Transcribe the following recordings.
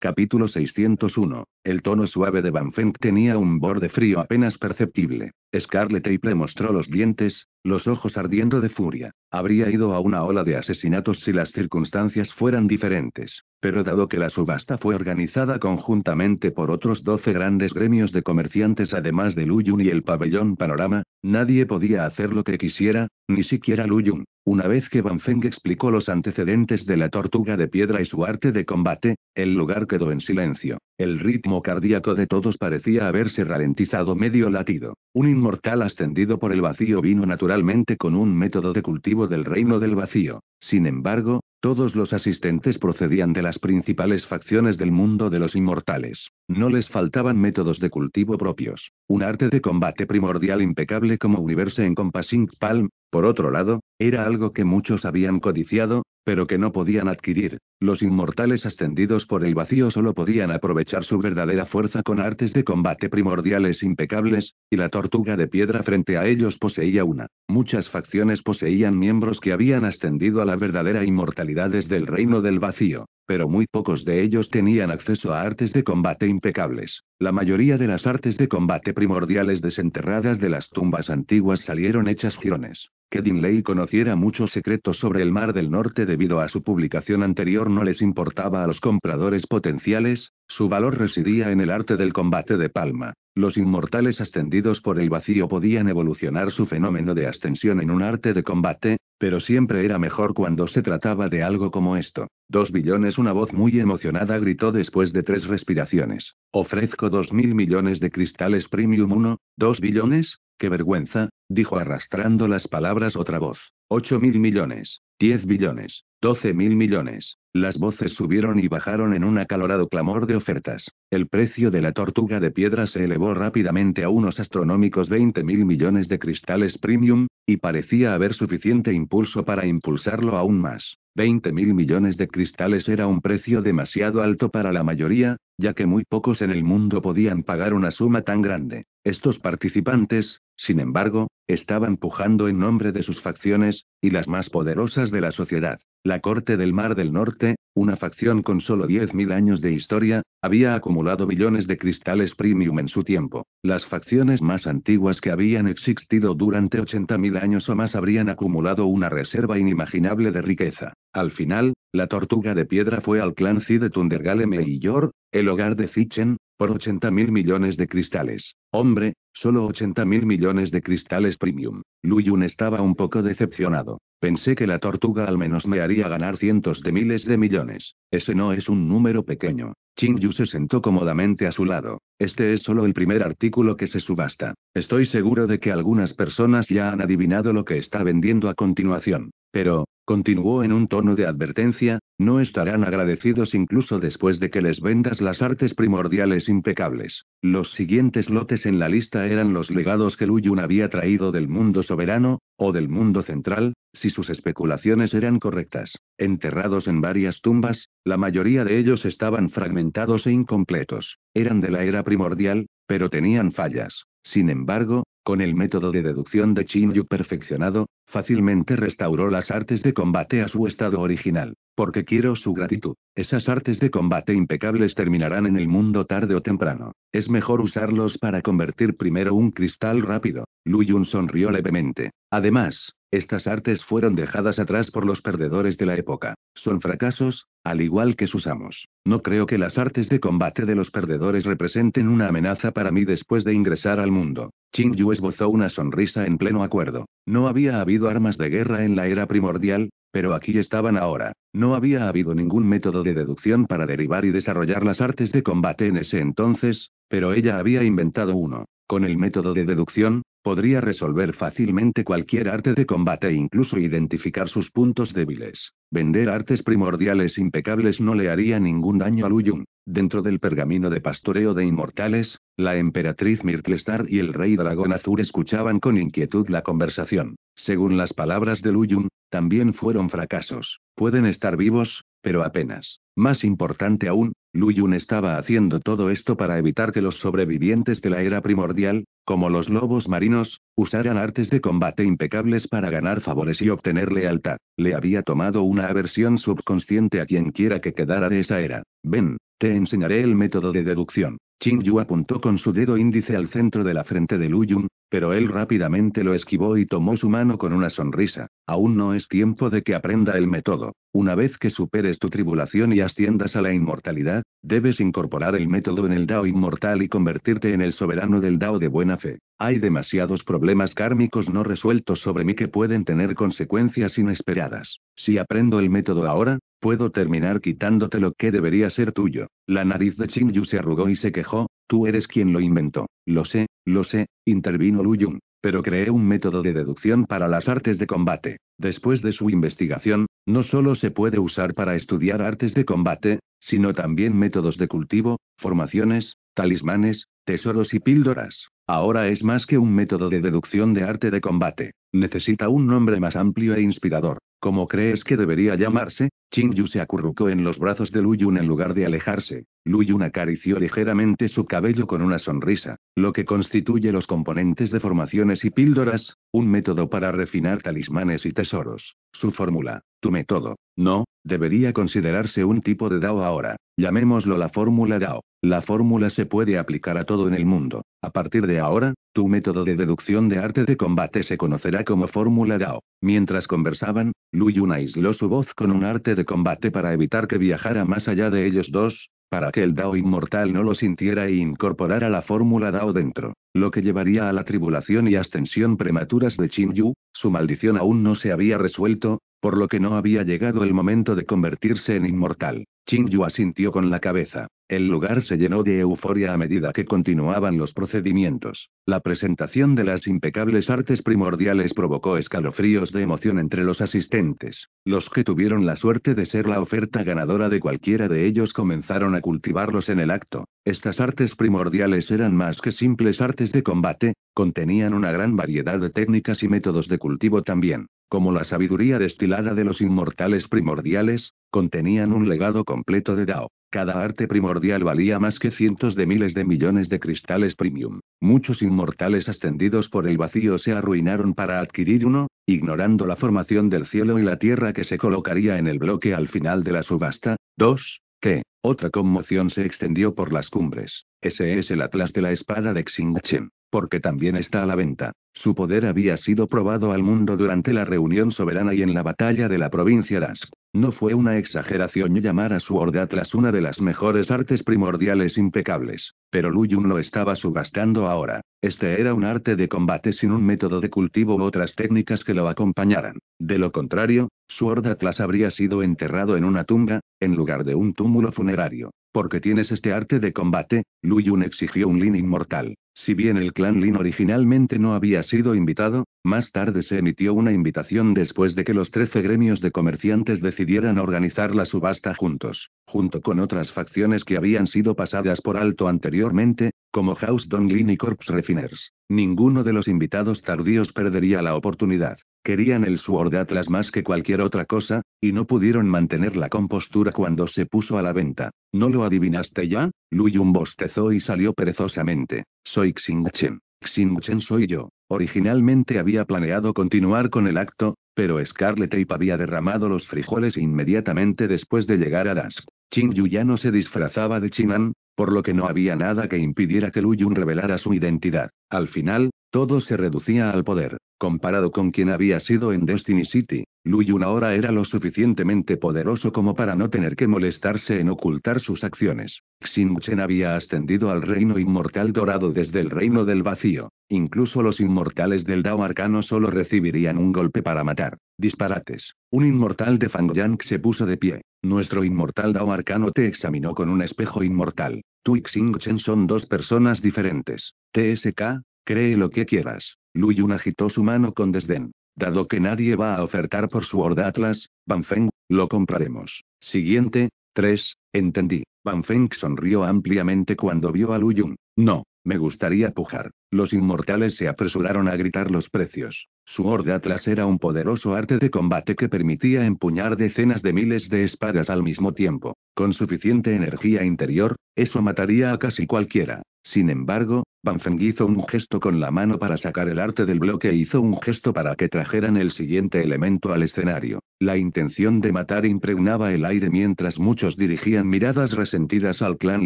Capítulo 601. El tono suave de Van Feng tenía un borde frío apenas perceptible. Scarlett le mostró los dientes, los ojos ardiendo de furia. Habría ido a una ola de asesinatos si las circunstancias fueran diferentes. Pero dado que la subasta fue organizada conjuntamente por otros doce grandes gremios de comerciantes además de Luyun y el pabellón Panorama, nadie podía hacer lo que quisiera, ni siquiera Lu Una vez que Van Feng explicó los antecedentes de la tortuga de piedra y su arte de combate, el lugar quedó en silencio. El ritmo cardíaco de todos parecía haberse ralentizado medio latido. Un inmortal ascendido por el vacío vino naturalmente con un método de cultivo del reino del vacío. Sin embargo, todos los asistentes procedían de las principales facciones del mundo de los inmortales. No les faltaban métodos de cultivo propios. Un arte de combate primordial impecable como Universe en Compassing Palm, por otro lado, era algo que muchos habían codiciado, pero que no podían adquirir. Los inmortales ascendidos por el vacío solo podían aprovechar su verdadera fuerza con artes de combate primordiales impecables, y la tortuga de piedra frente a ellos poseía una. Muchas facciones poseían miembros que habían ascendido a la verdadera inmortalidad desde el reino del vacío, pero muy pocos de ellos tenían acceso a artes de combate impecables. La mayoría de las artes de combate primordiales desenterradas de las tumbas antiguas salieron hechas girones. Que Dinley conociera muchos secretos sobre el Mar del Norte debido a su publicación anterior no les importaba a los compradores potenciales, su valor residía en el arte del combate de palma. Los inmortales ascendidos por el vacío podían evolucionar su fenómeno de ascensión en un arte de combate, pero siempre era mejor cuando se trataba de algo como esto. Dos billones, una voz muy emocionada gritó después de tres respiraciones. Ofrezco dos mil millones de cristales premium uno, dos billones, qué vergüenza, dijo arrastrando las palabras otra voz. Ocho mil millones, diez billones, doce mil millones. Las voces subieron y bajaron en un acalorado clamor de ofertas. El precio de la tortuga de piedra se elevó rápidamente a unos astronómicos veinte mil millones de cristales premium, y parecía haber suficiente impulso para impulsarlo aún más. 20 mil millones de cristales era un precio demasiado alto para la mayoría, ya que muy pocos en el mundo podían pagar una suma tan grande. Estos participantes, sin embargo, estaban pujando en nombre de sus facciones, y las más poderosas de la sociedad, la Corte del Mar del Norte, una facción con solo 10.000 años de historia, había acumulado billones de cristales premium en su tiempo. Las facciones más antiguas que habían existido durante 80.000 años o más habrían acumulado una reserva inimaginable de riqueza. Al final, la tortuga de piedra fue al clan Cid Tundergaleme y Yor, el hogar de Zichen, por 80.000 millones de cristales. Hombre, solo 80 mil millones de cristales premium. Yun estaba un poco decepcionado. Pensé que la tortuga al menos me haría ganar cientos de miles de millones. Ese no es un número pequeño. Ching Yu se sentó cómodamente a su lado. Este es solo el primer artículo que se subasta. Estoy seguro de que algunas personas ya han adivinado lo que está vendiendo a continuación. Pero, continuó en un tono de advertencia, no estarán agradecidos incluso después de que les vendas las artes primordiales impecables. Los siguientes lotes en la lista eran los legados que Luyun había traído del mundo soberano, o del mundo central, si sus especulaciones eran correctas. Enterrados en varias tumbas, la mayoría de ellos estaban fragmentados e incompletos. Eran de la era primordial, pero tenían fallas. Sin embargo, con el método de deducción de Chin Yu perfeccionado, fácilmente restauró las artes de combate a su estado original. Porque quiero su gratitud. Esas artes de combate impecables terminarán en el mundo tarde o temprano. Es mejor usarlos para convertir primero un cristal rápido. Lu Yun sonrió levemente. Además, estas artes fueron dejadas atrás por los perdedores de la época. Son fracasos, al igual que sus amos. No creo que las artes de combate de los perdedores representen una amenaza para mí después de ingresar al mundo. Ching Yu esbozó una sonrisa en pleno acuerdo. No había habido armas de guerra en la era primordial, pero aquí estaban ahora. No había habido ningún método de deducción para derivar y desarrollar las artes de combate en ese entonces, pero ella había inventado uno. Con el método de deducción, podría resolver fácilmente cualquier arte de combate e incluso identificar sus puntos débiles. Vender artes primordiales impecables no le haría ningún daño a Luyun. Dentro del pergamino de pastoreo de inmortales, la emperatriz Mirtlestar y el rey dragón azul escuchaban con inquietud la conversación. Según las palabras de Luyun, también fueron fracasos. Pueden estar vivos, pero apenas. Más importante aún, Lu Yun estaba haciendo todo esto para evitar que los sobrevivientes de la era primordial, como los lobos marinos, usaran artes de combate impecables para ganar favores y obtener lealtad. Le había tomado una aversión subconsciente a quien quiera que quedara de esa era. Ven, te enseñaré el método de deducción. Ching Yu apuntó con su dedo índice al centro de la frente de Lu Yun, pero él rápidamente lo esquivó y tomó su mano con una sonrisa. Aún no es tiempo de que aprenda el método. Una vez que superes tu tribulación y asciendas a la inmortalidad, debes incorporar el método en el Dao inmortal y convertirte en el soberano del Dao de buena fe. Hay demasiados problemas kármicos no resueltos sobre mí que pueden tener consecuencias inesperadas. Si aprendo el método ahora, puedo terminar quitándote lo que debería ser tuyo. La nariz de Qin Yu se arrugó y se quejó, tú eres quien lo inventó. Lo sé, lo sé, intervino Yun, pero creé un método de deducción para las artes de combate. Después de su investigación, no solo se puede usar para estudiar artes de combate, sino también métodos de cultivo, formaciones, talismanes, tesoros y píldoras. Ahora es más que un método de deducción de arte de combate. Necesita un nombre más amplio e inspirador. ¿Cómo crees que debería llamarse? Ching Yu se acurrucó en los brazos de Yun en lugar de alejarse. Yun acarició ligeramente su cabello con una sonrisa, lo que constituye los componentes de formaciones y píldoras, un método para refinar talismanes y tesoros. Su fórmula, tu método, no, debería considerarse un tipo de DAO ahora. Llamémoslo la fórmula DAO. La fórmula se puede aplicar a todo en el mundo. A partir de ahora, tu método de deducción de arte de combate se conocerá como fórmula DAO. Mientras conversaban, Lu Yun aisló su voz con un arte de combate para evitar que viajara más allá de ellos dos, para que el Dao inmortal no lo sintiera e incorporara la fórmula Dao dentro, lo que llevaría a la tribulación y ascensión prematuras de Qin Yu, su maldición aún no se había resuelto, por lo que no había llegado el momento de convertirse en inmortal. Ching Yu asintió con la cabeza. El lugar se llenó de euforia a medida que continuaban los procedimientos. La presentación de las impecables artes primordiales provocó escalofríos de emoción entre los asistentes. Los que tuvieron la suerte de ser la oferta ganadora de cualquiera de ellos comenzaron a cultivarlos en el acto. Estas artes primordiales eran más que simples artes de combate, contenían una gran variedad de técnicas y métodos de cultivo también como la sabiduría destilada de los inmortales primordiales, contenían un legado completo de Dao. Cada arte primordial valía más que cientos de miles de millones de cristales premium. Muchos inmortales ascendidos por el vacío se arruinaron para adquirir uno, ignorando la formación del cielo y la tierra que se colocaría en el bloque al final de la subasta. 2. Que, otra conmoción se extendió por las cumbres. Ese es el atlas de la espada de Xingchen. Porque también está a la venta. Su poder había sido probado al mundo durante la reunión soberana y en la batalla de la provincia Dask. No fue una exageración llamar a su Horde Atlas una de las mejores artes primordiales impecables, pero Luyun lo estaba subastando ahora. Este era un arte de combate sin un método de cultivo u otras técnicas que lo acompañaran. De lo contrario, su Horde Atlas habría sido enterrado en una tumba, en lugar de un túmulo funerario porque tienes este arte de combate, Lu Yun exigió un Lin inmortal. Si bien el clan Lin originalmente no había sido invitado, más tarde se emitió una invitación después de que los 13 gremios de comerciantes decidieran organizar la subasta juntos, junto con otras facciones que habían sido pasadas por alto anteriormente, como House Don Lin y Corps Refiners. Ninguno de los invitados tardíos perdería la oportunidad. Querían el Sword Atlas más que cualquier otra cosa, y no pudieron mantener la compostura cuando se puso a la venta. ¿No lo adivinaste ya? Luyun bostezó y salió perezosamente. Soy Xingchen. Xingchen soy yo. Originalmente había planeado continuar con el acto, pero Scarlet Tape había derramado los frijoles inmediatamente después de llegar a Dask. Ching ya no se disfrazaba de Chinan, por lo que no había nada que impidiera que Luyun revelara su identidad. Al final, todo se reducía al poder, comparado con quien había sido en Destiny City, Yun ahora era lo suficientemente poderoso como para no tener que molestarse en ocultar sus acciones. Xingchen había ascendido al reino inmortal dorado desde el reino del vacío. Incluso los inmortales del Dao Arcano solo recibirían un golpe para matar. Disparates. Un inmortal de Fang Yang se puso de pie. Nuestro inmortal Dao Arcano te examinó con un espejo inmortal. Tú y Chen son dos personas diferentes. TSK, cree lo que quieras. Luyun agitó su mano con desdén. Dado que nadie va a ofertar por su Horda Atlas, Feng, lo compraremos. Siguiente, 3. Entendí. Feng sonrió ampliamente cuando vio a Lu Yun. No, me gustaría pujar. Los inmortales se apresuraron a gritar los precios. Su horda Atlas era un poderoso arte de combate que permitía empuñar decenas de miles de espadas al mismo tiempo. Con suficiente energía interior, eso mataría a casi cualquiera. Sin embargo, Banfeng hizo un gesto con la mano para sacar el arte del bloque e hizo un gesto para que trajeran el siguiente elemento al escenario. La intención de matar impregnaba el aire mientras muchos dirigían miradas resentidas al clan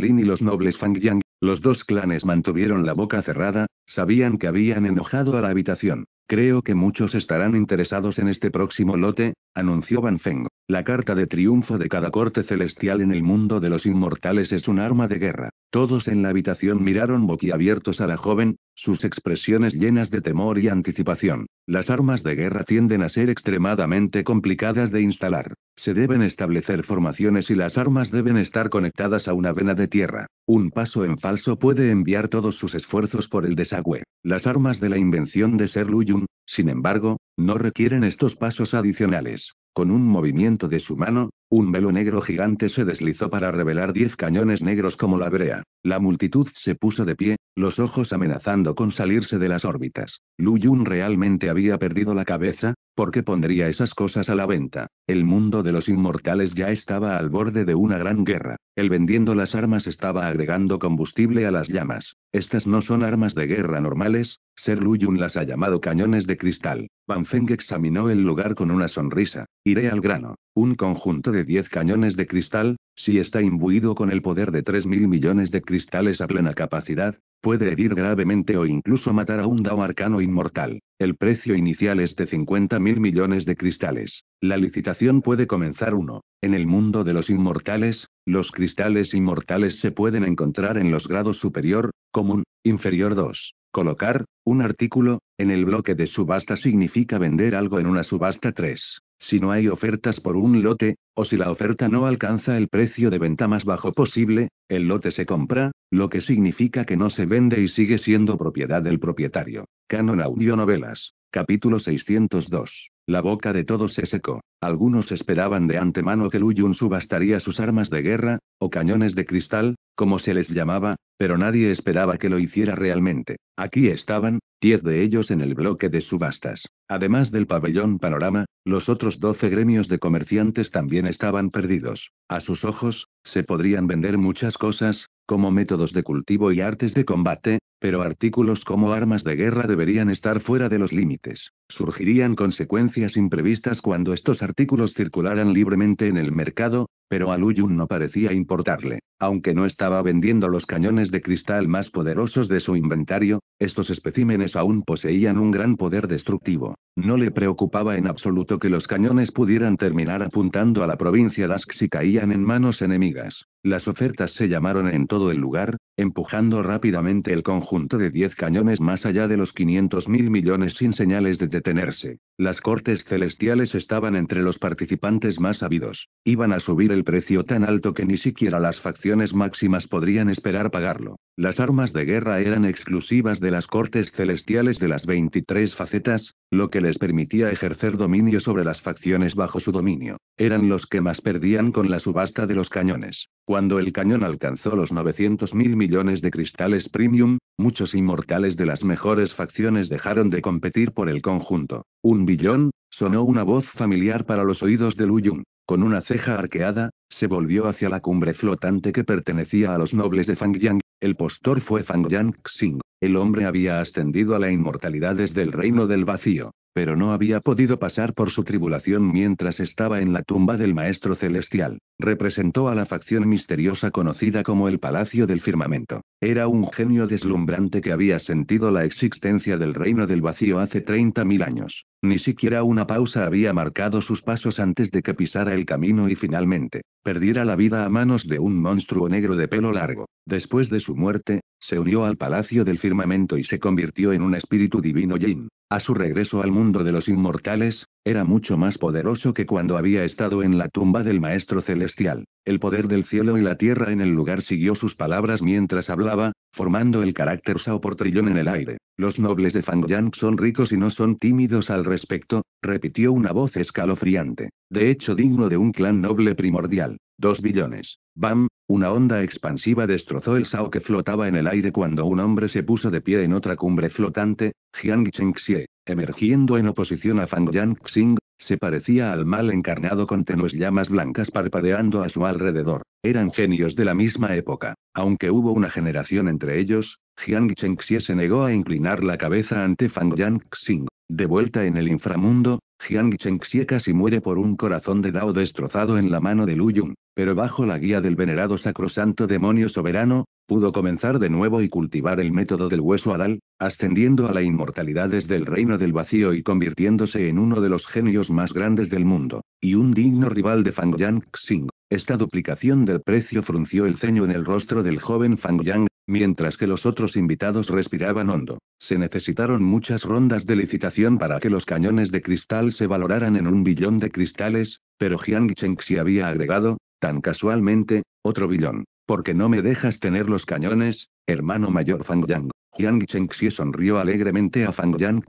Lin y los nobles Fang Yang los dos clanes mantuvieron la boca cerrada, sabían que habían enojado a la habitación. Creo que muchos estarán interesados en este próximo lote, anunció Van la carta de triunfo de cada corte celestial en el mundo de los inmortales es un arma de guerra. Todos en la habitación miraron boquiabiertos a la joven, sus expresiones llenas de temor y anticipación. Las armas de guerra tienden a ser extremadamente complicadas de instalar. Se deben establecer formaciones y las armas deben estar conectadas a una vena de tierra. Un paso en falso puede enviar todos sus esfuerzos por el desagüe. Las armas de la invención de Ser Luyun, sin embargo, no requieren estos pasos adicionales. Con un movimiento de su mano, un velo negro gigante se deslizó para revelar diez cañones negros como la brea. La multitud se puso de pie, los ojos amenazando con salirse de las órbitas. Lu Yun realmente había perdido la cabeza, ¿Por qué pondría esas cosas a la venta? El mundo de los inmortales ya estaba al borde de una gran guerra. El vendiendo las armas estaba agregando combustible a las llamas. Estas no son armas de guerra normales, Ser Luyun las ha llamado cañones de cristal. Van Feng examinó el lugar con una sonrisa. Iré al grano. Un conjunto de 10 cañones de cristal, si está imbuido con el poder de 3.000 millones de cristales a plena capacidad, Puede herir gravemente o incluso matar a un Dao Arcano inmortal. El precio inicial es de 50 mil millones de cristales. La licitación puede comenzar uno. En el mundo de los inmortales, los cristales inmortales se pueden encontrar en los grados superior, común, inferior 2. Colocar, un artículo, en el bloque de subasta significa vender algo en una subasta 3. Si no hay ofertas por un lote, o si la oferta no alcanza el precio de venta más bajo posible, el lote se compra, lo que significa que no se vende y sigue siendo propiedad del propietario. Canon Novelas. Capítulo 602. La boca de todos se secó. Algunos esperaban de antemano que Luyun subastaría sus armas de guerra, o cañones de cristal, como se les llamaba, pero nadie esperaba que lo hiciera realmente. Aquí estaban, diez de ellos en el bloque de subastas. Además del pabellón Panorama, los otros doce gremios de comerciantes también estaban perdidos. A sus ojos, se podrían vender muchas cosas, como métodos de cultivo y artes de combate, pero artículos como armas de guerra deberían estar fuera de los límites. Surgirían consecuencias imprevistas cuando estos artículos circularan libremente en el mercado, pero a Luyun no parecía importarle. Aunque no estaba vendiendo los cañones de cristal más poderosos de su inventario, estos especímenes aún poseían un gran poder destructivo. No le preocupaba en absoluto que los cañones pudieran terminar apuntando a la provincia Dask si caían en manos enemigas. Las ofertas se llamaron en todo el lugar, empujando rápidamente el conjunto de 10 cañones más allá de los 500 mil millones sin señales de detenerse. Las cortes celestiales estaban entre los participantes más sabidos. Iban a subir el precio tan alto que ni siquiera las facciones máximas podrían esperar pagarlo. Las armas de guerra eran exclusivas de las cortes celestiales de las 23 facetas, lo que les permitía ejercer dominio sobre las facciones bajo su dominio. Eran los que más perdían con la subasta de los cañones. Cuando el cañón alcanzó los 900 mil millones de cristales premium, muchos inmortales de las mejores facciones dejaron de competir por el conjunto. Un billón, sonó una voz familiar para los oídos de Lu Yun. Con una ceja arqueada, se volvió hacia la cumbre flotante que pertenecía a los nobles de Fangyang. El postor fue Fangyang Xing. El hombre había ascendido a la inmortalidad desde el reino del vacío. Pero no había podido pasar por su tribulación mientras estaba en la tumba del Maestro Celestial. Representó a la facción misteriosa conocida como el Palacio del Firmamento. Era un genio deslumbrante que había sentido la existencia del reino del vacío hace 30.000 años. Ni siquiera una pausa había marcado sus pasos antes de que pisara el camino y finalmente, perdiera la vida a manos de un monstruo negro de pelo largo. Después de su muerte, se unió al Palacio del Firmamento y se convirtió en un espíritu divino Yin. A su regreso al mundo de los inmortales, era mucho más poderoso que cuando había estado en la tumba del Maestro Celestial. El poder del cielo y la tierra en el lugar siguió sus palabras mientras hablaba, formando el carácter Sao por trillón en el aire. Los nobles de Fangyang son ricos y no son tímidos al respecto, repitió una voz escalofriante. De hecho digno de un clan noble primordial. Dos billones. Bam, una onda expansiva destrozó el Sao que flotaba en el aire cuando un hombre se puso de pie en otra cumbre flotante, Jiang Chengxie, emergiendo en oposición a Fang Yangxing, se parecía al mal encarnado con tenues llamas blancas parpadeando a su alrededor. Eran genios de la misma época. Aunque hubo una generación entre ellos, Jiang Chengxie se negó a inclinar la cabeza ante Fang Yangxing. De vuelta en el inframundo, Jiang Chengxie casi muere por un corazón de Dao destrozado en la mano de Lu Yun, pero bajo la guía del venerado sacrosanto demonio soberano, pudo comenzar de nuevo y cultivar el método del hueso adal, ascendiendo a la inmortalidad desde el reino del vacío y convirtiéndose en uno de los genios más grandes del mundo, y un digno rival de Fang Yang Xing. Esta duplicación del precio frunció el ceño en el rostro del joven Fang Yang Mientras que los otros invitados respiraban hondo, se necesitaron muchas rondas de licitación para que los cañones de cristal se valoraran en un billón de cristales, pero Jiang Chengxi había agregado, tan casualmente, otro billón. Porque no me dejas tener los cañones, hermano mayor Fang Yang. Yang Chengxie sonrió alegremente a Fang Yang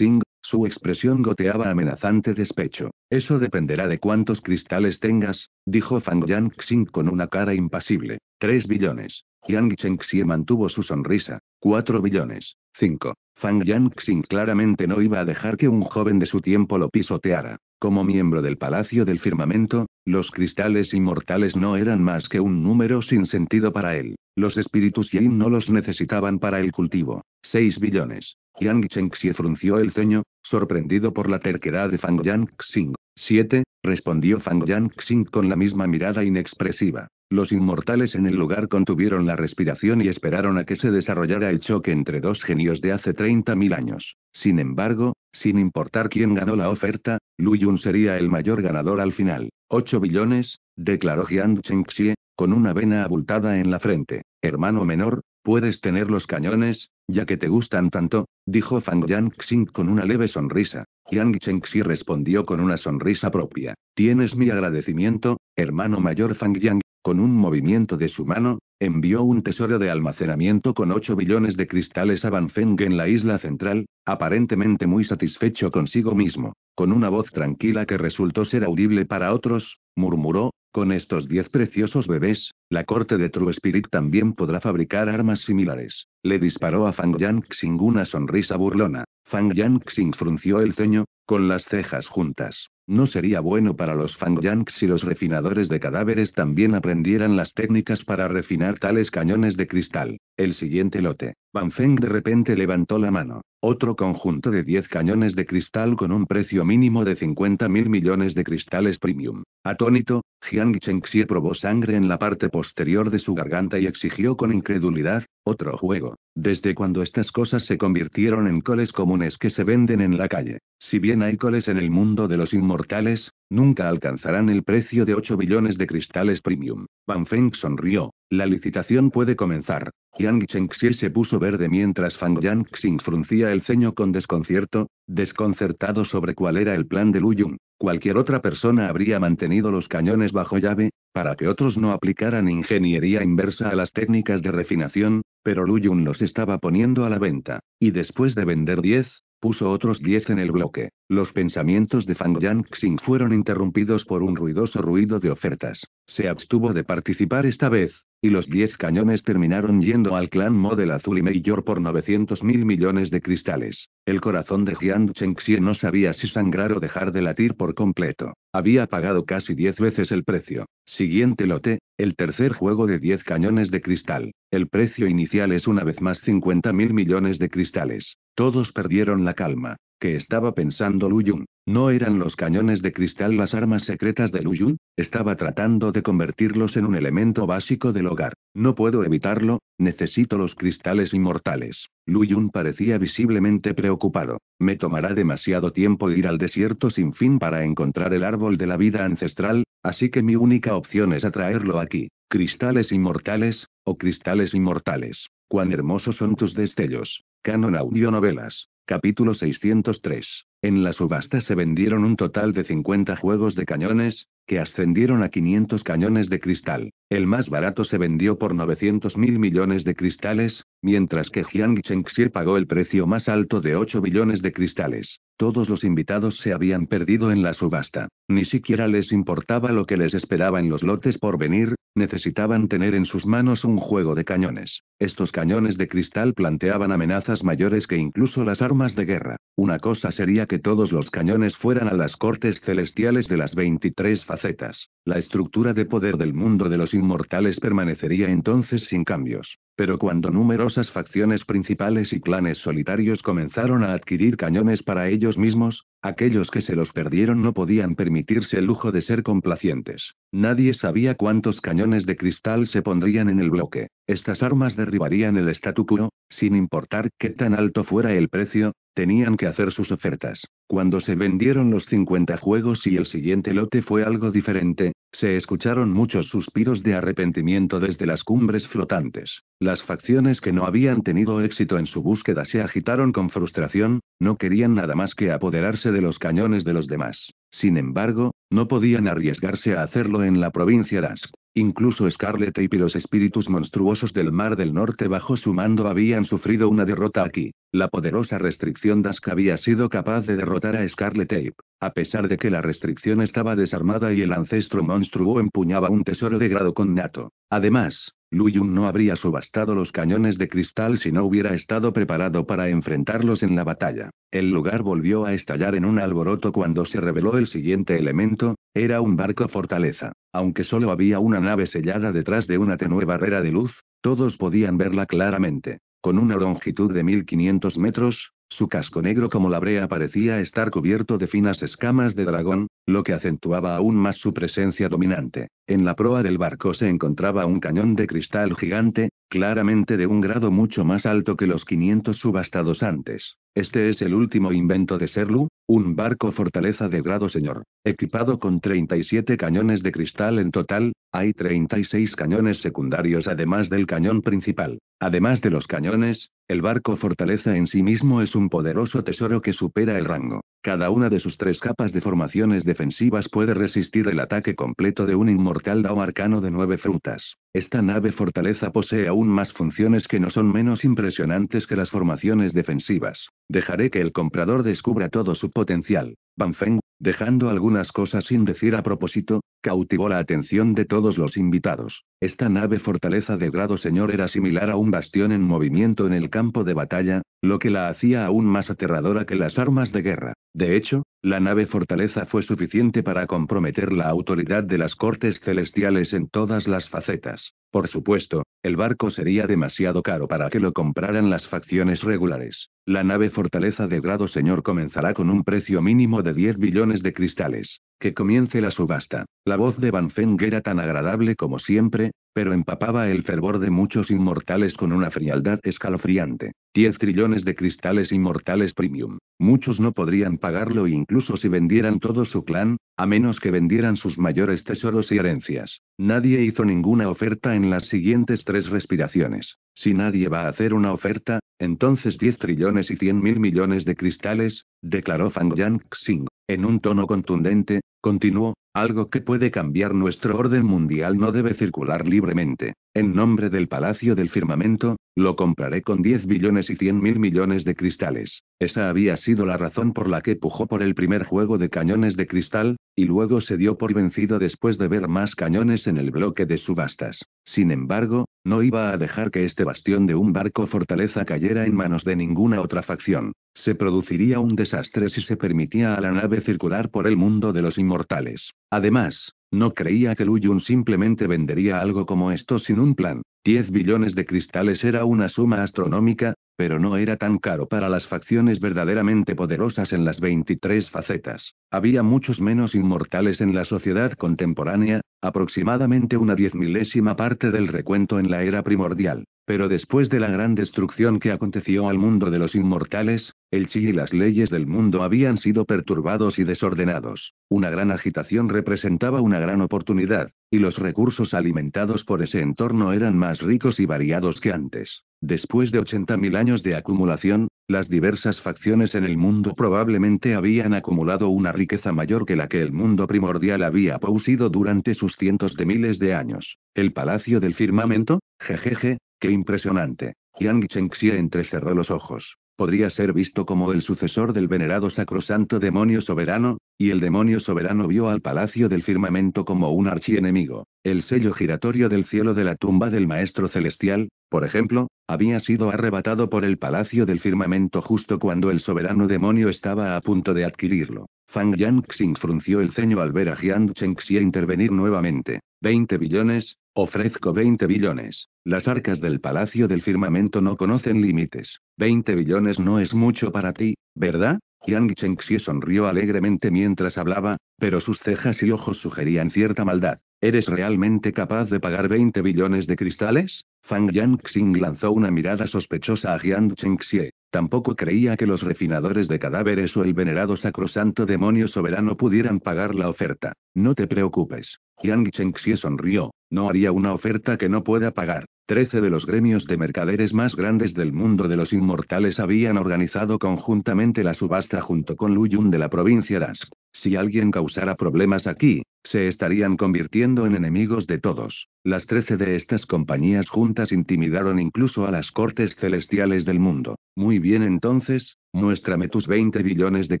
su expresión goteaba amenazante despecho. Eso dependerá de cuántos cristales tengas, dijo Fang Yang con una cara impasible. Tres billones. Yang Chengxie mantuvo su sonrisa. 4 billones. 5. Fang Yangxing claramente no iba a dejar que un joven de su tiempo lo pisoteara. Como miembro del Palacio del Firmamento, los cristales inmortales no eran más que un número sin sentido para él. Los espíritus Yin no los necesitaban para el cultivo. 6 billones. Yang Chengxi frunció el ceño, Sorprendido por la terquedad de Fang Yang Xing. 7, respondió Fang Yang Xing con la misma mirada inexpresiva. Los inmortales en el lugar contuvieron la respiración y esperaron a que se desarrollara el choque entre dos genios de hace 30.000 años. Sin embargo, sin importar quién ganó la oferta, Lu Yun sería el mayor ganador al final. 8 billones, declaró Jiang Xie con una vena abultada en la frente. Hermano menor, puedes tener los cañones, ya que te gustan tanto, dijo Fang Yangxing con una leve sonrisa. Yang Chengxi respondió con una sonrisa propia. Tienes mi agradecimiento, hermano mayor Fang Yang. Con un movimiento de su mano, envió un tesoro de almacenamiento con 8 billones de cristales a Banfeng en la isla central, aparentemente muy satisfecho consigo mismo. Con una voz tranquila que resultó ser audible para otros, murmuró, con estos diez preciosos bebés, la corte de True Spirit también podrá fabricar armas similares. Le disparó a Fang Yang Yanxing una sonrisa burlona. Fang Xing frunció el ceño, con las cejas juntas. No sería bueno para los Fang Fangyangs si los refinadores de cadáveres también aprendieran las técnicas para refinar tales cañones de cristal. El siguiente lote. Ban Feng de repente levantó la mano. Otro conjunto de 10 cañones de cristal con un precio mínimo de 50 mil millones de cristales premium. Atónito, Jiang Chengxie probó sangre en la parte posterior de su garganta y exigió con incredulidad, otro juego. Desde cuando estas cosas se convirtieron en coles comunes que se venden en la calle. Si bien hay coles en el mundo de los inmortales, nunca alcanzarán el precio de 8 billones de cristales premium. Van Feng sonrió. La licitación puede comenzar. Yang Chengxie se puso verde mientras Fang Yang Xing fruncía el ceño con desconcierto, desconcertado sobre cuál era el plan de Lu Yun. Cualquier otra persona habría mantenido los cañones bajo llave, para que otros no aplicaran ingeniería inversa a las técnicas de refinación, pero Luyun los estaba poniendo a la venta, y después de vender 10, puso otros 10 en el bloque. Los pensamientos de Fang Xing fueron interrumpidos por un ruidoso ruido de ofertas. Se abstuvo de participar esta vez, y los 10 cañones terminaron yendo al clan Model Azul y Mayor por 900 mil millones de cristales. El corazón de Jiang Chengxie no sabía si sangrar o dejar de latir por completo. Había pagado casi 10 veces el precio. Siguiente lote, el tercer juego de 10 cañones de cristal. El precio inicial es una vez más 50 mil millones de cristales. Todos perdieron la calma que estaba pensando Luyun. ¿No eran los cañones de cristal las armas secretas de Luyun? Estaba tratando de convertirlos en un elemento básico del hogar. No puedo evitarlo, necesito los cristales inmortales. Luyun parecía visiblemente preocupado. Me tomará demasiado tiempo ir al desierto sin fin para encontrar el árbol de la vida ancestral, así que mi única opción es atraerlo aquí. Cristales inmortales, o cristales inmortales. Cuán hermosos son tus destellos. Canon Audio Novelas. Capítulo 603. En la subasta se vendieron un total de 50 juegos de cañones, que ascendieron a 500 cañones de cristal. El más barato se vendió por 900 mil millones de cristales, mientras que Jiang Chengxie pagó el precio más alto de 8 billones de cristales. Todos los invitados se habían perdido en la subasta. Ni siquiera les importaba lo que les esperaba en los lotes por venir, necesitaban tener en sus manos un juego de cañones. Estos cañones de cristal planteaban amenazas mayores que incluso las armas de guerra. Una cosa sería que todos los cañones fueran a las cortes celestiales de las 23 facetas. La estructura de poder del mundo de los inmortales permanecería entonces sin cambios. Pero cuando numerosas facciones principales y clanes solitarios comenzaron a adquirir cañones para ellos, mismos, aquellos que se los perdieron no podían permitirse el lujo de ser complacientes. Nadie sabía cuántos cañones de cristal se pondrían en el bloque. Estas armas derribarían el statu quo, sin importar qué tan alto fuera el precio, tenían que hacer sus ofertas. Cuando se vendieron los 50 juegos y el siguiente lote fue algo diferente, se escucharon muchos suspiros de arrepentimiento desde las cumbres flotantes. Las facciones que no habían tenido éxito en su búsqueda se agitaron con frustración, no querían nada más que apoderarse de los cañones de los demás. Sin embargo, no podían arriesgarse a hacerlo en la provincia de Ask. Incluso Scarlet Ape y los espíritus monstruosos del Mar del Norte bajo su mando habían sufrido una derrota aquí. La poderosa restricción Dask había sido capaz de derrotar a Scarlet Ape, a pesar de que la restricción estaba desarmada y el ancestro monstruo empuñaba un tesoro de grado Nato. Además, Luyun no habría subastado los cañones de cristal si no hubiera estado preparado para enfrentarlos en la batalla. El lugar volvió a estallar en un alboroto cuando se reveló el siguiente elemento, era un barco fortaleza. Aunque solo había una nave sellada detrás de una tenue barrera de luz, todos podían verla claramente. Con una longitud de 1500 metros, su casco negro como la brea parecía estar cubierto de finas escamas de dragón, lo que acentuaba aún más su presencia dominante. En la proa del barco se encontraba un cañón de cristal gigante, claramente de un grado mucho más alto que los 500 subastados antes. Este es el último invento de Serlu, un barco fortaleza de grado señor, equipado con 37 cañones de cristal en total, hay 36 cañones secundarios además del cañón principal. Además de los cañones, el barco fortaleza en sí mismo es un poderoso tesoro que supera el rango. Cada una de sus tres capas de formaciones defensivas puede resistir el ataque completo de un inmortal Dao arcano de nueve frutas. Esta nave fortaleza posee aún más funciones que no son menos impresionantes que las formaciones defensivas. Dejaré que el comprador descubra todo su potencial. Feng, dejando algunas cosas sin decir a propósito, Cautivó la atención de todos los invitados. Esta nave fortaleza de grado señor era similar a un bastión en movimiento en el campo de batalla, lo que la hacía aún más aterradora que las armas de guerra. De hecho, la nave fortaleza fue suficiente para comprometer la autoridad de las cortes celestiales en todas las facetas. Por supuesto, el barco sería demasiado caro para que lo compraran las facciones regulares. La nave fortaleza de grado señor comenzará con un precio mínimo de 10 billones de cristales. Que comience la subasta. La voz de Van Feng era tan agradable como siempre, pero empapaba el fervor de muchos inmortales con una frialdad escalofriante. 10 trillones de cristales inmortales premium. Muchos no podrían pagarlo incluso si vendieran todo su clan, a menos que vendieran sus mayores tesoros y herencias. Nadie hizo ninguna oferta en las siguientes tres respiraciones. Si nadie va a hacer una oferta, entonces 10 trillones y 100 mil millones de cristales, declaró Fang Yang Xing. En un tono contundente, continuó, algo que puede cambiar nuestro orden mundial no debe circular libremente. En nombre del Palacio del Firmamento, lo compraré con 10 billones y 100 mil millones de cristales. Esa había sido la razón por la que pujó por el primer juego de cañones de cristal, y luego se dio por vencido después de ver más cañones en el bloque de subastas. Sin embargo, no iba a dejar que este bastión de un barco fortaleza cayera en manos de ninguna otra facción. Se produciría un desastre si se permitía a la nave circular por el mundo de los inmortales. Además, no creía que Luyun simplemente vendería algo como esto sin un plan. Diez billones de cristales era una suma astronómica, pero no era tan caro para las facciones verdaderamente poderosas en las 23 facetas. Había muchos menos inmortales en la sociedad contemporánea, aproximadamente una diez milésima parte del recuento en la era primordial. Pero después de la gran destrucción que aconteció al mundo de los inmortales, el chi y las leyes del mundo habían sido perturbados y desordenados. Una gran agitación representaba una gran oportunidad, y los recursos alimentados por ese entorno eran más ricos y variados que antes. Después de 80.000 años de acumulación, las diversas facciones en el mundo probablemente habían acumulado una riqueza mayor que la que el mundo primordial había poseído durante sus cientos de miles de años. El Palacio del Firmamento, jejeje, Qué impresionante. Jiang Chengxie entrecerró los ojos. Podría ser visto como el sucesor del venerado sacrosanto demonio soberano, y el demonio soberano vio al palacio del firmamento como un archienemigo. El sello giratorio del cielo de la tumba del maestro celestial, por ejemplo, había sido arrebatado por el palacio del firmamento justo cuando el soberano demonio estaba a punto de adquirirlo. Fang Yangxing frunció el ceño al ver a Jiang Chengxie intervenir nuevamente. 20 billones, Ofrezco 20 billones. Las arcas del Palacio del Firmamento no conocen límites. 20 billones no es mucho para ti, ¿Verdad? Yang Chengxie sonrió alegremente mientras hablaba, pero sus cejas y ojos sugerían cierta maldad. ¿Eres realmente capaz de pagar 20 billones de cristales? Fang Yangxing lanzó una mirada sospechosa a Jiang Chengxie. Tampoco creía que los refinadores de cadáveres o el venerado sacrosanto demonio soberano pudieran pagar la oferta. No te preocupes. Jiang Chengxie sonrió. No haría una oferta que no pueda pagar. Trece de los gremios de mercaderes más grandes del mundo de los inmortales habían organizado conjuntamente la subasta junto con Luyun de la provincia de Dask. Si alguien causara problemas aquí, se estarían convirtiendo en enemigos de todos. Las trece de estas compañías juntas intimidaron incluso a las cortes celestiales del mundo. Muy bien entonces, muéstrame tus 20 billones de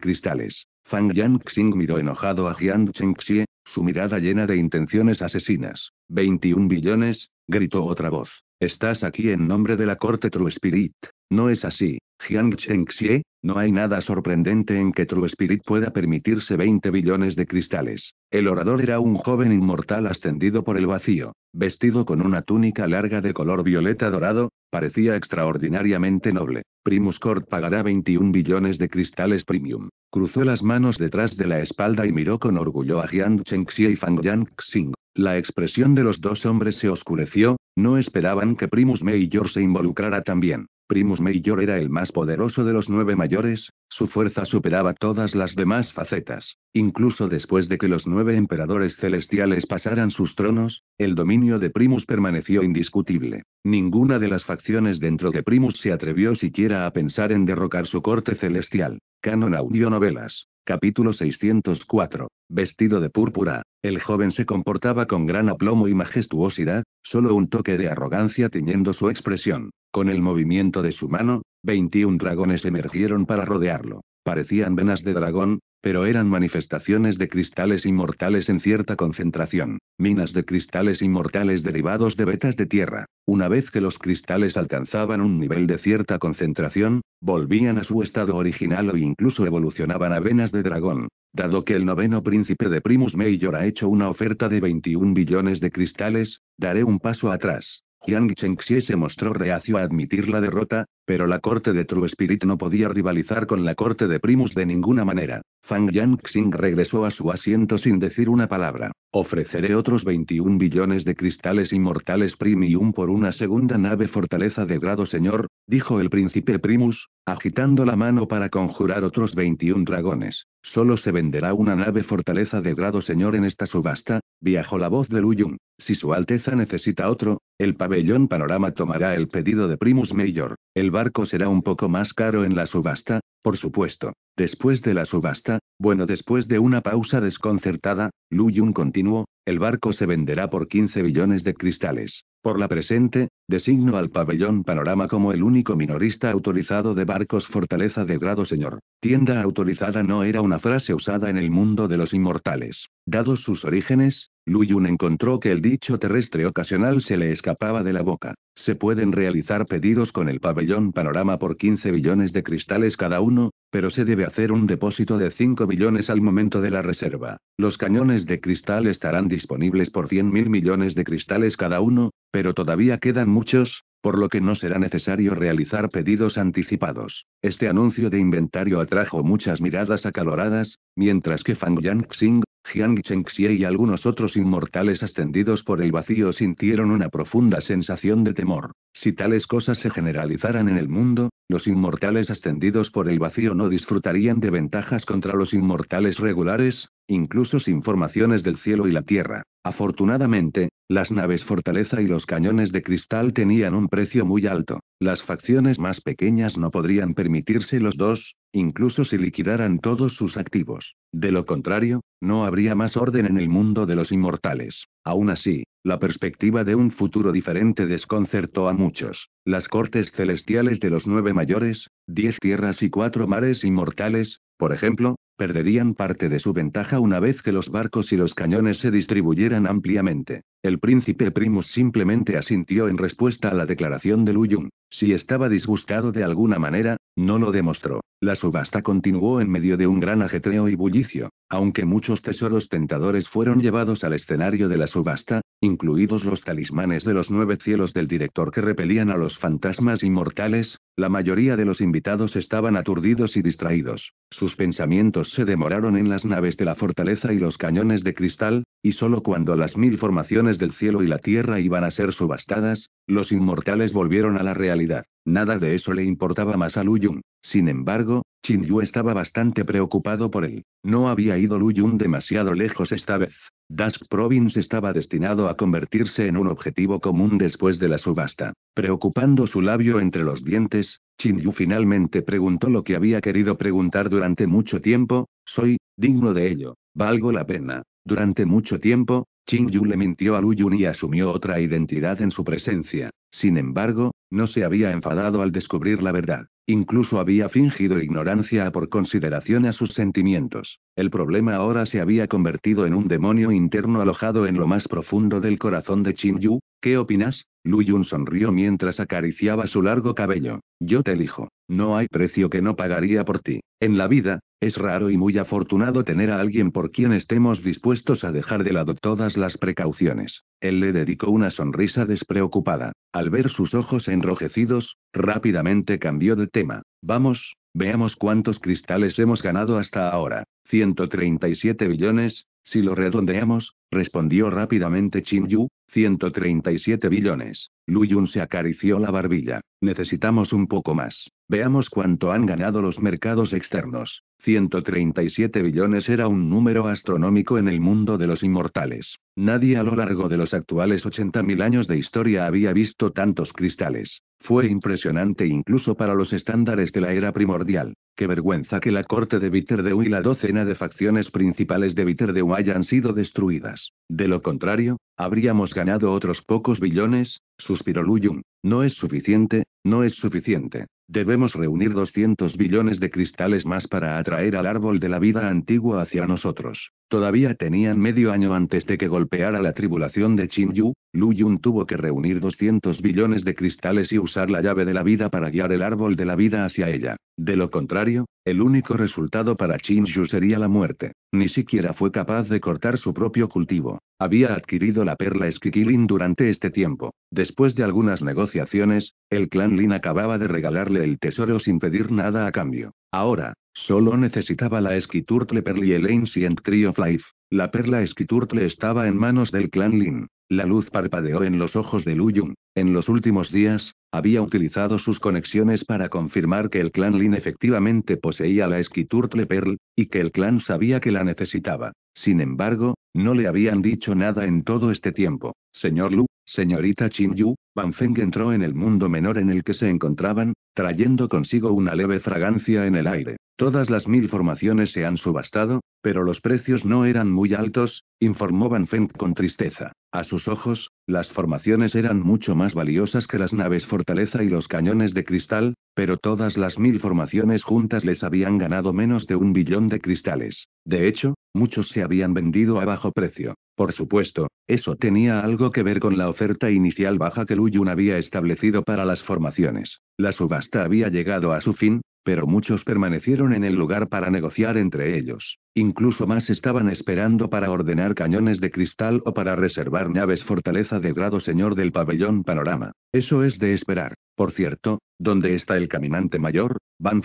cristales. Fang Xing miró enojado a Jiang Chengxie, su mirada llena de intenciones asesinas. 21 billones, gritó otra voz. Estás aquí en nombre de la corte True Spirit. No es así, Jiang Chengxie, no hay nada sorprendente en que True Spirit pueda permitirse 20 billones de cristales. El orador era un joven inmortal ascendido por el vacío, vestido con una túnica larga de color violeta dorado, parecía extraordinariamente noble. Primus Corp pagará 21 billones de cristales premium. Cruzó las manos detrás de la espalda y miró con orgullo a Jiang Chengxie y Fang Yangxing. La expresión de los dos hombres se oscureció, no esperaban que Primus Major se involucrara también. Primus Major era el más poderoso de los nueve mayores, su fuerza superaba todas las demás facetas. Incluso después de que los nueve emperadores celestiales pasaran sus tronos, el dominio de Primus permaneció indiscutible. Ninguna de las facciones dentro de Primus se atrevió siquiera a pensar en derrocar su corte celestial. Canon Audio Novelas. Capítulo 604. Vestido de púrpura, el joven se comportaba con gran aplomo y majestuosidad, solo un toque de arrogancia tiñendo su expresión. Con el movimiento de su mano, 21 dragones emergieron para rodearlo. Parecían venas de dragón, pero eran manifestaciones de cristales inmortales en cierta concentración, minas de cristales inmortales derivados de vetas de tierra. Una vez que los cristales alcanzaban un nivel de cierta concentración, volvían a su estado original o incluso evolucionaban a venas de dragón. Dado que el noveno príncipe de Primus Major ha hecho una oferta de 21 billones de cristales, daré un paso atrás. Yang Chengxie se mostró reacio a admitir la derrota, pero la corte de True Spirit no podía rivalizar con la corte de Primus de ninguna manera. Fang Yangxing regresó a su asiento sin decir una palabra. Ofreceré otros 21 billones de cristales inmortales primium por una segunda nave fortaleza de grado señor, dijo el príncipe Primus, agitando la mano para conjurar otros 21 dragones. Solo se venderá una nave fortaleza de grado señor en esta subasta, viajó la voz de Luyun. Si su alteza necesita otro, el pabellón Panorama tomará el pedido de Primus Major. El barco será un poco más caro en la subasta, por supuesto. Después de la subasta, bueno, después de una pausa desconcertada, Lu Luyun continuó, el barco se venderá por 15 billones de cristales. Por la presente, designo al pabellón Panorama como el único minorista autorizado de barcos Fortaleza de grado señor. Tienda autorizada no era una frase usada en el mundo de los inmortales. Dados sus orígenes, Luyun encontró que el dicho terrestre ocasional se le escapaba de la boca. Se pueden realizar pedidos con el pabellón Panorama por 15 billones de cristales cada uno, pero se debe hacer un depósito de 5 billones al momento de la reserva. Los cañones de cristal estarán disponibles por 100 mil millones de cristales cada uno, pero todavía quedan muchos, por lo que no será necesario realizar pedidos anticipados. Este anuncio de inventario atrajo muchas miradas acaloradas, mientras que Fang Xing, Jiang Chengxie y algunos otros inmortales ascendidos por el vacío sintieron una profunda sensación de temor. Si tales cosas se generalizaran en el mundo, los inmortales ascendidos por el vacío no disfrutarían de ventajas contra los inmortales regulares, incluso sin formaciones del cielo y la tierra. Afortunadamente, las naves fortaleza y los cañones de cristal tenían un precio muy alto. Las facciones más pequeñas no podrían permitirse los dos, incluso si liquidaran todos sus activos. De lo contrario, no habría más orden en el mundo de los inmortales. Aún así, la perspectiva de un futuro diferente desconcertó a muchos. Las cortes celestiales de los nueve mayores, diez tierras y cuatro mares inmortales, por ejemplo, perderían parte de su ventaja una vez que los barcos y los cañones se distribuyeran ampliamente. El príncipe Primus simplemente asintió en respuesta a la declaración de Luyun. Si estaba disgustado de alguna manera, no lo demostró. La subasta continuó en medio de un gran ajetreo y bullicio. Aunque muchos tesoros tentadores fueron llevados al escenario de la subasta, incluidos los talismanes de los nueve cielos del director que repelían a los fantasmas inmortales, la mayoría de los invitados estaban aturdidos y distraídos. Sus pensamientos se demoraron en las naves de la fortaleza y los cañones de cristal, y solo cuando las mil formaciones del cielo y la tierra iban a ser subastadas, los inmortales volvieron a la realidad. Nada de eso le importaba más a Lu Yun. Sin embargo, Qin Yu estaba bastante preocupado por él. No había ido Lu Yun demasiado lejos esta vez. Dask Province estaba destinado a convertirse en un objetivo común después de la subasta. Preocupando su labio entre los dientes, Qingyu Yu finalmente preguntó lo que había querido preguntar durante mucho tiempo, soy, digno de ello, valgo la pena. Durante mucho tiempo, Qingyu Yu le mintió a Lu Yun y asumió otra identidad en su presencia. Sin embargo, no se había enfadado al descubrir la verdad. Incluso había fingido ignorancia por consideración a sus sentimientos. El problema ahora se había convertido en un demonio interno alojado en lo más profundo del corazón de Chin Yu. ¿Qué opinas? Lu Yun sonrió mientras acariciaba su largo cabello. Yo te elijo. No hay precio que no pagaría por ti. En la vida, es raro y muy afortunado tener a alguien por quien estemos dispuestos a dejar de lado todas las precauciones. Él le dedicó una sonrisa despreocupada. Al ver sus ojos enrojecidos, rápidamente cambió de tema. Vamos, veamos cuántos cristales hemos ganado hasta ahora. 137 billones, si lo redondeamos, respondió rápidamente Chin Yu, 137 billones. Lu Yun se acarició la barbilla. Necesitamos un poco más. Veamos cuánto han ganado los mercados externos. 137 billones era un número astronómico en el mundo de los inmortales. Nadie a lo largo de los actuales 80.000 años de historia había visto tantos cristales. Fue impresionante incluso para los estándares de la era primordial. Qué vergüenza que la corte de Viterdeu y la docena de facciones principales de Viterdeu hayan sido destruidas. De lo contrario, habríamos ganado otros pocos billones, suspiró Luyun. No es suficiente, no es suficiente. Debemos reunir 200 billones de cristales más para atraer al árbol de la vida antigua hacia nosotros. Todavía tenían medio año antes de que golpeara la tribulación de Qin Yu, Lu Yun tuvo que reunir 200 billones de cristales y usar la llave de la vida para guiar el árbol de la vida hacia ella. De lo contrario, el único resultado para Qin Yu sería la muerte. Ni siquiera fue capaz de cortar su propio cultivo. Había adquirido la perla Esquiquilin durante este tiempo. Después de algunas negociaciones, el clan Lin acababa de regalarle el tesoro sin pedir nada a cambio. Ahora, Solo necesitaba la Esquiturtle Pearl y el Ancient Tree of Life. La perla Esquiturtle estaba en manos del clan Lin. La luz parpadeó en los ojos de Lu Yun. En los últimos días, había utilizado sus conexiones para confirmar que el clan Lin efectivamente poseía la Esquiturtle Pearl, y que el clan sabía que la necesitaba. Sin embargo, no le habían dicho nada en todo este tiempo. Señor Lu, Señorita Chin Yu, Ban Feng entró en el mundo menor en el que se encontraban, trayendo consigo una leve fragancia en el aire. Todas las mil formaciones se han subastado, pero los precios no eran muy altos, informó Van Feng con tristeza. A sus ojos, las formaciones eran mucho más valiosas que las naves fortaleza y los cañones de cristal, pero todas las mil formaciones juntas les habían ganado menos de un billón de cristales. De hecho, Muchos se habían vendido a bajo precio. Por supuesto, eso tenía algo que ver con la oferta inicial baja que Luyun había establecido para las formaciones. La subasta había llegado a su fin, pero muchos permanecieron en el lugar para negociar entre ellos. Incluso más estaban esperando para ordenar cañones de cristal o para reservar naves fortaleza de grado señor del pabellón panorama. Eso es de esperar. Por cierto, ¿dónde está el caminante mayor? Lu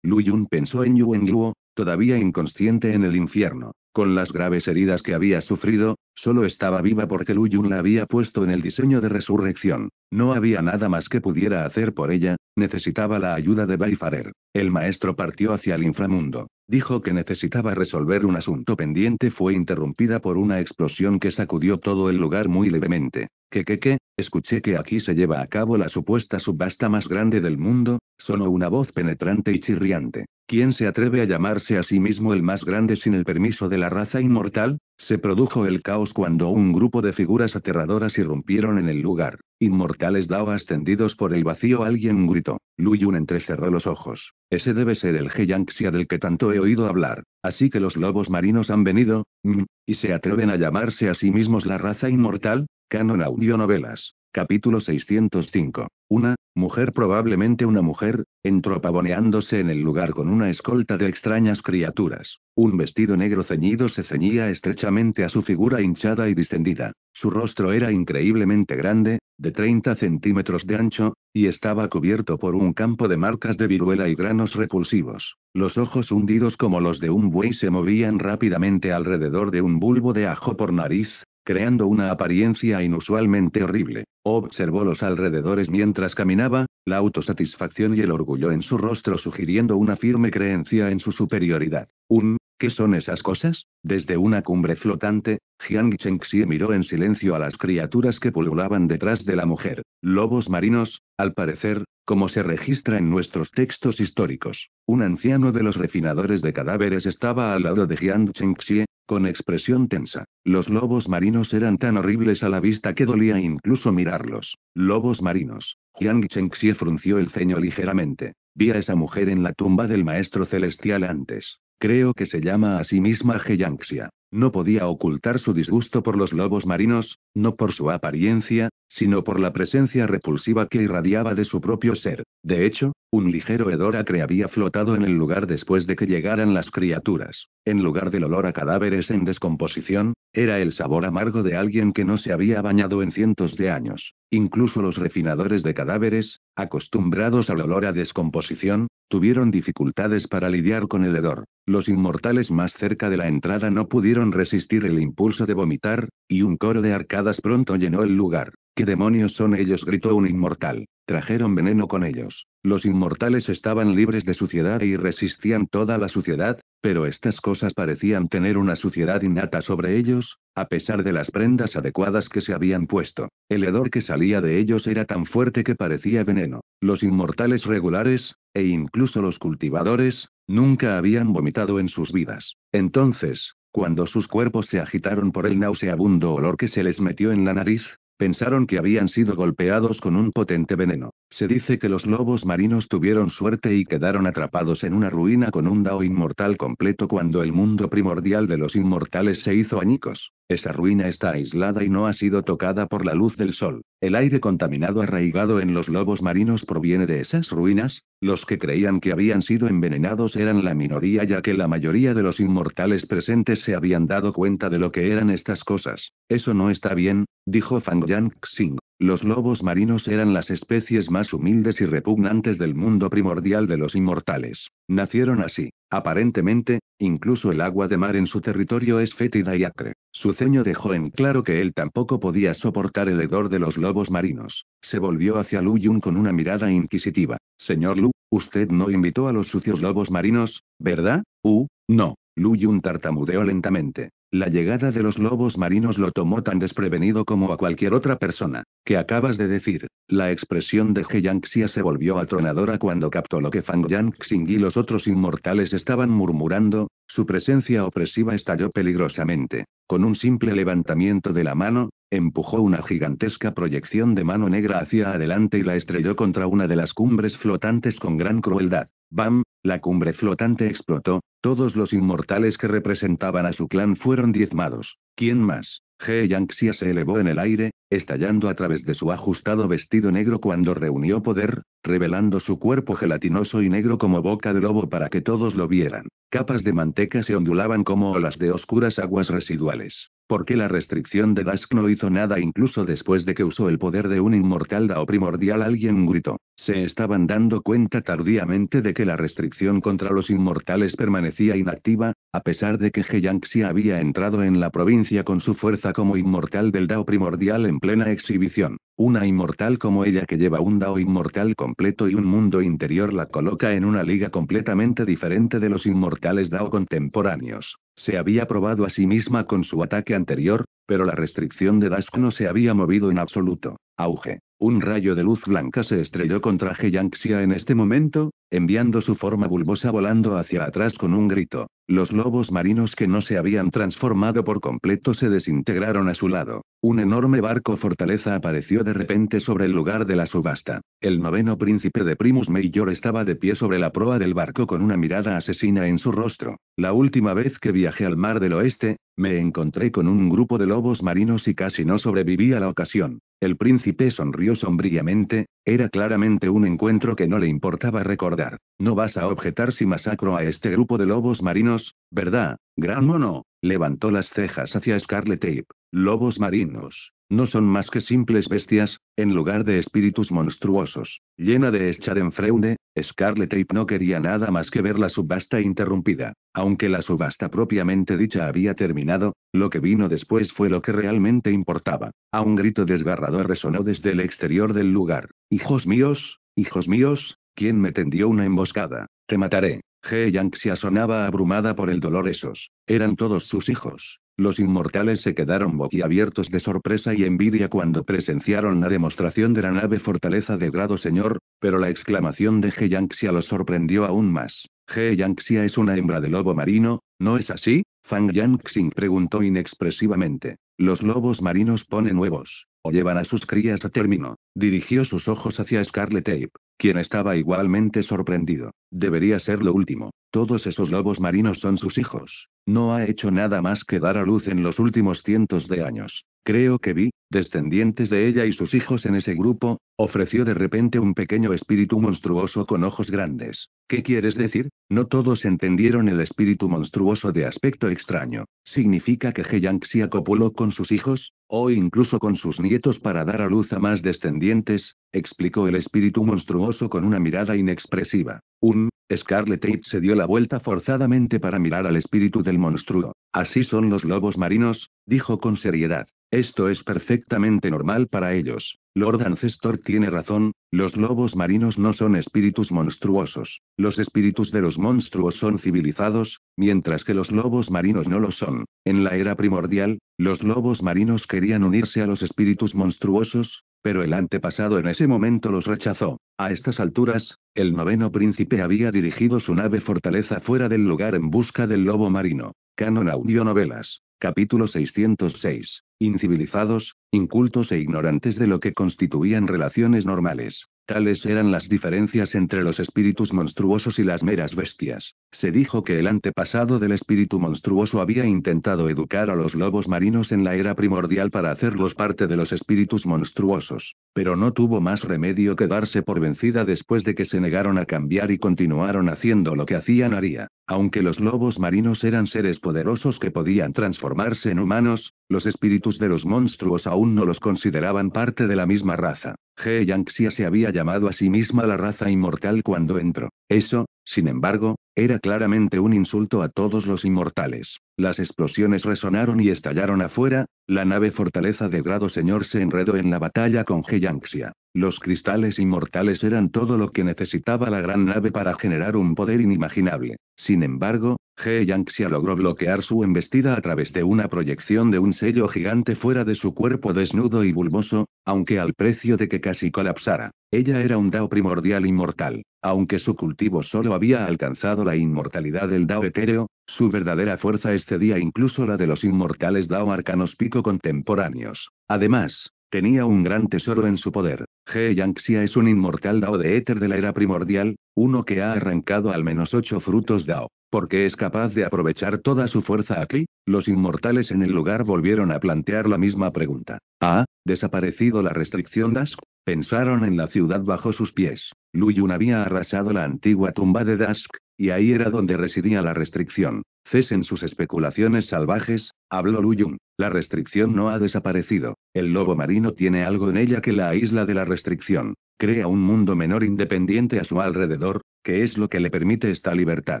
Luyun pensó en Yuengluo, todavía inconsciente en el infierno. Con las graves heridas que había sufrido, solo estaba viva porque Lu la había puesto en el diseño de resurrección. No había nada más que pudiera hacer por ella, necesitaba la ayuda de Bayfarer. El maestro partió hacia el inframundo. Dijo que necesitaba resolver un asunto pendiente. Fue interrumpida por una explosión que sacudió todo el lugar muy levemente. Que que que, escuché que aquí se lleva a cabo la supuesta subasta más grande del mundo, Sonó una voz penetrante y chirriante. ¿Quién se atreve a llamarse a sí mismo el más grande sin el permiso de la raza inmortal? Se produjo el caos cuando un grupo de figuras aterradoras irrumpieron en el lugar. Inmortales Dao ascendidos por el vacío alguien gritó. Yun entrecerró los ojos. Ese debe ser el Heyanxia del que tanto he oído hablar. Así que los lobos marinos han venido, mm, y se atreven a llamarse a sí mismos la raza inmortal. Canon Audio Novelas. Capítulo 605. Una, mujer probablemente una mujer, entró pavoneándose en el lugar con una escolta de extrañas criaturas. Un vestido negro ceñido se ceñía estrechamente a su figura hinchada y distendida. Su rostro era increíblemente grande, de 30 centímetros de ancho, y estaba cubierto por un campo de marcas de viruela y granos repulsivos. Los ojos hundidos como los de un buey se movían rápidamente alrededor de un bulbo de ajo por nariz, creando una apariencia inusualmente horrible. Observó los alrededores mientras caminaba, la autosatisfacción y el orgullo en su rostro sugiriendo una firme creencia en su superioridad. Un, ¿qué son esas cosas? Desde una cumbre flotante, Jiang Chengxi miró en silencio a las criaturas que pululaban detrás de la mujer. Lobos marinos, al parecer, como se registra en nuestros textos históricos. Un anciano de los refinadores de cadáveres estaba al lado de Jiang Chengxie, con expresión tensa. Los lobos marinos eran tan horribles a la vista que dolía incluso mirarlos. Lobos marinos. Jiang Chengxie frunció el ceño ligeramente. Vi a esa mujer en la tumba del maestro celestial antes. Creo que se llama a sí misma Yangxia. No podía ocultar su disgusto por los lobos marinos, no por su apariencia, sino por la presencia repulsiva que irradiaba de su propio ser. De hecho, un ligero hedor acre había flotado en el lugar después de que llegaran las criaturas. En lugar del olor a cadáveres en descomposición, era el sabor amargo de alguien que no se había bañado en cientos de años. Incluso los refinadores de cadáveres, acostumbrados al olor a descomposición, tuvieron dificultades para lidiar con el hedor. Los inmortales más cerca de la entrada no pudieron resistir el impulso de vomitar, y un coro de arcadas pronto llenó el lugar. ¿Qué demonios son ellos? gritó un inmortal. Trajeron veneno con ellos. Los inmortales estaban libres de suciedad y resistían toda la suciedad, pero estas cosas parecían tener una suciedad innata sobre ellos, a pesar de las prendas adecuadas que se habían puesto. El hedor que salía de ellos era tan fuerte que parecía veneno. Los inmortales regulares, e incluso los cultivadores, nunca habían vomitado en sus vidas. Entonces, cuando sus cuerpos se agitaron por el nauseabundo olor que se les metió en la nariz, Pensaron que habían sido golpeados con un potente veneno. Se dice que los lobos marinos tuvieron suerte y quedaron atrapados en una ruina con un Dao inmortal completo cuando el mundo primordial de los inmortales se hizo añicos. Esa ruina está aislada y no ha sido tocada por la luz del sol. El aire contaminado arraigado en los lobos marinos proviene de esas ruinas. Los que creían que habían sido envenenados eran la minoría ya que la mayoría de los inmortales presentes se habían dado cuenta de lo que eran estas cosas. Eso no está bien, dijo Fang Yang Xing. Los lobos marinos eran las especies más humildes y repugnantes del mundo primordial de los inmortales. Nacieron así. Aparentemente, incluso el agua de mar en su territorio es fétida y acre. Su ceño dejó en claro que él tampoco podía soportar el hedor de los lobos marinos. Se volvió hacia Lu Yun con una mirada inquisitiva. Señor Lu, usted no invitó a los sucios lobos marinos, ¿verdad? Uh, no. Lu Yun tartamudeó lentamente. La llegada de los lobos marinos lo tomó tan desprevenido como a cualquier otra persona. ¿Qué acabas de decir? La expresión de He Yangxia se volvió atronadora cuando captó lo que Fang Yangxing y los otros inmortales estaban murmurando. Su presencia opresiva estalló peligrosamente. Con un simple levantamiento de la mano, empujó una gigantesca proyección de mano negra hacia adelante y la estrelló contra una de las cumbres flotantes con gran crueldad. Bam, la cumbre flotante explotó, todos los inmortales que representaban a su clan fueron diezmados. ¿Quién más? He Yangxia se elevó en el aire, estallando a través de su ajustado vestido negro cuando reunió poder, revelando su cuerpo gelatinoso y negro como boca de lobo para que todos lo vieran. Capas de manteca se ondulaban como olas de oscuras aguas residuales. Porque la restricción de Dask no hizo nada incluso después de que usó el poder de un inmortal Dao primordial alguien gritó. Se estaban dando cuenta tardíamente de que la restricción contra los inmortales permanecía inactiva, a pesar de que yangxi había entrado en la provincia con su fuerza como inmortal del Dao primordial en plena exhibición. Una inmortal como ella que lleva un Dao inmortal completo y un mundo interior la coloca en una liga completamente diferente de los inmortales Dao contemporáneos. Se había probado a sí misma con su ataque anterior, pero la restricción de Dask no se había movido en absoluto. Auge. Un rayo de luz blanca se estrelló contra Xia en este momento, enviando su forma bulbosa volando hacia atrás con un grito. Los lobos marinos que no se habían transformado por completo se desintegraron a su lado. Un enorme barco fortaleza apareció de repente sobre el lugar de la subasta. El noveno príncipe de Primus Major estaba de pie sobre la proa del barco con una mirada asesina en su rostro. La última vez que viajé al mar del oeste, me encontré con un grupo de lobos marinos y casi no sobreviví a la ocasión. El príncipe sonrió sombríamente, era claramente un encuentro que no le importaba recordar. No vas a objetar si masacro a este grupo de lobos marinos, ¿verdad, gran mono? Levantó las cejas hacia Scarlet Ape. Lobos marinos. No son más que simples bestias, en lugar de espíritus monstruosos. Llena de en echar freunde, Scarlet Ape no quería nada más que ver la subasta interrumpida. Aunque la subasta propiamente dicha había terminado, lo que vino después fue lo que realmente importaba. A un grito desgarrador resonó desde el exterior del lugar. Hijos míos, hijos míos, ¿quién me tendió una emboscada? Te mataré. He Yangxia sonaba abrumada por el dolor esos. Eran todos sus hijos. Los inmortales se quedaron boquiabiertos de sorpresa y envidia cuando presenciaron la demostración de la nave fortaleza de grado señor, pero la exclamación de He Yangxia los sorprendió aún más. He Yangxia es una hembra de lobo marino, ¿no es así? Fang Yangxing preguntó inexpresivamente. Los lobos marinos ponen huevos, o llevan a sus crías a término. Dirigió sus ojos hacia Scarlet Tape quien estaba igualmente sorprendido. Debería ser lo último. Todos esos lobos marinos son sus hijos. No ha hecho nada más que dar a luz en los últimos cientos de años creo que vi, descendientes de ella y sus hijos en ese grupo, ofreció de repente un pequeño espíritu monstruoso con ojos grandes. ¿Qué quieres decir? No todos entendieron el espíritu monstruoso de aspecto extraño. ¿Significa que se acopuló con sus hijos, o incluso con sus nietos para dar a luz a más descendientes? explicó el espíritu monstruoso con una mirada inexpresiva. Un, Scarlet Tate se dio la vuelta forzadamente para mirar al espíritu del monstruo. Así son los lobos marinos, dijo con seriedad. Esto es perfectamente normal para ellos. Lord Ancestor tiene razón, los lobos marinos no son espíritus monstruosos, los espíritus de los monstruos son civilizados, mientras que los lobos marinos no lo son. En la era primordial, los lobos marinos querían unirse a los espíritus monstruosos, pero el antepasado en ese momento los rechazó. A estas alturas, el noveno príncipe había dirigido su nave fortaleza fuera del lugar en busca del lobo marino. Canon Audio Novelas. Capítulo 606 incivilizados incultos e ignorantes de lo que constituían relaciones normales. Tales eran las diferencias entre los espíritus monstruosos y las meras bestias. Se dijo que el antepasado del espíritu monstruoso había intentado educar a los lobos marinos en la era primordial para hacerlos parte de los espíritus monstruosos, pero no tuvo más remedio que darse por vencida después de que se negaron a cambiar y continuaron haciendo lo que hacían haría. Aunque los lobos marinos eran seres poderosos que podían transformarse en humanos, los espíritus de los monstruos aún no los consideraban parte de la misma raza. He Yangxia se había llamado a sí misma la raza inmortal cuando entró. Eso, sin embargo, era claramente un insulto a todos los inmortales. Las explosiones resonaron y estallaron afuera, la nave fortaleza de grado señor se enredó en la batalla con He Yangxia. Los cristales inmortales eran todo lo que necesitaba la gran nave para generar un poder inimaginable. Sin embargo, He Yangxia logró bloquear su embestida a través de una proyección de un sello gigante fuera de su cuerpo desnudo y bulboso, aunque al precio de que casi colapsara. Ella era un Dao primordial inmortal. Aunque su cultivo solo había alcanzado la inmortalidad del Dao etéreo, su verdadera fuerza excedía incluso la de los inmortales Dao arcanos pico contemporáneos. Además, Tenía un gran tesoro en su poder. He Yangxia es un inmortal Dao de éter de la era primordial, uno que ha arrancado al menos ocho frutos Dao. Porque es capaz de aprovechar toda su fuerza aquí, los inmortales en el lugar volvieron a plantear la misma pregunta. ¿Ha desaparecido la restricción Dask? Pensaron en la ciudad bajo sus pies. Luyun había arrasado la antigua tumba de Dask, y ahí era donde residía la restricción. Cesen sus especulaciones salvajes, habló Luyun. La restricción no ha desaparecido. El lobo marino tiene algo en ella que la isla de la restricción. Crea un mundo menor independiente a su alrededor, que es lo que le permite esta libertad.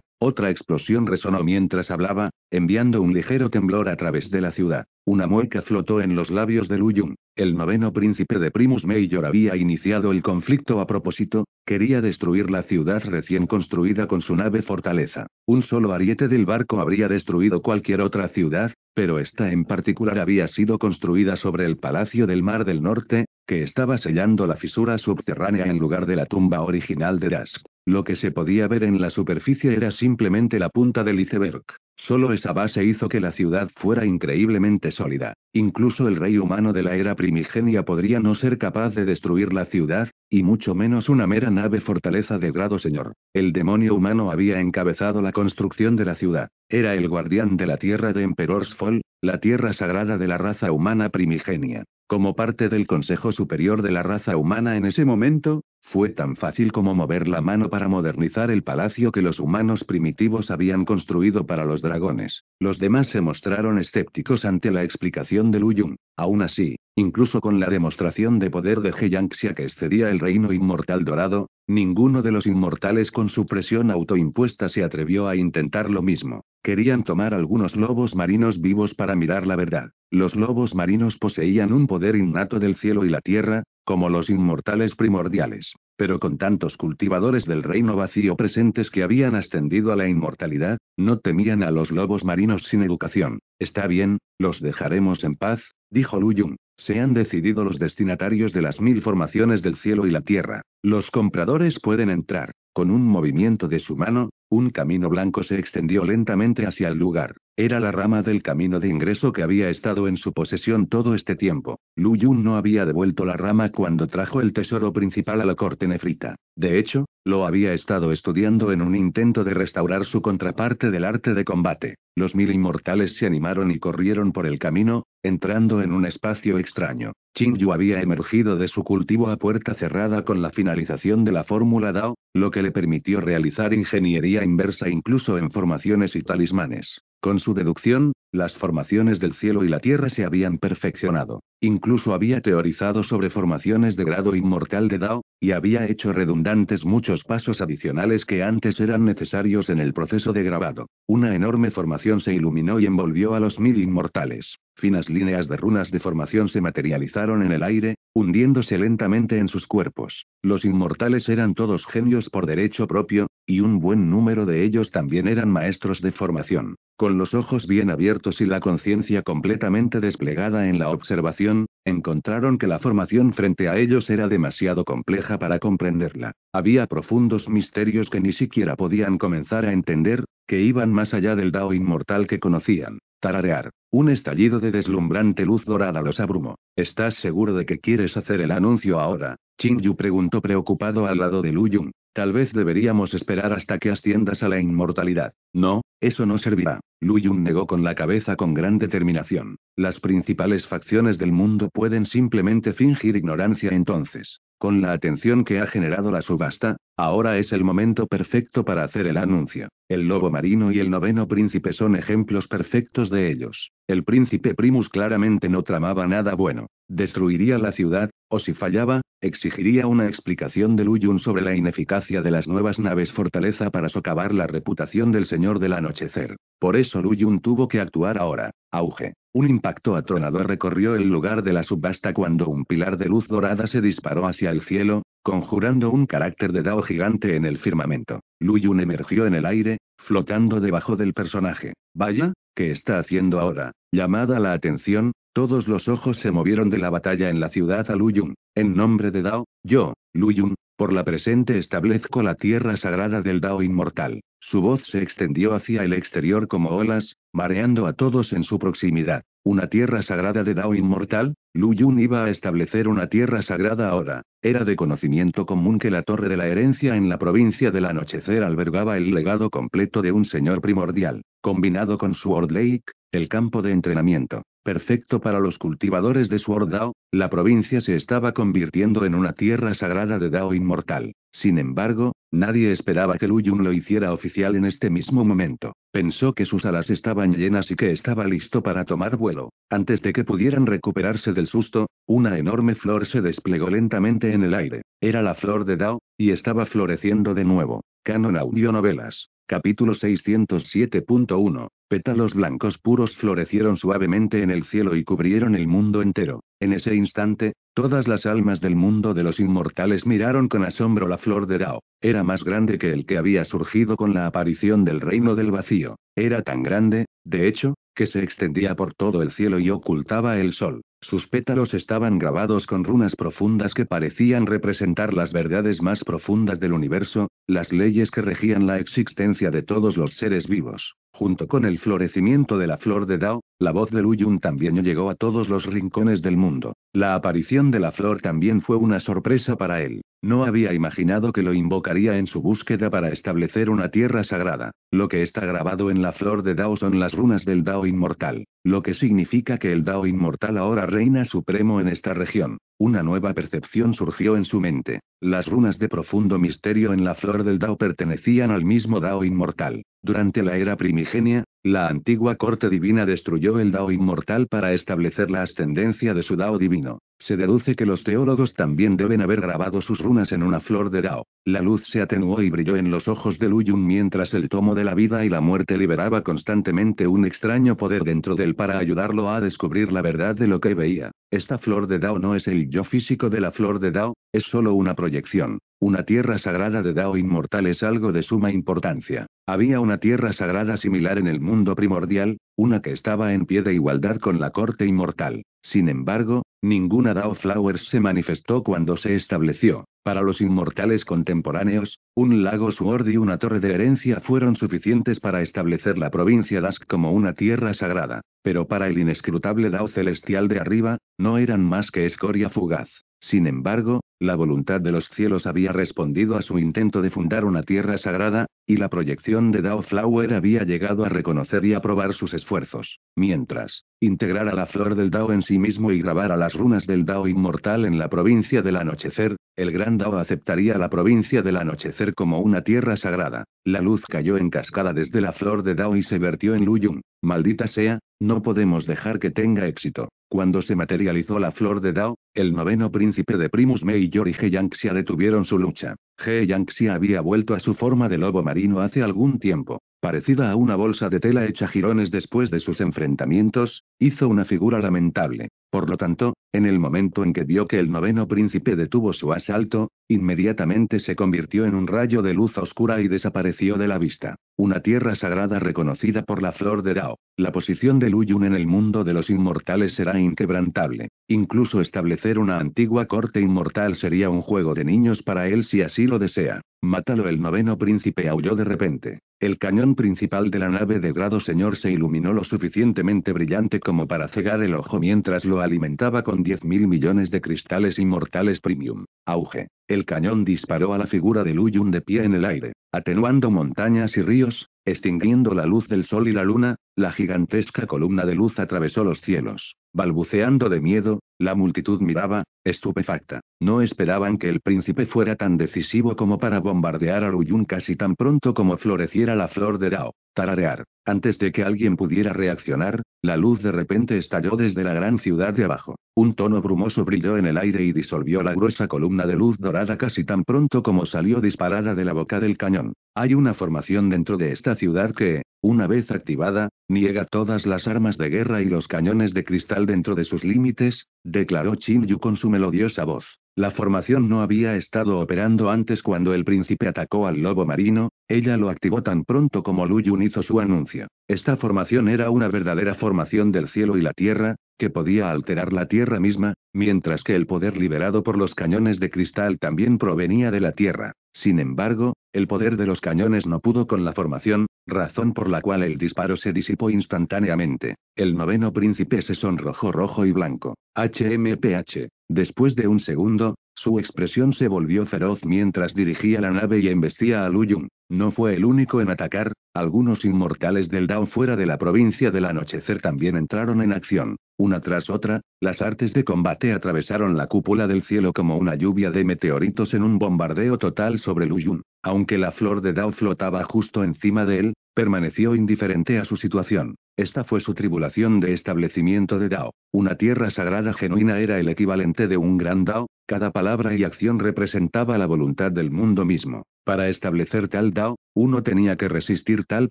Otra explosión resonó mientras hablaba, enviando un ligero temblor a través de la ciudad. Una mueca flotó en los labios de Luyun. El noveno príncipe de Primus Major había iniciado el conflicto a propósito, quería destruir la ciudad recién construida con su nave fortaleza. Un solo ariete del barco habría destruido cualquier otra ciudad, pero esta en particular había sido construida sobre el Palacio del Mar del Norte, que estaba sellando la fisura subterránea en lugar de la tumba original de Dask. Lo que se podía ver en la superficie era simplemente la punta del iceberg. Solo esa base hizo que la ciudad fuera increíblemente sólida. Incluso el rey humano de la era primigenia podría no ser capaz de destruir la ciudad, y mucho menos una mera nave fortaleza de grado señor. El demonio humano había encabezado la construcción de la ciudad. Era el guardián de la tierra de Emperor's Fall, la tierra sagrada de la raza humana primigenia. Como parte del Consejo Superior de la Raza Humana en ese momento, fue tan fácil como mover la mano para modernizar el palacio que los humanos primitivos habían construido para los dragones. Los demás se mostraron escépticos ante la explicación de Luyun. Aún así, incluso con la demostración de poder de Yangxia que excedía el reino inmortal dorado, ninguno de los inmortales con su presión autoimpuesta se atrevió a intentar lo mismo. Querían tomar algunos lobos marinos vivos para mirar la verdad. Los lobos marinos poseían un poder innato del cielo y la tierra, como los inmortales primordiales. Pero con tantos cultivadores del reino vacío presentes que habían ascendido a la inmortalidad, no temían a los lobos marinos sin educación. Está bien, los dejaremos en paz, dijo Lu Yun. Se han decidido los destinatarios de las mil formaciones del cielo y la tierra. Los compradores pueden entrar. Con un movimiento de su mano, un camino blanco se extendió lentamente hacia el lugar. Era la rama del camino de ingreso que había estado en su posesión todo este tiempo. Lu Yun no había devuelto la rama cuando trajo el tesoro principal a la corte nefrita. De hecho, lo había estado estudiando en un intento de restaurar su contraparte del arte de combate. Los mil inmortales se animaron y corrieron por el camino, entrando en un espacio extraño. Qing Yu había emergido de su cultivo a puerta cerrada con la finalización de la fórmula Dao, lo que le permitió realizar ingeniería inversa incluso en formaciones y talismanes. Con su deducción, las formaciones del cielo y la tierra se habían perfeccionado. Incluso había teorizado sobre formaciones de grado inmortal de Dao, y había hecho redundantes muchos pasos adicionales que antes eran necesarios en el proceso de grabado. Una enorme formación se iluminó y envolvió a los mil inmortales. Finas líneas de runas de formación se materializaron en el aire, hundiéndose lentamente en sus cuerpos. Los inmortales eran todos genios por derecho propio, y un buen número de ellos también eran maestros de formación. Con los ojos bien abiertos y la conciencia completamente desplegada en la observación, encontraron que la formación frente a ellos era demasiado compleja para comprenderla. Había profundos misterios que ni siquiera podían comenzar a entender, que iban más allá del Dao inmortal que conocían. Tararear. Un estallido de deslumbrante luz dorada los abrumó. ¿Estás seguro de que quieres hacer el anuncio ahora? Ching Yu preguntó preocupado al lado de Lu Yun. Tal vez deberíamos esperar hasta que asciendas a la inmortalidad. No, eso no servirá. Lu negó con la cabeza con gran determinación. Las principales facciones del mundo pueden simplemente fingir ignorancia entonces. Con la atención que ha generado la subasta, ahora es el momento perfecto para hacer el anuncio. El lobo marino y el noveno príncipe son ejemplos perfectos de ellos. El príncipe Primus claramente no tramaba nada bueno. Destruiría la ciudad, o si fallaba, exigiría una explicación de Luyun sobre la ineficacia de las nuevas naves fortaleza para socavar la reputación del Señor del Anochecer. Por eso Luyun tuvo que actuar ahora. Auge. Un impacto atronador recorrió el lugar de la subasta cuando un pilar de luz dorada se disparó hacia el cielo, conjurando un carácter de Dao gigante en el firmamento. Luyun emergió en el aire, flotando debajo del personaje. Vaya, ¿qué está haciendo ahora? Llamada la atención, todos los ojos se movieron de la batalla en la ciudad a Luyun. En nombre de Dao, yo, Yun, por la presente establezco la tierra sagrada del Dao inmortal. Su voz se extendió hacia el exterior como olas, mareando a todos en su proximidad. Una tierra sagrada de Dao inmortal, Yun iba a establecer una tierra sagrada ahora. Era de conocimiento común que la Torre de la Herencia en la provincia del Anochecer albergaba el legado completo de un señor primordial. Combinado con su Lake, el campo de entrenamiento, perfecto para los cultivadores de Sword Dao, la provincia se estaba convirtiendo en una tierra sagrada de Dao inmortal. Sin embargo, nadie esperaba que Lu Yun lo hiciera oficial en este mismo momento. Pensó que sus alas estaban llenas y que estaba listo para tomar vuelo. Antes de que pudieran recuperarse del susto, una enorme flor se desplegó lentamente en el aire. Era la flor de Dao, y estaba floreciendo de nuevo. Canon Audio Novelas. Capítulo 607.1. Pétalos blancos puros florecieron suavemente en el cielo y cubrieron el mundo entero. En ese instante, todas las almas del mundo de los inmortales miraron con asombro la flor de Dao. Era más grande que el que había surgido con la aparición del reino del vacío. Era tan grande, de hecho, que se extendía por todo el cielo y ocultaba el sol. Sus pétalos estaban grabados con runas profundas que parecían representar las verdades más profundas del universo, las leyes que regían la existencia de todos los seres vivos. Junto con el florecimiento de la flor de Dao, la voz de Luyun también llegó a todos los rincones del mundo. La aparición de la flor también fue una sorpresa para él. No había imaginado que lo invocaría en su búsqueda para establecer una tierra sagrada, lo que está grabado en la flor de Dao son las runas del Dao inmortal, lo que significa que el Dao inmortal ahora reina supremo en esta región. Una nueva percepción surgió en su mente. Las runas de profundo misterio en la flor del Dao pertenecían al mismo Dao inmortal. Durante la era primigenia, la antigua corte divina destruyó el Dao inmortal para establecer la ascendencia de su Dao divino. Se deduce que los teólogos también deben haber grabado sus runas en una flor de Dao. La luz se atenuó y brilló en los ojos de Luyun mientras el tomo de la vida y la muerte liberaba constantemente un extraño poder dentro de él para ayudarlo a descubrir la verdad de lo que veía. Esta flor de Dao no es el yo físico de la flor de Dao, es solo una proyección. Una tierra sagrada de Dao inmortal es algo de suma importancia. Había una tierra sagrada similar en el mundo primordial, una que estaba en pie de igualdad con la corte inmortal. Sin embargo, ninguna Dao Flowers se manifestó cuando se estableció. Para los inmortales contemporáneos, un lago Sword y una torre de herencia fueron suficientes para establecer la provincia Dask como una tierra sagrada, pero para el inescrutable Dao celestial de arriba, no eran más que escoria fugaz. Sin embargo, la voluntad de los cielos había respondido a su intento de fundar una tierra sagrada, y la proyección de Dao Flower había llegado a reconocer y aprobar sus esfuerzos. Mientras, integrara la flor del Dao en sí mismo y grabara las runas del Dao inmortal en la provincia del anochecer, el gran Dao aceptaría la provincia del anochecer como una tierra sagrada. La luz cayó en cascada desde la flor de Dao y se vertió en Luyun. Maldita sea, no podemos dejar que tenga éxito. Cuando se materializó la flor de Dao, el noveno príncipe de Primus Mei y He Yangxia detuvieron su lucha. He había vuelto a su forma de lobo marino hace algún tiempo, parecida a una bolsa de tela hecha jirones después de sus enfrentamientos, hizo una figura lamentable. Por lo tanto, en el momento en que vio que el noveno príncipe detuvo su asalto, inmediatamente se convirtió en un rayo de luz oscura y desapareció de la vista. Una tierra sagrada reconocida por la flor de Dao. La posición de Luyun en el mundo de los inmortales será inquebrantable. Incluso establecer una antigua corte inmortal sería un juego de niños para él si así lo desea. Mátalo el noveno príncipe aulló de repente. El cañón principal de la nave de grado señor se iluminó lo suficientemente brillante como para cegar el ojo mientras lo alimentaba con mil millones de cristales inmortales premium. Auge. El cañón disparó a la figura de Luyun de pie en el aire, atenuando montañas y ríos, extinguiendo la luz del sol y la luna, la gigantesca columna de luz atravesó los cielos. Balbuceando de miedo, la multitud miraba, estupefacta. No esperaban que el príncipe fuera tan decisivo como para bombardear a Ruyun casi tan pronto como floreciera la flor de Dao. Tararear. Antes de que alguien pudiera reaccionar, la luz de repente estalló desde la gran ciudad de abajo. Un tono brumoso brilló en el aire y disolvió la gruesa columna de luz dorada casi tan pronto como salió disparada de la boca del cañón. Hay una formación dentro de esta ciudad que, una vez activada, niega todas las armas de guerra y los cañones de cristal dentro de sus límites, declaró Chin Yu con su melodiosa voz. La formación no había estado operando antes cuando el príncipe atacó al lobo marino, ella lo activó tan pronto como Lu Yun hizo su anuncio. Esta formación era una verdadera formación del cielo y la tierra, que podía alterar la tierra misma, mientras que el poder liberado por los cañones de cristal también provenía de la tierra. Sin embargo, el poder de los cañones no pudo con la formación, razón por la cual el disparo se disipó instantáneamente. El noveno príncipe se sonrojó rojo y blanco. HMPH. Después de un segundo, su expresión se volvió feroz mientras dirigía la nave y embestía a Luyun. No fue el único en atacar, algunos inmortales del Dao fuera de la provincia del anochecer también entraron en acción. Una tras otra, las artes de combate atravesaron la cúpula del cielo como una lluvia de meteoritos en un bombardeo total sobre Luyun. Aunque la flor de Dao flotaba justo encima de él, Permaneció indiferente a su situación. Esta fue su tribulación de establecimiento de Dao. Una tierra sagrada genuina era el equivalente de un gran Dao, cada palabra y acción representaba la voluntad del mundo mismo. Para establecer tal Dao, uno tenía que resistir tal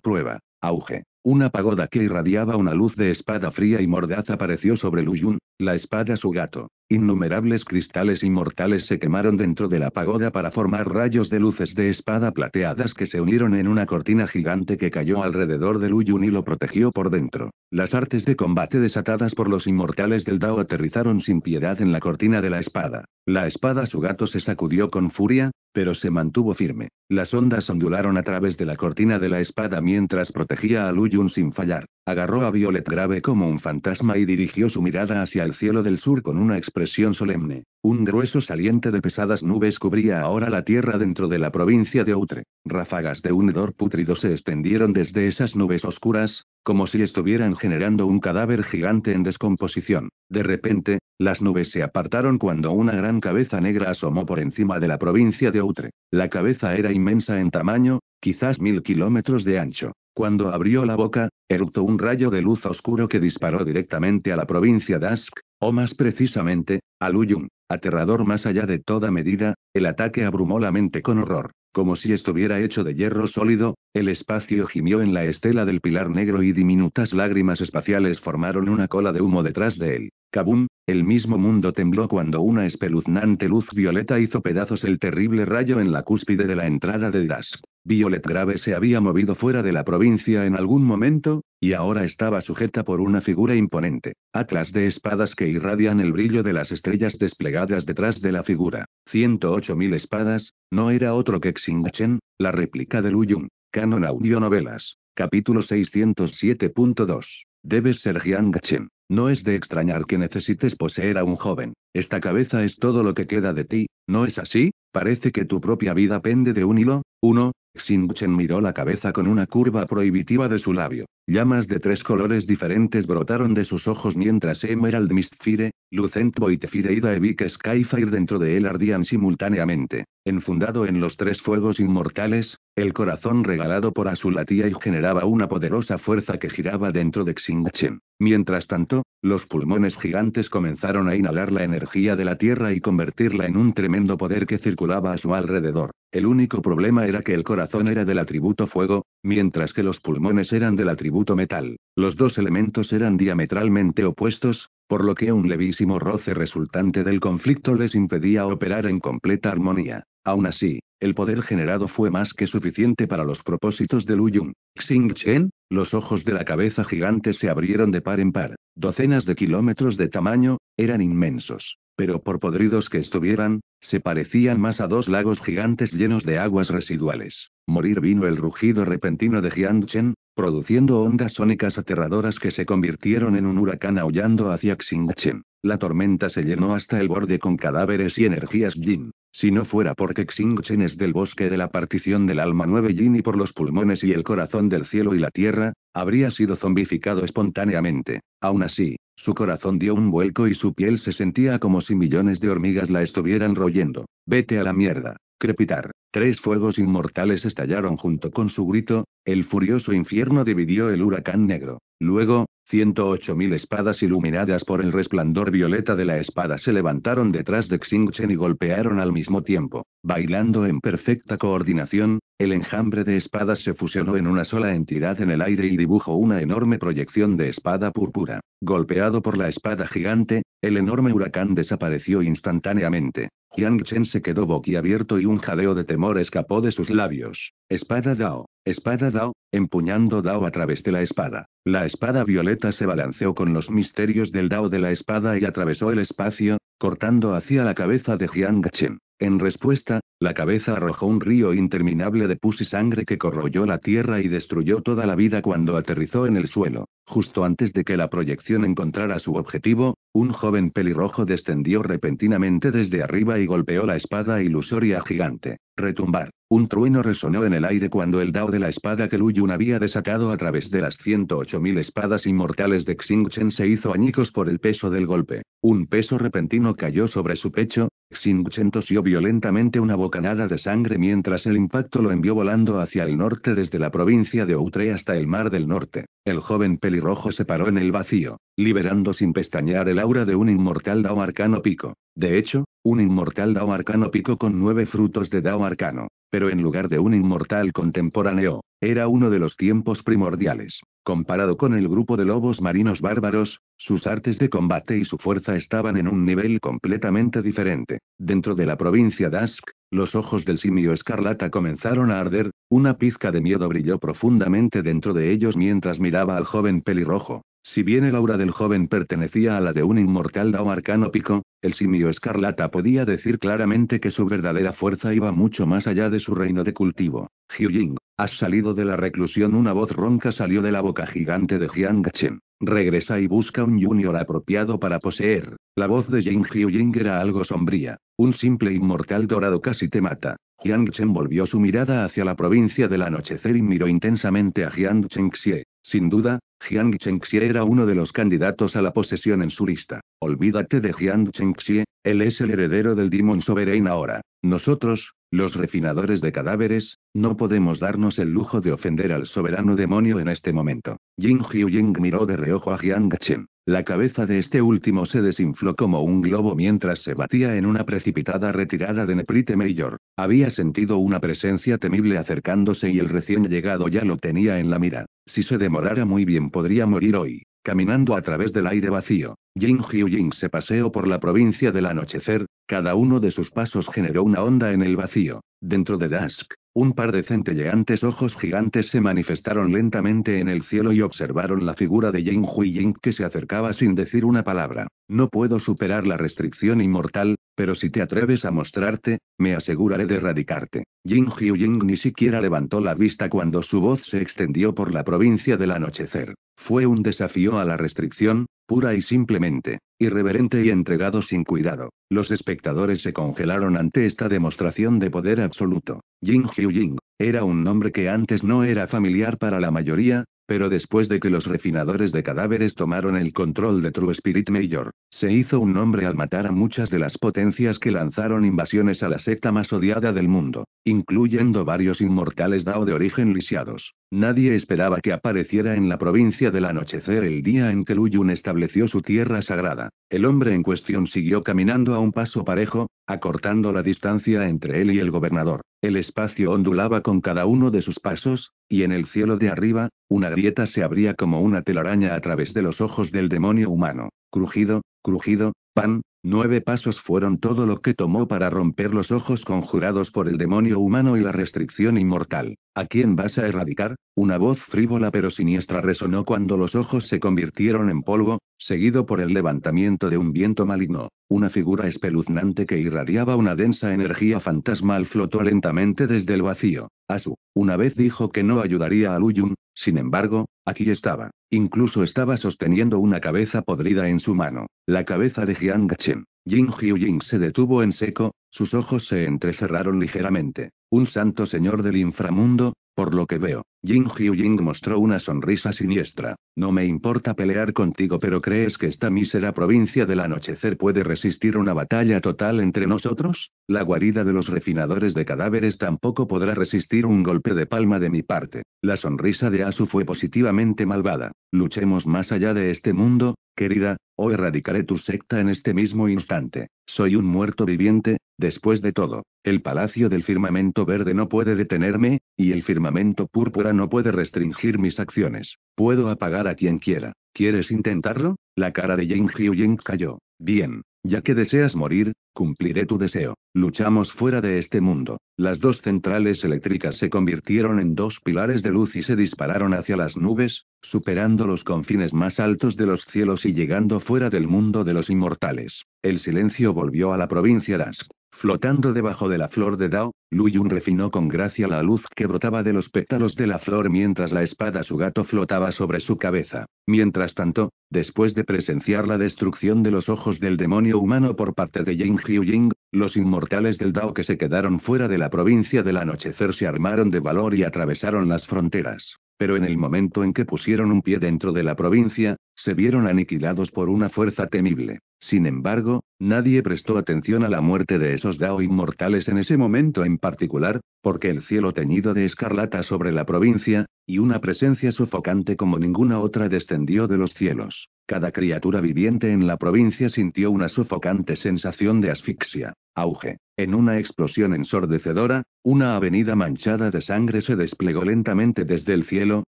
prueba. Auge. Una pagoda que irradiaba una luz de espada fría y mordaz apareció sobre Luyun, la espada su gato. Innumerables cristales inmortales se quemaron dentro de la pagoda para formar rayos de luces de espada plateadas que se unieron en una cortina gigante que cayó alrededor de Luyun y lo protegió por dentro. Las artes de combate desatadas por los inmortales del Dao aterrizaron sin piedad en la cortina de la espada. La espada su gato se sacudió con furia, pero se mantuvo firme. Las ondas ondularon a través de la cortina de la espada mientras protegía a Luyun sin fallar. Agarró a Violet Grave como un fantasma y dirigió su mirada hacia el cielo del sur con una expresión solemne. Un grueso saliente de pesadas nubes cubría ahora la tierra dentro de la provincia de Utre. Ráfagas de un hedor pútrido se extendieron desde esas nubes oscuras, como si estuvieran generando un cadáver gigante en descomposición. De repente, las nubes se apartaron cuando una gran cabeza negra asomó por encima de la provincia de Utre. La cabeza era inmensa en tamaño, quizás mil kilómetros de ancho. Cuando abrió la boca, eructó un rayo de luz oscuro que disparó directamente a la provincia de Ask, o más precisamente, a Luyun. Aterrador más allá de toda medida, el ataque abrumó la mente con horror. Como si estuviera hecho de hierro sólido, el espacio gimió en la estela del pilar negro y diminutas lágrimas espaciales formaron una cola de humo detrás de él. Kabum, el mismo mundo tembló cuando una espeluznante luz violeta hizo pedazos el terrible rayo en la cúspide de la entrada de Dask. Violet Grave se había movido fuera de la provincia en algún momento, y ahora estaba sujeta por una figura imponente, atlas de espadas que irradian el brillo de las estrellas desplegadas detrás de la figura. 108.000 espadas, no era otro que Xingchen, la réplica de Yun. Canon Audio Novelas. Capítulo 607.2. Debes ser Jiang Chen. No es de extrañar que necesites poseer a un joven. Esta cabeza es todo lo que queda de ti, ¿no es así? Parece que tu propia vida pende de un hilo, 1. Xinguchen miró la cabeza con una curva prohibitiva de su labio. Llamas de tres colores diferentes brotaron de sus ojos mientras Emerald Mistfire, Lucent Voidfire y Daevik Skyfire dentro de él ardían simultáneamente. Enfundado en los tres fuegos inmortales, el corazón regalado por Azulatía y generaba una poderosa fuerza que giraba dentro de Xingchen. Mientras tanto, los pulmones gigantes comenzaron a inhalar la energía de la tierra y convertirla en un tremendo poder que circulaba a su alrededor. El único problema era que el corazón era del atributo fuego, mientras que los pulmones eran del atributo metal. Los dos elementos eran diametralmente opuestos, por lo que un levísimo roce resultante del conflicto les impedía operar en completa armonía. Aún así, el poder generado fue más que suficiente para los propósitos de Lu Yun. Xing Chen, los ojos de la cabeza gigante se abrieron de par en par. Docenas de kilómetros de tamaño, eran inmensos. Pero por podridos que estuvieran, se parecían más a dos lagos gigantes llenos de aguas residuales. Morir vino el rugido repentino de Chen, produciendo ondas sónicas aterradoras que se convirtieron en un huracán aullando hacia Xingchen. La tormenta se llenó hasta el borde con cadáveres y energías Jin. Si no fuera porque Xingchen es del bosque de la partición del alma 9 Jin y por los pulmones y el corazón del cielo y la tierra, habría sido zombificado espontáneamente. Aún así, su corazón dio un vuelco y su piel se sentía como si millones de hormigas la estuvieran royendo. Vete a la mierda. Crepitar. Tres fuegos inmortales estallaron junto con su grito, el furioso infierno dividió el huracán negro. Luego, 108.000 espadas iluminadas por el resplandor violeta de la espada se levantaron detrás de Xingchen y golpearon al mismo tiempo, bailando en perfecta coordinación, el enjambre de espadas se fusionó en una sola entidad en el aire y dibujó una enorme proyección de espada púrpura. Golpeado por la espada gigante, el enorme huracán desapareció instantáneamente. Yang Chen se quedó boquiabierto y un jadeo de temor escapó de sus labios. Espada Dao. Espada Dao, empuñando Dao a través de la espada. La espada violeta se balanceó con los misterios del Dao de la espada y atravesó el espacio, cortando hacia la cabeza de Jiang Chen. En respuesta, la cabeza arrojó un río interminable de pus y sangre que corroyó la tierra y destruyó toda la vida cuando aterrizó en el suelo. Justo antes de que la proyección encontrara su objetivo, un joven pelirrojo descendió repentinamente desde arriba y golpeó la espada ilusoria gigante. Retumbar. Un trueno resonó en el aire cuando el dao de la espada que Luyun había desatado a través de las 108.000 espadas inmortales de Xing Chen se hizo añicos por el peso del golpe. Un peso repentino cayó sobre su pecho, Xingchen tosió violentamente una bocanada de sangre mientras el impacto lo envió volando hacia el norte desde la provincia de Outre hasta el Mar del Norte. El joven pelirrojo se paró en el vacío, liberando sin pestañear el aura de un inmortal Dao Arcano Pico. De hecho, un inmortal Dao Arcano Pico con nueve frutos de Dao Arcano, pero en lugar de un inmortal contemporáneo, era uno de los tiempos primordiales. Comparado con el grupo de lobos marinos bárbaros, sus artes de combate y su fuerza estaban en un nivel completamente diferente. Dentro de la provincia Dask, los ojos del simio escarlata comenzaron a arder, una pizca de miedo brilló profundamente dentro de ellos mientras miraba al joven pelirrojo. Si bien el aura del joven pertenecía a la de un inmortal dao arcano pico, el simio escarlata podía decir claramente que su verdadera fuerza iba mucho más allá de su reino de cultivo. Jing, has salido de la reclusión. Una voz ronca salió de la boca gigante de Jiang Chen. Regresa y busca un junior apropiado para poseer. La voz de Jing Hyujing era algo sombría. Un simple inmortal dorado casi te mata. Jiang Chen volvió su mirada hacia la provincia del anochecer y miró intensamente a Jiang Chengxie. Sin duda, Jiang Chengxie era uno de los candidatos a la posesión en su lista. Olvídate de Jiang Chengxie, él es el heredero del Demon Sovereign ahora. Nosotros, los refinadores de cadáveres, no podemos darnos el lujo de ofender al soberano demonio en este momento. Jin Hyu-Ying miró de reojo a Jiang Chen. La cabeza de este último se desinfló como un globo mientras se batía en una precipitada retirada de Neprite Mayor. Había sentido una presencia temible acercándose y el recién llegado ya lo tenía en la mira. Si se demorara muy bien podría morir hoy. Caminando a través del aire vacío, Jin Hyu-Ying se paseó por la provincia del anochecer, cada uno de sus pasos generó una onda en el vacío. Dentro de Dusk, un par de centelleantes ojos gigantes se manifestaron lentamente en el cielo y observaron la figura de Hui Ying que se acercaba sin decir una palabra. No puedo superar la restricción inmortal, pero si te atreves a mostrarte, me aseguraré de erradicarte. Jin Jing ni siquiera levantó la vista cuando su voz se extendió por la provincia del anochecer. Fue un desafío a la restricción, pura y simplemente, irreverente y entregado sin cuidado. Los espectadores se congelaron ante esta demostración de poder absoluto. Jin Jing era un nombre que antes no era familiar para la mayoría, pero después de que los refinadores de cadáveres tomaron el control de True Spirit Major, se hizo un nombre al matar a muchas de las potencias que lanzaron invasiones a la secta más odiada del mundo, incluyendo varios inmortales Dao de origen lisiados. Nadie esperaba que apareciera en la provincia del anochecer el día en que Luyun estableció su tierra sagrada. El hombre en cuestión siguió caminando a un paso parejo, acortando la distancia entre él y el gobernador. El espacio ondulaba con cada uno de sus pasos, y en el cielo de arriba, una grieta se abría como una telaraña a través de los ojos del demonio humano. Crujido, crujido, pan, Nueve pasos fueron todo lo que tomó para romper los ojos conjurados por el demonio humano y la restricción inmortal. ¿A quién vas a erradicar? Una voz frívola pero siniestra resonó cuando los ojos se convirtieron en polvo, seguido por el levantamiento de un viento maligno. Una figura espeluznante que irradiaba una densa energía fantasmal flotó lentamente desde el vacío. Asu, una vez dijo que no ayudaría a Luyun, sin embargo, aquí estaba. Incluso estaba sosteniendo una cabeza podrida en su mano. La cabeza de Jiang Chen. Jin Jing se detuvo en seco, sus ojos se entrecerraron ligeramente. Un santo señor del inframundo, por lo que veo. Jin Jing mostró una sonrisa siniestra. No me importa pelear contigo, pero ¿crees que esta mísera provincia del anochecer puede resistir una batalla total entre nosotros? La guarida de los refinadores de cadáveres tampoco podrá resistir un golpe de palma de mi parte. La sonrisa de Asu fue positivamente malvada. Luchemos más allá de este mundo, querida, o erradicaré tu secta en este mismo instante. Soy un muerto viviente, después de todo. El palacio del firmamento verde no puede detenerme, y el firmamento púrpura no puede restringir mis acciones. Puedo apagar a quien quiera. ¿Quieres intentarlo? La cara de Jing Ying cayó. Bien. Ya que deseas morir, cumpliré tu deseo. Luchamos fuera de este mundo. Las dos centrales eléctricas se convirtieron en dos pilares de luz y se dispararon hacia las nubes, superando los confines más altos de los cielos y llegando fuera del mundo de los inmortales. El silencio volvió a la provincia Dask. Flotando debajo de la flor de Dao, Lu Yun refinó con gracia la luz que brotaba de los pétalos de la flor mientras la espada su gato flotaba sobre su cabeza. Mientras tanto, después de presenciar la destrucción de los ojos del demonio humano por parte de Jing Ying, los inmortales del Dao que se quedaron fuera de la provincia del anochecer se armaron de valor y atravesaron las fronteras. Pero en el momento en que pusieron un pie dentro de la provincia, se vieron aniquilados por una fuerza temible. Sin embargo, nadie prestó atención a la muerte de esos Dao inmortales en ese momento en particular, porque el cielo teñido de escarlata sobre la provincia, y una presencia sofocante como ninguna otra descendió de los cielos. Cada criatura viviente en la provincia sintió una sofocante sensación de asfixia. Auge. En una explosión ensordecedora, una avenida manchada de sangre se desplegó lentamente desde el cielo,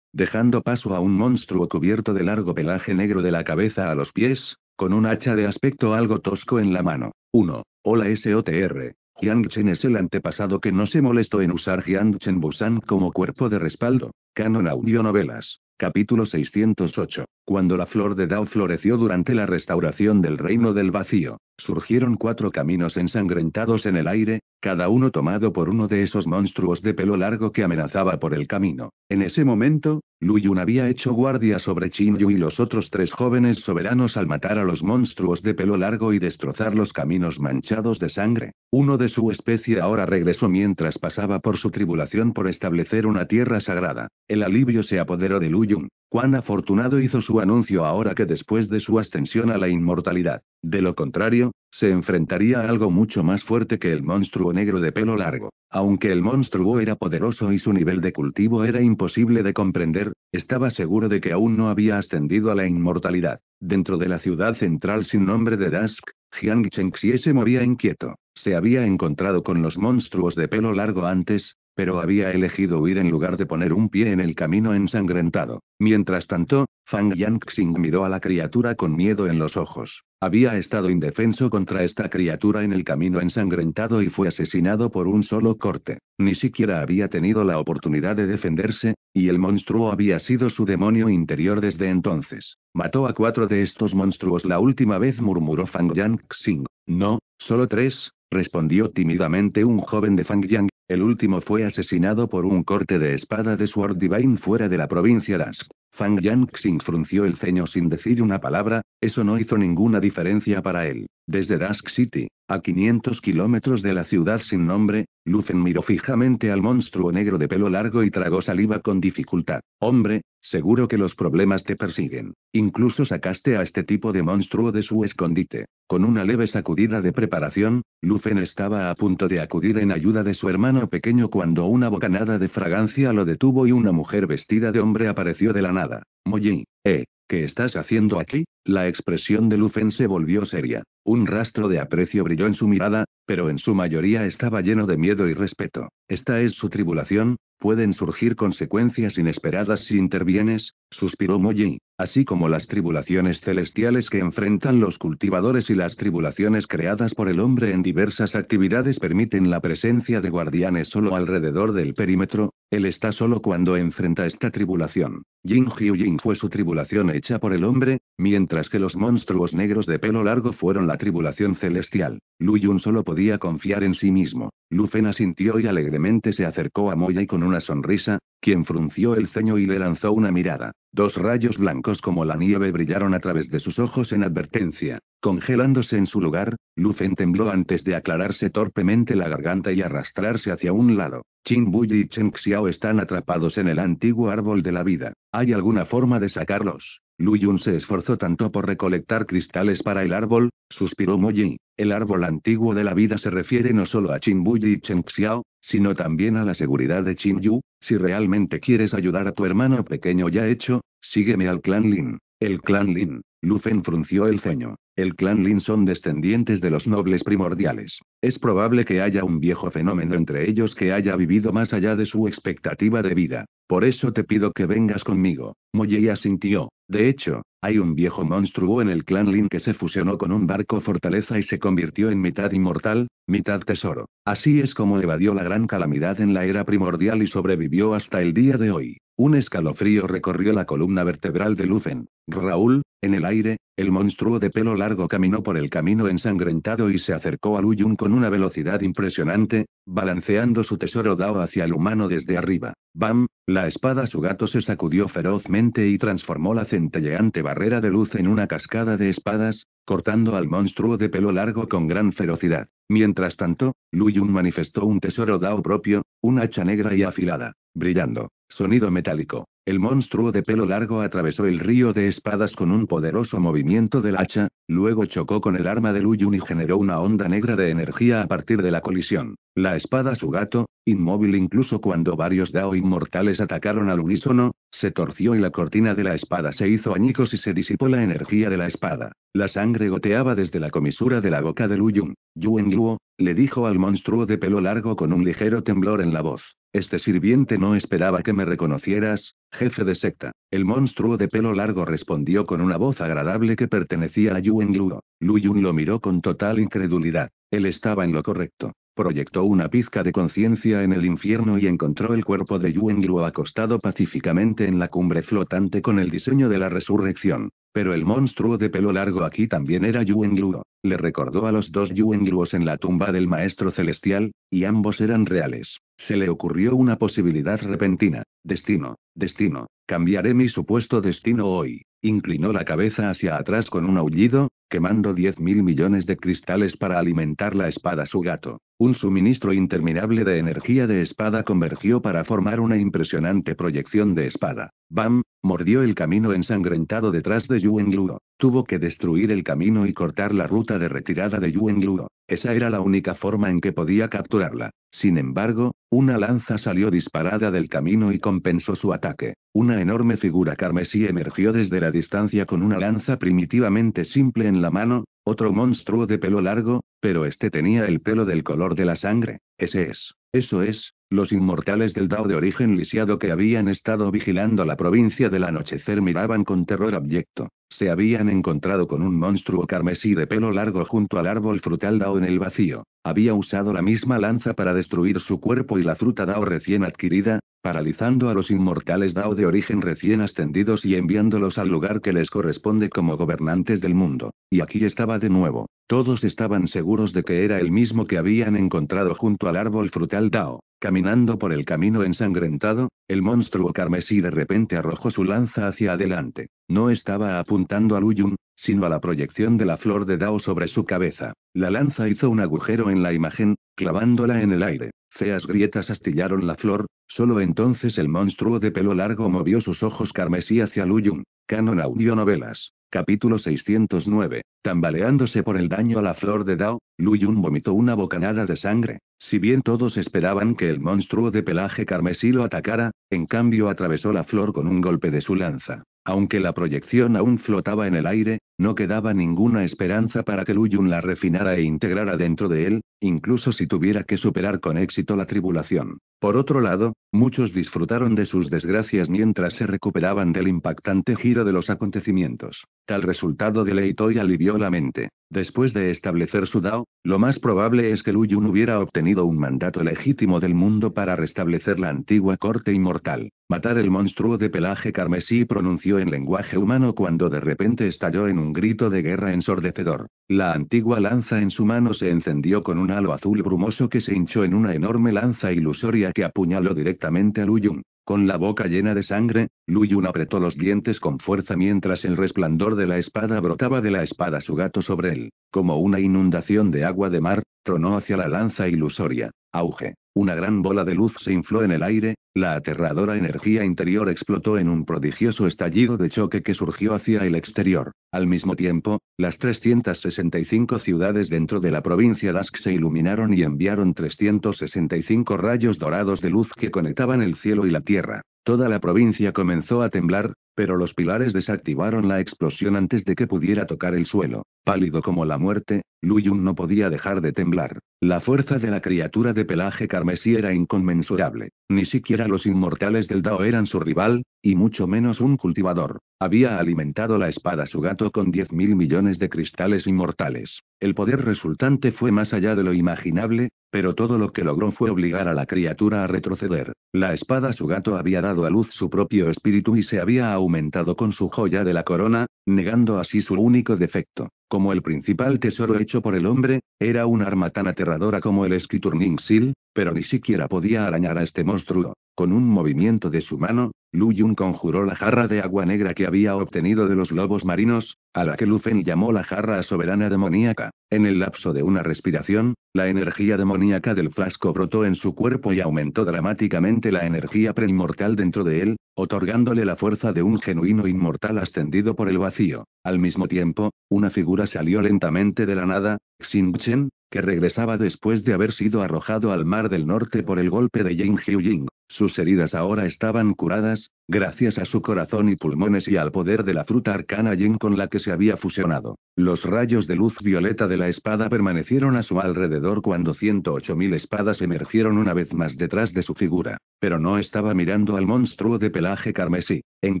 dejando paso a un monstruo cubierto de largo pelaje negro de la cabeza a los pies, con un hacha de aspecto algo tosco en la mano. 1. Hola SOTR. Jiang Chen es el antepasado que no se molestó en usar Jiang Chen Busan como cuerpo de respaldo. Canon Audio Novelas. Capítulo 608. Cuando la flor de Dao floreció durante la restauración del reino del vacío, surgieron cuatro caminos ensangrentados en el aire, cada uno tomado por uno de esos monstruos de pelo largo que amenazaba por el camino. En ese momento, Lu Yun había hecho guardia sobre Qin y los otros tres jóvenes soberanos al matar a los monstruos de pelo largo y destrozar los caminos manchados de sangre. Uno de su especie ahora regresó mientras pasaba por su tribulación por establecer una tierra sagrada. El alivio se apoderó de Lu Yun. Juan afortunado hizo su anuncio ahora que después de su ascensión a la inmortalidad. De lo contrario, se enfrentaría a algo mucho más fuerte que el monstruo negro de pelo largo. Aunque el monstruo era poderoso y su nivel de cultivo era imposible de comprender, estaba seguro de que aún no había ascendido a la inmortalidad. Dentro de la ciudad central sin nombre de Dusk, Jiang Chengxie se movía inquieto. Se había encontrado con los monstruos de pelo largo antes, pero había elegido huir en lugar de poner un pie en el camino ensangrentado. Mientras tanto, Fang Yangxing miró a la criatura con miedo en los ojos. Había estado indefenso contra esta criatura en el camino ensangrentado y fue asesinado por un solo corte. Ni siquiera había tenido la oportunidad de defenderse, y el monstruo había sido su demonio interior desde entonces. Mató a cuatro de estos monstruos la última vez, murmuró Fang Yangxing. No, solo tres, respondió tímidamente un joven de Fang Yang, el último fue asesinado por un corte de espada de Sword Divine fuera de la provincia Dask. Fang Yangxing frunció el ceño sin decir una palabra, eso no hizo ninguna diferencia para él. Desde Dusk City, a 500 kilómetros de la ciudad sin nombre, Lufen miró fijamente al monstruo negro de pelo largo y tragó saliva con dificultad. Hombre, seguro que los problemas te persiguen. Incluso sacaste a este tipo de monstruo de su escondite. Con una leve sacudida de preparación, Lufen estaba a punto de acudir en ayuda de su hermano pequeño cuando una bocanada de fragancia lo detuvo y una mujer vestida de hombre apareció de la nada. Molly, ¿eh? ¿Qué estás haciendo aquí? La expresión de Lufen se volvió seria. Un rastro de aprecio brilló en su mirada, pero en su mayoría estaba lleno de miedo y respeto. Esta es su tribulación, pueden surgir consecuencias inesperadas si intervienes, suspiró Moji, así como las tribulaciones celestiales que enfrentan los cultivadores y las tribulaciones creadas por el hombre en diversas actividades permiten la presencia de guardianes solo alrededor del perímetro, él está solo cuando enfrenta esta tribulación. Jin Jing fue su tribulación hecha por el hombre, mientras que los monstruos negros de pelo largo fueron la tribulación celestial. Lu Yun solo podía confiar en sí mismo. Lu Fen asintió y alegremente se acercó a Moya y con una sonrisa, quien frunció el ceño y le lanzó una mirada. Dos rayos blancos como la nieve brillaron a través de sus ojos en advertencia. Congelándose en su lugar, Lu Fen tembló antes de aclararse torpemente la garganta y arrastrarse hacia un lado. Qin Buyi y Cheng Xiao están atrapados en el antiguo árbol de la vida. ¿Hay alguna forma de sacarlos? Yun se esforzó tanto por recolectar cristales para el árbol, suspiró Yi, El árbol antiguo de la vida se refiere no solo a Buyi y Xiao, sino también a la seguridad de Qin Yu, Si realmente quieres ayudar a tu hermano pequeño ya hecho, sígueme al clan Lin. El clan Lin. Lufen frunció el ceño. El clan Lin son descendientes de los nobles primordiales. Es probable que haya un viejo fenómeno entre ellos que haya vivido más allá de su expectativa de vida. Por eso te pido que vengas conmigo. Molley asintió. De hecho, hay un viejo monstruo en el clan Lin que se fusionó con un barco fortaleza y se convirtió en mitad inmortal, mitad tesoro. Así es como evadió la gran calamidad en la era primordial y sobrevivió hasta el día de hoy. Un escalofrío recorrió la columna vertebral de Luzen. Raúl, en el aire, el monstruo de pelo largo caminó por el camino ensangrentado y se acercó a Yun con una velocidad impresionante, balanceando su tesoro Dao hacia el humano desde arriba. ¡Bam! La espada su gato se sacudió ferozmente y transformó la centelleante barrera de luz en una cascada de espadas, cortando al monstruo de pelo largo con gran ferocidad. Mientras tanto, Lu Yun manifestó un tesoro Dao propio, un hacha negra y afilada, brillando. Sonido metálico. El monstruo de pelo largo atravesó el río de espadas con un poderoso movimiento del hacha, luego chocó con el arma de Luyun y generó una onda negra de energía a partir de la colisión. La espada su gato, inmóvil incluso cuando varios Dao inmortales atacaron al unísono, se torció y la cortina de la espada se hizo añicos y se disipó la energía de la espada. La sangre goteaba desde la comisura de la boca de Luyun. Yuen Yuo, le dijo al monstruo de pelo largo con un ligero temblor en la voz. Este sirviente no esperaba que me reconocieras, jefe de secta. El monstruo de pelo largo respondió con una voz agradable que pertenecía a Yuen Luo. Lu Yun lo miró con total incredulidad. Él estaba en lo correcto. Proyectó una pizca de conciencia en el infierno y encontró el cuerpo de Yuen acostado pacíficamente en la cumbre flotante con el diseño de la resurrección. Pero el monstruo de pelo largo aquí también era Yuen Le recordó a los dos Yuen en la tumba del maestro celestial, y ambos eran reales. Se le ocurrió una posibilidad repentina. Destino, destino, cambiaré mi supuesto destino hoy. Inclinó la cabeza hacia atrás con un aullido, quemando 10 mil millones de cristales para alimentar la espada su gato. Un suministro interminable de energía de espada convergió para formar una impresionante proyección de espada. Bam, mordió el camino ensangrentado detrás de Yuengluo. Tuvo que destruir el camino y cortar la ruta de retirada de Yuengluo. Esa era la única forma en que podía capturarla. Sin embargo, una lanza salió disparada del camino y compensó su ataque. Una enorme figura carmesí emergió desde la distancia con una lanza primitivamente simple en la mano, otro monstruo de pelo largo, pero este tenía el pelo del color de la sangre. Ese es. Eso es, los inmortales del Dao de origen lisiado que habían estado vigilando la provincia del anochecer miraban con terror abyecto. Se habían encontrado con un monstruo carmesí de pelo largo junto al árbol frutal Dao en el vacío. Había usado la misma lanza para destruir su cuerpo y la fruta Dao recién adquirida, paralizando a los inmortales Dao de origen recién ascendidos y enviándolos al lugar que les corresponde como gobernantes del mundo. Y aquí estaba de nuevo. Todos estaban seguros de que era el mismo que habían encontrado junto al árbol frutal Dao. Caminando por el camino ensangrentado, el monstruo carmesí de repente arrojó su lanza hacia adelante. No estaba apuntando a Luyun, sino a la proyección de la flor de Dao sobre su cabeza. La lanza hizo un agujero en la imagen, clavándola en el aire. Feas grietas astillaron la flor, solo entonces el monstruo de pelo largo movió sus ojos carmesí hacia Luyun. Canon Audio Novelas. Capítulo 609. Tambaleándose por el daño a la flor de Dao, Lu Yun vomitó una bocanada de sangre. Si bien todos esperaban que el monstruo de pelaje carmesí lo atacara, en cambio atravesó la flor con un golpe de su lanza. Aunque la proyección aún flotaba en el aire, no quedaba ninguna esperanza para que Lu Yun la refinara e integrara dentro de él, incluso si tuviera que superar con éxito la tribulación. Por otro lado, Muchos disfrutaron de sus desgracias mientras se recuperaban del impactante giro de los acontecimientos. Tal resultado deleitó y alivió la mente. Después de establecer su Dao, lo más probable es que Lu Yun hubiera obtenido un mandato legítimo del mundo para restablecer la antigua corte inmortal. Matar el monstruo de pelaje carmesí pronunció en lenguaje humano cuando de repente estalló en un grito de guerra ensordecedor. La antigua lanza en su mano se encendió con un halo azul brumoso que se hinchó en una enorme lanza ilusoria que apuñaló directamente a Luyun. Con la boca llena de sangre, Luyun apretó los dientes con fuerza mientras el resplandor de la espada brotaba de la espada su gato sobre él. Como una inundación de agua de mar, tronó hacia la lanza ilusoria. Auge. Una gran bola de luz se infló en el aire, la aterradora energía interior explotó en un prodigioso estallido de choque que surgió hacia el exterior. Al mismo tiempo, las 365 ciudades dentro de la provincia Dask se iluminaron y enviaron 365 rayos dorados de luz que conectaban el cielo y la tierra. Toda la provincia comenzó a temblar, pero los pilares desactivaron la explosión antes de que pudiera tocar el suelo. Pálido como la muerte, Yun no podía dejar de temblar. La fuerza de la criatura de pelaje carmesí era inconmensurable. Ni siquiera los inmortales del Dao eran su rival, y mucho menos un cultivador. Había alimentado la espada su gato con diez mil millones de cristales inmortales. El poder resultante fue más allá de lo imaginable, pero todo lo que logró fue obligar a la criatura a retroceder. La espada su gato había dado a luz su propio espíritu y se había aumentado con su joya de la corona, negando así su único defecto. Como el principal tesoro hecho por el hombre, era un arma tan aterradora como el Skiturning Seal, pero ni siquiera podía arañar a este monstruo. Con un movimiento de su mano, Lu Yun conjuró la jarra de agua negra que había obtenido de los lobos marinos, a la que Lu Fen llamó la jarra soberana demoníaca. En el lapso de una respiración, la energía demoníaca del frasco brotó en su cuerpo y aumentó dramáticamente la energía preinmortal dentro de él, otorgándole la fuerza de un genuino inmortal ascendido por el vacío. Al mismo tiempo, una figura salió lentamente de la nada, Xin Chen, que regresaba después de haber sido arrojado al Mar del Norte por el golpe de hyu ying Sus heridas ahora estaban curadas, gracias a su corazón y pulmones y al poder de la fruta arcana Jin con la que se había fusionado. Los rayos de luz violeta de la espada permanecieron a su alrededor cuando 108.000 espadas emergieron una vez más detrás de su figura. Pero no estaba mirando al monstruo de pelaje carmesí. En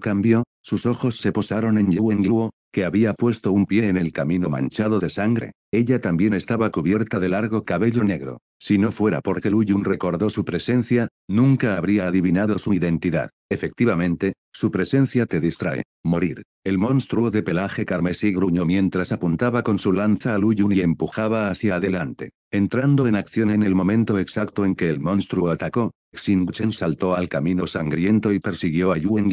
cambio, sus ojos se posaron en Yuen que había puesto un pie en el camino manchado de sangre. Ella también estaba cubierta de largo cabello negro. Si no fuera porque Lu Yun recordó su presencia, nunca habría adivinado su identidad. Efectivamente, su presencia te distrae. Morir. El monstruo de pelaje carmesí gruñó mientras apuntaba con su lanza a Lu Yun y empujaba hacia adelante. Entrando en acción en el momento exacto en que el monstruo atacó, Xing Chen saltó al camino sangriento y persiguió a Yuen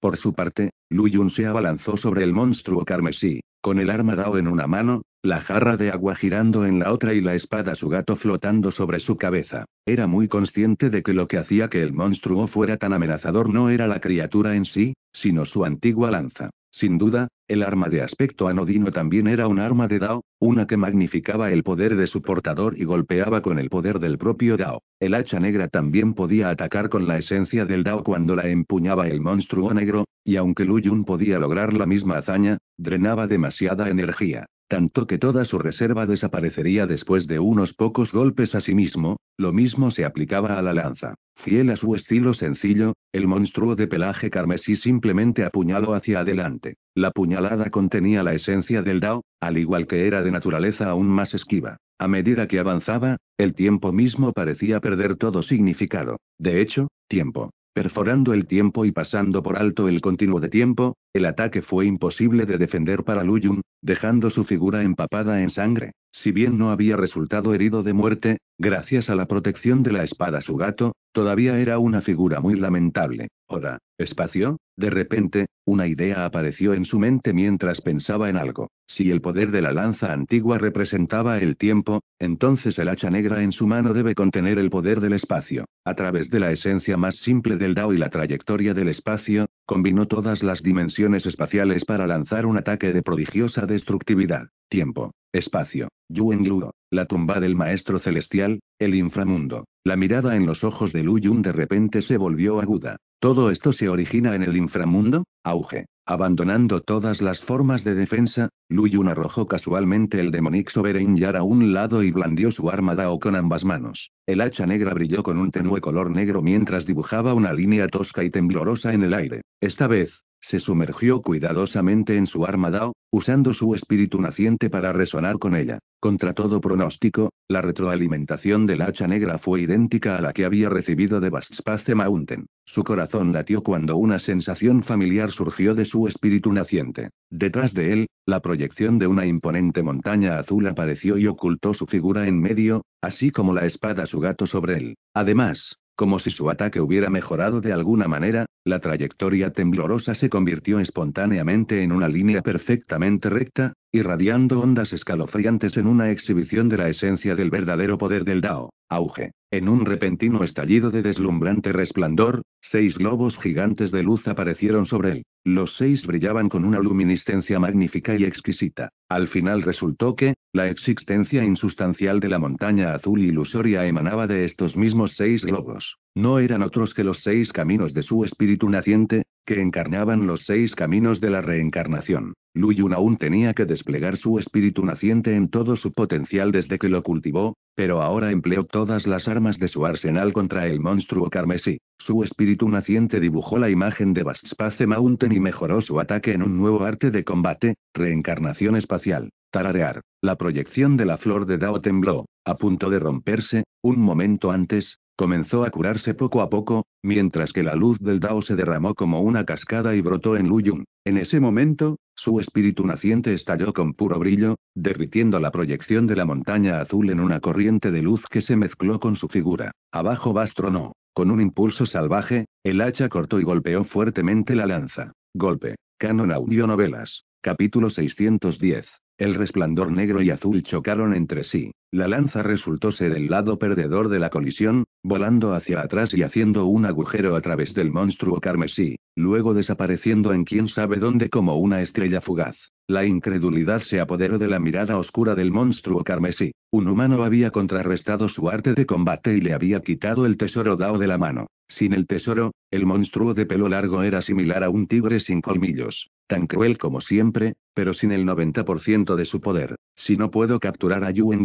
por su parte, Lu Yun se abalanzó sobre el monstruo carmesí, con el arma Dao en una mano, la jarra de agua girando en la otra y la espada su gato flotando sobre su cabeza. Era muy consciente de que lo que hacía que el monstruo fuera tan amenazador no era la criatura en sí, sino su antigua lanza. Sin duda, el arma de aspecto anodino también era un arma de Dao, una que magnificaba el poder de su portador y golpeaba con el poder del propio Dao. El hacha negra también podía atacar con la esencia del Dao cuando la empuñaba el monstruo negro, y aunque Lu Yun podía lograr la misma hazaña, drenaba demasiada energía tanto que toda su reserva desaparecería después de unos pocos golpes a sí mismo, lo mismo se aplicaba a la lanza. Fiel a su estilo sencillo, el monstruo de pelaje carmesí simplemente apuñaló hacia adelante. La puñalada contenía la esencia del Dao, al igual que era de naturaleza aún más esquiva. A medida que avanzaba, el tiempo mismo parecía perder todo significado. De hecho, tiempo. Perforando el tiempo y pasando por alto el continuo de tiempo, el ataque fue imposible de defender para Luyun, dejando su figura empapada en sangre. Si bien no había resultado herido de muerte, Gracias a la protección de la espada su gato, todavía era una figura muy lamentable. Ahora, espacio, de repente, una idea apareció en su mente mientras pensaba en algo. Si el poder de la lanza antigua representaba el tiempo, entonces el hacha negra en su mano debe contener el poder del espacio. A través de la esencia más simple del Dao y la trayectoria del espacio, combinó todas las dimensiones espaciales para lanzar un ataque de prodigiosa destructividad. Tiempo, espacio, Yuengluo la tumba del maestro celestial, el inframundo. La mirada en los ojos de Lu Yun de repente se volvió aguda. ¿Todo esto se origina en el inframundo? Auge. Abandonando todas las formas de defensa, Lu arrojó casualmente el Demonic Sovereign Yar a un lado y blandió su arma Dao con ambas manos. El hacha negra brilló con un tenue color negro mientras dibujaba una línea tosca y temblorosa en el aire. Esta vez, se sumergió cuidadosamente en su armadao, usando su espíritu naciente para resonar con ella. Contra todo pronóstico, la retroalimentación del hacha negra fue idéntica a la que había recibido de Space Mountain. Su corazón latió cuando una sensación familiar surgió de su espíritu naciente. Detrás de él, la proyección de una imponente montaña azul apareció y ocultó su figura en medio, así como la espada su gato sobre él. Además, como si su ataque hubiera mejorado de alguna manera, la trayectoria temblorosa se convirtió espontáneamente en una línea perfectamente recta, irradiando ondas escalofriantes en una exhibición de la esencia del verdadero poder del Dao, auge, en un repentino estallido de deslumbrante resplandor, Seis globos gigantes de luz aparecieron sobre él. Los seis brillaban con una luminiscencia magnífica y exquisita. Al final resultó que, la existencia insustancial de la montaña azul ilusoria emanaba de estos mismos seis globos. No eran otros que los seis caminos de su espíritu naciente, que encarnaban los seis caminos de la reencarnación. Lu Yun aún tenía que desplegar su espíritu naciente en todo su potencial desde que lo cultivó, pero ahora empleó todas las armas de su arsenal contra el monstruo carmesí. Su espíritu naciente dibujó la imagen de Space Mountain y mejoró su ataque en un nuevo arte de combate, reencarnación espacial. Tararear. La proyección de la flor de Dao tembló, a punto de romperse, un momento antes, comenzó a curarse poco a poco, mientras que la luz del Dao se derramó como una cascada y brotó en Luyun. En ese momento, su espíritu naciente estalló con puro brillo, derritiendo la proyección de la montaña azul en una corriente de luz que se mezcló con su figura. Abajo bastronó. Con un impulso salvaje, el hacha cortó y golpeó fuertemente la lanza. Golpe. Canon Audio Novelas. Capítulo 610. El resplandor negro y azul chocaron entre sí. La lanza resultó ser el lado perdedor de la colisión, volando hacia atrás y haciendo un agujero a través del monstruo carmesí, luego desapareciendo en quién sabe dónde como una estrella fugaz. La incredulidad se apoderó de la mirada oscura del monstruo carmesí. Un humano había contrarrestado su arte de combate y le había quitado el tesoro dao de la mano. Sin el tesoro, el monstruo de pelo largo era similar a un tigre sin colmillos, tan cruel como siempre, pero sin el 90% de su poder. Si no puedo capturar a Yuen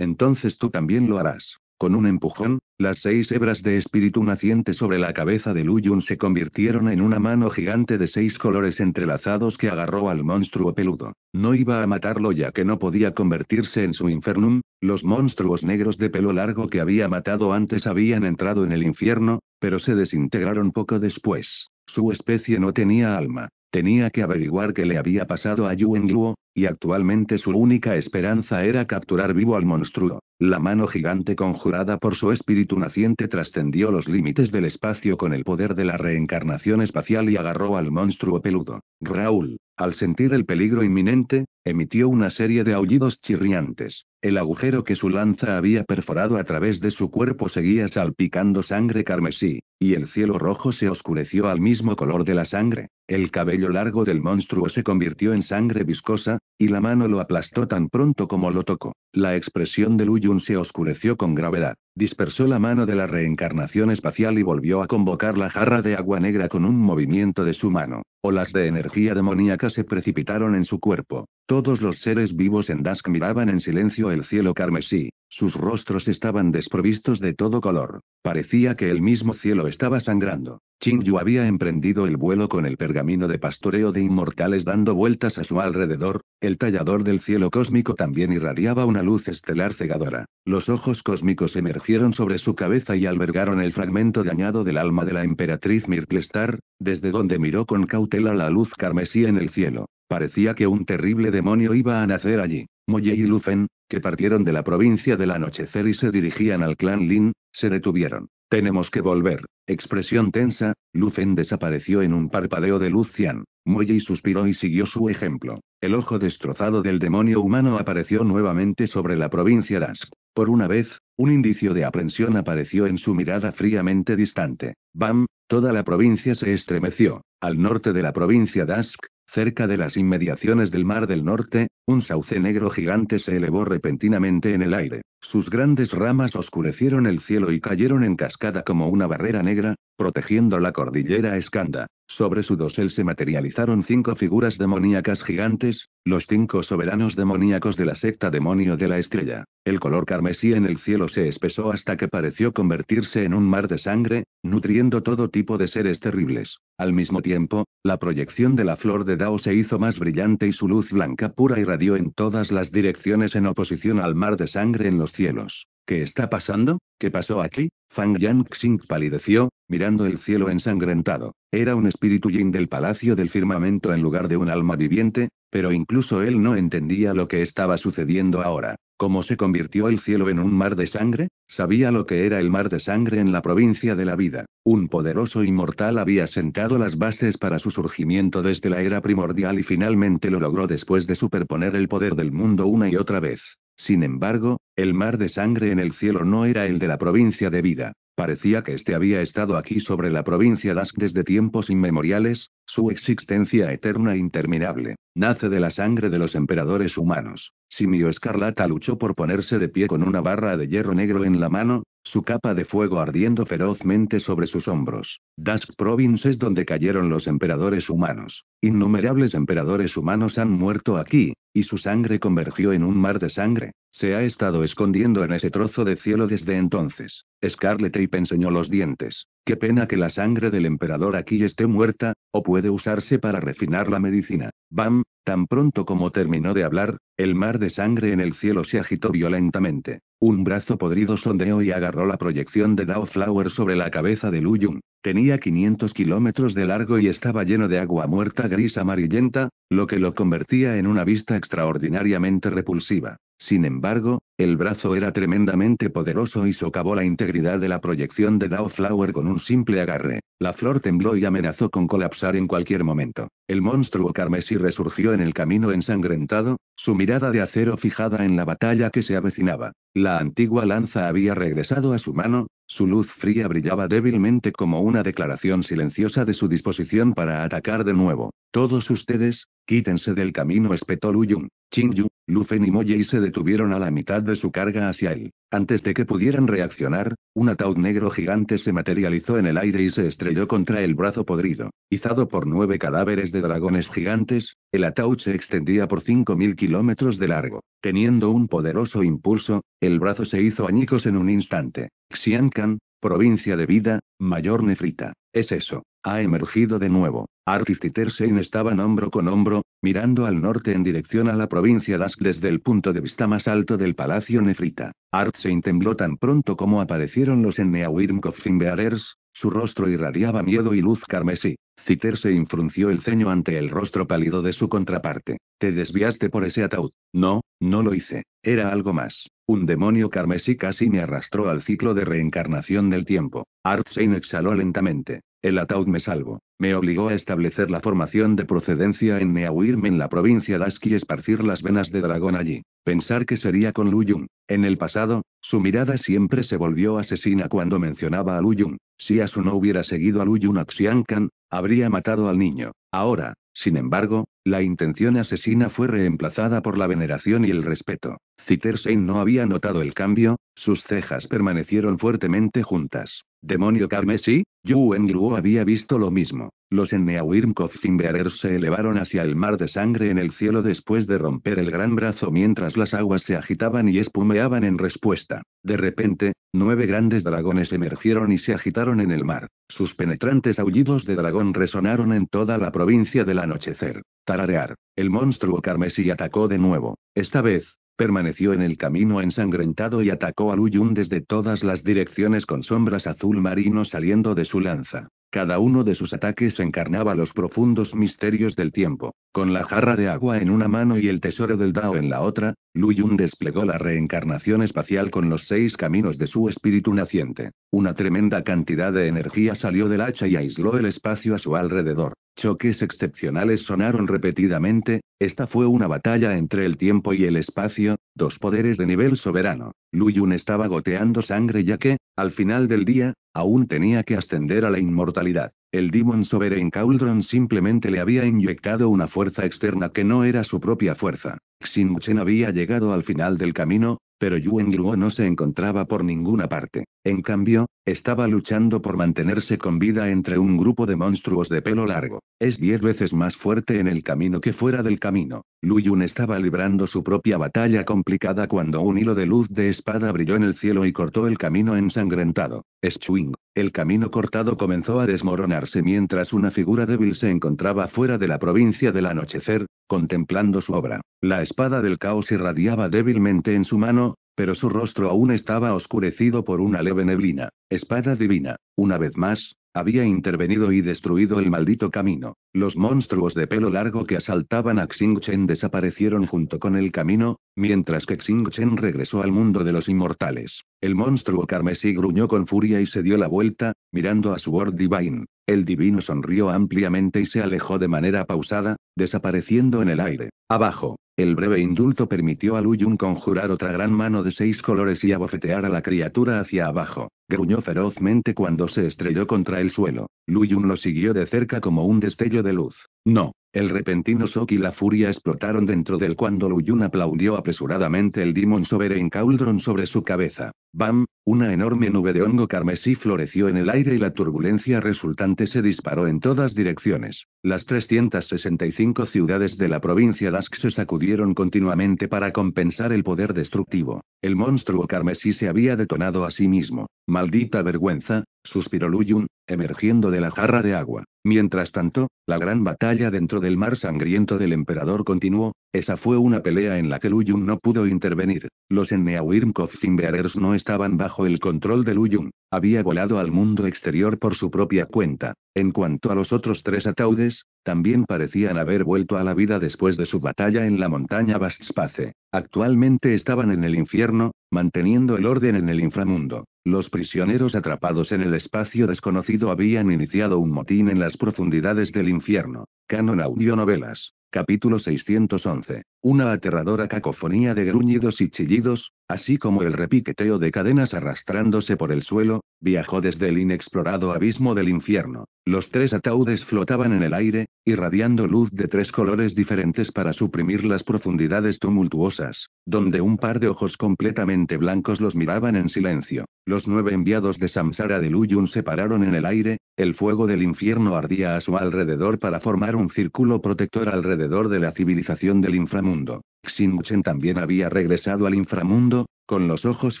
entonces tú también lo harás. Con un empujón, las seis hebras de espíritu naciente sobre la cabeza de Luyun se convirtieron en una mano gigante de seis colores entrelazados que agarró al monstruo peludo. No iba a matarlo ya que no podía convertirse en su infernum, los monstruos negros de pelo largo que había matado antes habían entrado en el infierno, pero se desintegraron poco después. Su especie no tenía alma. Tenía que averiguar qué le había pasado a Yuen Luo, y actualmente su única esperanza era capturar vivo al monstruo. La mano gigante conjurada por su espíritu naciente trascendió los límites del espacio con el poder de la reencarnación espacial y agarró al monstruo peludo. Raúl, al sentir el peligro inminente, emitió una serie de aullidos chirriantes. El agujero que su lanza había perforado a través de su cuerpo seguía salpicando sangre carmesí, y el cielo rojo se oscureció al mismo color de la sangre. El cabello largo del monstruo se convirtió en sangre viscosa, y la mano lo aplastó tan pronto como lo tocó. La expresión de Luyun se oscureció con gravedad. Dispersó la mano de la reencarnación espacial y volvió a convocar la jarra de agua negra con un movimiento de su mano. Olas de energía demoníaca se precipitaron en su cuerpo. Todos los seres vivos en Dask miraban en silencio el cielo carmesí. Sus rostros estaban desprovistos de todo color. Parecía que el mismo cielo estaba sangrando. Yu había emprendido el vuelo con el pergamino de pastoreo de inmortales dando vueltas a su alrededor, el tallador del cielo cósmico también irradiaba una luz estelar cegadora. Los ojos cósmicos emergieron sobre su cabeza y albergaron el fragmento dañado del alma de la emperatriz Mirklestar, desde donde miró con cautela la luz carmesí en el cielo. Parecía que un terrible demonio iba a nacer allí. Moye y Lufen, que partieron de la provincia del anochecer y se dirigían al clan Lin, se detuvieron. Tenemos que volver. Expresión tensa, Lufen desapareció en un parpadeo de Lucian, cian. Muelle suspiró y siguió su ejemplo. El ojo destrozado del demonio humano apareció nuevamente sobre la provincia Dask. Por una vez, un indicio de aprensión apareció en su mirada fríamente distante. Bam, toda la provincia se estremeció. Al norte de la provincia Dask, cerca de las inmediaciones del Mar del Norte, un sauce negro gigante se elevó repentinamente en el aire. Sus grandes ramas oscurecieron el cielo y cayeron en cascada como una barrera negra, Protegiendo la cordillera Escanda, sobre su dosel se materializaron cinco figuras demoníacas gigantes, los cinco soberanos demoníacos de la secta demonio de la estrella. El color carmesí en el cielo se espesó hasta que pareció convertirse en un mar de sangre, nutriendo todo tipo de seres terribles. Al mismo tiempo, la proyección de la flor de Dao se hizo más brillante y su luz blanca pura irradió en todas las direcciones en oposición al mar de sangre en los cielos. ¿Qué está pasando? ¿Qué pasó aquí? Fang Xing palideció, mirando el cielo ensangrentado. Era un espíritu yin del palacio del firmamento en lugar de un alma viviente, pero incluso él no entendía lo que estaba sucediendo ahora cómo se convirtió el cielo en un mar de sangre, sabía lo que era el mar de sangre en la provincia de la vida. Un poderoso inmortal había sentado las bases para su surgimiento desde la era primordial y finalmente lo logró después de superponer el poder del mundo una y otra vez. Sin embargo, el mar de sangre en el cielo no era el de la provincia de vida. Parecía que este había estado aquí sobre la provincia Dask desde tiempos inmemoriales, su existencia eterna e interminable, nace de la sangre de los emperadores humanos. Simio Escarlata luchó por ponerse de pie con una barra de hierro negro en la mano, su capa de fuego ardiendo ferozmente sobre sus hombros. Dask Province es donde cayeron los emperadores humanos. Innumerables emperadores humanos han muerto aquí, y su sangre convergió en un mar de sangre. Se ha estado escondiendo en ese trozo de cielo desde entonces. Scarlet Ape enseñó los dientes. Qué pena que la sangre del emperador aquí esté muerta, o puede usarse para refinar la medicina. Bam, tan pronto como terminó de hablar, el mar de sangre en el cielo se agitó violentamente. Un brazo podrido sondeó y agarró la proyección de Dao Flower sobre la cabeza de Lu Yun. Tenía 500 kilómetros de largo y estaba lleno de agua muerta gris amarillenta, lo que lo convertía en una vista extraordinariamente repulsiva. Sin embargo, el brazo era tremendamente poderoso y socavó la integridad de la proyección de Dao Flower con un simple agarre. La flor tembló y amenazó con colapsar en cualquier momento. El monstruo carmesí resurgió en el camino ensangrentado, su mirada de acero fijada en la batalla que se avecinaba. La antigua lanza había regresado a su mano, su luz fría brillaba débilmente como una declaración silenciosa de su disposición para atacar de nuevo. Todos ustedes, quítense del camino, espetó Luyun. Qin Lufen y y se detuvieron a la mitad de su carga hacia él. Antes de que pudieran reaccionar, un ataúd negro gigante se materializó en el aire y se estrelló contra el brazo podrido. Izado por nueve cadáveres de dragones gigantes, el ataúd se extendía por 5.000 kilómetros de largo. Teniendo un poderoso impulso, el brazo se hizo añicos en un instante. Xiankan, provincia de vida, mayor nefrita. Es eso. Ha emergido de nuevo. Art y Tersein estaban hombro con hombro, mirando al norte en dirección a la provincia Dask desde el punto de vista más alto del palacio nefrita. Artsein tembló tan pronto como aparecieron los Enneawirmkopfinbearers, su rostro irradiaba miedo y luz carmesí. Citer frunció el ceño ante el rostro pálido de su contraparte. Te desviaste por ese ataúd. No, no lo hice. Era algo más. Un demonio carmesí casi me arrastró al ciclo de reencarnación del tiempo. Artsein exhaló lentamente. El ataúd me salvo. Me obligó a establecer la formación de procedencia en Neawirme en la provincia de Aski y esparcir las venas de dragón allí. Pensar que sería con Lu Yun. En el pasado, su mirada siempre se volvió asesina cuando mencionaba a Luyun. Si Asu no hubiera seguido a Lu a Xiankan, habría matado al niño. Ahora, sin embargo, la intención asesina fue reemplazada por la veneración y el respeto. Citersein no había notado el cambio, sus cejas permanecieron fuertemente juntas. Demonio carmesí, Yu había visto lo mismo. Los Enneawirmkopfimbearers se elevaron hacia el mar de sangre en el cielo después de romper el gran brazo mientras las aguas se agitaban y espumeaban en respuesta. De repente, nueve grandes dragones emergieron y se agitaron en el mar. Sus penetrantes aullidos de dragón resonaron en toda la provincia del anochecer. Tararear. El monstruo carmesí atacó de nuevo. Esta vez, Permaneció en el camino ensangrentado y atacó a Luyun desde todas las direcciones con sombras azul marino saliendo de su lanza. Cada uno de sus ataques encarnaba los profundos misterios del tiempo. Con la jarra de agua en una mano y el tesoro del Dao en la otra, Lu Yun desplegó la reencarnación espacial con los seis caminos de su espíritu naciente. Una tremenda cantidad de energía salió del hacha y aisló el espacio a su alrededor. Choques excepcionales sonaron repetidamente, esta fue una batalla entre el tiempo y el espacio, Dos poderes de nivel soberano. Luyun estaba goteando sangre ya que, al final del día, aún tenía que ascender a la inmortalidad. El Demon Sovereign Cauldron simplemente le había inyectado una fuerza externa que no era su propia fuerza. Xin había llegado al final del camino, pero Yuen Yuo no se encontraba por ninguna parte. En cambio, estaba luchando por mantenerse con vida entre un grupo de monstruos de pelo largo. Es diez veces más fuerte en el camino que fuera del camino. Luyun estaba librando su propia batalla complicada cuando un hilo de luz de espada brilló en el cielo y cortó el camino ensangrentado. Schwing. El camino cortado comenzó a desmoronarse mientras una figura débil se encontraba fuera de la provincia del anochecer, contemplando su obra. La espada del caos irradiaba débilmente en su mano, pero su rostro aún estaba oscurecido por una leve neblina. Espada divina. Una vez más, había intervenido y destruido el maldito camino. Los monstruos de pelo largo que asaltaban a Xingchen desaparecieron junto con el camino, mientras que Xingchen regresó al mundo de los inmortales. El monstruo carmesí gruñó con furia y se dio la vuelta, mirando a su Lord Divine. El divino sonrió ampliamente y se alejó de manera pausada, desapareciendo en el aire. Abajo. El breve indulto permitió a Luyun conjurar otra gran mano de seis colores y abofetear a la criatura hacia abajo. Gruñó ferozmente cuando se estrelló contra el suelo. Luyun lo siguió de cerca como un destello de luz. No. El repentino shock y la furia explotaron dentro del cuando Luyun aplaudió apresuradamente el Demon Sovereign Cauldron sobre su cabeza. ¡Bam! Una enorme nube de hongo carmesí floreció en el aire y la turbulencia resultante se disparó en todas direcciones. Las 365 ciudades de la provincia Dask se sacudieron continuamente para compensar el poder destructivo. El monstruo carmesí se había detonado a sí mismo. Maldita vergüenza, suspiró Luyun, emergiendo de la jarra de agua. Mientras tanto, la gran batalla dentro del mar sangriento del emperador continuó, esa fue una pelea en la que Luyun no pudo intervenir. Los Enneawirmkopfimbearers no estaban bajo el control de Luyun, había volado al mundo exterior por su propia cuenta. En cuanto a los otros tres ataúdes, también parecían haber vuelto a la vida después de su batalla en la montaña Bastspace. Actualmente estaban en el infierno, manteniendo el orden en el inframundo. Los prisioneros atrapados en el espacio desconocido habían iniciado un motín en las profundidades del infierno. Canon Audio Novelas. Capítulo 611. Una aterradora cacofonía de gruñidos y chillidos, así como el repiqueteo de cadenas arrastrándose por el suelo, viajó desde el inexplorado abismo del infierno. Los tres ataúdes flotaban en el aire, irradiando luz de tres colores diferentes para suprimir las profundidades tumultuosas, donde un par de ojos completamente blancos los miraban en silencio. Los nueve enviados de Samsara de Luyun se pararon en el aire, el fuego del infierno ardía a su alrededor para formar un círculo protector alrededor de la civilización del inframundo. Xinchen también había regresado al inframundo, con los ojos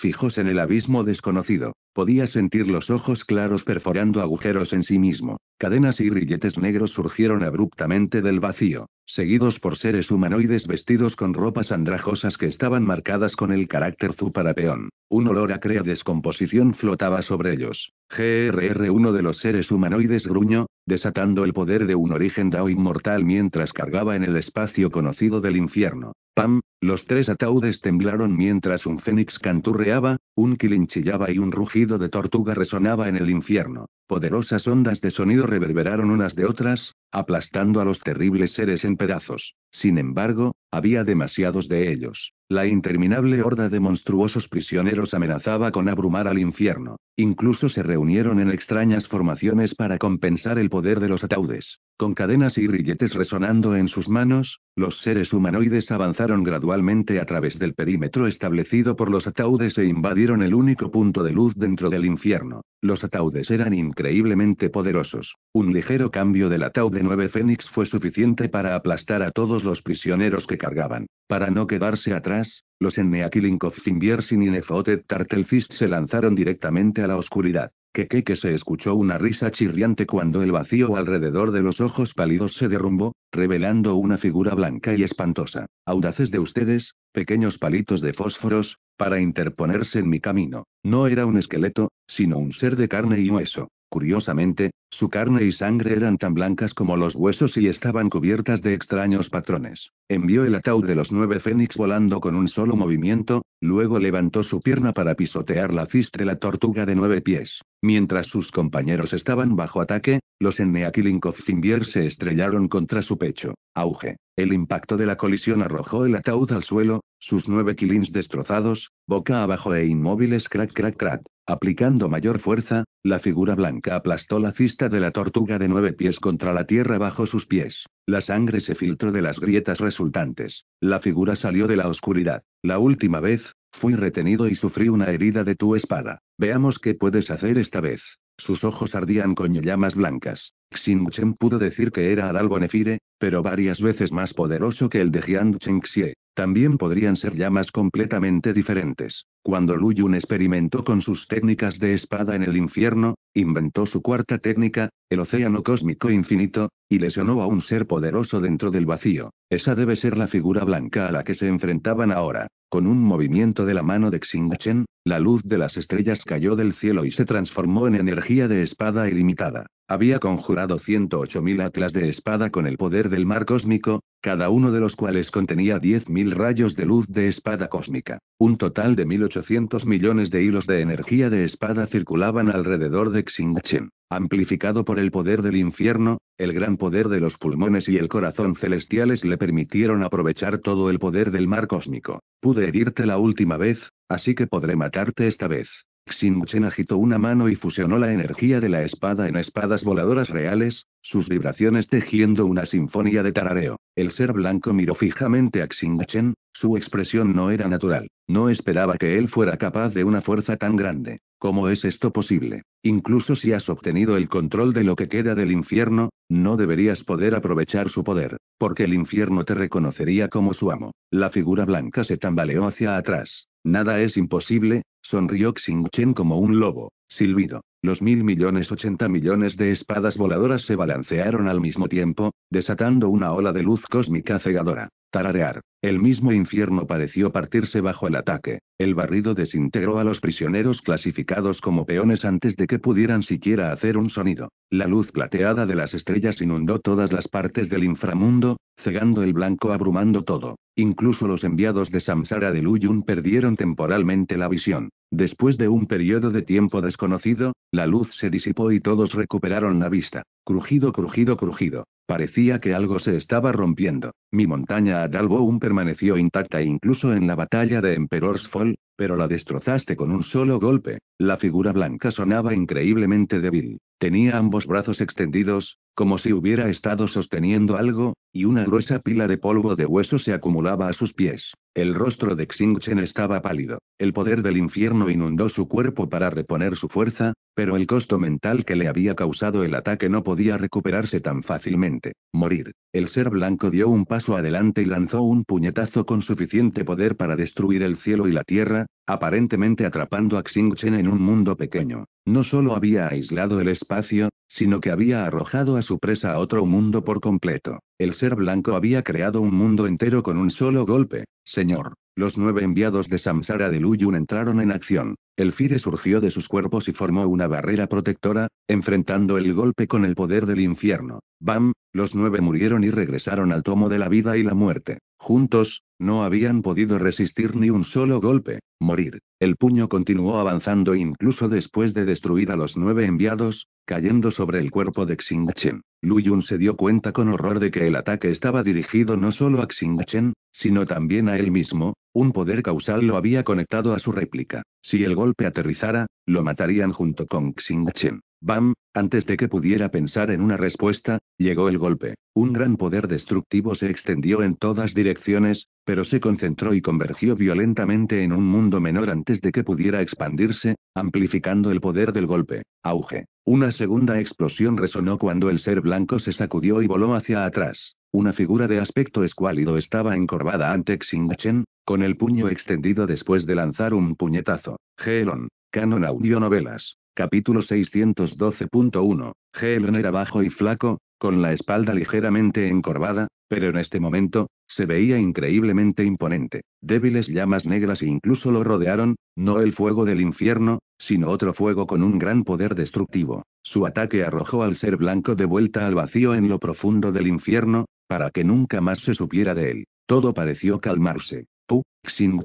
fijos en el abismo desconocido. Podía sentir los ojos claros perforando agujeros en sí mismo. Cadenas y grilletes negros surgieron abruptamente del vacío, seguidos por seres humanoides vestidos con ropas andrajosas que estaban marcadas con el carácter Zu para peón. Un olor a crea descomposición flotaba sobre ellos. GRR uno de los seres humanoides gruñó, desatando el poder de un origen Dao inmortal mientras cargaba en el espacio conocido del infierno. Pam, los tres ataúdes temblaron mientras un fénix canturreaba, un quilín chillaba y un rugido de tortuga resonaba en el infierno. Poderosas ondas de sonido reverberaron unas de otras, aplastando a los terribles seres en pedazos. Sin embargo, había demasiados de ellos. La interminable horda de monstruosos prisioneros amenazaba con abrumar al infierno. Incluso se reunieron en extrañas formaciones para compensar el poder de los ataúdes. Con cadenas y grilletes resonando en sus manos, los seres humanoides avanzaron gradualmente a través del perímetro establecido por los ataúdes e invadieron el único punto de luz dentro del infierno. Los ataúdes eran increíblemente poderosos. Un ligero cambio del ataúd de nueve fénix fue suficiente para aplastar a todos los prisioneros que cargaban. Para no quedarse atrás, los Zimbiersin y Nefotet Tartelfist se lanzaron directamente a la oscuridad. Que, que que se escuchó una risa chirriante cuando el vacío alrededor de los ojos pálidos se derrumbó, revelando una figura blanca y espantosa. Audaces de ustedes, pequeños palitos de fósforos, para interponerse en mi camino. No era un esqueleto, sino un ser de carne y hueso. Curiosamente, su carne y sangre eran tan blancas como los huesos y estaban cubiertas de extraños patrones. Envió el ataúd de los nueve fénix volando con un solo movimiento, luego levantó su pierna para pisotear la cistre la tortuga de nueve pies. Mientras sus compañeros estaban bajo ataque, los enneakilinkov zimbier se estrellaron contra su pecho. Auge. El impacto de la colisión arrojó el ataúd al suelo, sus nueve kilins destrozados, boca abajo e inmóviles crack crack crack. Aplicando mayor fuerza, la figura blanca aplastó la cista de la tortuga de nueve pies contra la tierra bajo sus pies. La sangre se filtró de las grietas resultantes. La figura salió de la oscuridad. La última vez, fui retenido y sufrí una herida de tu espada. Veamos qué puedes hacer esta vez. Sus ojos ardían con llamas blancas. Xin pudo decir que era Adal Bonefire, pero varias veces más poderoso que el de Jian Xie. También podrían ser llamas completamente diferentes. Cuando Lu Luyun experimentó con sus técnicas de espada en el infierno, inventó su cuarta técnica, el océano cósmico infinito, y lesionó a un ser poderoso dentro del vacío. Esa debe ser la figura blanca a la que se enfrentaban ahora. Con un movimiento de la mano de Chen, la luz de las estrellas cayó del cielo y se transformó en energía de espada ilimitada. Había conjurado 108.000 atlas de espada con el poder del mar cósmico, cada uno de los cuales contenía 10.000 rayos de luz de espada cósmica. Un total de 1.800 millones de hilos de energía de espada circulaban alrededor de Xingchen. Amplificado por el poder del infierno, el gran poder de los pulmones y el corazón celestiales le permitieron aprovechar todo el poder del mar cósmico. Pude herirte la última vez, así que podré matarte esta vez. Chen agitó una mano y fusionó la energía de la espada en espadas voladoras reales, sus vibraciones tejiendo una sinfonía de tarareo. El ser blanco miró fijamente a Xinguchen, su expresión no era natural, no esperaba que él fuera capaz de una fuerza tan grande. ¿Cómo es esto posible? Incluso si has obtenido el control de lo que queda del infierno, no deberías poder aprovechar su poder, porque el infierno te reconocería como su amo. La figura blanca se tambaleó hacia atrás. Nada es imposible, sonrió Chen como un lobo. Silbido. Los mil millones ochenta millones de espadas voladoras se balancearon al mismo tiempo, desatando una ola de luz cósmica cegadora. Tararear. El mismo infierno pareció partirse bajo el ataque. El barrido desintegró a los prisioneros clasificados como peones antes de que pudieran siquiera hacer un sonido. La luz plateada de las estrellas inundó todas las partes del inframundo, cegando el blanco abrumando todo. Incluso los enviados de Samsara de Luyun perdieron temporalmente la visión. Después de un periodo de tiempo desconocido, la luz se disipó y todos recuperaron la vista. Crujido, crujido, crujido. Parecía que algo se estaba rompiendo. Mi montaña Adalboum permaneció intacta incluso en la batalla de Emperor's Fall, pero la destrozaste con un solo golpe. La figura blanca sonaba increíblemente débil. Tenía ambos brazos extendidos, como si hubiera estado sosteniendo algo, y una gruesa pila de polvo de hueso se acumulaba a sus pies. El rostro de Xingchen estaba pálido. El poder del infierno inundó su cuerpo para reponer su fuerza, pero el costo mental que le había causado el ataque no podía recuperarse tan fácilmente. Morir. El ser blanco dio un paso adelante y lanzó un puñetazo con suficiente poder para destruir el cielo y la tierra, aparentemente atrapando a Xingchen en un mundo pequeño. No solo había aislado el espacio, sino que había arrojado a su presa a otro mundo por completo. El ser blanco había creado un mundo entero con un solo golpe. Señor. Los nueve enviados de Samsara de Luyun entraron en acción. El Fire surgió de sus cuerpos y formó una barrera protectora, enfrentando el golpe con el poder del infierno. ¡Bam! Los nueve murieron y regresaron al tomo de la vida y la muerte. Juntos, no habían podido resistir ni un solo golpe. Morir. El puño continuó avanzando incluso después de destruir a los nueve enviados, cayendo sobre el cuerpo de Xingchen. Luyun se dio cuenta con horror de que el ataque estaba dirigido no solo a Xingchen, sino también a él mismo, un poder causal lo había conectado a su réplica. Si el golpe aterrizara, lo matarían junto con Xingchen. Bam, antes de que pudiera pensar en una respuesta, llegó el golpe. Un gran poder destructivo se extendió en todas direcciones, pero se concentró y convergió violentamente en un mundo menor antes de que pudiera expandirse, amplificando el poder del golpe. Auge. Una segunda explosión resonó cuando el ser blanco se sacudió y voló hacia atrás. Una figura de aspecto escuálido estaba encorvada ante Xingchen, con el puño extendido después de lanzar un puñetazo. Gelon. Canon Novelas, Capítulo 612.1. Gelon era bajo y flaco, con la espalda ligeramente encorvada, pero en este momento, se veía increíblemente imponente. Débiles llamas negras incluso lo rodearon, no el fuego del infierno, sino otro fuego con un gran poder destructivo. Su ataque arrojó al ser blanco de vuelta al vacío en lo profundo del infierno, para que nunca más se supiera de él. Todo pareció calmarse. Pu,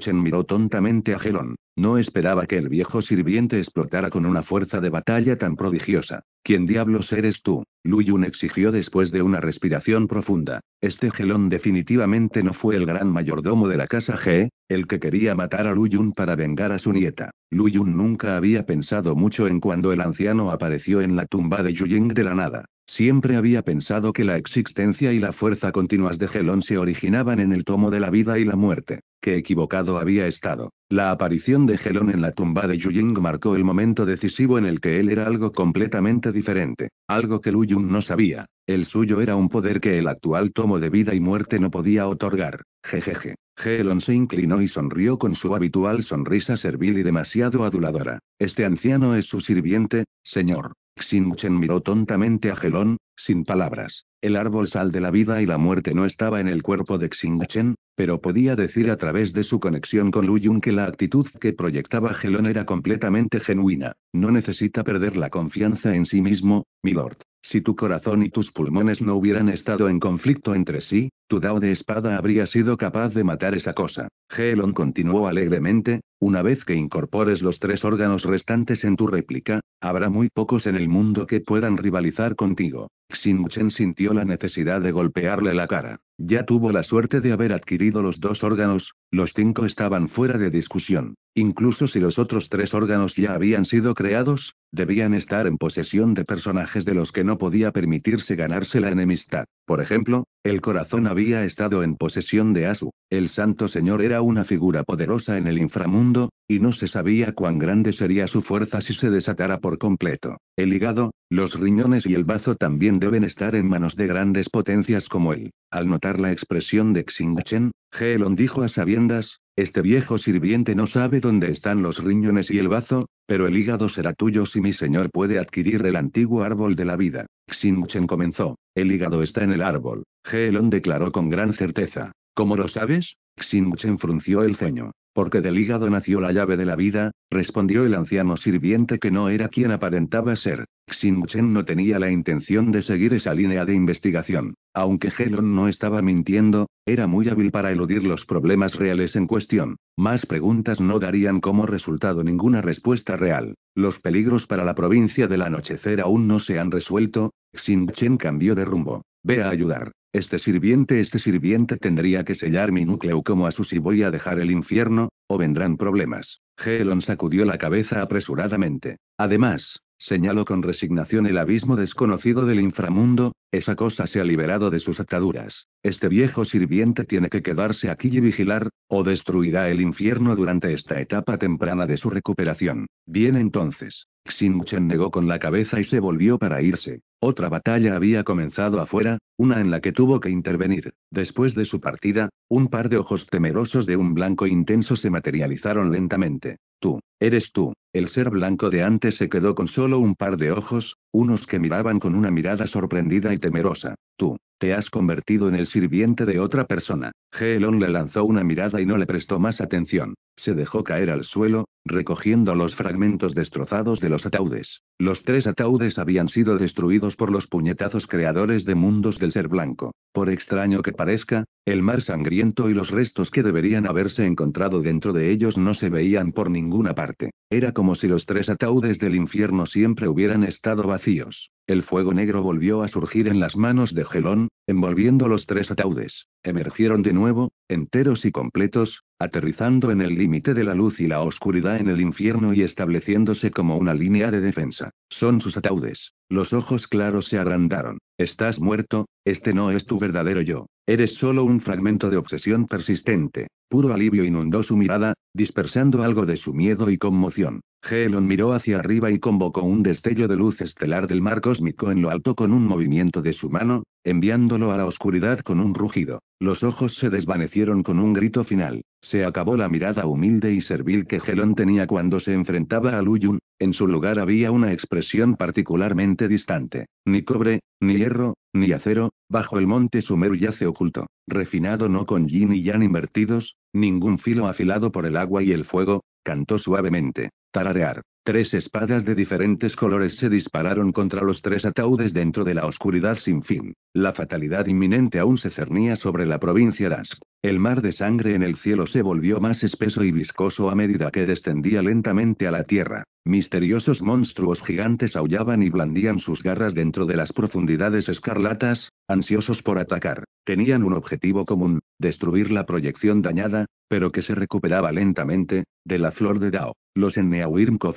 Chen miró tontamente a Gelón. No esperaba que el viejo sirviente explotara con una fuerza de batalla tan prodigiosa. ¿Quién diablos eres tú? Luyun exigió después de una respiración profunda. Este Gelón definitivamente no fue el gran mayordomo de la casa G, el que quería matar a Yun para vengar a su nieta. Yun nunca había pensado mucho en cuando el anciano apareció en la tumba de Yuying de la nada. Siempre había pensado que la existencia y la fuerza continuas de Gelón se originaban en el tomo de la vida y la muerte. Qué equivocado había estado. La aparición de Gelón en la tumba de Yuying marcó el momento decisivo en el que él era algo completamente diferente, algo que Yun no sabía. El suyo era un poder que el actual tomo de vida y muerte no podía otorgar. Jejeje. Gelon se inclinó y sonrió con su habitual sonrisa servil y demasiado aduladora. Este anciano es su sirviente, señor. Xinchen miró tontamente a Gelon, sin palabras. El árbol sal de la vida y la muerte no estaba en el cuerpo de Xinchen, pero podía decir a través de su conexión con Luyun que la actitud que proyectaba Gelon era completamente genuina. No necesita perder la confianza en sí mismo, mi Lord». Si tu corazón y tus pulmones no hubieran estado en conflicto entre sí, tu dao de espada habría sido capaz de matar esa cosa. Gelon continuó alegremente, una vez que incorpores los tres órganos restantes en tu réplica, habrá muy pocos en el mundo que puedan rivalizar contigo. Xin Chen sintió la necesidad de golpearle la cara. Ya tuvo la suerte de haber adquirido los dos órganos, los cinco estaban fuera de discusión. Incluso si los otros tres órganos ya habían sido creados, debían estar en posesión de personajes de los que no podía permitirse ganarse la enemistad. Por ejemplo, el corazón había estado en posesión de Asu, el santo señor era una figura poderosa en el inframundo, y no se sabía cuán grande sería su fuerza si se desatara por completo. El hígado, los riñones y el bazo también deben estar en manos de grandes potencias como él. Al notar la expresión de Xingchen, Gelon dijo a sabiendas, este viejo sirviente no sabe dónde están los riñones y el bazo, pero el hígado será tuyo si mi señor puede adquirir el antiguo árbol de la vida. Chen comenzó, el hígado está en el árbol, Gelon declaró con gran certeza. ¿Cómo lo sabes? Chen frunció el ceño. Porque del hígado nació la llave de la vida, respondió el anciano sirviente que no era quien aparentaba ser. Chen no tenía la intención de seguir esa línea de investigación. Aunque Helon no estaba mintiendo, era muy hábil para eludir los problemas reales en cuestión. Más preguntas no darían como resultado ninguna respuesta real. Los peligros para la provincia del anochecer aún no se han resuelto. Chen cambió de rumbo. Ve a ayudar. Este sirviente, este sirviente tendría que sellar mi núcleo como a y voy a dejar el infierno, o vendrán problemas. Helon sacudió la cabeza apresuradamente. Además, Señaló con resignación el abismo desconocido del inframundo, esa cosa se ha liberado de sus ataduras. Este viejo sirviente tiene que quedarse aquí y vigilar, o destruirá el infierno durante esta etapa temprana de su recuperación. Bien entonces. Chen negó con la cabeza y se volvió para irse. Otra batalla había comenzado afuera, una en la que tuvo que intervenir. Después de su partida, un par de ojos temerosos de un blanco intenso se materializaron lentamente. Tú, eres tú. El ser blanco de antes se quedó con solo un par de ojos, unos que miraban con una mirada sorprendida y temerosa. Tú, te has convertido en el sirviente de otra persona. Gelon le lanzó una mirada y no le prestó más atención. Se dejó caer al suelo, recogiendo los fragmentos destrozados de los ataúdes. Los tres ataúdes habían sido destruidos por los puñetazos creadores de mundos del ser blanco. Por extraño que parezca, el mar sangriento y los restos que deberían haberse encontrado dentro de ellos no se veían por ninguna parte. Era como si los tres ataúdes del infierno siempre hubieran estado vacíos. El fuego negro volvió a surgir en las manos de Gelón, envolviendo los tres ataúdes. Emergieron de nuevo, enteros y completos, aterrizando en el límite de la luz y la oscuridad en el infierno y estableciéndose como una línea de defensa. Son sus ataúdes. Los ojos claros se agrandaron. Estás muerto, este no es tu verdadero yo. Eres solo un fragmento de obsesión persistente. Puro alivio inundó su mirada, dispersando algo de su miedo y conmoción. Gelon miró hacia arriba y convocó un destello de luz estelar del mar cósmico en lo alto con un movimiento de su mano, enviándolo a la oscuridad con un rugido. Los ojos se desvanecieron con un grito final. Se acabó la mirada humilde y servil que Gelon tenía cuando se enfrentaba a Luyun, en su lugar había una expresión particularmente distante. Ni cobre, ni hierro, ni acero, bajo el monte Sumeru yace oculto, refinado no con yin y yan invertidos, ningún filo afilado por el agua y el fuego, cantó suavemente tararear. Tres espadas de diferentes colores se dispararon contra los tres ataúdes dentro de la oscuridad sin fin. La fatalidad inminente aún se cernía sobre la provincia Dask. El mar de sangre en el cielo se volvió más espeso y viscoso a medida que descendía lentamente a la tierra. Misteriosos monstruos gigantes aullaban y blandían sus garras dentro de las profundidades escarlatas, ansiosos por atacar tenían un objetivo común, destruir la proyección dañada, pero que se recuperaba lentamente, de la flor de Dao. Los Enneawirmkov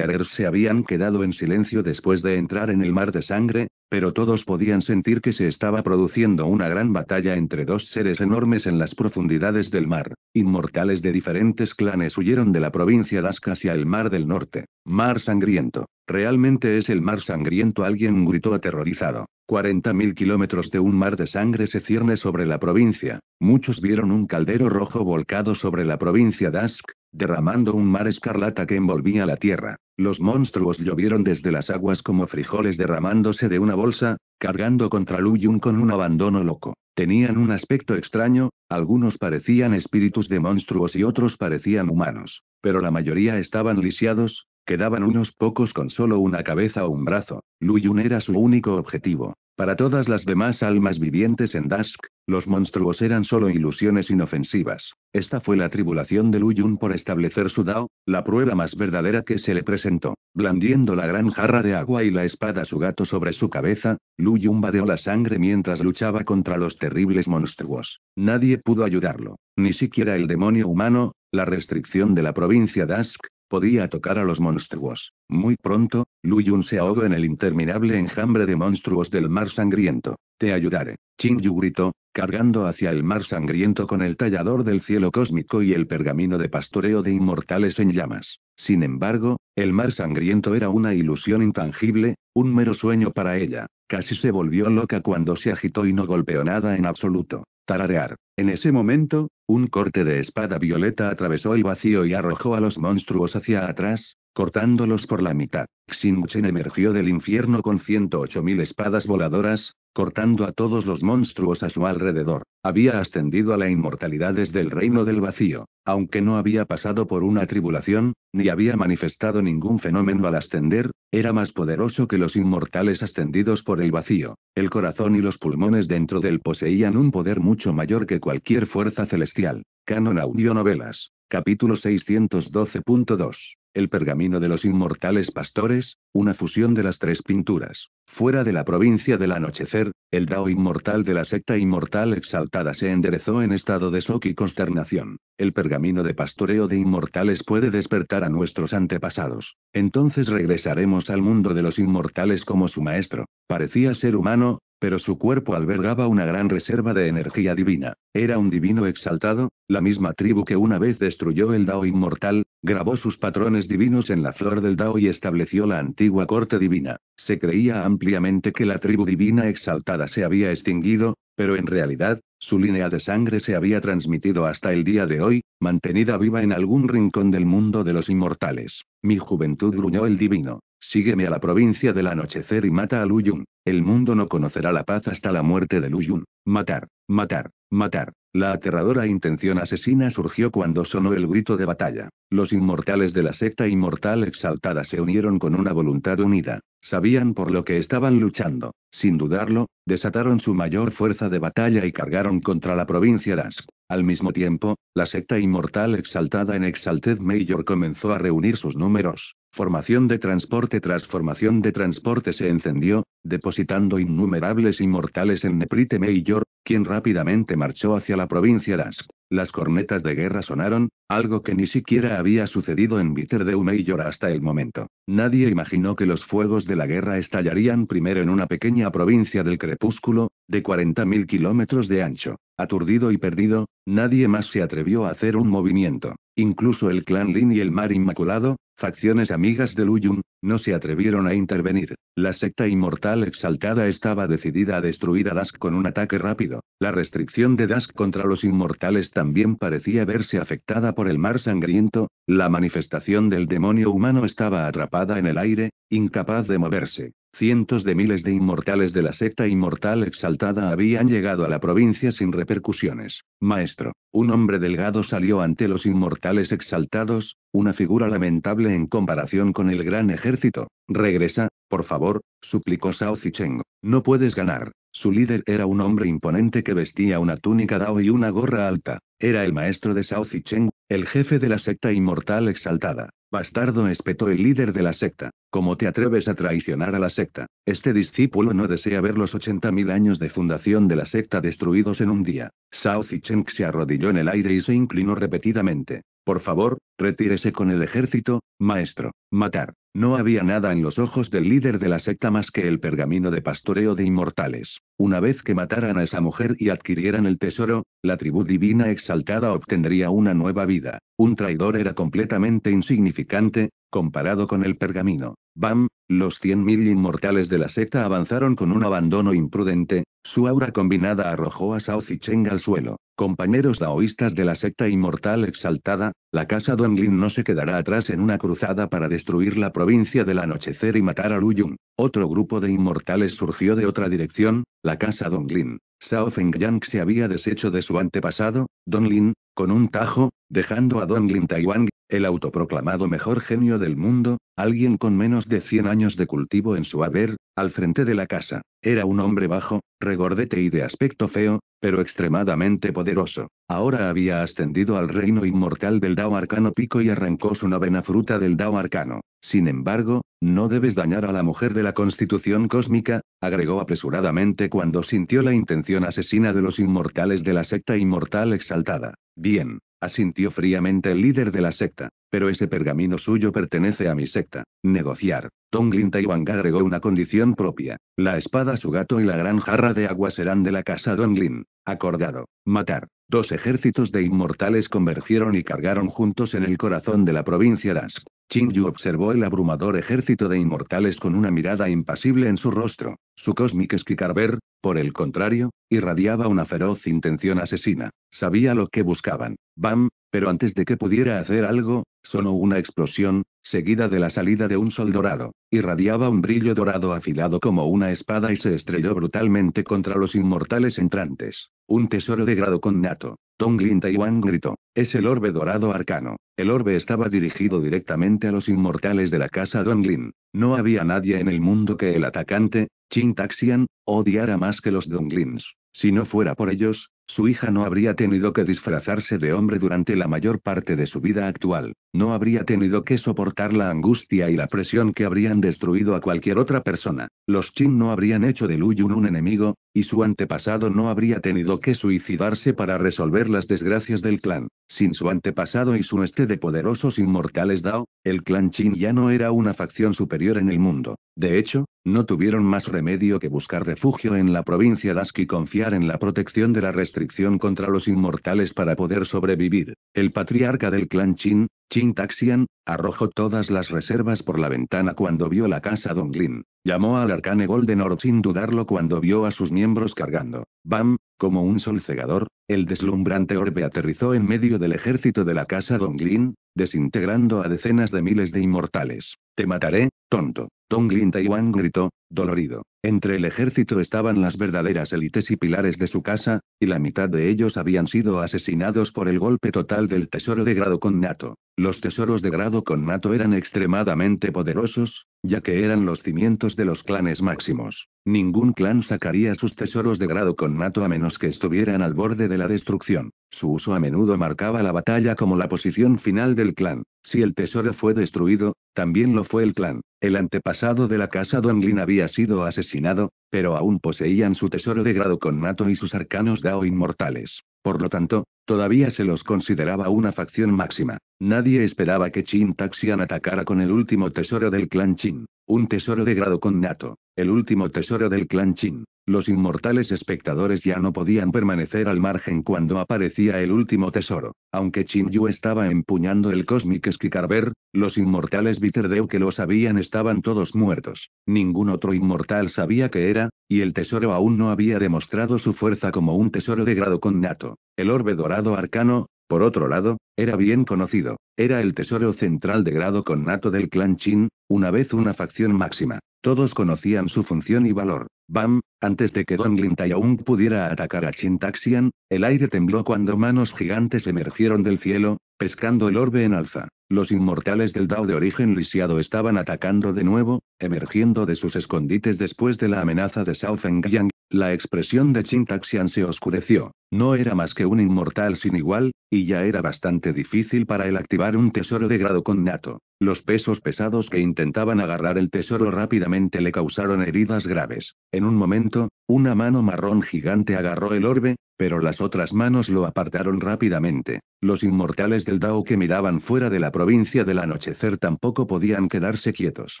se habían quedado en silencio después de entrar en el mar de sangre, pero todos podían sentir que se estaba produciendo una gran batalla entre dos seres enormes en las profundidades del mar. Inmortales de diferentes clanes huyeron de la provincia dask hacia el mar del norte. Mar sangriento. Realmente es el mar sangriento, alguien gritó aterrorizado. 40.000 kilómetros de un mar de sangre se cierne sobre la provincia. Muchos vieron un caldero rojo volcado sobre la provincia Dask, derramando un mar escarlata que envolvía la tierra. Los monstruos llovieron desde las aguas como frijoles derramándose de una bolsa, cargando contra Yun con un abandono loco. Tenían un aspecto extraño, algunos parecían espíritus de monstruos y otros parecían humanos, pero la mayoría estaban lisiados, quedaban unos pocos con solo una cabeza o un brazo. Luyun era su único objetivo, para todas las demás almas vivientes en Dask, los monstruos eran solo ilusiones inofensivas. Esta fue la tribulación de Luyun por establecer su Dao, la prueba más verdadera que se le presentó. Blandiendo la gran jarra de agua y la espada su gato sobre su cabeza, Luyun vadeó la sangre mientras luchaba contra los terribles monstruos. Nadie pudo ayudarlo. Ni siquiera el demonio humano, la restricción de la provincia Dask. Podía tocar a los monstruos. Muy pronto, Yun se ahogó en el interminable enjambre de monstruos del mar sangriento. Te ayudaré. Ching Yu gritó, cargando hacia el mar sangriento con el tallador del cielo cósmico y el pergamino de pastoreo de inmortales en llamas. Sin embargo, el mar sangriento era una ilusión intangible, un mero sueño para ella. Casi se volvió loca cuando se agitó y no golpeó nada en absoluto. Tararear. En ese momento, un corte de espada violeta atravesó el vacío y arrojó a los monstruos hacia atrás, cortándolos por la mitad. Chen emergió del infierno con 108.000 espadas voladoras, cortando a todos los monstruos a su alrededor. Había ascendido a la inmortalidad desde el reino del vacío aunque no había pasado por una tribulación, ni había manifestado ningún fenómeno al ascender, era más poderoso que los inmortales ascendidos por el vacío. El corazón y los pulmones dentro del poseían un poder mucho mayor que cualquier fuerza celestial. Canon Audio Novelas. Capítulo 612.2. El pergamino de los inmortales pastores, una fusión de las tres pinturas. Fuera de la provincia del anochecer, el Dao inmortal de la secta inmortal exaltada se enderezó en estado de shock y consternación. El pergamino de pastoreo de inmortales puede despertar a nuestros antepasados. Entonces regresaremos al mundo de los inmortales como su maestro. Parecía ser humano, pero su cuerpo albergaba una gran reserva de energía divina. Era un divino exaltado, la misma tribu que una vez destruyó el Dao inmortal, grabó sus patrones divinos en la flor del Dao y estableció la antigua corte divina. Se creía ampliamente que la tribu divina exaltada se había extinguido, pero en realidad, su línea de sangre se había transmitido hasta el día de hoy, mantenida viva en algún rincón del mundo de los inmortales. Mi juventud gruñó el divino. Sígueme a la provincia del anochecer y mata a Luyun. El mundo no conocerá la paz hasta la muerte de Luyun. Matar, matar, matar. La aterradora intención asesina surgió cuando sonó el grito de batalla. Los inmortales de la secta inmortal exaltada se unieron con una voluntad unida. Sabían por lo que estaban luchando. Sin dudarlo, desataron su mayor fuerza de batalla y cargaron contra la provincia de Dask. Al mismo tiempo, la secta inmortal exaltada en Exalted Major comenzó a reunir sus números. Formación de transporte tras formación de transporte se encendió, depositando innumerables inmortales en Neprite Mayor, quien rápidamente marchó hacia la provincia de Dask. Las cornetas de guerra sonaron, algo que ni siquiera había sucedido en Viterdeu Mayor hasta el momento. Nadie imaginó que los fuegos de la guerra estallarían primero en una pequeña provincia del crepúsculo, de 40.000 kilómetros de ancho. Aturdido y perdido, nadie más se atrevió a hacer un movimiento. Incluso el clan Lin y el Mar Inmaculado, facciones amigas de Luyun, no se atrevieron a intervenir. La secta inmortal exaltada estaba decidida a destruir a Dask con un ataque rápido. La restricción de Dask contra los inmortales también parecía verse afectada por el mar sangriento, la manifestación del demonio humano estaba atrapada en el aire, incapaz de moverse. Cientos de miles de inmortales de la secta inmortal exaltada habían llegado a la provincia sin repercusiones. Maestro, un hombre delgado salió ante los inmortales exaltados, una figura lamentable en comparación con el gran ejército. Regresa, por favor, suplicó Sao Zicheng. No puedes ganar. Su líder era un hombre imponente que vestía una túnica dao y una gorra alta. Era el maestro de Sao Zicheng, el jefe de la secta inmortal exaltada. Bastardo espetó el líder de la secta. ¿Cómo te atreves a traicionar a la secta? Este discípulo no desea ver los 80.000 años de fundación de la secta destruidos en un día. Sao Zicheng se arrodilló en el aire y se inclinó repetidamente. Por favor, retírese con el ejército, maestro. Matar. No había nada en los ojos del líder de la secta más que el pergamino de pastoreo de inmortales. Una vez que mataran a esa mujer y adquirieran el tesoro, la tribu divina exaltada obtendría una nueva vida. Un traidor era completamente insignificante, Comparado con el pergamino, BAM, los 100.000 inmortales de la secta avanzaron con un abandono imprudente, su aura combinada arrojó a Sao Zicheng al suelo. Compañeros daoístas de la secta inmortal exaltada, la casa Donglin no se quedará atrás en una cruzada para destruir la provincia del anochecer y matar a Luyun. Otro grupo de inmortales surgió de otra dirección, la casa Donglin. Sao Yang se había deshecho de su antepasado, Lin, con un tajo, dejando a Lin Taiwang, el autoproclamado mejor genio del mundo, alguien con menos de 100 años de cultivo en su haber, al frente de la casa, era un hombre bajo, regordete y de aspecto feo, pero extremadamente poderoso. Ahora había ascendido al reino inmortal del Dao Arcano Pico y arrancó su novena fruta del Dao Arcano. Sin embargo, no debes dañar a la mujer de la constitución cósmica, agregó apresuradamente cuando sintió la intención asesina de los inmortales de la secta inmortal exaltada. Bien, Asintió fríamente el líder de la secta. Pero ese pergamino suyo pertenece a mi secta. Negociar. Tonglin Taiwang agregó una condición propia. La espada, su gato y la gran jarra de agua serán de la casa Donglin. Acordado. Matar. Dos ejércitos de inmortales convergieron y cargaron juntos en el corazón de la provincia Dask. Qingyu observó el abrumador ejército de inmortales con una mirada impasible en su rostro. Su cósmico esquicarver, por el contrario, irradiaba una feroz intención asesina. Sabía lo que buscaban. Bam, pero antes de que pudiera hacer algo, sonó una explosión, seguida de la salida de un sol dorado. Irradiaba un brillo dorado afilado como una espada y se estrelló brutalmente contra los inmortales entrantes. Un tesoro de grado nato. Donglin Taiwan gritó. Es el orbe dorado arcano. El orbe estaba dirigido directamente a los inmortales de la casa Donglin. No había nadie en el mundo que el atacante, Chintaxian, Taxian, odiara más que los Donglins. Si no fuera por ellos, su hija no habría tenido que disfrazarse de hombre durante la mayor parte de su vida actual, no habría tenido que soportar la angustia y la presión que habrían destruido a cualquier otra persona, los Qin no habrían hecho de Yun un enemigo, y su antepasado no habría tenido que suicidarse para resolver las desgracias del clan. Sin su antepasado y su este de poderosos inmortales Dao, el clan Chin ya no era una facción superior en el mundo. De hecho, no tuvieron más remedio que buscar refugio en la provincia Dask y confiar en la protección de la restricción contra los inmortales para poder sobrevivir. El patriarca del clan Chin, Chin Taxian, arrojó todas las reservas por la ventana cuando vio la casa Donglin. Llamó al arcane Golden Oro sin dudarlo cuando vio a sus miembros cargando. ¡Bam! Como un sol cegador, el deslumbrante orbe aterrizó en medio del ejército de la casa Donglin, desintegrando a decenas de miles de inmortales. Te mataré, tonto. Tonglin Taiwan gritó, dolorido. Entre el ejército estaban las verdaderas élites y pilares de su casa, y la mitad de ellos habían sido asesinados por el golpe total del tesoro de grado con Nato. Los tesoros de grado con Nato eran extremadamente poderosos, ya que eran los cimientos de los clanes máximos. Ningún clan sacaría sus tesoros de grado con Nato a menos que estuvieran al borde de la destrucción. Su uso a menudo marcaba la batalla como la posición final del clan. Si el tesoro fue destruido, también lo fue el clan. El antepasado de la casa Lin había sido asesinado, pero aún poseían su tesoro de grado con nato y sus arcanos Dao inmortales. Por lo tanto, todavía se los consideraba una facción máxima. Nadie esperaba que Chin Taxian atacara con el último tesoro del clan Chin, un tesoro de grado Nato. el último tesoro del clan Chin. Los inmortales espectadores ya no podían permanecer al margen cuando aparecía el último tesoro. Aunque Chin Yu estaba empuñando el Cosmic Skycarver. Los inmortales Viterdeu que lo sabían estaban todos muertos. Ningún otro inmortal sabía que era, y el tesoro aún no había demostrado su fuerza como un tesoro de grado connato. El orbe dorado arcano, por otro lado, era bien conocido. Era el tesoro central de grado connato del clan Chin, una vez una facción máxima. Todos conocían su función y valor. Bam, antes de que Don Lin aún pudiera atacar a Chin Taxian, el aire tembló cuando manos gigantes emergieron del cielo, pescando el orbe en alza. Los inmortales del Dao de origen lisiado estaban atacando de nuevo, emergiendo de sus escondites después de la amenaza de Shao Yang, La expresión de Qin se oscureció. No era más que un inmortal sin igual, y ya era bastante difícil para él activar un tesoro de grado connato. Los pesos pesados que intentaban agarrar el tesoro rápidamente le causaron heridas graves. En un momento, una mano marrón gigante agarró el orbe, pero las otras manos lo apartaron rápidamente. Los inmortales del Dao que miraban fuera de la provincia del anochecer tampoco podían quedarse quietos.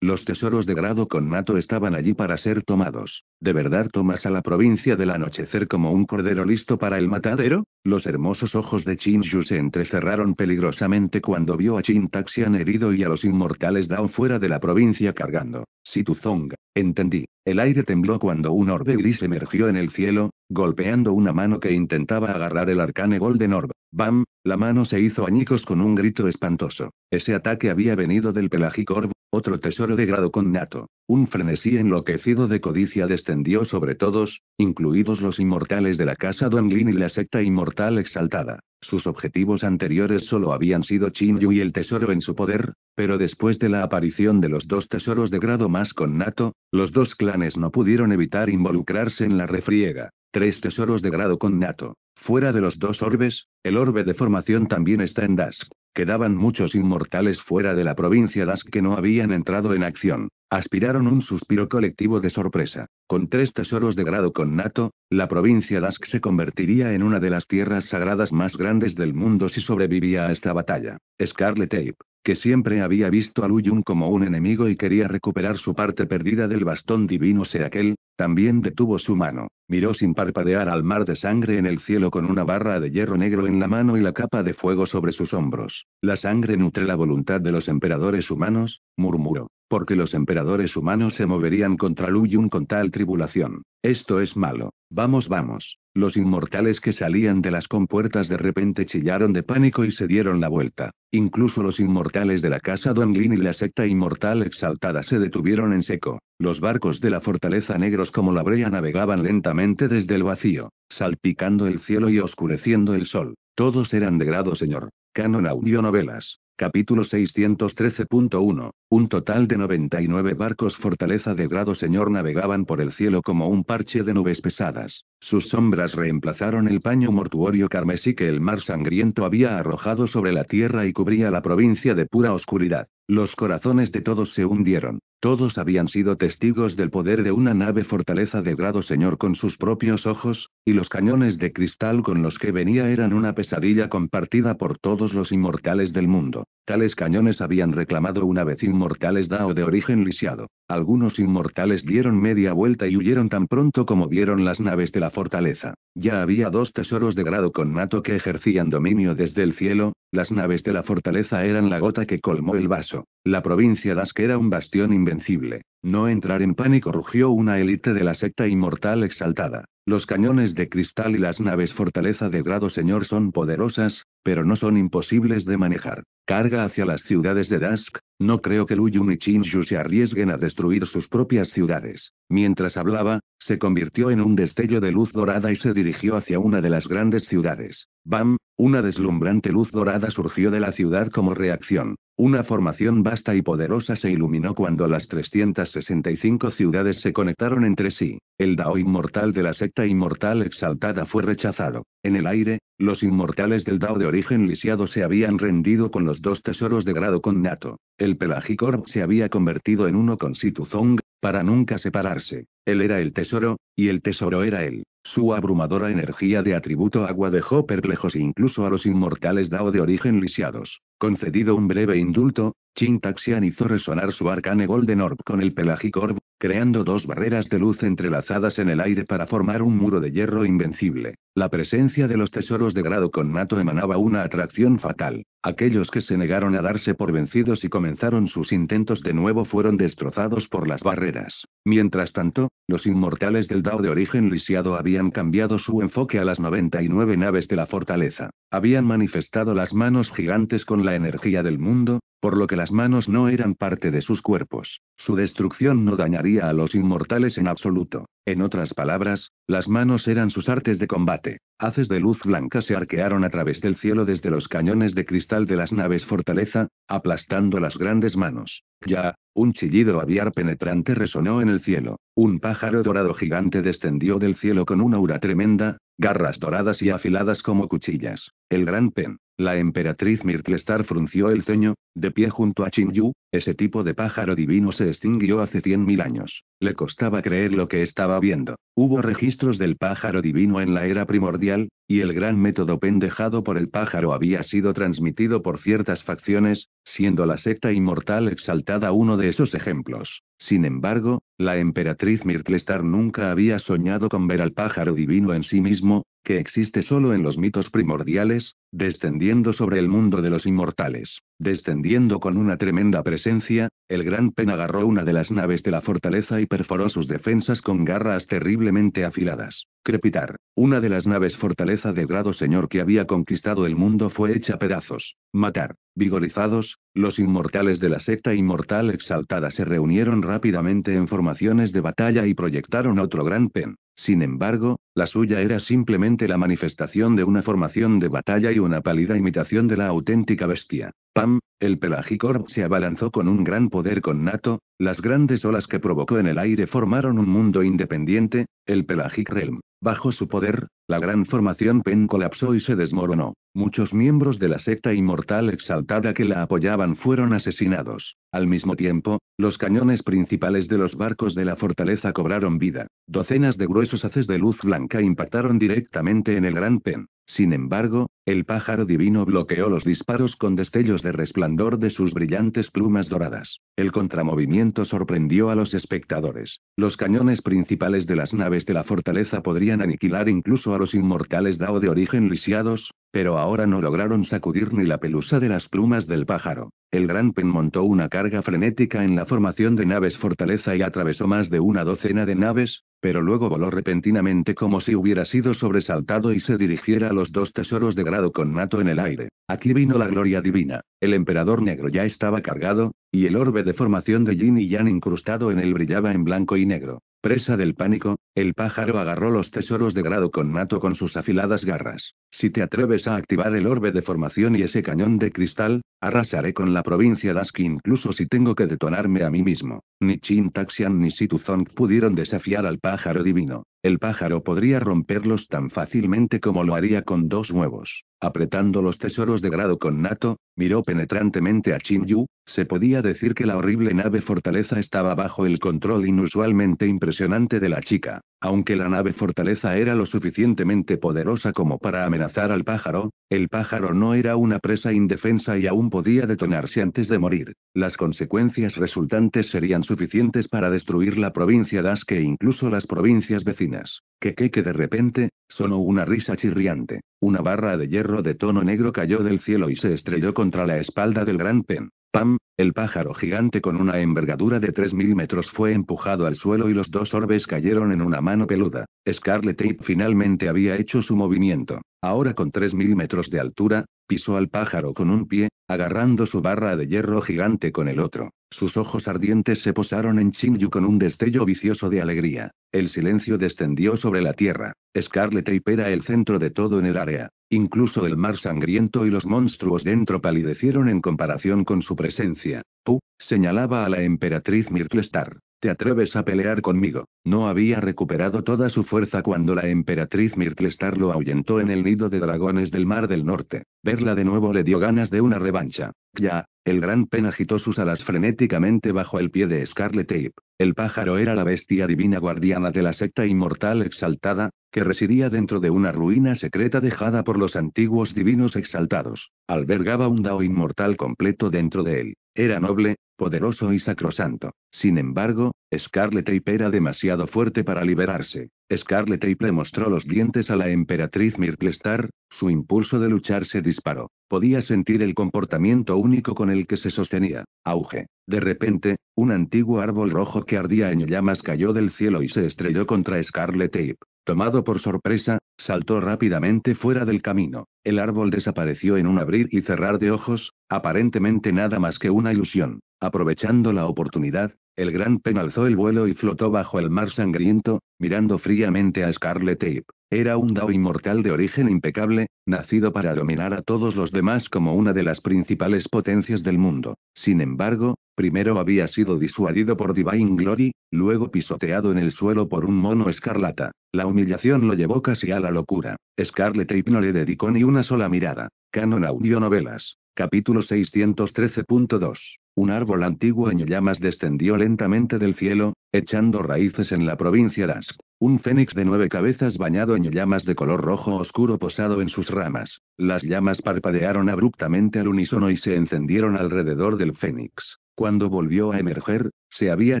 Los tesoros de grado con Nato estaban allí para ser tomados. ¿De verdad tomas a la provincia del anochecer como un cordero listo para el matadero? Los hermosos ojos de Chin se entrecerraron peligrosamente cuando vio a Chin Taxian herido y a los inmortales Dao fuera de la provincia cargando. Si tu Zong, entendí. El aire tembló cuando un orbe gris emergió en el cielo, golpeando una mano que intentaba agarrar el arcane Golden Orb. Bam, la mano se hizo añicos con un grito espantoso. Ese ataque había venido del Pelagicorb, otro tesoro de grado con nato. Un frenesí enloquecido de codicia descendió sobre todos, incluidos los inmortales de la casa Donlin y la secta inmortal exaltada. Sus objetivos anteriores solo habían sido Chin y el tesoro en su poder, pero después de la aparición de los dos tesoros de grado más con nato, los dos clanes no pudieron evitar involucrarse en la refriega. Tres tesoros de grado con nato. Fuera de los dos orbes, el orbe de formación también está en Dask. Quedaban muchos inmortales fuera de la provincia Dask que no habían entrado en acción. Aspiraron un suspiro colectivo de sorpresa. Con tres tesoros de grado con Nato, la provincia Dask se convertiría en una de las tierras sagradas más grandes del mundo si sobrevivía a esta batalla. Scarlet Ape que siempre había visto a Luyun como un enemigo y quería recuperar su parte perdida del bastón divino sea aquel, también detuvo su mano, miró sin parpadear al mar de sangre en el cielo con una barra de hierro negro en la mano y la capa de fuego sobre sus hombros. La sangre nutre la voluntad de los emperadores humanos, murmuró, porque los emperadores humanos se moverían contra Luyun con tal tribulación. Esto es malo. Vamos, vamos. Los inmortales que salían de las compuertas de repente chillaron de pánico y se dieron la vuelta. Incluso los inmortales de la casa Lin y la secta inmortal exaltada se detuvieron en seco. Los barcos de la fortaleza negros como la brea navegaban lentamente desde el vacío, salpicando el cielo y oscureciendo el sol. Todos eran de grado señor. Canon Audio Novelas. Capítulo 613.1. Un total de 99 barcos fortaleza de grado señor navegaban por el cielo como un parche de nubes pesadas. Sus sombras reemplazaron el paño mortuorio carmesí que el mar sangriento había arrojado sobre la tierra y cubría la provincia de pura oscuridad. Los corazones de todos se hundieron. Todos habían sido testigos del poder de una nave fortaleza de grado señor con sus propios ojos, y los cañones de cristal con los que venía eran una pesadilla compartida por todos los inmortales del mundo. Tales cañones habían reclamado una vez inmortales Dao de origen lisiado. Algunos inmortales dieron media vuelta y huyeron tan pronto como vieron las naves de la fortaleza. Ya había dos tesoros de grado con nato que ejercían dominio desde el cielo, las naves de la fortaleza eran la gota que colmó el vaso. La provincia Das que era un bastión invencible. No entrar en pánico, rugió una élite de la secta inmortal exaltada. Los cañones de cristal y las naves fortaleza de grado señor son poderosas, pero no son imposibles de manejar. Carga hacia las ciudades de Dusk, no creo que Yun y Chinju se arriesguen a destruir sus propias ciudades. Mientras hablaba, se convirtió en un destello de luz dorada y se dirigió hacia una de las grandes ciudades. ¡Bam! Una deslumbrante luz dorada surgió de la ciudad como reacción. Una formación vasta y poderosa se iluminó cuando las 365 ciudades se conectaron entre sí. El Dao inmortal de la secta inmortal exaltada fue rechazado. En el aire, los inmortales del Dao de origen lisiado se habían rendido con los dos tesoros de grado con nato. El Pelagicorp se había convertido en uno con Situzong para nunca separarse. Él era el tesoro, y el tesoro era él. Su abrumadora energía de atributo agua dejó perplejos incluso a los inmortales Dao de origen lisiados. Concedido un breve indulto, Chintaxian hizo resonar su arcane Golden Orb con el Orb, creando dos barreras de luz entrelazadas en el aire para formar un muro de hierro invencible. La presencia de los tesoros de grado con Nato emanaba una atracción fatal. Aquellos que se negaron a darse por vencidos y comenzaron sus intentos de nuevo fueron destrozados por las barreras. Mientras tanto, los inmortales del Dao de origen lisiado habían cambiado su enfoque a las 99 naves de la fortaleza. Habían manifestado las manos gigantes con la energía del mundo, por lo que las manos no eran parte de sus cuerpos. Su destrucción no dañaría a los inmortales en absoluto. En otras palabras, las manos eran sus artes de combate. Haces de luz blanca se arquearon a través del cielo desde los cañones de cristal de las naves fortaleza, aplastando las grandes manos. Ya, un chillido aviar penetrante resonó en el cielo. Un pájaro dorado gigante descendió del cielo con una aura tremenda, garras doradas y afiladas como cuchillas. El gran pen. La emperatriz Mirtlestar frunció el ceño, de pie junto a Ching Yu, ese tipo de pájaro divino se extinguió hace cien mil años. Le costaba creer lo que estaba viendo. Hubo registros del pájaro divino en la era primordial, y el gran método pendejado por el pájaro había sido transmitido por ciertas facciones, siendo la secta inmortal exaltada uno de esos ejemplos. Sin embargo, la emperatriz Mirtlestar nunca había soñado con ver al pájaro divino en sí mismo, que existe solo en los mitos primordiales, descendiendo sobre el mundo de los inmortales, descendiendo con una tremenda presencia, el gran Pen agarró una de las naves de la fortaleza y perforó sus defensas con garras terriblemente afiladas. Crepitar, una de las naves fortaleza de grado señor que había conquistado el mundo fue hecha pedazos. Matar, vigorizados, los inmortales de la secta inmortal exaltada se reunieron rápidamente en formaciones de batalla y proyectaron otro gran Pen. Sin embargo, la suya era simplemente la manifestación de una formación de batalla y una pálida imitación de la auténtica bestia. Pam, el Pelagicorp se abalanzó con un gran poder con Nato, las grandes olas que provocó en el aire formaron un mundo independiente, el Pelagic Realm. Bajo su poder, la gran formación Pen colapsó y se desmoronó. Muchos miembros de la secta inmortal exaltada que la apoyaban fueron asesinados. Al mismo tiempo, los cañones principales de los barcos de la fortaleza cobraron vida. Docenas de gruesos haces de luz blanca impactaron directamente en el gran pen. Sin embargo, el pájaro divino bloqueó los disparos con destellos de resplandor de sus brillantes plumas doradas. El contramovimiento sorprendió a los espectadores. Los cañones principales de las naves de la fortaleza podrían aniquilar incluso a los inmortales Dao de origen lisiados, pero ahora no lograron sacudir ni la pelusa de las plumas del pájaro. El Gran Pen montó una carga frenética en la formación de naves fortaleza y atravesó más de una docena de naves, pero luego voló repentinamente como si hubiera sido sobresaltado y se dirigiera a los dos tesoros de grado con nato en el aire. Aquí vino la gloria divina. El emperador negro ya estaba cargado, y el orbe de formación de Yin y Yang incrustado en él brillaba en blanco y negro. Presa del pánico, el pájaro agarró los tesoros de grado con Nato con sus afiladas garras. Si te atreves a activar el orbe de formación y ese cañón de cristal, arrasaré con la provincia Daski incluso si tengo que detonarme a mí mismo. Ni Chin Taxian ni Situzong pudieron desafiar al pájaro divino. El pájaro podría romperlos tan fácilmente como lo haría con dos huevos. Apretando los tesoros de grado con Nato, miró penetrantemente a Chin Yu, se podía decir que la horrible nave fortaleza estaba bajo el control inusualmente impresionante de la chica aunque la nave fortaleza era lo suficientemente poderosa como para amenazar al pájaro, el pájaro no era una presa indefensa y aún podía detonarse antes de morir. Las consecuencias resultantes serían suficientes para destruir la provincia de Aske e incluso las provincias vecinas. Que que que de repente, sonó una risa chirriante. Una barra de hierro de tono negro cayó del cielo y se estrelló contra la espalda del gran Pen. Pam, el pájaro gigante con una envergadura de 3.000 metros, fue empujado al suelo y los dos orbes cayeron en una mano peluda. Scarlet Ape finalmente había hecho su movimiento. Ahora con 3 metros de altura, pisó al pájaro con un pie, agarrando su barra de hierro gigante con el otro. Sus ojos ardientes se posaron en Chinyu con un destello vicioso de alegría. El silencio descendió sobre la tierra. Scarlet Tape era el centro de todo en el área. Incluso el mar sangriento y los monstruos dentro palidecieron en comparación con su presencia. Pu señalaba a la emperatriz Mirtlestar. ¿Te atreves a pelear conmigo? No había recuperado toda su fuerza cuando la emperatriz Mirtlestar lo ahuyentó en el nido de dragones del Mar del Norte. Verla de nuevo le dio ganas de una revancha. Ya, el gran pen agitó sus alas frenéticamente bajo el pie de Scarlet Ape. El pájaro era la bestia divina guardiana de la secta inmortal exaltada, que residía dentro de una ruina secreta dejada por los antiguos divinos exaltados. Albergaba un Dao inmortal completo dentro de él. Era noble, poderoso y sacrosanto. Sin embargo, Scarlet Tape era demasiado fuerte para liberarse. Scarlet Tape le mostró los dientes a la emperatriz Star, su impulso de luchar se disparó. Podía sentir el comportamiento único con el que se sostenía. Auge. De repente, un antiguo árbol rojo que ardía en llamas cayó del cielo y se estrelló contra Scarlet Tape. Tomado por sorpresa, saltó rápidamente fuera del camino. El árbol desapareció en un abrir y cerrar de ojos, aparentemente nada más que una ilusión. Aprovechando la oportunidad, el gran Pen alzó el vuelo y flotó bajo el mar sangriento, mirando fríamente a Scarlet Ape. Era un Dao inmortal de origen impecable, nacido para dominar a todos los demás como una de las principales potencias del mundo. Sin embargo, primero había sido disuadido por Divine Glory, luego pisoteado en el suelo por un mono escarlata. La humillación lo llevó casi a la locura. Scarlet Ape no le dedicó ni una sola mirada. Canon Audio Novelas. Capítulo 613.2 un árbol antiguo en llamas descendió lentamente del cielo, echando raíces en la provincia Dask. Un fénix de nueve cabezas bañado en llamas de color rojo oscuro posado en sus ramas. Las llamas parpadearon abruptamente al unísono y se encendieron alrededor del fénix. Cuando volvió a emerger, se había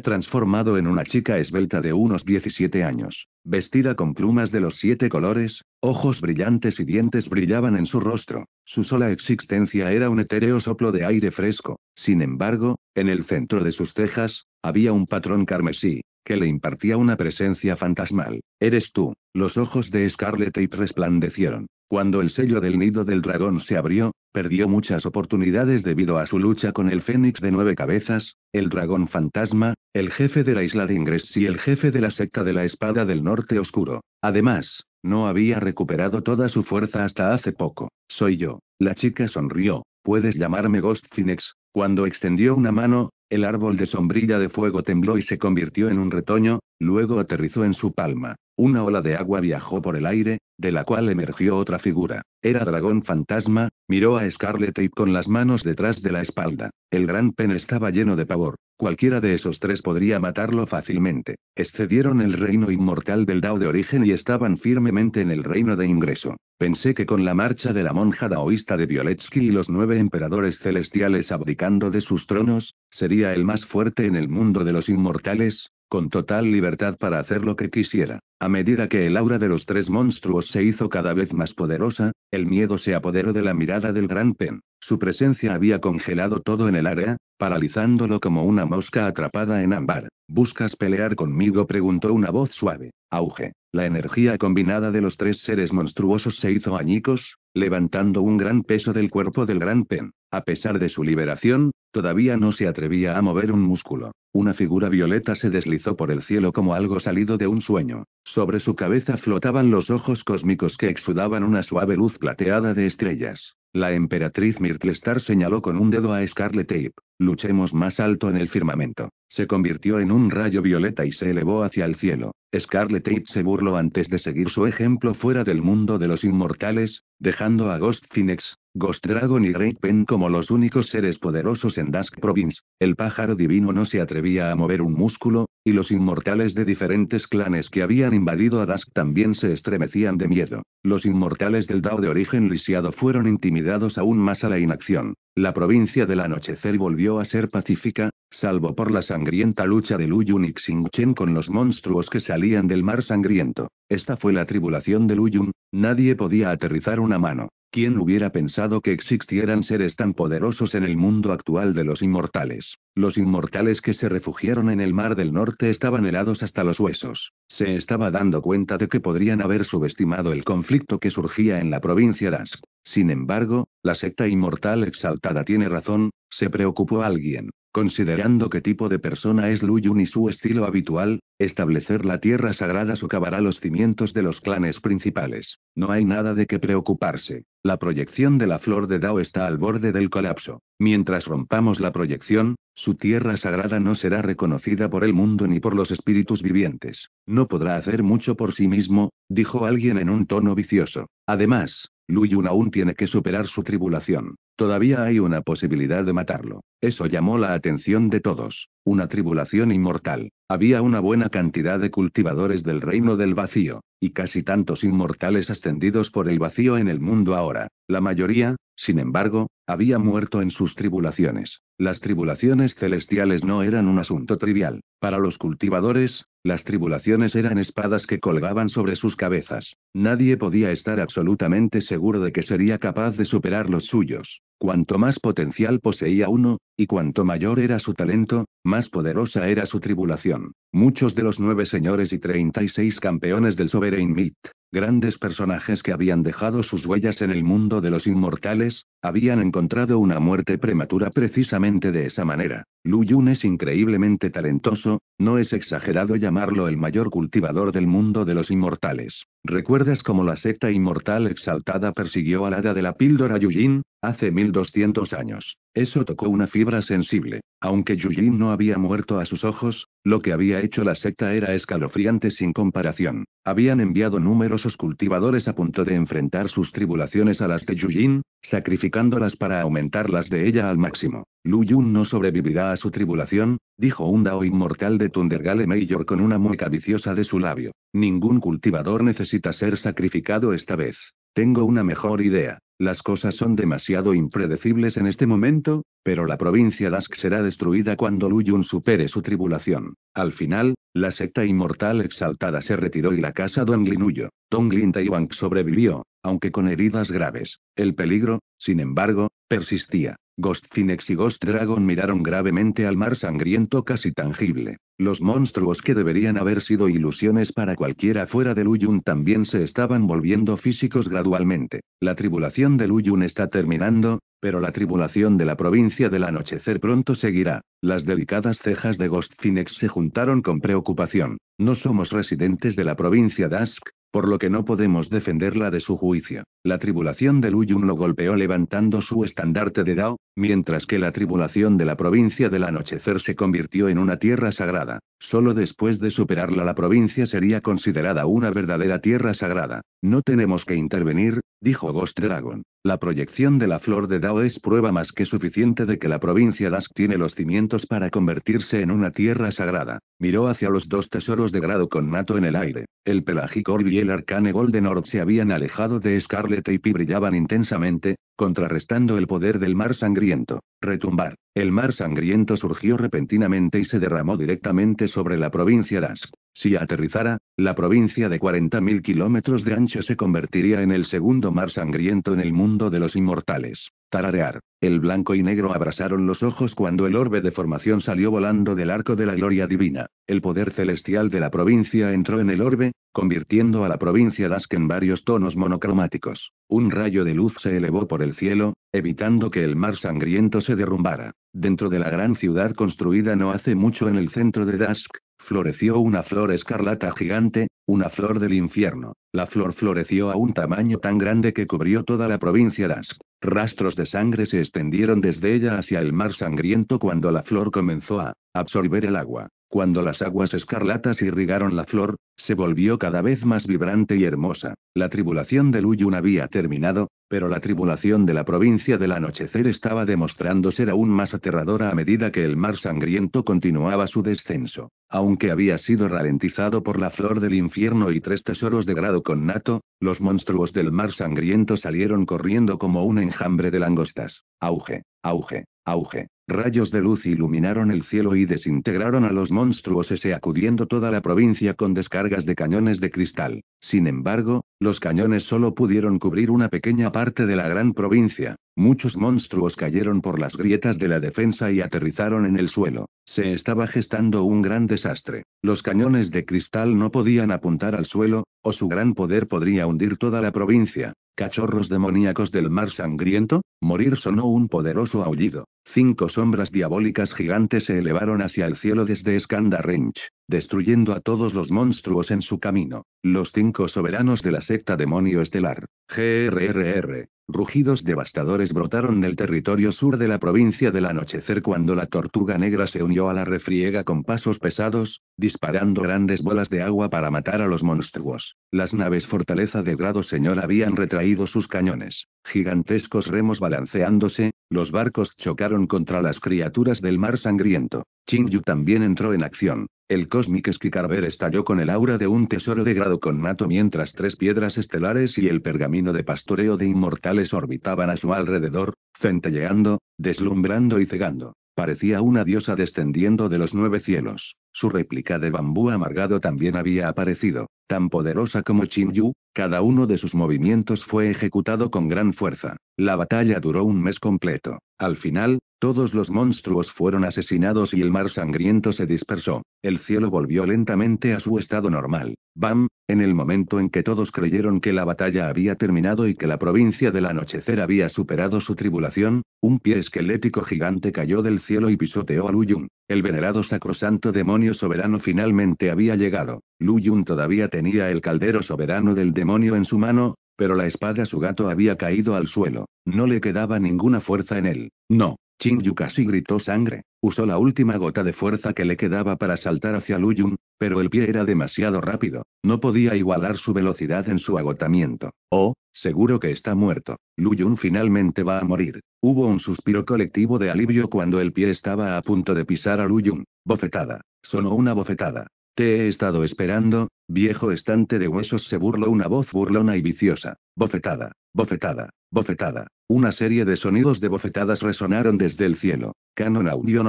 transformado en una chica esbelta de unos 17 años, vestida con plumas de los siete colores, ojos brillantes y dientes brillaban en su rostro. Su sola existencia era un etéreo soplo de aire fresco. Sin embargo, en el centro de sus cejas, había un patrón carmesí, que le impartía una presencia fantasmal. Eres tú. Los ojos de Scarlet Ape resplandecieron. Cuando el sello del nido del dragón se abrió, perdió muchas oportunidades debido a su lucha con el fénix de nueve cabezas, el dragón fantasma, el jefe de la isla de Ingress y el jefe de la secta de la espada del norte oscuro. Además, no había recuperado toda su fuerza hasta hace poco. Soy yo. La chica sonrió. Puedes llamarme Ghost Phoenix. Cuando extendió una mano, el árbol de sombrilla de fuego tembló y se convirtió en un retoño, luego aterrizó en su palma. Una ola de agua viajó por el aire, de la cual emergió otra figura. Era dragón fantasma, miró a Scarlett y con las manos detrás de la espalda. El gran pen estaba lleno de pavor. Cualquiera de esos tres podría matarlo fácilmente. Excedieron el reino inmortal del Dao de origen y estaban firmemente en el reino de ingreso. Pensé que con la marcha de la monja daoísta de Violetsky y los nueve emperadores celestiales abdicando de sus tronos, sería el más fuerte en el mundo de los inmortales, con total libertad para hacer lo que quisiera. A medida que el aura de los tres monstruos se hizo cada vez más poderosa, el miedo se apoderó de la mirada del gran Pen. Su presencia había congelado todo en el área, paralizándolo como una mosca atrapada en ámbar. ¿Buscas pelear conmigo? preguntó una voz suave. Auge. La energía combinada de los tres seres monstruosos se hizo añicos, levantando un gran peso del cuerpo del gran Pen. A pesar de su liberación, todavía no se atrevía a mover un músculo. Una figura violeta se deslizó por el cielo como algo salido de un sueño. Sobre su cabeza flotaban los ojos cósmicos que exudaban una suave luz plateada de estrellas. La emperatriz Star señaló con un dedo a Scarlet Ape. Luchemos más alto en el firmamento. Se convirtió en un rayo violeta y se elevó hacia el cielo. Scarlet Ape se burló antes de seguir su ejemplo fuera del mundo de los inmortales, dejando a Ghost Phoenix, Ghost Dragon y Great Pen como los únicos seres poderosos en Dusk Province, el pájaro divino no se atrevía a mover un músculo, y los inmortales de diferentes clanes que habían invadido a Dusk también se estremecían de miedo. Los inmortales del Dao de origen lisiado fueron intimidados aún más a la inacción. La provincia del anochecer volvió a ser pacífica, salvo por la sangrienta lucha de Luyun y Xingchen con los monstruos que salían del mar sangriento. Esta fue la tribulación de Luyun, nadie podía aterrizar una mano. ¿Quién hubiera pensado que existieran seres tan poderosos en el mundo actual de los inmortales? Los inmortales que se refugiaron en el Mar del Norte estaban helados hasta los huesos. Se estaba dando cuenta de que podrían haber subestimado el conflicto que surgía en la provincia de Ask. Sin embargo, la secta inmortal exaltada tiene razón, se preocupó alguien. Considerando qué tipo de persona es Lu Yun y su estilo habitual, Establecer la tierra sagrada socavará los cimientos de los clanes principales. No hay nada de qué preocuparse. La proyección de la flor de Dao está al borde del colapso. Mientras rompamos la proyección, su tierra sagrada no será reconocida por el mundo ni por los espíritus vivientes. No podrá hacer mucho por sí mismo, dijo alguien en un tono vicioso. Además, Yun aún tiene que superar su tribulación. Todavía hay una posibilidad de matarlo. Eso llamó la atención de todos una tribulación inmortal. Había una buena cantidad de cultivadores del reino del vacío, y casi tantos inmortales ascendidos por el vacío en el mundo ahora. La mayoría, sin embargo, había muerto en sus tribulaciones. Las tribulaciones celestiales no eran un asunto trivial. Para los cultivadores, las tribulaciones eran espadas que colgaban sobre sus cabezas. Nadie podía estar absolutamente seguro de que sería capaz de superar los suyos. Cuanto más potencial poseía uno, y cuanto mayor era su talento, más poderosa era su tribulación. Muchos de los nueve señores y 36 campeones del Sovereign Meet, grandes personajes que habían dejado sus huellas en el mundo de los inmortales, habían encontrado una muerte prematura precisamente de esa manera. Lu Yun es increíblemente talentoso, no es exagerado llamarlo el mayor cultivador del mundo de los inmortales. ¿Recuerdas cómo la secta inmortal exaltada persiguió al hada de la píldora Yujin? Hace 1200 años. Eso tocó una fibra sensible. Aunque Yujin no había muerto a sus ojos, lo que había hecho la secta era escalofriante sin comparación. Habían enviado numerosos cultivadores a punto de enfrentar sus tribulaciones a las de Yujin, sacrificándolas para aumentar las de ella al máximo. Lu Yun no sobrevivirá a su tribulación, dijo un Dao inmortal de Thundergale Mayor con una mueca viciosa de su labio. Ningún cultivador necesita ser sacrificado esta vez. Tengo una mejor idea. Las cosas son demasiado impredecibles en este momento, pero la provincia Dask será destruida cuando Luyun supere su tribulación. Al final, la secta inmortal exaltada se retiró y la casa Donglin huyó. Donglin Taiwang sobrevivió, aunque con heridas graves. El peligro, sin embargo, persistía. Ghost Phoenix y Ghost Dragon miraron gravemente al mar sangriento casi tangible. Los monstruos que deberían haber sido ilusiones para cualquiera fuera de Luyun también se estaban volviendo físicos gradualmente. La tribulación de Luyun está terminando, pero la tribulación de la provincia del anochecer pronto seguirá. Las delicadas cejas de Ghost Phoenix se juntaron con preocupación. No somos residentes de la provincia de por lo que no podemos defenderla de su juicio. La tribulación de Luyun lo golpeó levantando su estandarte de Dao, mientras que la tribulación de la provincia del anochecer se convirtió en una tierra sagrada. Solo después de superarla la provincia sería considerada una verdadera tierra sagrada. No tenemos que intervenir, dijo Ghost Dragon. La proyección de la flor de Dao es prueba más que suficiente de que la provincia Dask tiene los cimientos para convertirse en una tierra sagrada. Miró hacia los dos tesoros de grado con nato en el aire. El Orb y el Arcane Golden Orb se habían alejado de Scarlet y brillaban intensamente, contrarrestando el poder del mar sangriento. Retumbar. El mar sangriento surgió repentinamente y se derramó directamente sobre la provincia de Si aterrizara, la provincia de 40.000 kilómetros de ancho se convertiría en el segundo mar sangriento en el mundo de los inmortales. Tararear. El blanco y negro abrasaron los ojos cuando el orbe de formación salió volando del arco de la gloria divina. El poder celestial de la provincia entró en el orbe, convirtiendo a la provincia Dask en varios tonos monocromáticos. Un rayo de luz se elevó por el cielo, evitando que el mar sangriento se derrumbara. Dentro de la gran ciudad construida no hace mucho en el centro de Dask, floreció una flor escarlata gigante, una flor del infierno. La flor floreció a un tamaño tan grande que cubrió toda la provincia Ask. Rastros de sangre se extendieron desde ella hacia el mar sangriento cuando la flor comenzó a absorber el agua. Cuando las aguas escarlatas irrigaron la flor, se volvió cada vez más vibrante y hermosa. La tribulación de Luyun había terminado, pero la tribulación de la provincia del anochecer estaba demostrando ser aún más aterradora a medida que el mar sangriento continuaba su descenso. Aunque había sido ralentizado por la flor del infierno y tres tesoros de grado con nato, los monstruos del mar sangriento salieron corriendo como un enjambre de langostas. Auge, auge, auge. Rayos de luz iluminaron el cielo y desintegraron a los monstruos ese acudiendo toda la provincia con descargas de cañones de cristal. Sin embargo, los cañones solo pudieron cubrir una pequeña parte de la gran provincia. Muchos monstruos cayeron por las grietas de la defensa y aterrizaron en el suelo. Se estaba gestando un gran desastre. Los cañones de cristal no podían apuntar al suelo, o su gran poder podría hundir toda la provincia. Cachorros demoníacos del mar sangriento, morir sonó un poderoso aullido. Cinco sombras diabólicas gigantes se elevaron hacia el cielo desde Range, destruyendo a todos los monstruos en su camino. Los cinco soberanos de la secta demonio estelar. GRRR. Rugidos devastadores brotaron del territorio sur de la provincia del anochecer cuando la tortuga negra se unió a la refriega con pasos pesados, disparando grandes bolas de agua para matar a los monstruos. Las naves fortaleza de grado señor habían retraído sus cañones. Gigantescos remos balanceándose, los barcos chocaron contra las criaturas del mar sangriento. Yu también entró en acción. El Cosmic Skicarver estalló con el aura de un tesoro de grado con nato mientras tres piedras estelares y el pergamino de pastoreo de inmortales orbitaban a su alrededor, centelleando, deslumbrando y cegando. Parecía una diosa descendiendo de los nueve cielos. Su réplica de bambú amargado también había aparecido, tan poderosa como Chin Yu, cada uno de sus movimientos fue ejecutado con gran fuerza. La batalla duró un mes completo. Al final, todos los monstruos fueron asesinados y el mar sangriento se dispersó. El cielo volvió lentamente a su estado normal. Bam, en el momento en que todos creyeron que la batalla había terminado y que la provincia del anochecer había superado su tribulación, un pie esquelético gigante cayó del cielo y pisoteó a Luyun. El venerado sacrosanto demonio soberano finalmente había llegado. Luyun todavía tenía el caldero soberano del demonio en su mano, pero la espada su gato había caído al suelo. No le quedaba ninguna fuerza en él. No, Yu casi gritó sangre. Usó la última gota de fuerza que le quedaba para saltar hacia Yun, pero el pie era demasiado rápido. No podía igualar su velocidad en su agotamiento. Oh, seguro que está muerto. Yun finalmente va a morir. Hubo un suspiro colectivo de alivio cuando el pie estaba a punto de pisar a Yun. Bofetada. Sonó una bofetada. Te he estado esperando, viejo estante de huesos se burló una voz burlona y viciosa. Bofetada, bofetada, bofetada. Una serie de sonidos de bofetadas resonaron desde el cielo. Canon Audio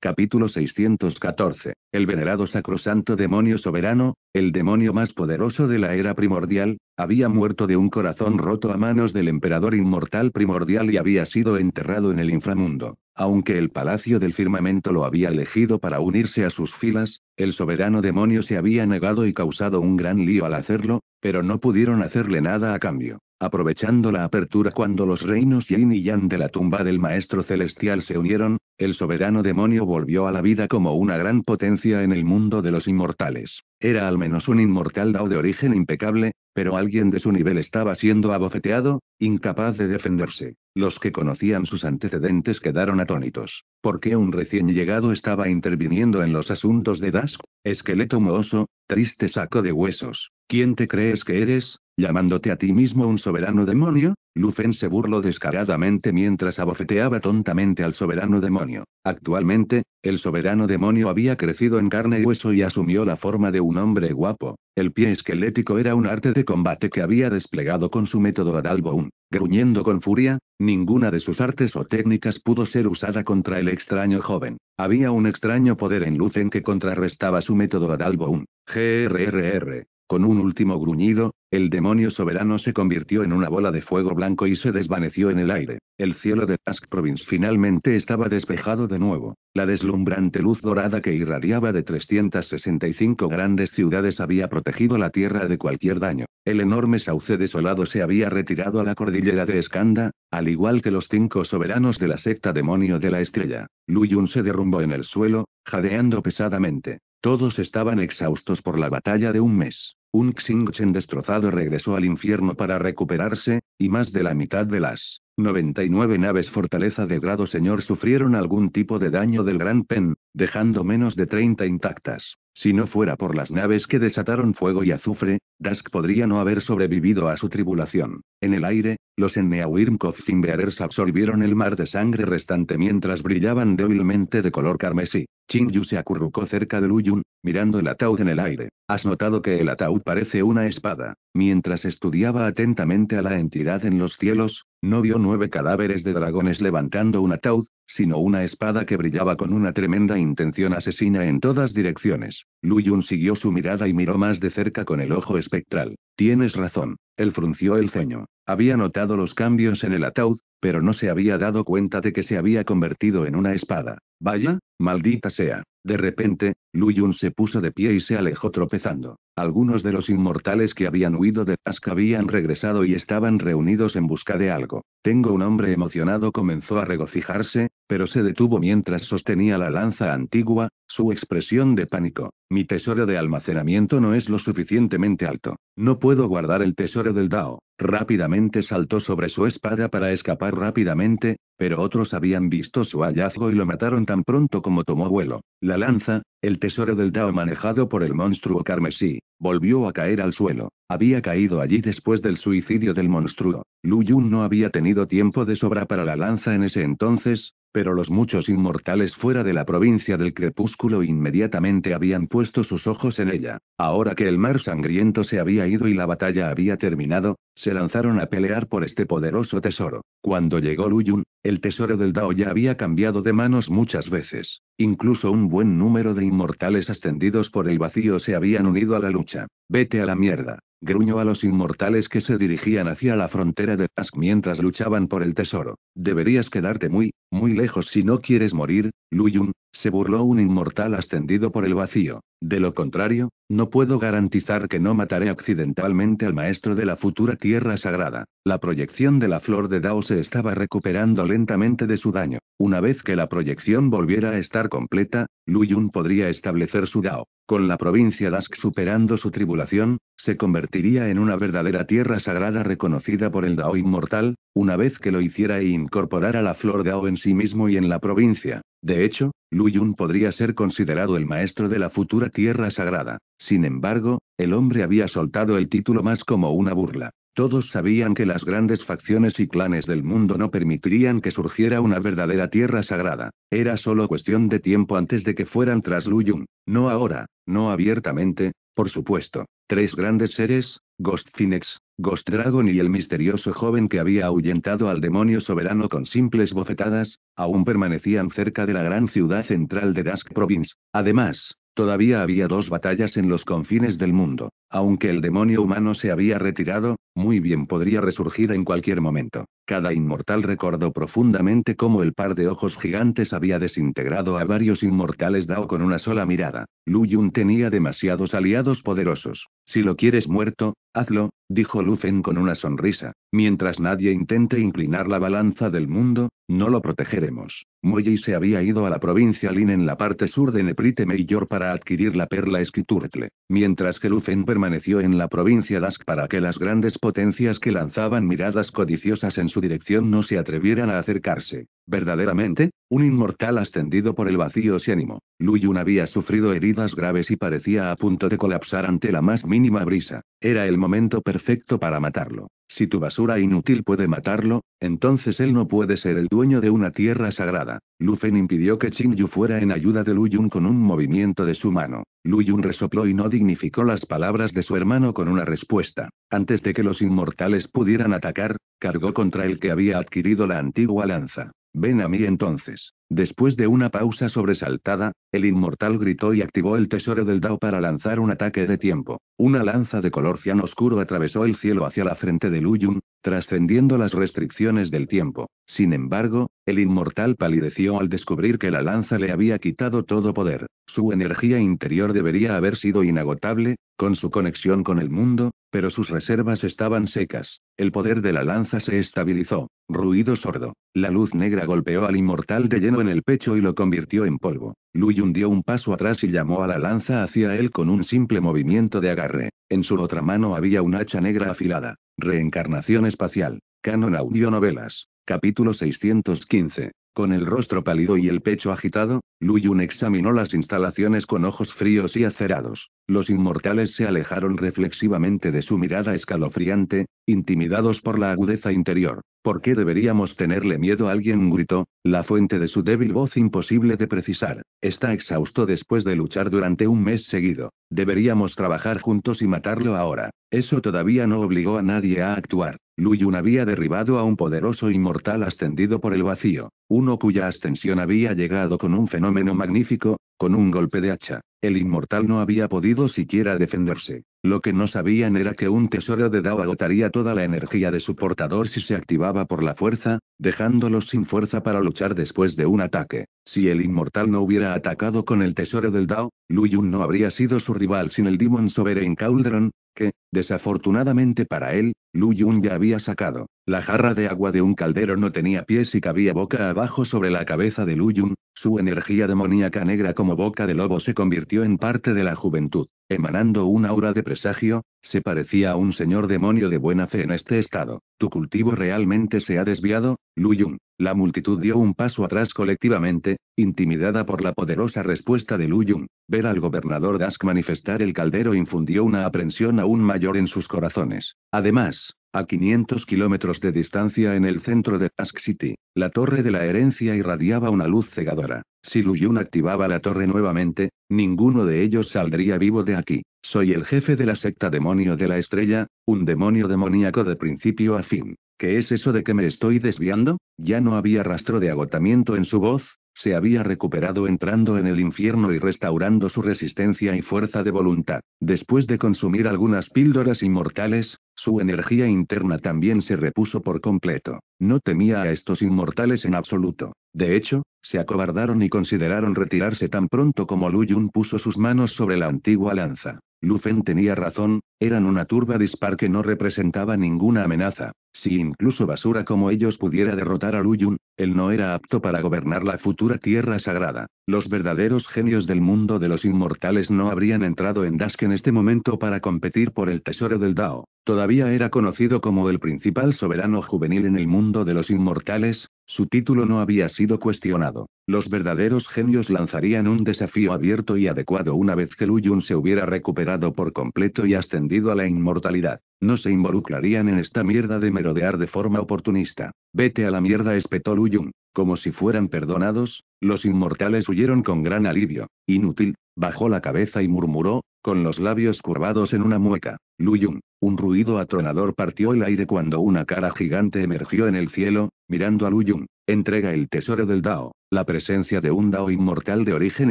Capítulo 614. El venerado sacrosanto demonio soberano, el demonio más poderoso de la era primordial, había muerto de un corazón roto a manos del emperador inmortal primordial y había sido enterrado en el inframundo. Aunque el palacio del firmamento lo había elegido para unirse a sus filas, el soberano demonio se había negado y causado un gran lío al hacerlo, pero no pudieron hacerle nada a cambio. Aprovechando la apertura cuando los reinos Yin y Yang de la tumba del Maestro Celestial se unieron, el soberano demonio volvió a la vida como una gran potencia en el mundo de los inmortales. Era al menos un inmortal Dao de origen impecable, pero alguien de su nivel estaba siendo abofeteado, incapaz de defenderse. Los que conocían sus antecedentes quedaron atónitos. ¿Por qué un recién llegado estaba interviniendo en los asuntos de Dask? Esqueleto mohoso, triste saco de huesos. ¿Quién te crees que eres, llamándote a ti mismo un soberano demonio? Lufen se burló descaradamente mientras abofeteaba tontamente al soberano demonio. Actualmente, el soberano demonio había crecido en carne y hueso y asumió la forma de un hombre guapo. El pie esquelético era un arte de combate que había desplegado con su método Adalboun. Gruñendo con furia, ninguna de sus artes o técnicas pudo ser usada contra el extraño joven. Había un extraño poder en Lufen que contrarrestaba su método Adalboun. GRRR. Con un último gruñido, el demonio soberano se convirtió en una bola de fuego blanco y se desvaneció en el aire. El cielo de Task Province finalmente estaba despejado de nuevo. La deslumbrante luz dorada que irradiaba de 365 grandes ciudades había protegido la tierra de cualquier daño. El enorme sauce desolado se había retirado a la cordillera de Escanda, al igual que los cinco soberanos de la secta demonio de la estrella. Luyun se derrumbó en el suelo, jadeando pesadamente. Todos estaban exhaustos por la batalla de un mes. Un Xingchen destrozado regresó al infierno para recuperarse, y más de la mitad de las 99 naves fortaleza de grado señor sufrieron algún tipo de daño del Gran Pen, dejando menos de 30 intactas. Si no fuera por las naves que desataron fuego y azufre, Dask podría no haber sobrevivido a su tribulación. En el aire, los Enneawirmkopfimbearers absorbieron el mar de sangre restante mientras brillaban débilmente de color carmesí. Chingyu se acurrucó cerca de Luyun, mirando el ataúd en el aire. Has notado que el ataúd parece una espada. Mientras estudiaba atentamente a la entidad en los cielos, no vio nueve cadáveres de dragones levantando un ataúd, sino una espada que brillaba con una tremenda intención asesina en todas direcciones. Luyun siguió su mirada y miró más de cerca con el ojo espectral. Tienes razón. Él frunció el ceño. Había notado los cambios en el ataúd, pero no se había dado cuenta de que se había convertido en una espada. Vaya, maldita sea. De repente, Luyun se puso de pie y se alejó tropezando. Algunos de los inmortales que habían huido de Ask habían regresado y estaban reunidos en busca de algo. Tengo un hombre emocionado comenzó a regocijarse, pero se detuvo mientras sostenía la lanza antigua, su expresión de pánico. Mi tesoro de almacenamiento no es lo suficientemente alto. No puedo guardar el tesoro del Dao. Rápidamente saltó sobre su espada para escapar rápidamente, pero otros habían visto su hallazgo y lo mataron tan pronto como tomó vuelo. La lanza, el tesoro del Dao manejado por el monstruo carmesí, volvió a caer al suelo. Había caído allí después del suicidio del monstruo. Lu Yun no había tenido tiempo de sobra para la lanza en ese entonces, pero los muchos inmortales fuera de la provincia del crepúsculo inmediatamente habían puesto sus ojos en ella. Ahora que el mar sangriento se había ido y la batalla había terminado, se lanzaron a pelear por este poderoso tesoro. Cuando llegó Luyun, el tesoro del Dao ya había cambiado de manos muchas veces. Incluso un buen número de inmortales ascendidos por el vacío se habían unido a la lucha. Vete a la mierda. Gruñó a los inmortales que se dirigían hacia la frontera de Task mientras luchaban por el tesoro. Deberías quedarte muy, muy lejos si no quieres morir, Luyun, se burló un inmortal ascendido por el vacío. De lo contrario, no puedo garantizar que no mataré accidentalmente al maestro de la futura tierra sagrada. La proyección de la flor de Dao se estaba recuperando lentamente de su daño. Una vez que la proyección volviera a estar completa, Luyun podría establecer su Dao. Con la provincia Dask superando su tribulación, se convertiría en una verdadera tierra sagrada reconocida por el Dao inmortal, una vez que lo hiciera e incorporara la flor Dao en sí mismo y en la provincia. De hecho, Lu Yun podría ser considerado el maestro de la futura tierra sagrada. Sin embargo, el hombre había soltado el título más como una burla. Todos sabían que las grandes facciones y clanes del mundo no permitirían que surgiera una verdadera tierra sagrada. Era solo cuestión de tiempo antes de que fueran tras Yun. No ahora, no abiertamente, por supuesto, tres grandes seres, Ghost Phoenix, Ghost Dragon y el misterioso joven que había ahuyentado al demonio soberano con simples bofetadas, aún permanecían cerca de la gran ciudad central de Dusk Province. Además, todavía había dos batallas en los confines del mundo. Aunque el demonio humano se había retirado, muy bien podría resurgir en cualquier momento. Cada inmortal recordó profundamente cómo el par de ojos gigantes había desintegrado a varios inmortales Dao con una sola mirada. Lu Yun tenía demasiados aliados poderosos. Si lo quieres muerto, hazlo, dijo Lu Fen con una sonrisa. Mientras nadie intente inclinar la balanza del mundo, no lo protegeremos. Muelle se había ido a la provincia Lin en la parte sur de Neprite Mayor para adquirir la perla Esquiturtle, mientras que Lu Fen permaneció en la provincia Dask para que las grandes potencias que lanzaban miradas codiciosas en su dirección no se atrevieran a acercarse. Verdaderamente, un inmortal ascendido por el vacío se animó. Luyun había sufrido heridas graves y parecía a punto de colapsar ante la más mínima brisa. Era el momento perfecto para matarlo. Si tu basura inútil puede matarlo, entonces él no puede ser el dueño de una tierra sagrada. Fen impidió que Qin Yu fuera en ayuda de Luyun con un movimiento de su mano. Luyun resopló y no dignificó las palabras de su hermano con una respuesta. Antes de que los inmortales pudieran atacar, cargó contra el que había adquirido la antigua lanza. Ven a mí entonces. Después de una pausa sobresaltada, el inmortal gritó y activó el tesoro del Dao para lanzar un ataque de tiempo. Una lanza de color cian oscuro atravesó el cielo hacia la frente de Luyun, trascendiendo las restricciones del tiempo. Sin embargo, el inmortal palideció al descubrir que la lanza le había quitado todo poder. Su energía interior debería haber sido inagotable, con su conexión con el mundo, pero sus reservas estaban secas. El poder de la lanza se estabilizó. Ruido sordo. La luz negra golpeó al inmortal de lleno en el pecho y lo convirtió en polvo. Lui hundió un paso atrás y llamó a la lanza hacia él con un simple movimiento de agarre. En su otra mano había un hacha negra afilada. Reencarnación espacial. Canon Audio Novelas. Capítulo 615. Con el rostro pálido y el pecho agitado, Luyun examinó las instalaciones con ojos fríos y acerados. Los inmortales se alejaron reflexivamente de su mirada escalofriante, intimidados por la agudeza interior. ¿Por qué deberíamos tenerle miedo a alguien? gritó, la fuente de su débil voz imposible de precisar. Está exhausto después de luchar durante un mes seguido. Deberíamos trabajar juntos y matarlo ahora. Eso todavía no obligó a nadie a actuar. Yun había derribado a un poderoso inmortal ascendido por el vacío, uno cuya ascensión había llegado con un fenómeno magnífico, con un golpe de hacha. El inmortal no había podido siquiera defenderse. Lo que no sabían era que un tesoro de Dao agotaría toda la energía de su portador si se activaba por la fuerza, dejándolos sin fuerza para luchar después de un ataque. Si el inmortal no hubiera atacado con el tesoro del Dao, Yun no habría sido su rival sin el Demon Sovereign Cauldron, que, desafortunadamente para él, Lu Yun ya había sacado. La jarra de agua de un caldero no tenía pies y cabía boca abajo sobre la cabeza de Luyun, su energía demoníaca negra como boca de lobo se convirtió en parte de la juventud, emanando un aura de presagio, se parecía a un señor demonio de buena fe en este estado. Tu cultivo realmente se ha desviado, Luyun. La multitud dio un paso atrás colectivamente, intimidada por la poderosa respuesta de Luyun. Ver al gobernador Dask manifestar el caldero infundió una aprensión aún mayor en sus corazones. Además, a 500 kilómetros de distancia en el centro de Task City, la torre de la herencia irradiaba una luz cegadora. Si Luyun activaba la torre nuevamente, ninguno de ellos saldría vivo de aquí. Soy el jefe de la secta demonio de la estrella, un demonio demoníaco de principio a fin. ¿Qué es eso de que me estoy desviando? Ya no había rastro de agotamiento en su voz, se había recuperado entrando en el infierno y restaurando su resistencia y fuerza de voluntad. Después de consumir algunas píldoras inmortales, su energía interna también se repuso por completo. No temía a estos inmortales en absoluto. De hecho, se acobardaron y consideraron retirarse tan pronto como Lu Yun puso sus manos sobre la antigua lanza. Lufen tenía razón, eran una turba dispar que no representaba ninguna amenaza. Si incluso basura como ellos pudiera derrotar a Yun, él no era apto para gobernar la futura tierra sagrada. Los verdaderos genios del mundo de los inmortales no habrían entrado en Dask en este momento para competir por el tesoro del Dao. Todavía era conocido como el principal soberano juvenil en el mundo de los inmortales, su título no había sido cuestionado. Los verdaderos genios lanzarían un desafío abierto y adecuado una vez que Luyun se hubiera recuperado por completo y ascendido a la inmortalidad. No se involucrarían en esta mierda de merodear de forma oportunista. Vete a la mierda, espetó Luyun. Como si fueran perdonados, los inmortales huyeron con gran alivio. Inútil, bajó la cabeza y murmuró, con los labios curvados en una mueca. Luyun. Un ruido atronador partió el aire cuando una cara gigante emergió en el cielo, mirando a Luyun, entrega el tesoro del Dao. La presencia de un Dao inmortal de origen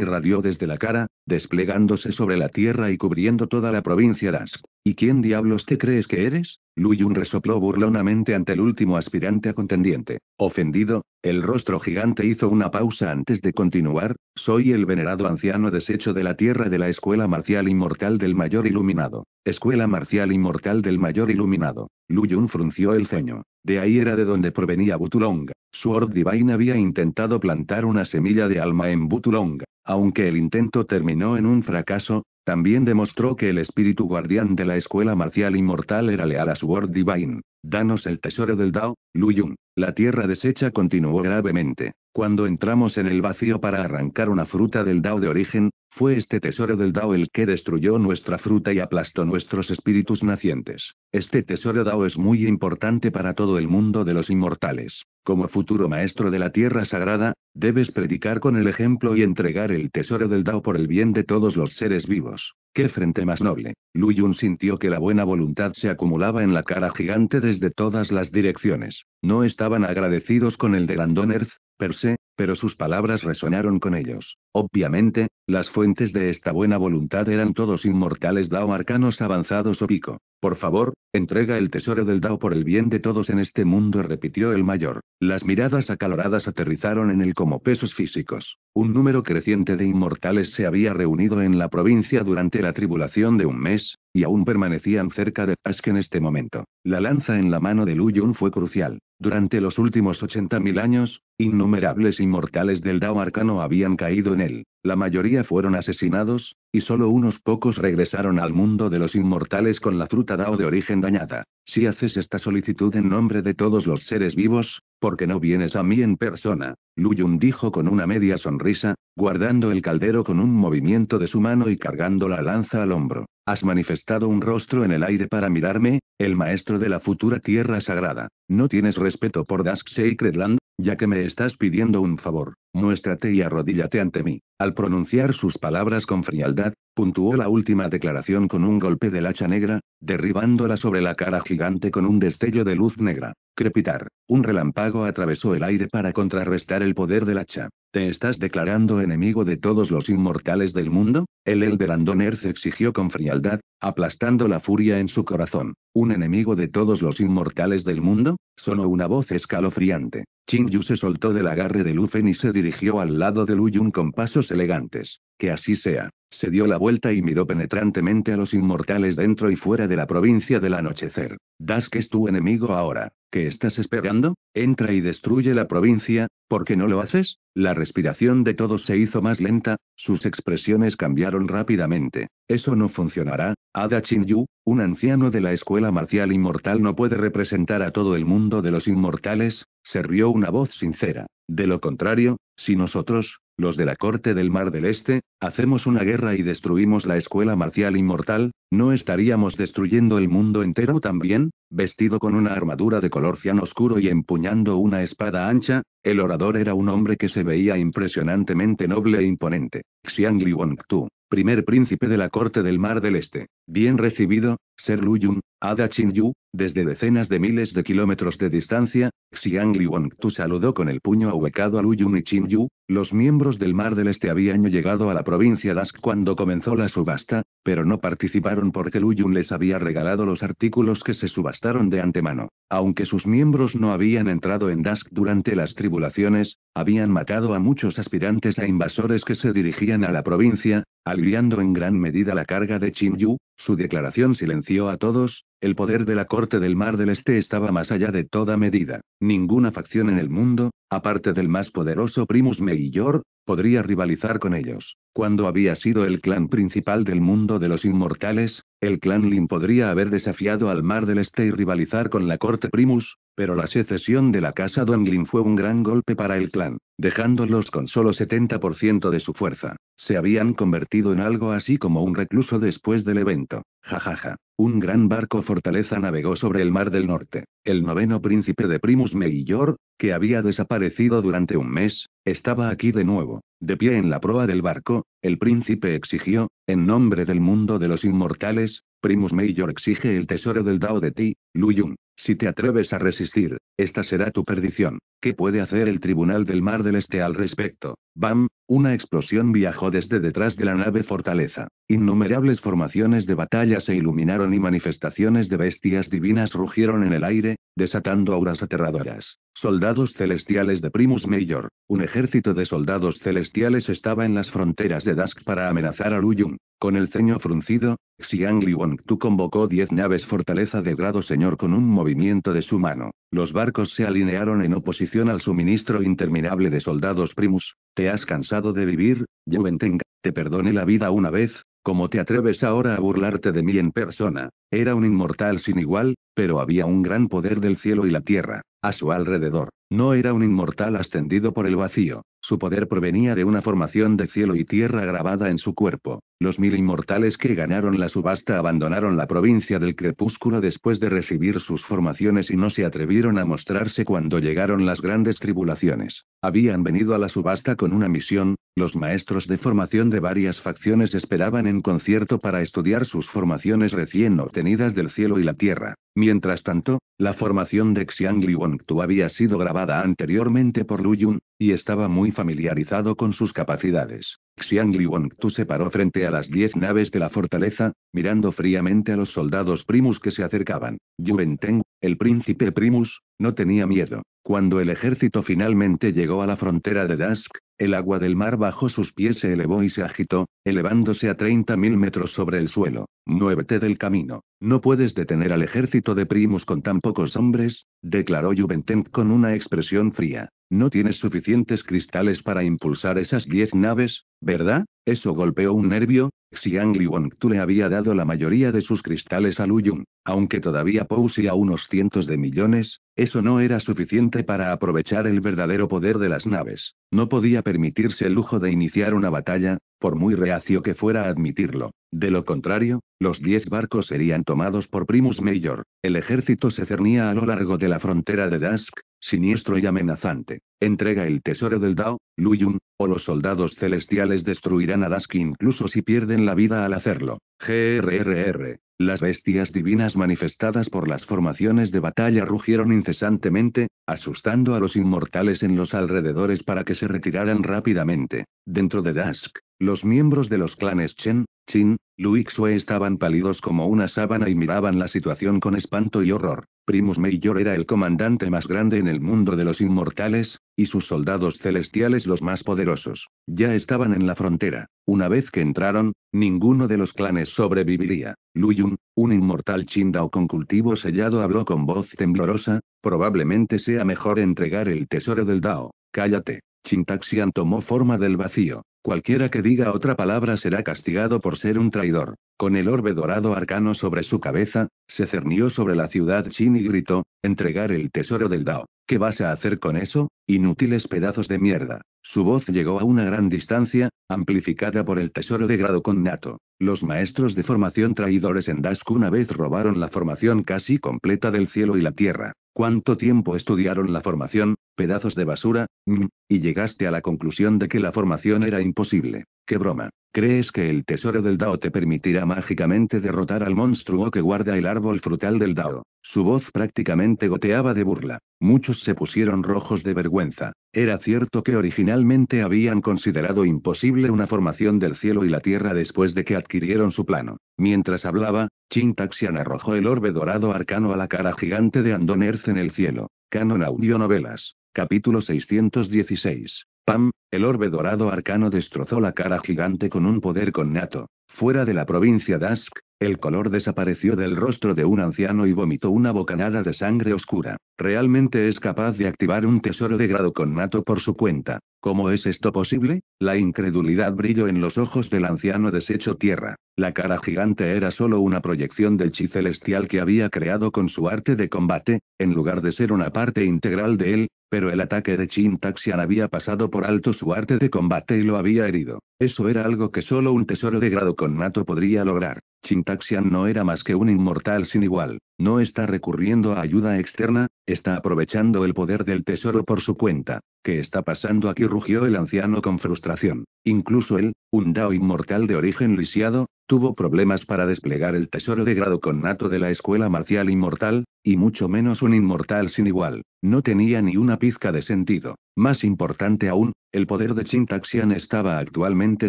irradió desde la cara, desplegándose sobre la tierra y cubriendo toda la provincia de Dask. ¿Y quién diablos te crees que eres? Luyun resopló burlonamente ante el último aspirante a contendiente. Ofendido, el rostro gigante hizo una pausa antes de continuar, soy el venerado anciano deshecho de la tierra de la Escuela Marcial Inmortal del Mayor Iluminado. Escuela Marcial Inmortal del Mayor Iluminado. Luyun frunció el ceño. De ahí era de donde provenía Butulonga. Sword Divine había intentado plantar una semilla de alma en Butulong, Aunque el intento terminó en un fracaso, también demostró que el espíritu guardián de la escuela marcial inmortal era leal a Sword Divine. Danos el tesoro del Dao, Yun, La tierra deshecha continuó gravemente. Cuando entramos en el vacío para arrancar una fruta del Dao de origen, fue este tesoro del Dao el que destruyó nuestra fruta y aplastó nuestros espíritus nacientes. Este tesoro Dao es muy importante para todo el mundo de los inmortales. Como futuro maestro de la tierra sagrada, debes predicar con el ejemplo y entregar el tesoro del Dao por el bien de todos los seres vivos. ¡Qué frente más noble! Lu Yun sintió que la buena voluntad se acumulaba en la cara gigante desde todas las direcciones. No estaban agradecidos con el de Landon Earth, per se, pero sus palabras resonaron con ellos. Obviamente, las fuentes de esta buena voluntad eran todos inmortales Dao arcanos avanzados o pico. Por favor, Entrega el tesoro del Dao por el bien de todos en este mundo, repitió el mayor. Las miradas acaloradas aterrizaron en él como pesos físicos. Un número creciente de inmortales se había reunido en la provincia durante la tribulación de un mes, y aún permanecían cerca de Ask en este momento. La lanza en la mano de Lu Yun fue crucial. Durante los últimos 80.000 años, innumerables inmortales del Dao Arcano habían caído en él. La mayoría fueron asesinados, y solo unos pocos regresaron al mundo de los inmortales con la fruta Dao de origen dañada, Si haces esta solicitud en nombre de todos los seres vivos, porque no vienes a mí en persona? Lu Luyun dijo con una media sonrisa, guardando el caldero con un movimiento de su mano y cargando la lanza al hombro. Has manifestado un rostro en el aire para mirarme, el maestro de la futura tierra sagrada. No tienes respeto por Dusk Sacred Land, ya que me estás pidiendo un favor. Muéstrate y arrodíllate ante mí. Al pronunciar sus palabras con frialdad, puntuó la última declaración con un golpe del hacha negra, derribándola sobre la cara gigante con un destello de luz negra. Crepitar. Un relámpago atravesó el aire para contrarrestar el poder del hacha. ¿Te estás declarando enemigo de todos los inmortales del mundo? El Elder se exigió con frialdad, aplastando la furia en su corazón. ¿Un enemigo de todos los inmortales del mundo? Sonó una voz escalofriante. Ching Yu se soltó del agarre de Lufen y se dirigió al lado de Lu Yun con pasos elegantes. Que así sea. Se dio la vuelta y miró penetrantemente a los inmortales dentro y fuera de la provincia del anochecer. ¿Das que es tu enemigo ahora. ¿Qué estás esperando? Entra y destruye la provincia, ¿por qué no lo haces? La respiración de todos se hizo más lenta, sus expresiones cambiaron rápidamente. Eso no funcionará, Ada Chin-yu, un anciano de la escuela marcial inmortal no puede representar a todo el mundo de los inmortales, se rió una voz sincera. De lo contrario, si nosotros, los de la corte del Mar del Este, hacemos una guerra y destruimos la escuela marcial inmortal, ¿no estaríamos destruyendo el mundo entero también? Vestido con una armadura de color cian oscuro y empuñando una espada ancha, el orador era un hombre que se veía impresionantemente noble e imponente. Xiang Liwongtu, primer príncipe de la corte del Mar del Este. Bien recibido, ser Luyun, Ada Yu, desde decenas de miles de kilómetros de distancia, Xiang tu saludó con el puño ahuecado a Luyun y Chinyu. los miembros del Mar del Este habían llegado a la provincia Dask cuando comenzó la subasta, pero no participaron porque Luyun les había regalado los artículos que se subastaron de antemano. Aunque sus miembros no habían entrado en Dask durante las tribulaciones, habían matado a muchos aspirantes a e invasores que se dirigían a la provincia, aliviando en gran medida la carga de Chinyu, su declaración silenció a todos, el poder de la corte del Mar del Este estaba más allá de toda medida. Ninguna facción en el mundo, aparte del más poderoso Primus Melior, podría rivalizar con ellos. Cuando había sido el clan principal del mundo de los inmortales, el clan Lin podría haber desafiado al Mar del Este y rivalizar con la corte Primus, pero la secesión de la casa Lin fue un gran golpe para el clan, dejándolos con solo 70% de su fuerza. Se habían convertido en algo así como un recluso después del evento. Jajaja. Un gran barco fortaleza navegó sobre el mar del norte. El noveno príncipe de Primus Mayor, que había desaparecido durante un mes, estaba aquí de nuevo, de pie en la proa del barco, el príncipe exigió, en nombre del mundo de los inmortales, Primus Major exige el tesoro del Dao de ti, Luyun. Si te atreves a resistir, esta será tu perdición. ¿Qué puede hacer el Tribunal del Mar del Este al respecto? Bam, una explosión viajó desde detrás de la nave fortaleza. Innumerables formaciones de batalla se iluminaron y manifestaciones de bestias divinas rugieron en el aire, desatando auras aterradoras. Soldados celestiales de Primus Major, un ejército de soldados celestiales estaba en las fronteras de Dask para amenazar a Luyun. Con el ceño fruncido, Xiang tu convocó diez naves fortaleza de grado señor con un movimiento de su mano. Los barcos se alinearon en oposición al suministro interminable de soldados Primus, has cansado de vivir, Juventenga? Te perdone la vida una vez, como te atreves ahora a burlarte de mí en persona? Era un inmortal sin igual, pero había un gran poder del cielo y la tierra, a su alrededor. No era un inmortal ascendido por el vacío, su poder provenía de una formación de cielo y tierra grabada en su cuerpo. Los mil inmortales que ganaron la subasta abandonaron la provincia del crepúsculo después de recibir sus formaciones y no se atrevieron a mostrarse cuando llegaron las grandes tribulaciones. Habían venido a la subasta con una misión, los maestros de formación de varias facciones esperaban en concierto para estudiar sus formaciones recién obtenidas del cielo y la tierra. Mientras tanto, la formación de Xiang Tu había sido grabada anteriormente por Lu Yun, y estaba muy familiarizado con sus capacidades. Xiang Liwangtu se paró frente a las diez naves de la fortaleza, mirando fríamente a los soldados primus que se acercaban. Yuwenteng, el príncipe primus, no tenía miedo. Cuando el ejército finalmente llegó a la frontera de Dask, el agua del mar bajo sus pies se elevó y se agitó, elevándose a 30.000 metros sobre el suelo. Muévete del camino. No puedes detener al ejército de primus con tan pocos hombres, declaró Juventeng con una expresión fría. No tienes suficientes cristales para impulsar esas diez naves, ¿verdad? Eso golpeó un nervio. Xiang Tu le había dado la mayoría de sus cristales a Luyun, aunque todavía poseía unos cientos de millones, eso no era suficiente para aprovechar el verdadero poder de las naves. No podía permitirse el lujo de iniciar una batalla, por muy reacio que fuera a admitirlo. De lo contrario, los diez barcos serían tomados por Primus Major. El ejército se cernía a lo largo de la frontera de Dusk, siniestro y amenazante. Entrega el tesoro del Dao, Luyun, o los soldados celestiales destruirán a Dask incluso si pierden la vida al hacerlo. GRRR. Las bestias divinas manifestadas por las formaciones de batalla rugieron incesantemente, asustando a los inmortales en los alrededores para que se retiraran rápidamente. Dentro de Dask, los miembros de los clanes Chen, Chin, Lui Xue estaban pálidos como una sábana y miraban la situación con espanto y horror. Primus Major era el comandante más grande en el mundo de los inmortales, y sus soldados celestiales los más poderosos. Ya estaban en la frontera. Una vez que entraron, ninguno de los clanes sobreviviría. Yun, un inmortal chindao con cultivo sellado, habló con voz temblorosa, probablemente sea mejor entregar el tesoro del Dao. Cállate. Chintaxian tomó forma del vacío. Cualquiera que diga otra palabra será castigado por ser un traidor. Con el orbe dorado arcano sobre su cabeza, se cernió sobre la ciudad Shin y gritó, entregar el tesoro del Dao. ¿Qué vas a hacer con eso? Inútiles pedazos de mierda. Su voz llegó a una gran distancia, amplificada por el tesoro de grado Nato. Los maestros de formación traidores en Dask una vez robaron la formación casi completa del cielo y la tierra. ¿Cuánto tiempo estudiaron la formación, pedazos de basura? Mm, y llegaste a la conclusión de que la formación era imposible. ¡Qué broma! ¿Crees que el tesoro del Dao te permitirá mágicamente derrotar al monstruo que guarda el árbol frutal del Dao? Su voz prácticamente goteaba de burla. Muchos se pusieron rojos de vergüenza. Era cierto que originalmente habían considerado imposible una formación del cielo y la tierra después de que adquirieron su plano. Mientras hablaba, Chintaxian arrojó el orbe dorado arcano a la cara gigante de Andon en el cielo. Canon novelas, Capítulo 616. Pam, el orbe dorado arcano destrozó la cara gigante con un poder nato, Fuera de la provincia Ask, el color desapareció del rostro de un anciano y vomitó una bocanada de sangre oscura. Realmente es capaz de activar un tesoro de grado con Nato por su cuenta. ¿Cómo es esto posible? La incredulidad brilló en los ojos del anciano deshecho tierra. La cara gigante era solo una proyección del chi celestial que había creado con su arte de combate, en lugar de ser una parte integral de él, pero el ataque de Chin Taxian había pasado por alto su arte de combate y lo había herido. Eso era algo que solo un tesoro de grado con Nato podría lograr. Chintaxian no era más que un inmortal sin igual, no está recurriendo a ayuda externa, está aprovechando el poder del tesoro por su cuenta. ¿Qué está pasando aquí? rugió el anciano con frustración. Incluso él, un Dao inmortal de origen lisiado, tuvo problemas para desplegar el tesoro de grado con Nato de la escuela marcial inmortal, y mucho menos un inmortal sin igual, no tenía ni una pizca de sentido. Más importante aún, el poder de Chintaxian estaba actualmente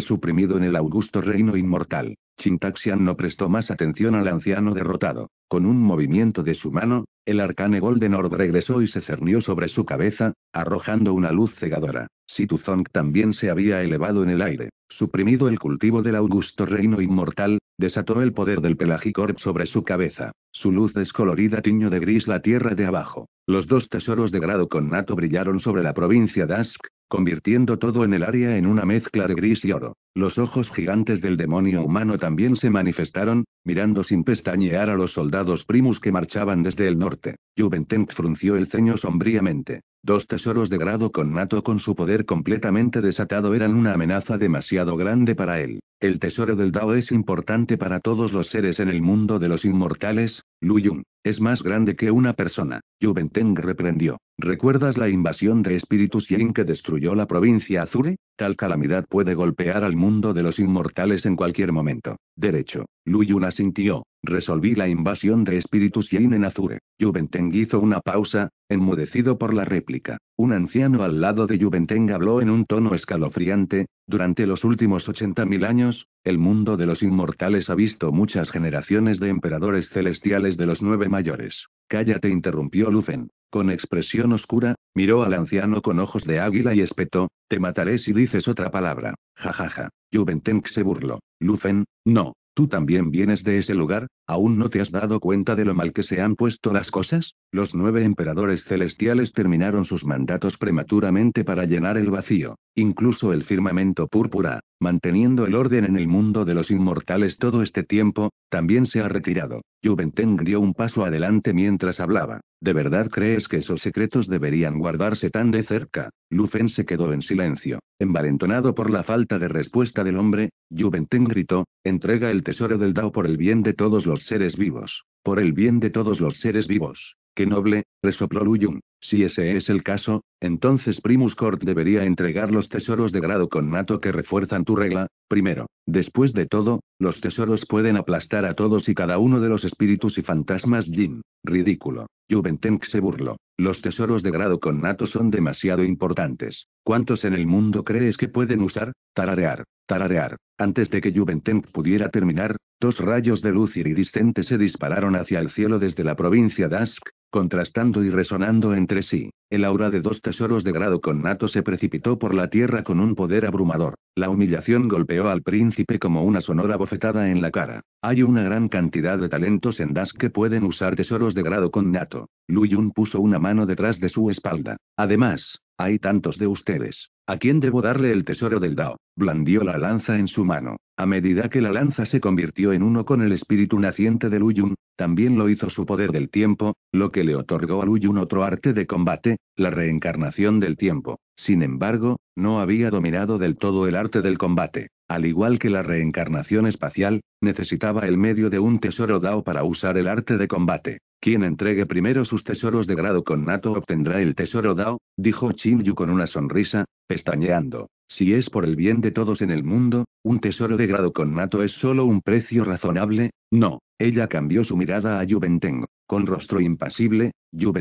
suprimido en el augusto reino inmortal. Chintaxian no prestó más atención al anciano derrotado. Con un movimiento de su mano, el arcane Golden Orb regresó y se cernió sobre su cabeza, arrojando una luz cegadora. Situzong también se había elevado en el aire, suprimido el cultivo del augusto reino inmortal, desató el poder del Pelagicorp sobre su cabeza. Su luz descolorida tiñó de gris la tierra de abajo. Los dos tesoros de grado connato brillaron sobre la provincia de Ask, convirtiendo todo en el área en una mezcla de gris y oro. Los ojos gigantes del demonio humano también se manifestaron, mirando sin pestañear a los soldados primus que marchaban desde el norte. Juventenk frunció el ceño sombríamente. Dos tesoros de grado nato con su poder completamente desatado eran una amenaza demasiado grande para él. El tesoro del Dao es importante para todos los seres en el mundo de los inmortales, Lu Yun. Es más grande que una persona. Juventeng reprendió. ¿Recuerdas la invasión de espíritus Yin que destruyó la provincia Azure? Tal calamidad puede golpear al mundo de los inmortales en cualquier momento. Derecho. Yun asintió. Resolví la invasión de espíritus y en Azure. Juventeng hizo una pausa, enmudecido por la réplica. Un anciano al lado de Juventeng habló en un tono escalofriante, durante los últimos 80.000 años, el mundo de los inmortales ha visto muchas generaciones de emperadores celestiales de los nueve mayores. Cállate interrumpió Lufen. Con expresión oscura, miró al anciano con ojos de águila y espetó, te mataré si dices otra palabra. Jajaja. Juventeng se burló. Lufen, no. ¿Tú también vienes de ese lugar? ¿Aún no te has dado cuenta de lo mal que se han puesto las cosas? Los nueve emperadores celestiales terminaron sus mandatos prematuramente para llenar el vacío, incluso el firmamento púrpura, manteniendo el orden en el mundo de los inmortales todo este tiempo, también se ha retirado. Juventeng dio un paso adelante mientras hablaba. ¿De verdad crees que esos secretos deberían guardarse tan de cerca? Lufen se quedó en silencio. Envalentonado por la falta de respuesta del hombre, Juventen gritó, entrega el tesoro del Dao por el bien de todos los seres vivos. Por el bien de todos los seres vivos. Qué noble, resopló Luyum. Si ese es el caso, entonces Primus Court debería entregar los tesoros de grado con nato que refuerzan tu regla. Primero, después de todo, los tesoros pueden aplastar a todos y cada uno de los espíritus y fantasmas Jin. Ridículo. Juventeng se burló. Los tesoros de grado con nato son demasiado importantes. ¿Cuántos en el mundo crees que pueden usar? Tararear, tararear. Antes de que Juventeng pudiera terminar, dos rayos de luz iridiscente se dispararon hacia el cielo desde la provincia Dask, contrastando y resonando entre sí. El aura de dos tesoros de grado con Nato se precipitó por la tierra con un poder abrumador. La humillación golpeó al príncipe como una sonora bofetada en la cara. Hay una gran cantidad de talentos en Das que pueden usar tesoros de grado con Nato. Lu Yun puso una mano detrás de su espalda. Además, hay tantos de ustedes. ¿A quién debo darle el tesoro del Dao? Blandió la lanza en su mano. A medida que la lanza se convirtió en uno con el espíritu naciente de Luyun, también lo hizo su poder del tiempo, lo que le otorgó a Luyun otro arte de combate, la reencarnación del tiempo. Sin embargo, no había dominado del todo el arte del combate. Al igual que la reencarnación espacial, necesitaba el medio de un tesoro dao para usar el arte de combate. Quien entregue primero sus tesoros de grado con Nato obtendrá el tesoro Dao, dijo Chin Yu con una sonrisa, pestañeando. Si es por el bien de todos en el mundo, un tesoro de grado con Nato es solo un precio razonable, no. Ella cambió su mirada a Teng, Con rostro impasible,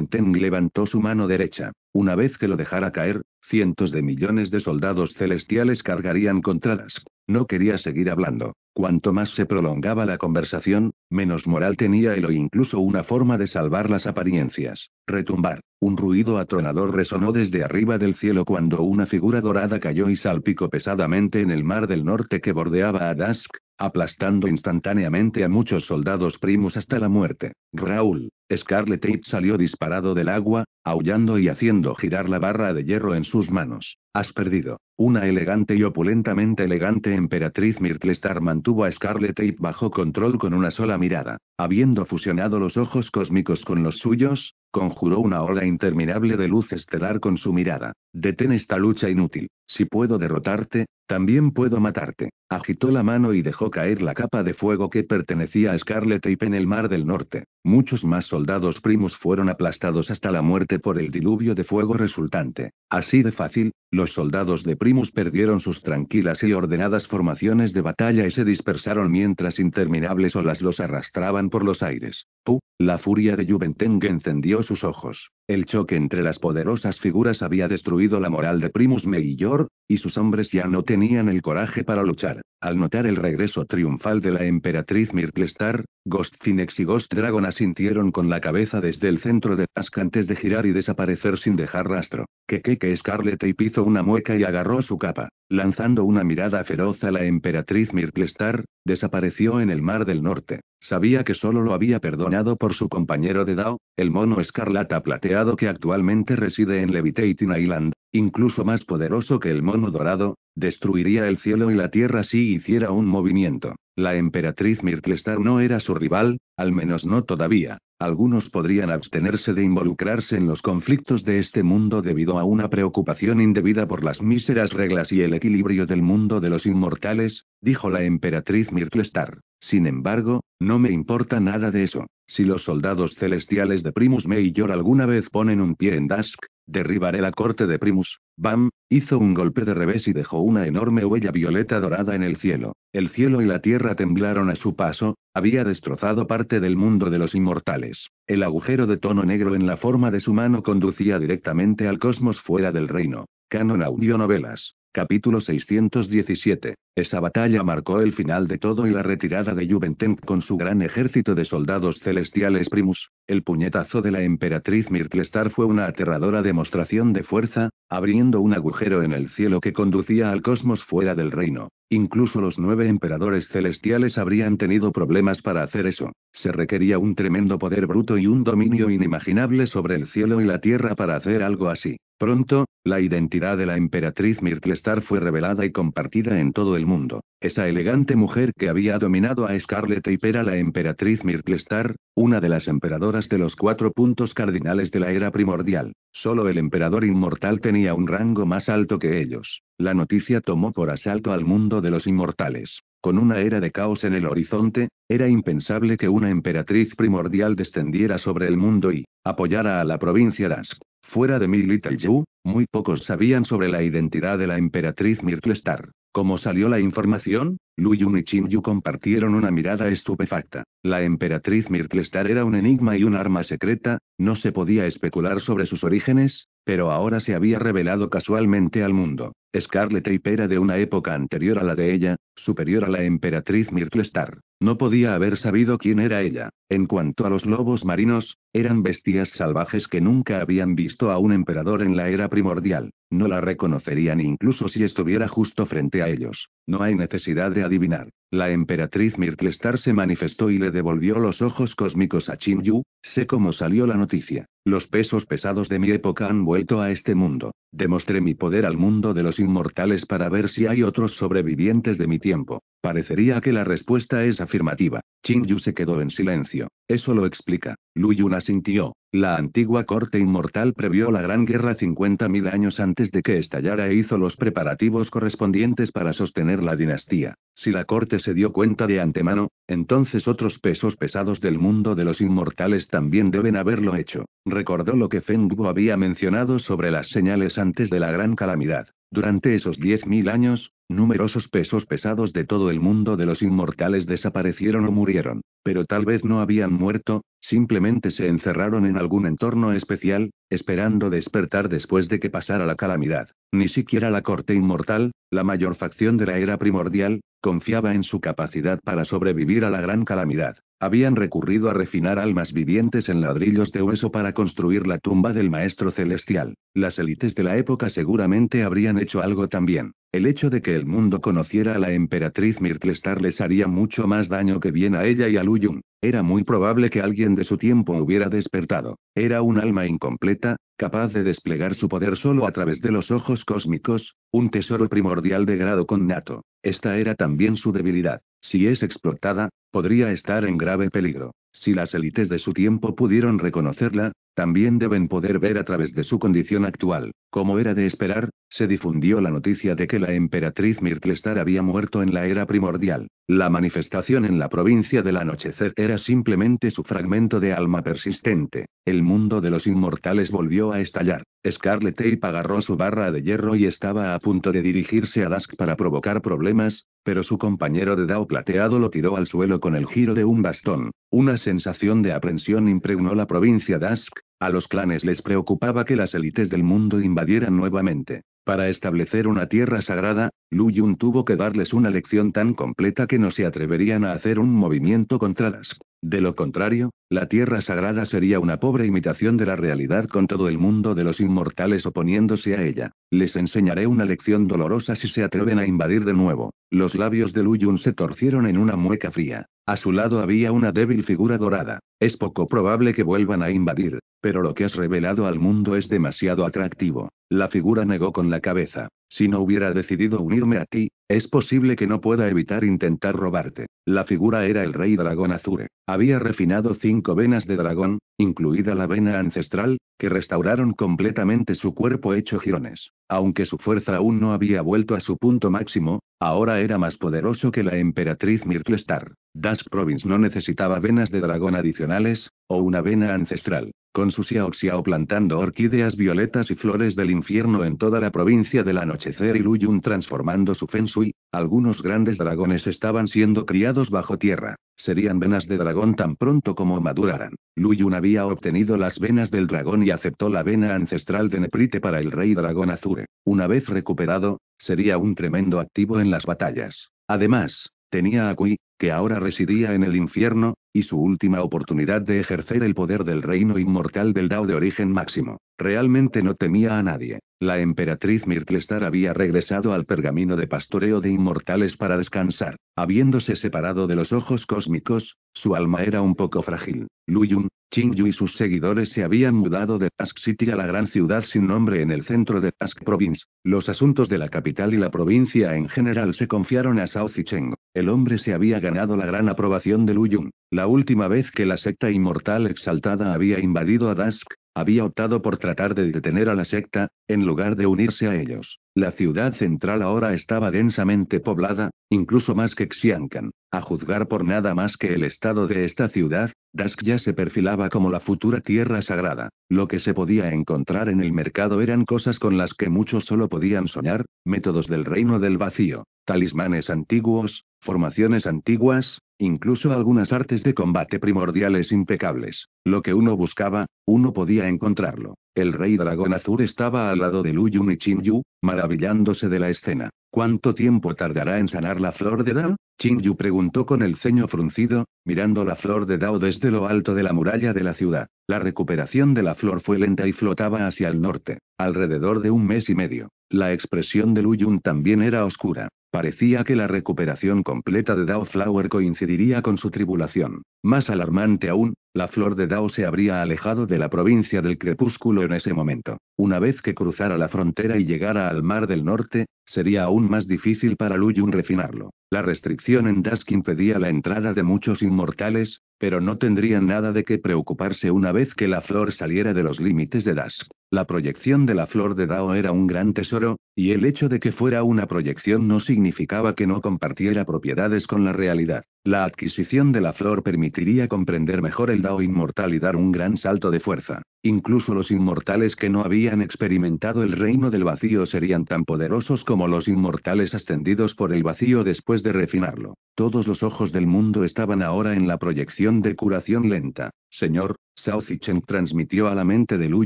Teng levantó su mano derecha. Una vez que lo dejara caer, cientos de millones de soldados celestiales cargarían contra Dask. No quería seguir hablando. Cuanto más se prolongaba la conversación, menos moral tenía él o incluso una forma de salvar las apariencias. Retumbar. Un ruido atronador resonó desde arriba del cielo cuando una figura dorada cayó y salpicó pesadamente en el mar del norte que bordeaba a Dask, aplastando instantáneamente a muchos soldados primos hasta la muerte. Raúl. Scarlet salió disparado del agua, aullando y haciendo girar la barra de hierro en sus manos. Has perdido. Una elegante y opulentamente elegante emperatriz Star mantuvo a Scarlet Ape bajo control con una sola mirada. Habiendo fusionado los ojos cósmicos con los suyos, conjuró una ola interminable de luz estelar con su mirada. Detén esta lucha inútil. Si puedo derrotarte, también puedo matarte. Agitó la mano y dejó caer la capa de fuego que pertenecía a Scarlet Ape en el Mar del Norte. Muchos más soldados primos fueron aplastados hasta la muerte por el diluvio de fuego resultante. Así de fácil, los soldados de Primus perdieron sus tranquilas y ordenadas formaciones de batalla y se dispersaron mientras interminables olas los arrastraban por los aires. Pu, la furia de Juventeng encendió sus ojos. El choque entre las poderosas figuras había destruido la moral de Primus Megillor, y sus hombres ya no tenían el coraje para luchar. Al notar el regreso triunfal de la emperatriz Mirklestar, Ghost Phoenix y Ghost Dragon asintieron con la cabeza desde el centro de Ask antes de girar y desaparecer sin dejar rastro. Que que Scarlet Tape hizo una mueca y agarró su capa. Lanzando una mirada feroz a la emperatriz Star, desapareció en el mar del norte. Sabía que solo lo había perdonado por su compañero de Dao, el mono escarlata plateado que actualmente reside en Levitating Island, incluso más poderoso que el mono dorado, destruiría el cielo y la tierra si hiciera un movimiento. La emperatriz Mirtlestar no era su rival, al menos no todavía. Algunos podrían abstenerse de involucrarse en los conflictos de este mundo debido a una preocupación indebida por las míseras reglas y el equilibrio del mundo de los inmortales, dijo la emperatriz Mirtlestar. Sin embargo, no me importa nada de eso. Si los soldados celestiales de Primus Major alguna vez ponen un pie en Dusk, derribaré la corte de Primus. Bam, hizo un golpe de revés y dejó una enorme huella violeta dorada en el cielo. El cielo y la tierra temblaron a su paso, había destrozado parte del mundo de los inmortales. El agujero de tono negro en la forma de su mano conducía directamente al cosmos fuera del reino. Canon Audio Novelas. Capítulo 617. Esa batalla marcó el final de todo y la retirada de Juventud con su gran ejército de soldados celestiales primus. El puñetazo de la emperatriz Mirtlestar fue una aterradora demostración de fuerza, abriendo un agujero en el cielo que conducía al cosmos fuera del reino. Incluso los nueve emperadores celestiales habrían tenido problemas para hacer eso. Se requería un tremendo poder bruto y un dominio inimaginable sobre el cielo y la tierra para hacer algo así. Pronto, la identidad de la emperatriz Mirtlestar fue revelada y compartida en todo el mundo. Esa elegante mujer que había dominado a Scarlett y era la emperatriz Mirtlestar, una de las emperadoras de los cuatro puntos cardinales de la era primordial. Solo el emperador inmortal tenía un rango más alto que ellos. La noticia tomó por asalto al mundo de los inmortales. Con una era de caos en el horizonte, era impensable que una emperatriz primordial descendiera sobre el mundo y apoyara a la provincia Dask. Fuera de Milita Little Yu, muy pocos sabían sobre la identidad de la emperatriz Mirtlestar. Como salió la información, Lu Yun y Chin Yu compartieron una mirada estupefacta. La emperatriz Mirtlestar era un enigma y un arma secreta, no se podía especular sobre sus orígenes, pero ahora se había revelado casualmente al mundo. Scarlet Ape era de una época anterior a la de ella, superior a la emperatriz Mirtlestar. No podía haber sabido quién era ella. En cuanto a los lobos marinos, eran bestias salvajes que nunca habían visto a un emperador en la era primordial. No la reconocerían incluso si estuviera justo frente a a ellos. No hay necesidad de adivinar. La emperatriz Mirtlestar se manifestó y le devolvió los ojos cósmicos a Chin Yu, Sé cómo salió la noticia. Los pesos pesados de mi época han vuelto a este mundo. Demostré mi poder al mundo de los inmortales para ver si hay otros sobrevivientes de mi tiempo. Parecería que la respuesta es afirmativa. Ching Yu se quedó en silencio. Eso lo explica. Lu Yun Sintió. La antigua corte inmortal previó la gran guerra 50.000 años antes de que estallara e hizo los preparativos correspondientes para sostener la dinastía. Si la corte se dio cuenta de antemano, entonces otros pesos pesados del mundo de los inmortales también deben haberlo hecho. Recordó lo que Feng Wu había mencionado sobre las señales antes de la gran calamidad. Durante esos 10.000 años, numerosos pesos pesados de todo el mundo de los inmortales desaparecieron o murieron, pero tal vez no habían muerto, simplemente se encerraron en algún entorno especial, esperando despertar después de que pasara la calamidad. Ni siquiera la corte inmortal, la mayor facción de la era primordial, confiaba en su capacidad para sobrevivir a la gran calamidad. Habían recurrido a refinar almas vivientes en ladrillos de hueso para construir la tumba del Maestro Celestial. Las élites de la época seguramente habrían hecho algo también. El hecho de que el mundo conociera a la emperatriz Star les haría mucho más daño que bien a ella y a Luyun. Era muy probable que alguien de su tiempo hubiera despertado. Era un alma incompleta, capaz de desplegar su poder solo a través de los ojos cósmicos, un tesoro primordial de grado connato. Esta era también su debilidad. Si es explotada, Podría estar en grave peligro. Si las élites de su tiempo pudieron reconocerla, también deben poder ver a través de su condición actual. Como era de esperar, se difundió la noticia de que la emperatriz Mirtlestar había muerto en la era primordial. La manifestación en la provincia del anochecer era simplemente su fragmento de alma persistente. El mundo de los inmortales volvió a estallar. Scarlet Tape agarró su barra de hierro y estaba a punto de dirigirse a Dask para provocar problemas, pero su compañero de Dao plateado lo tiró al suelo con el giro de un bastón. Una sensación de aprensión impregnó la provincia de Ask, a los clanes les preocupaba que las élites del mundo invadieran nuevamente. Para establecer una tierra sagrada, Lu Yun tuvo que darles una lección tan completa que no se atreverían a hacer un movimiento contra Ask. De lo contrario, la tierra sagrada sería una pobre imitación de la realidad con todo el mundo de los inmortales oponiéndose a ella. Les enseñaré una lección dolorosa si se atreven a invadir de nuevo. Los labios de Lu Yun se torcieron en una mueca fría. A su lado había una débil figura dorada. Es poco probable que vuelvan a invadir, pero lo que has revelado al mundo es demasiado atractivo. La figura negó con la cabeza. Si no hubiera decidido unirme a ti, es posible que no pueda evitar intentar robarte. La figura era el rey dragón azure. Había refinado cinco venas de dragón, incluida la vena ancestral, que restauraron completamente su cuerpo hecho jirones. Aunque su fuerza aún no había vuelto a su punto máximo, ahora era más poderoso que la emperatriz Star. Dusk Province no necesitaba venas de dragón adicionales, o una vena ancestral. Con su Xiao Xiao plantando orquídeas violetas y flores del infierno en toda la provincia del anochecer y Luyun transformando su fensui. algunos grandes dragones estaban siendo criados bajo tierra. Serían venas de dragón tan pronto como maduraran. Luyun había obtenido las venas del dragón y aceptó la vena ancestral de Neprite para el rey dragón Azure. Una vez recuperado, sería un tremendo activo en las batallas. Además, tenía a Kui, que ahora residía en el infierno, y su última oportunidad de ejercer el poder del reino inmortal del Dao de origen máximo. Realmente no temía a nadie. La emperatriz Mirtlestar había regresado al pergamino de pastoreo de inmortales para descansar. Habiéndose separado de los ojos cósmicos, su alma era un poco frágil. Luyun, Yu y sus seguidores se habían mudado de Task City a la gran ciudad sin nombre en el centro de Task Province. Los asuntos de la capital y la provincia en general se confiaron a Cao Cheng. El hombre se había ganado la gran aprobación de Lu Yun. La última vez que la secta inmortal exaltada había invadido a Dask, había optado por tratar de detener a la secta, en lugar de unirse a ellos. La ciudad central ahora estaba densamente poblada, incluso más que Xiankan. A juzgar por nada más que el estado de esta ciudad, Dask ya se perfilaba como la futura tierra sagrada. Lo que se podía encontrar en el mercado eran cosas con las que muchos solo podían soñar, métodos del reino del vacío, talismanes antiguos, formaciones antiguas, incluso algunas artes de combate primordiales impecables. Lo que uno buscaba, uno podía encontrarlo. El rey dragón azul estaba al lado de Lu y Chin Yu, maravillándose de la escena. ¿Cuánto tiempo tardará en sanar la flor de Dao? Ching Yu preguntó con el ceño fruncido, mirando la flor de Dao desde lo alto de la muralla de la ciudad. La recuperación de la flor fue lenta y flotaba hacia el norte, alrededor de un mes y medio. La expresión de Lu también era oscura. Parecía que la recuperación completa de Dao Flower coincidiría con su tribulación. Más alarmante aún, la flor de Dao se habría alejado de la provincia del crepúsculo en ese momento. Una vez que cruzara la frontera y llegara al mar del norte, sería aún más difícil para Luyun refinarlo. La restricción en Dusk impedía la entrada de muchos inmortales, pero no tendrían nada de qué preocuparse una vez que la flor saliera de los límites de Dask. La proyección de la flor de Dao era un gran tesoro, y el hecho de que fuera una proyección no significaba que no compartiera propiedades con la realidad. La adquisición de la flor permitiría comprender mejor el Dao inmortal y dar un gran salto de fuerza. Incluso los inmortales que no habían experimentado el reino del vacío serían tan poderosos como los inmortales ascendidos por el vacío después de refinarlo. Todos los ojos del mundo estaban ahora en la proyección de curación lenta, señor, Sao transmitió a la mente de Lu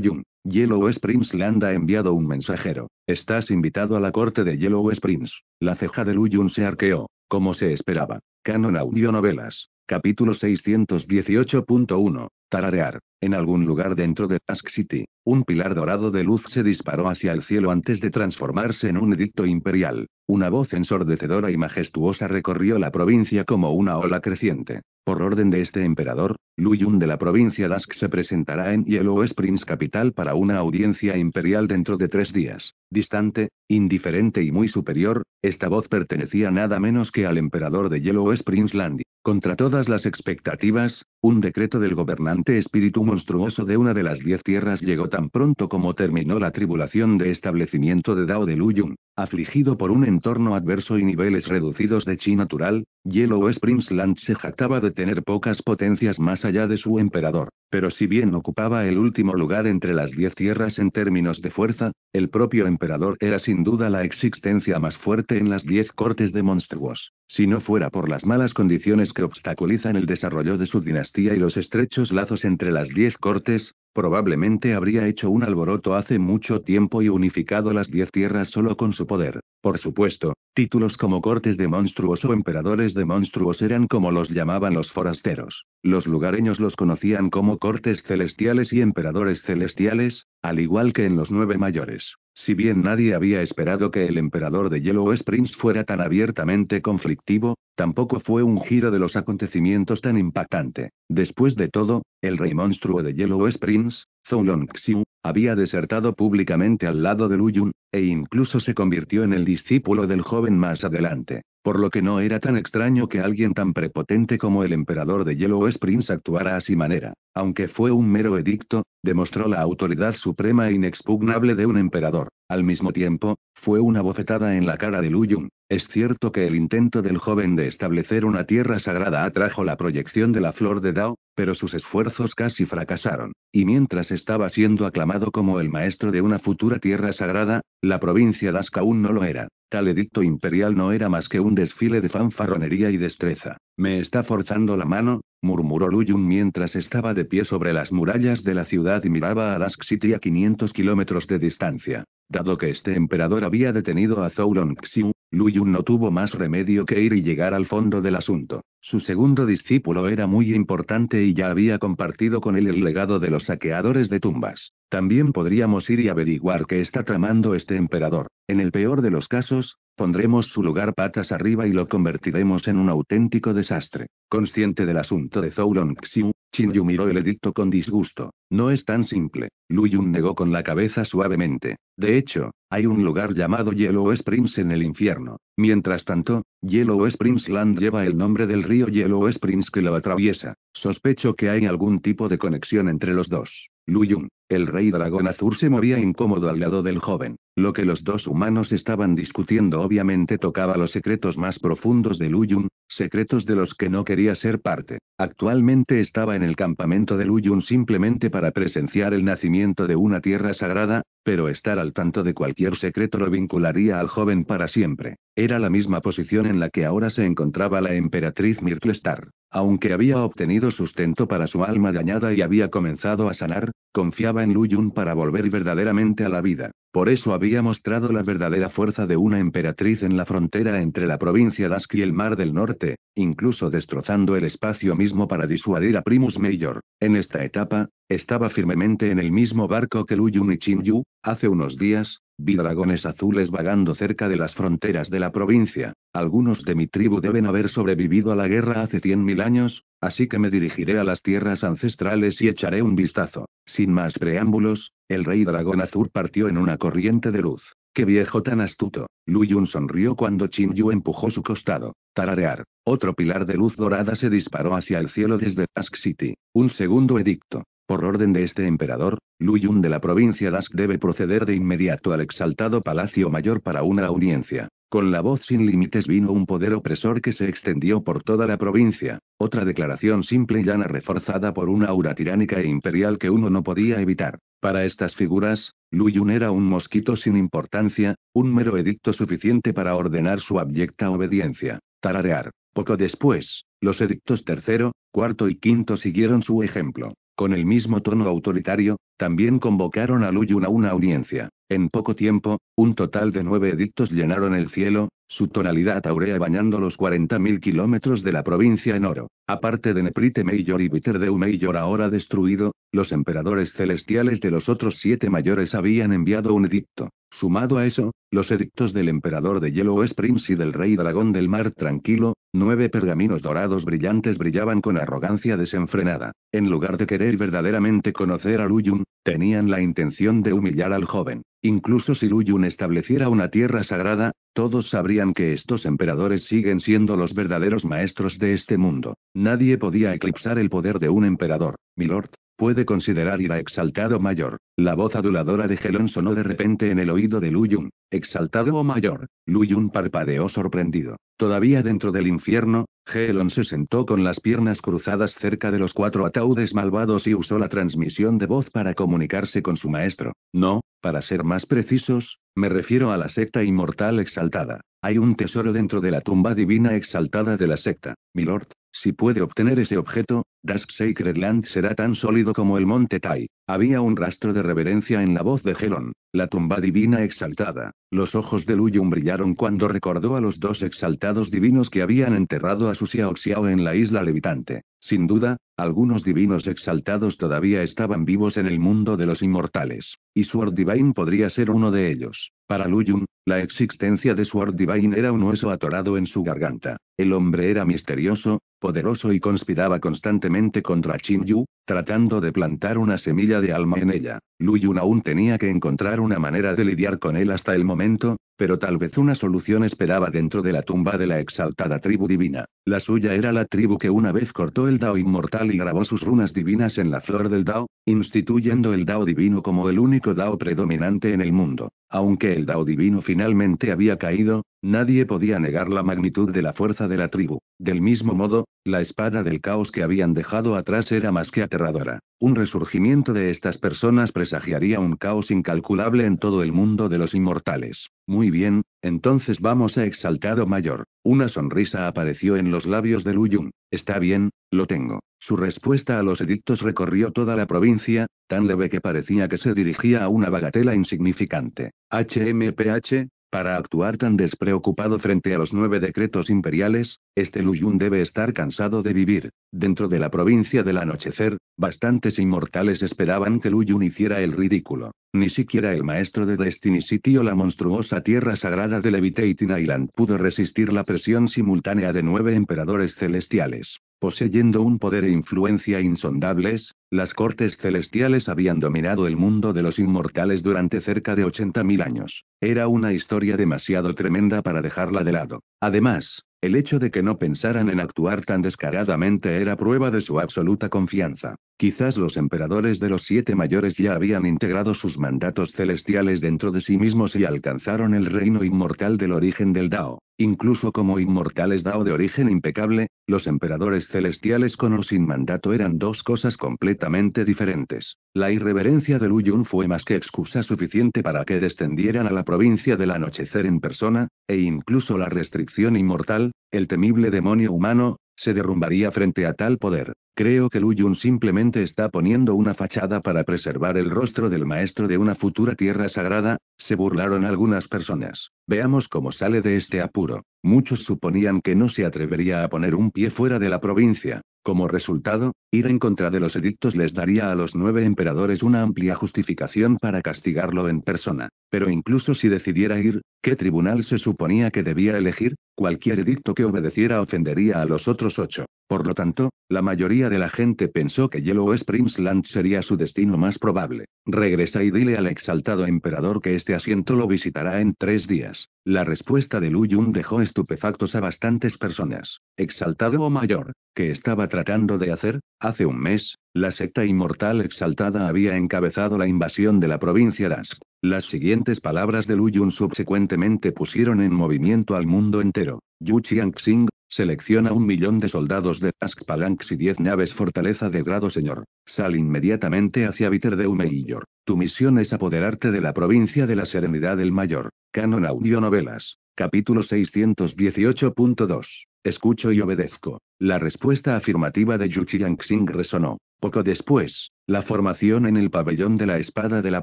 Yun. Yellow Springs Land ha enviado un mensajero. Estás invitado a la corte de Yellow Springs. La ceja de Lu Yun se arqueó, como se esperaba. Canon Audio Novelas. Capítulo 618.1. Tararear. En algún lugar dentro de Task City, un pilar dorado de luz se disparó hacia el cielo antes de transformarse en un edicto imperial. Una voz ensordecedora y majestuosa recorrió la provincia como una ola creciente. Por orden de este emperador, Lu Yun de la provincia Dask se presentará en Yellow Springs capital para una audiencia imperial dentro de tres días. Distante, indiferente y muy superior, esta voz pertenecía nada menos que al emperador de Yellow Springs Land. Contra todas las expectativas, un decreto del gobernante espíritu monstruoso de una de las diez tierras llegó tan pronto como terminó la tribulación de establecimiento de Dao de Luyun. Afligido por un entorno adverso y niveles reducidos de chi natural, Yellow Springs Land se jactaba de tener pocas potencias más allá de su emperador, pero si bien ocupaba el último lugar entre las diez tierras en términos de fuerza, el propio emperador era sin duda la existencia más fuerte en las diez cortes de monstruos, si no fuera por las malas condiciones que obstaculizan el desarrollo de su dinastía y los estrechos lazos entre las diez cortes, Probablemente habría hecho un alboroto hace mucho tiempo y unificado las diez tierras solo con su poder. Por supuesto, títulos como cortes de monstruos o emperadores de monstruos eran como los llamaban los forasteros. Los lugareños los conocían como cortes celestiales y emperadores celestiales, al igual que en los nueve mayores. Si bien nadie había esperado que el emperador de Yellow Springs fuera tan abiertamente conflictivo, tampoco fue un giro de los acontecimientos tan impactante. Después de todo, el rey monstruo de Yellow Springs, Zhou Xiu, había desertado públicamente al lado de Lu Yun, e incluso se convirtió en el discípulo del joven más adelante por lo que no era tan extraño que alguien tan prepotente como el emperador de Yellow Springs actuara a manera, aunque fue un mero edicto, demostró la autoridad suprema e inexpugnable de un emperador. Al mismo tiempo, fue una bofetada en la cara de Lu Yun, Es cierto que el intento del joven de establecer una tierra sagrada atrajo la proyección de la flor de Dao, pero sus esfuerzos casi fracasaron, y mientras estaba siendo aclamado como el maestro de una futura tierra sagrada, la provincia de aún no lo era. Tal edicto imperial no era más que un desfile de fanfarronería y destreza. Me está forzando la mano, murmuró Luyun mientras estaba de pie sobre las murallas de la ciudad y miraba a las City a 500 kilómetros de distancia. Dado que este emperador había detenido a Zhou Xiu, Yun no tuvo más remedio que ir y llegar al fondo del asunto. Su segundo discípulo era muy importante y ya había compartido con él el legado de los saqueadores de tumbas. También podríamos ir y averiguar qué está tramando este emperador. En el peor de los casos, Pondremos su lugar patas arriba y lo convertiremos en un auténtico desastre. Consciente del asunto de Zhou Xiu, Yu miró el edicto con disgusto. No es tan simple. Lu Yun negó con la cabeza suavemente. De hecho, hay un lugar llamado Yellow Springs en el infierno. Mientras tanto, Yellow Springs Land lleva el nombre del río Yellow Springs que lo atraviesa. Sospecho que hay algún tipo de conexión entre los dos. Luyun, el rey dragón azul se movía incómodo al lado del joven. Lo que los dos humanos estaban discutiendo obviamente tocaba los secretos más profundos de Luyun, secretos de los que no quería ser parte. Actualmente estaba en el campamento de Luyun simplemente para presenciar el nacimiento de una tierra sagrada, pero estar al tanto de cualquier secreto lo vincularía al joven para siempre. Era la misma posición en la que ahora se encontraba la emperatriz Star. Aunque había obtenido sustento para su alma dañada y había comenzado a sanar, confiaba en Lu Yun para volver verdaderamente a la vida. Por eso había mostrado la verdadera fuerza de una emperatriz en la frontera entre la provincia Dask y el Mar del Norte, incluso destrozando el espacio mismo para disuadir a Primus Major. En esta etapa, estaba firmemente en el mismo barco que Lu Yun y Chin Yu, hace unos días, Vi dragones azules vagando cerca de las fronteras de la provincia. Algunos de mi tribu deben haber sobrevivido a la guerra hace cien mil años, así que me dirigiré a las tierras ancestrales y echaré un vistazo. Sin más preámbulos, el rey dragón azul partió en una corriente de luz. ¡Qué viejo tan astuto! Lu Yun sonrió cuando Chin Yu empujó su costado. Tararear. Otro pilar de luz dorada se disparó hacia el cielo desde Task City. Un segundo edicto. Por orden de este emperador, Luyun de la provincia Dask debe proceder de inmediato al exaltado Palacio Mayor para una audiencia. Con la voz sin límites vino un poder opresor que se extendió por toda la provincia, otra declaración simple y llana reforzada por una aura tiránica e imperial que uno no podía evitar. Para estas figuras, Luyun era un mosquito sin importancia, un mero edicto suficiente para ordenar su abyecta obediencia. Tararear. Poco después, los edictos tercero, cuarto y quinto siguieron su ejemplo con el mismo tono autoritario, también convocaron a Luyun a una audiencia. En poco tiempo, un total de nueve edictos llenaron el cielo, su tonalidad aurea bañando los 40.000 kilómetros de la provincia en oro. Aparte de Neprite Mayor y Viter de ahora destruido, los emperadores celestiales de los otros siete mayores habían enviado un edicto. Sumado a eso, los edictos del emperador de Yellow Springs y del rey dragón del mar tranquilo, nueve pergaminos dorados brillantes brillaban con arrogancia desenfrenada. En lugar de querer verdaderamente conocer a Luyun, tenían la intención de humillar al joven. Incluso si Luyun estableciera una tierra sagrada, todos sabrían que estos emperadores siguen siendo los verdaderos maestros de este mundo. Nadie podía eclipsar el poder de un emperador. Milord, puede considerar ir a exaltado mayor. La voz aduladora de Gelón sonó de repente en el oído de Luyun. Exaltado o mayor. Luyun parpadeó sorprendido. Todavía dentro del infierno, Gelon se sentó con las piernas cruzadas cerca de los cuatro ataúdes malvados y usó la transmisión de voz para comunicarse con su maestro. No, para ser más precisos, me refiero a la secta inmortal exaltada. Hay un tesoro dentro de la tumba divina exaltada de la secta. Milord, si puede obtener ese objeto, Dask Sacred Land será tan sólido como el monte Tai. Había un rastro de reverencia en la voz de Helon. la tumba divina exaltada. Los ojos de Luyum brillaron cuando recordó a los dos exaltados divinos que habían enterrado a su Xiao en la isla levitante. Sin duda, algunos divinos exaltados todavía estaban vivos en el mundo de los inmortales, y Sword Divine podría ser uno de ellos. Para Luyum, la existencia de Sword Divine era un hueso atorado en su garganta. El hombre era misterioso, poderoso y conspiraba constantemente contra Qin Yu, tratando de plantar una semilla de alma en ella. Lu Yun aún tenía que encontrar una manera de lidiar con él hasta el momento, pero tal vez una solución esperaba dentro de la tumba de la exaltada tribu divina. La suya era la tribu que una vez cortó el Dao inmortal y grabó sus runas divinas en la flor del Dao, instituyendo el Dao divino como el único Dao predominante en el mundo. Aunque el Dao divino finalmente había caído, nadie podía negar la magnitud de la fuerza de la tribu. Del mismo modo, la espada del caos que habían dejado atrás era más que aterradora. Un resurgimiento de estas personas presagiaría un caos incalculable en todo el mundo de los inmortales. Muy bien, entonces vamos a exaltado mayor. Una sonrisa apareció en los labios de Yun. Está bien, lo tengo. Su respuesta a los edictos recorrió toda la provincia, tan leve que parecía que se dirigía a una bagatela insignificante. HMPH, para actuar tan despreocupado frente a los nueve decretos imperiales, este Luyun debe estar cansado de vivir. Dentro de la provincia del anochecer, bastantes inmortales esperaban que Luyun hiciera el ridículo. Ni siquiera el maestro de Destiny City o la monstruosa tierra sagrada de Levitating Island pudo resistir la presión simultánea de nueve emperadores celestiales. Poseyendo un poder e influencia insondables, las cortes celestiales habían dominado el mundo de los inmortales durante cerca de 80.000 años. Era una historia demasiado tremenda para dejarla de lado. Además, el hecho de que no pensaran en actuar tan descaradamente era prueba de su absoluta confianza. Quizás los emperadores de los siete mayores ya habían integrado sus mandatos celestiales dentro de sí mismos y alcanzaron el reino inmortal del origen del Dao. Incluso como inmortales Dao de origen impecable, los emperadores celestiales con o sin mandato eran dos cosas completamente diferentes. La irreverencia de Lu Yun fue más que excusa suficiente para que descendieran a la provincia del anochecer en persona, e incluso la restricción inmortal, el temible demonio humano, se derrumbaría frente a tal poder. Creo que Luyun simplemente está poniendo una fachada para preservar el rostro del maestro de una futura tierra sagrada, se burlaron algunas personas. Veamos cómo sale de este apuro. Muchos suponían que no se atrevería a poner un pie fuera de la provincia. Como resultado, ir en contra de los edictos les daría a los nueve emperadores una amplia justificación para castigarlo en persona. Pero incluso si decidiera ir, ¿qué tribunal se suponía que debía elegir? Cualquier edicto que obedeciera ofendería a los otros ocho. Por lo tanto, la mayoría de la gente pensó que Yellow Land sería su destino más probable. Regresa y dile al exaltado emperador que este asiento lo visitará en tres días. La respuesta de Lu Yun dejó estupefactos a bastantes personas. Exaltado o mayor, que estaba tratando de hacer? Hace un mes, la secta inmortal exaltada había encabezado la invasión de la provincia Dask. Las siguientes palabras de Lu Yun subsecuentemente pusieron en movimiento al mundo entero. Yu Xing, Selecciona un millón de soldados de Askpalanx y diez naves fortaleza de grado señor. Sal inmediatamente hacia Viterdeum de Tu misión es apoderarte de la provincia de la serenidad del mayor. Canon Audio Novelas. Capítulo 618.2. Escucho y obedezco. La respuesta afirmativa de Chiang Xing resonó. Poco después, la formación en el pabellón de la espada de la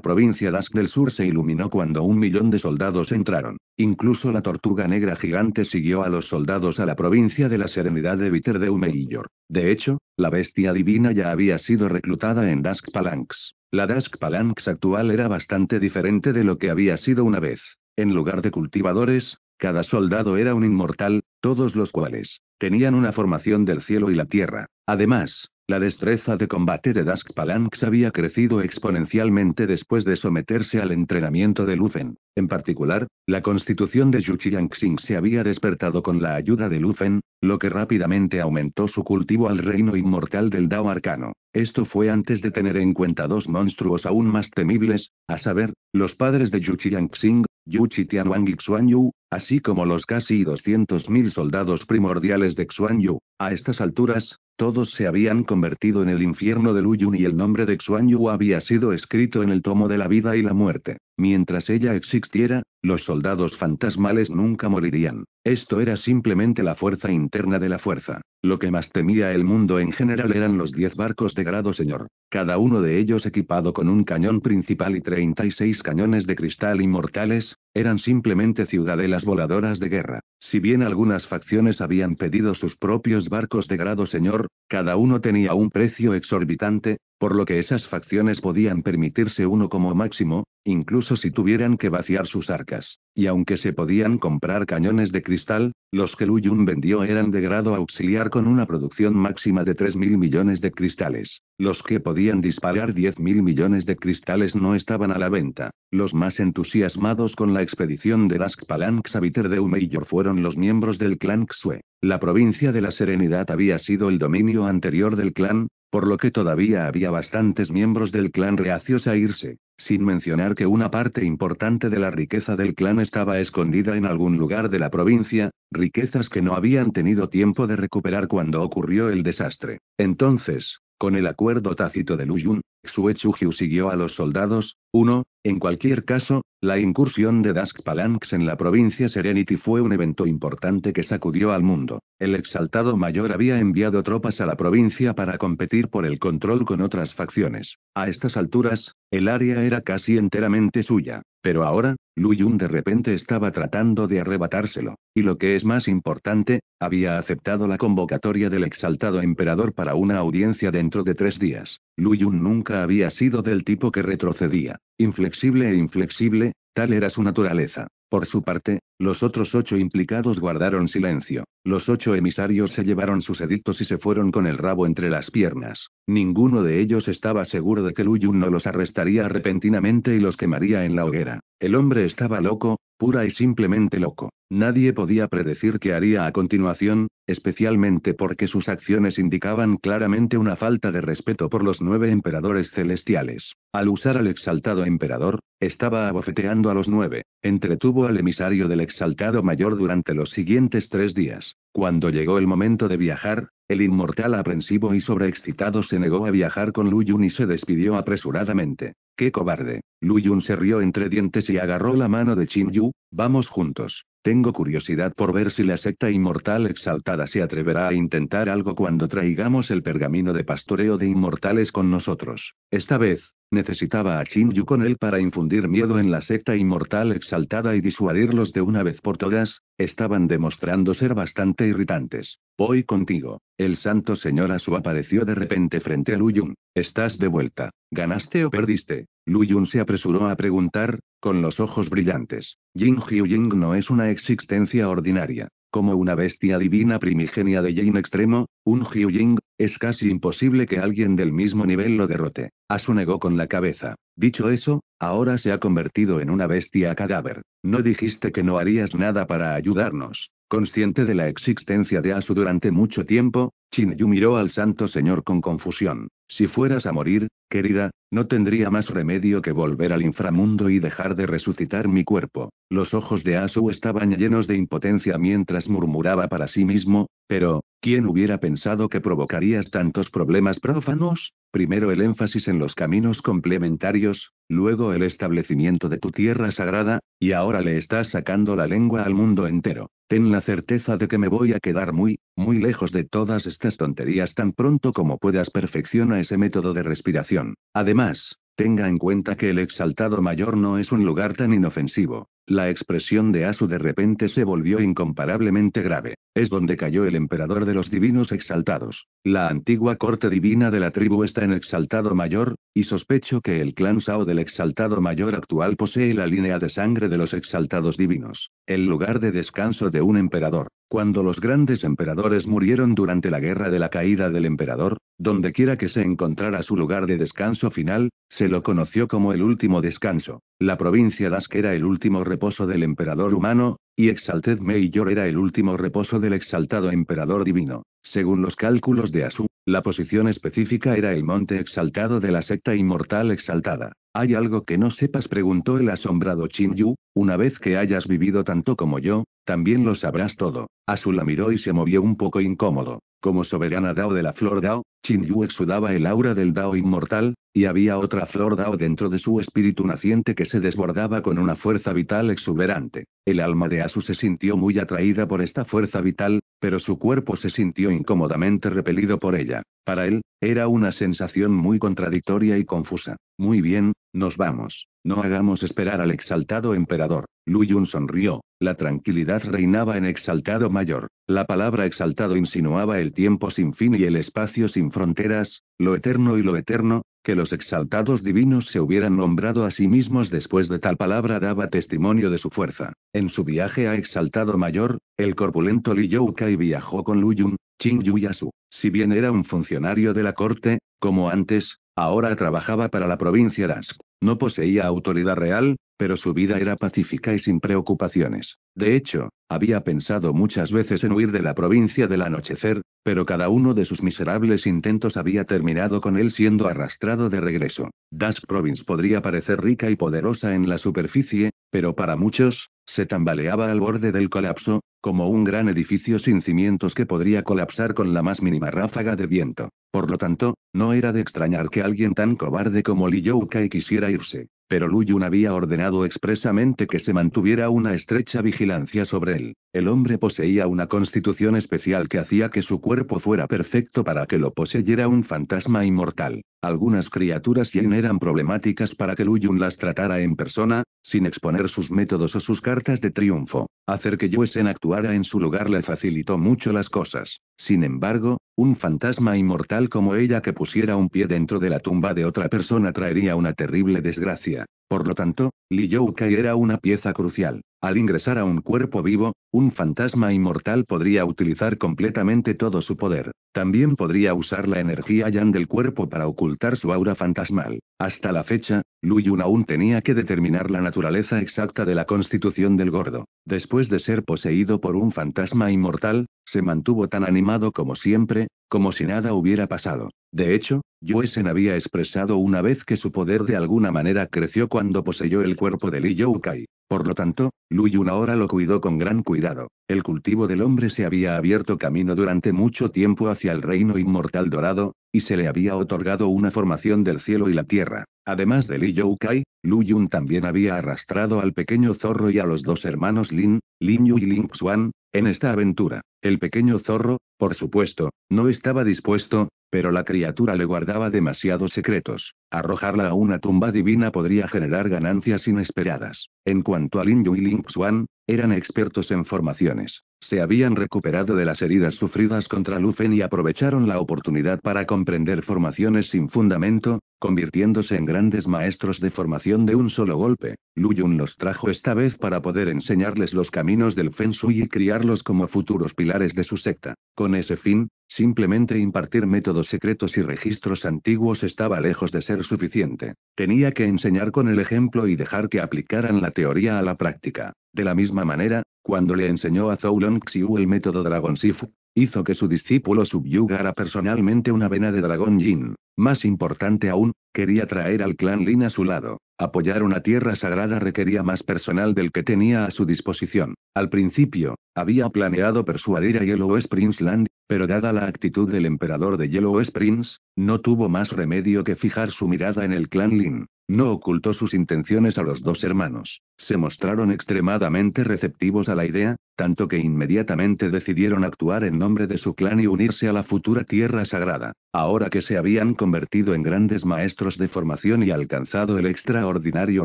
provincia Dask del Sur se iluminó cuando un millón de soldados entraron. Incluso la tortuga negra gigante siguió a los soldados a la provincia de la serenidad de Viter de Umeillor. De hecho, la bestia divina ya había sido reclutada en Dask Palanx. La Dask Palanx actual era bastante diferente de lo que había sido una vez. En lugar de cultivadores, cada soldado era un inmortal, todos los cuales tenían una formación del cielo y la tierra. Además, la destreza de combate de Dask Palanx había crecido exponencialmente después de someterse al entrenamiento de Lufen. En particular, la constitución de Xing se había despertado con la ayuda de Lufen, lo que rápidamente aumentó su cultivo al reino inmortal del Dao Arcano. Esto fue antes de tener en cuenta dos monstruos aún más temibles, a saber, los padres de Xing, Yuchi Tianwang y Xuanyu, así como los casi 200.000 soldados primordiales de Xuanyu. A estas alturas, todos se habían convertido en el infierno de Luyun y el nombre de Xuan Yu había sido escrito en el tomo de la vida y la muerte. Mientras ella existiera, los soldados fantasmales nunca morirían. Esto era simplemente la fuerza interna de la fuerza. Lo que más temía el mundo en general eran los diez barcos de grado señor, cada uno de ellos equipado con un cañón principal y 36 cañones de cristal inmortales, eran simplemente ciudadelas voladoras de guerra. Si bien algunas facciones habían pedido sus propios barcos de grado señor, cada uno tenía un precio exorbitante, por lo que esas facciones podían permitirse uno como máximo, incluso si tuvieran que vaciar sus arcas. Y aunque se podían comprar cañones de cristal, los que Luyun vendió eran de grado auxiliar con una producción máxima de 3.000 millones de cristales. Los que podían disparar 10 mil millones de cristales no estaban a la venta. Los más entusiasmados con la expedición de Dask Xaviter de Umeyor fueron los miembros del clan Xue. La provincia de la Serenidad había sido el dominio anterior del clan, por lo que todavía había bastantes miembros del clan reacios a irse, sin mencionar que una parte importante de la riqueza del clan estaba escondida en algún lugar de la provincia, riquezas que no habían tenido tiempo de recuperar cuando ocurrió el desastre. Entonces, con el acuerdo tácito de Luyun, Xue Chujiu siguió a los soldados. 1. En cualquier caso, la incursión de Dask Palanx en la provincia Serenity fue un evento importante que sacudió al mundo. El exaltado mayor había enviado tropas a la provincia para competir por el control con otras facciones. A estas alturas, el área era casi enteramente suya, pero ahora, Lu Yun de repente estaba tratando de arrebatárselo, y lo que es más importante, había aceptado la convocatoria del exaltado emperador para una audiencia dentro de tres días. Lu Yun nunca había sido del tipo que retrocedía, inflexible e inflexible, tal era su naturaleza. Por su parte, los otros ocho implicados guardaron silencio. Los ocho emisarios se llevaron sus edictos y se fueron con el rabo entre las piernas. Ninguno de ellos estaba seguro de que Luyun no los arrestaría repentinamente y los quemaría en la hoguera. El hombre estaba loco, pura y simplemente loco. Nadie podía predecir qué haría a continuación, especialmente porque sus acciones indicaban claramente una falta de respeto por los nueve emperadores celestiales. Al usar al exaltado emperador, estaba abofeteando a los nueve. Entretuvo al emisario del exaltado mayor durante los siguientes tres días. Cuando llegó el momento de viajar, el inmortal aprensivo y sobreexcitado se negó a viajar con Yun y se despidió apresuradamente. ¡Qué cobarde! Lu Yun se rió entre dientes y agarró la mano de Chin Yu, vamos juntos. Tengo curiosidad por ver si la secta inmortal exaltada se atreverá a intentar algo cuando traigamos el pergamino de pastoreo de inmortales con nosotros. Esta vez, necesitaba a Chin Yu con él para infundir miedo en la secta inmortal exaltada y disuadirlos de una vez por todas, estaban demostrando ser bastante irritantes. Voy contigo. El santo señor Asu apareció de repente frente a Luyun. Estás de vuelta. ¿Ganaste o perdiste? Lu Yun se apresuró a preguntar, con los ojos brillantes. Jin ying no es una existencia ordinaria. Como una bestia divina primigenia de Yin extremo, un Hiu-Ying, es casi imposible que alguien del mismo nivel lo derrote. Asu negó con la cabeza. Dicho eso, ahora se ha convertido en una bestia cadáver. No dijiste que no harías nada para ayudarnos. Consciente de la existencia de Asu durante mucho tiempo, Chinyu miró al santo señor con confusión. Si fueras a morir, querida, no tendría más remedio que volver al inframundo y dejar de resucitar mi cuerpo. Los ojos de Asu estaban llenos de impotencia mientras murmuraba para sí mismo, pero, ¿quién hubiera pensado que provocarías tantos problemas prófanos? Primero el énfasis en los caminos complementarios, luego el establecimiento de tu tierra sagrada, y ahora le estás sacando la lengua al mundo entero. Ten la certeza de que me voy a quedar muy, muy lejos de todas estas tonterías tan pronto como puedas perfeccionar ese método de respiración. Además, Tenga en cuenta que el exaltado mayor no es un lugar tan inofensivo. La expresión de Asu de repente se volvió incomparablemente grave. Es donde cayó el emperador de los divinos exaltados. La antigua corte divina de la tribu está en exaltado mayor, y sospecho que el clan Sao del exaltado mayor actual posee la línea de sangre de los exaltados divinos. El lugar de descanso de un emperador. Cuando los grandes emperadores murieron durante la guerra de la caída del emperador, dondequiera que se encontrara su lugar de descanso final, se lo conoció como el último descanso. La provincia Dask era el último reposo del emperador humano, y Exalted Mayor era el último reposo del exaltado emperador divino. Según los cálculos de Asu, la posición específica era el monte exaltado de la secta inmortal exaltada. ¿Hay algo que no sepas? preguntó el asombrado Chin Yu. Una vez que hayas vivido tanto como yo, también lo sabrás todo. la miró y se movió un poco incómodo. Como soberana Dao de la flor Dao, Chin Yu exudaba el aura del Dao inmortal, y había otra flor Dao dentro de su espíritu naciente que se desbordaba con una fuerza vital exuberante. El alma de Asu se sintió muy atraída por esta fuerza vital, pero su cuerpo se sintió incómodamente repelido por ella. Para él, era una sensación muy contradictoria y confusa. Muy bien, nos vamos. No hagamos esperar al exaltado emperador. Lu Yun sonrió. La tranquilidad reinaba en exaltado mayor. La palabra exaltado insinuaba el tiempo sin fin y el espacio sin fronteras, lo eterno y lo eterno, que los exaltados divinos se hubieran nombrado a sí mismos después de tal palabra daba testimonio de su fuerza. En su viaje a Exaltado Mayor, el corpulento Li Youkai viajó con Lu Yun, Qing Yuyasu. Si bien era un funcionario de la corte, como antes, ahora trabajaba para la provincia de no poseía autoridad real, pero su vida era pacífica y sin preocupaciones. De hecho, había pensado muchas veces en huir de la provincia del anochecer, pero cada uno de sus miserables intentos había terminado con él siendo arrastrado de regreso. Das Province podría parecer rica y poderosa en la superficie, pero para muchos, se tambaleaba al borde del colapso, como un gran edificio sin cimientos que podría colapsar con la más mínima ráfaga de viento. Por lo tanto, no era de extrañar que alguien tan cobarde como Liyoukai quisiera irse. Pero Luyun había ordenado expresamente que se mantuviera una estrecha vigilancia sobre él. El hombre poseía una constitución especial que hacía que su cuerpo fuera perfecto para que lo poseyera un fantasma inmortal. Algunas criaturas Yen eran problemáticas para que Luyun las tratara en persona, sin exponer sus métodos o sus cartas de triunfo. Hacer que Yuesen actuara en su lugar le facilitó mucho las cosas. Sin embargo, un fantasma inmortal como ella que pusiera un pie dentro de la tumba de otra persona traería una terrible desgracia. Por lo tanto, Li Youkai era una pieza crucial. Al ingresar a un cuerpo vivo, un fantasma inmortal podría utilizar completamente todo su poder. También podría usar la energía yang del cuerpo para ocultar su aura fantasmal. Hasta la fecha, Lu Yun aún tenía que determinar la naturaleza exacta de la constitución del gordo. Después de ser poseído por un fantasma inmortal, se mantuvo tan animado como siempre, como si nada hubiera pasado. De hecho, Yuesen había expresado una vez que su poder de alguna manera creció cuando poseyó el cuerpo de Li Youkai. Por lo tanto, Lu Yun ahora lo cuidó con gran cuidado. El cultivo del hombre se había abierto camino durante mucho tiempo hacia el reino inmortal dorado, y se le había otorgado una formación del cielo y la tierra. Además de Li Youkai, Yun también había arrastrado al pequeño zorro y a los dos hermanos Lin, Lin Yu y Lin Xuan, en esta aventura. El pequeño zorro, por supuesto, no estaba dispuesto, pero la criatura le guardaba demasiados secretos. Arrojarla a una tumba divina podría generar ganancias inesperadas. En cuanto a Lin Yu y Lin Xuan, eran expertos en formaciones. Se habían recuperado de las heridas sufridas contra Lufen y aprovecharon la oportunidad para comprender formaciones sin fundamento, convirtiéndose en grandes maestros de formación de un solo golpe. Lu Luyun los trajo esta vez para poder enseñarles los caminos del Feng y criarlos como futuros pilares de su secta. Con ese fin, Simplemente impartir métodos secretos y registros antiguos estaba lejos de ser suficiente. Tenía que enseñar con el ejemplo y dejar que aplicaran la teoría a la práctica. De la misma manera, cuando le enseñó a Zhou Long Xiu el método Dragon Sifu, hizo que su discípulo subyugara personalmente una vena de Dragon Jin. Más importante aún, quería traer al clan Lin a su lado. Apoyar una tierra sagrada requería más personal del que tenía a su disposición. Al principio, había planeado persuadir a Yellow Springs Land, pero dada la actitud del emperador de Yellow Springs, no tuvo más remedio que fijar su mirada en el clan Lin. No ocultó sus intenciones a los dos hermanos. Se mostraron extremadamente receptivos a la idea, tanto que inmediatamente decidieron actuar en nombre de su clan y unirse a la futura Tierra Sagrada. Ahora que se habían convertido en grandes maestros de formación y alcanzado el extraordinario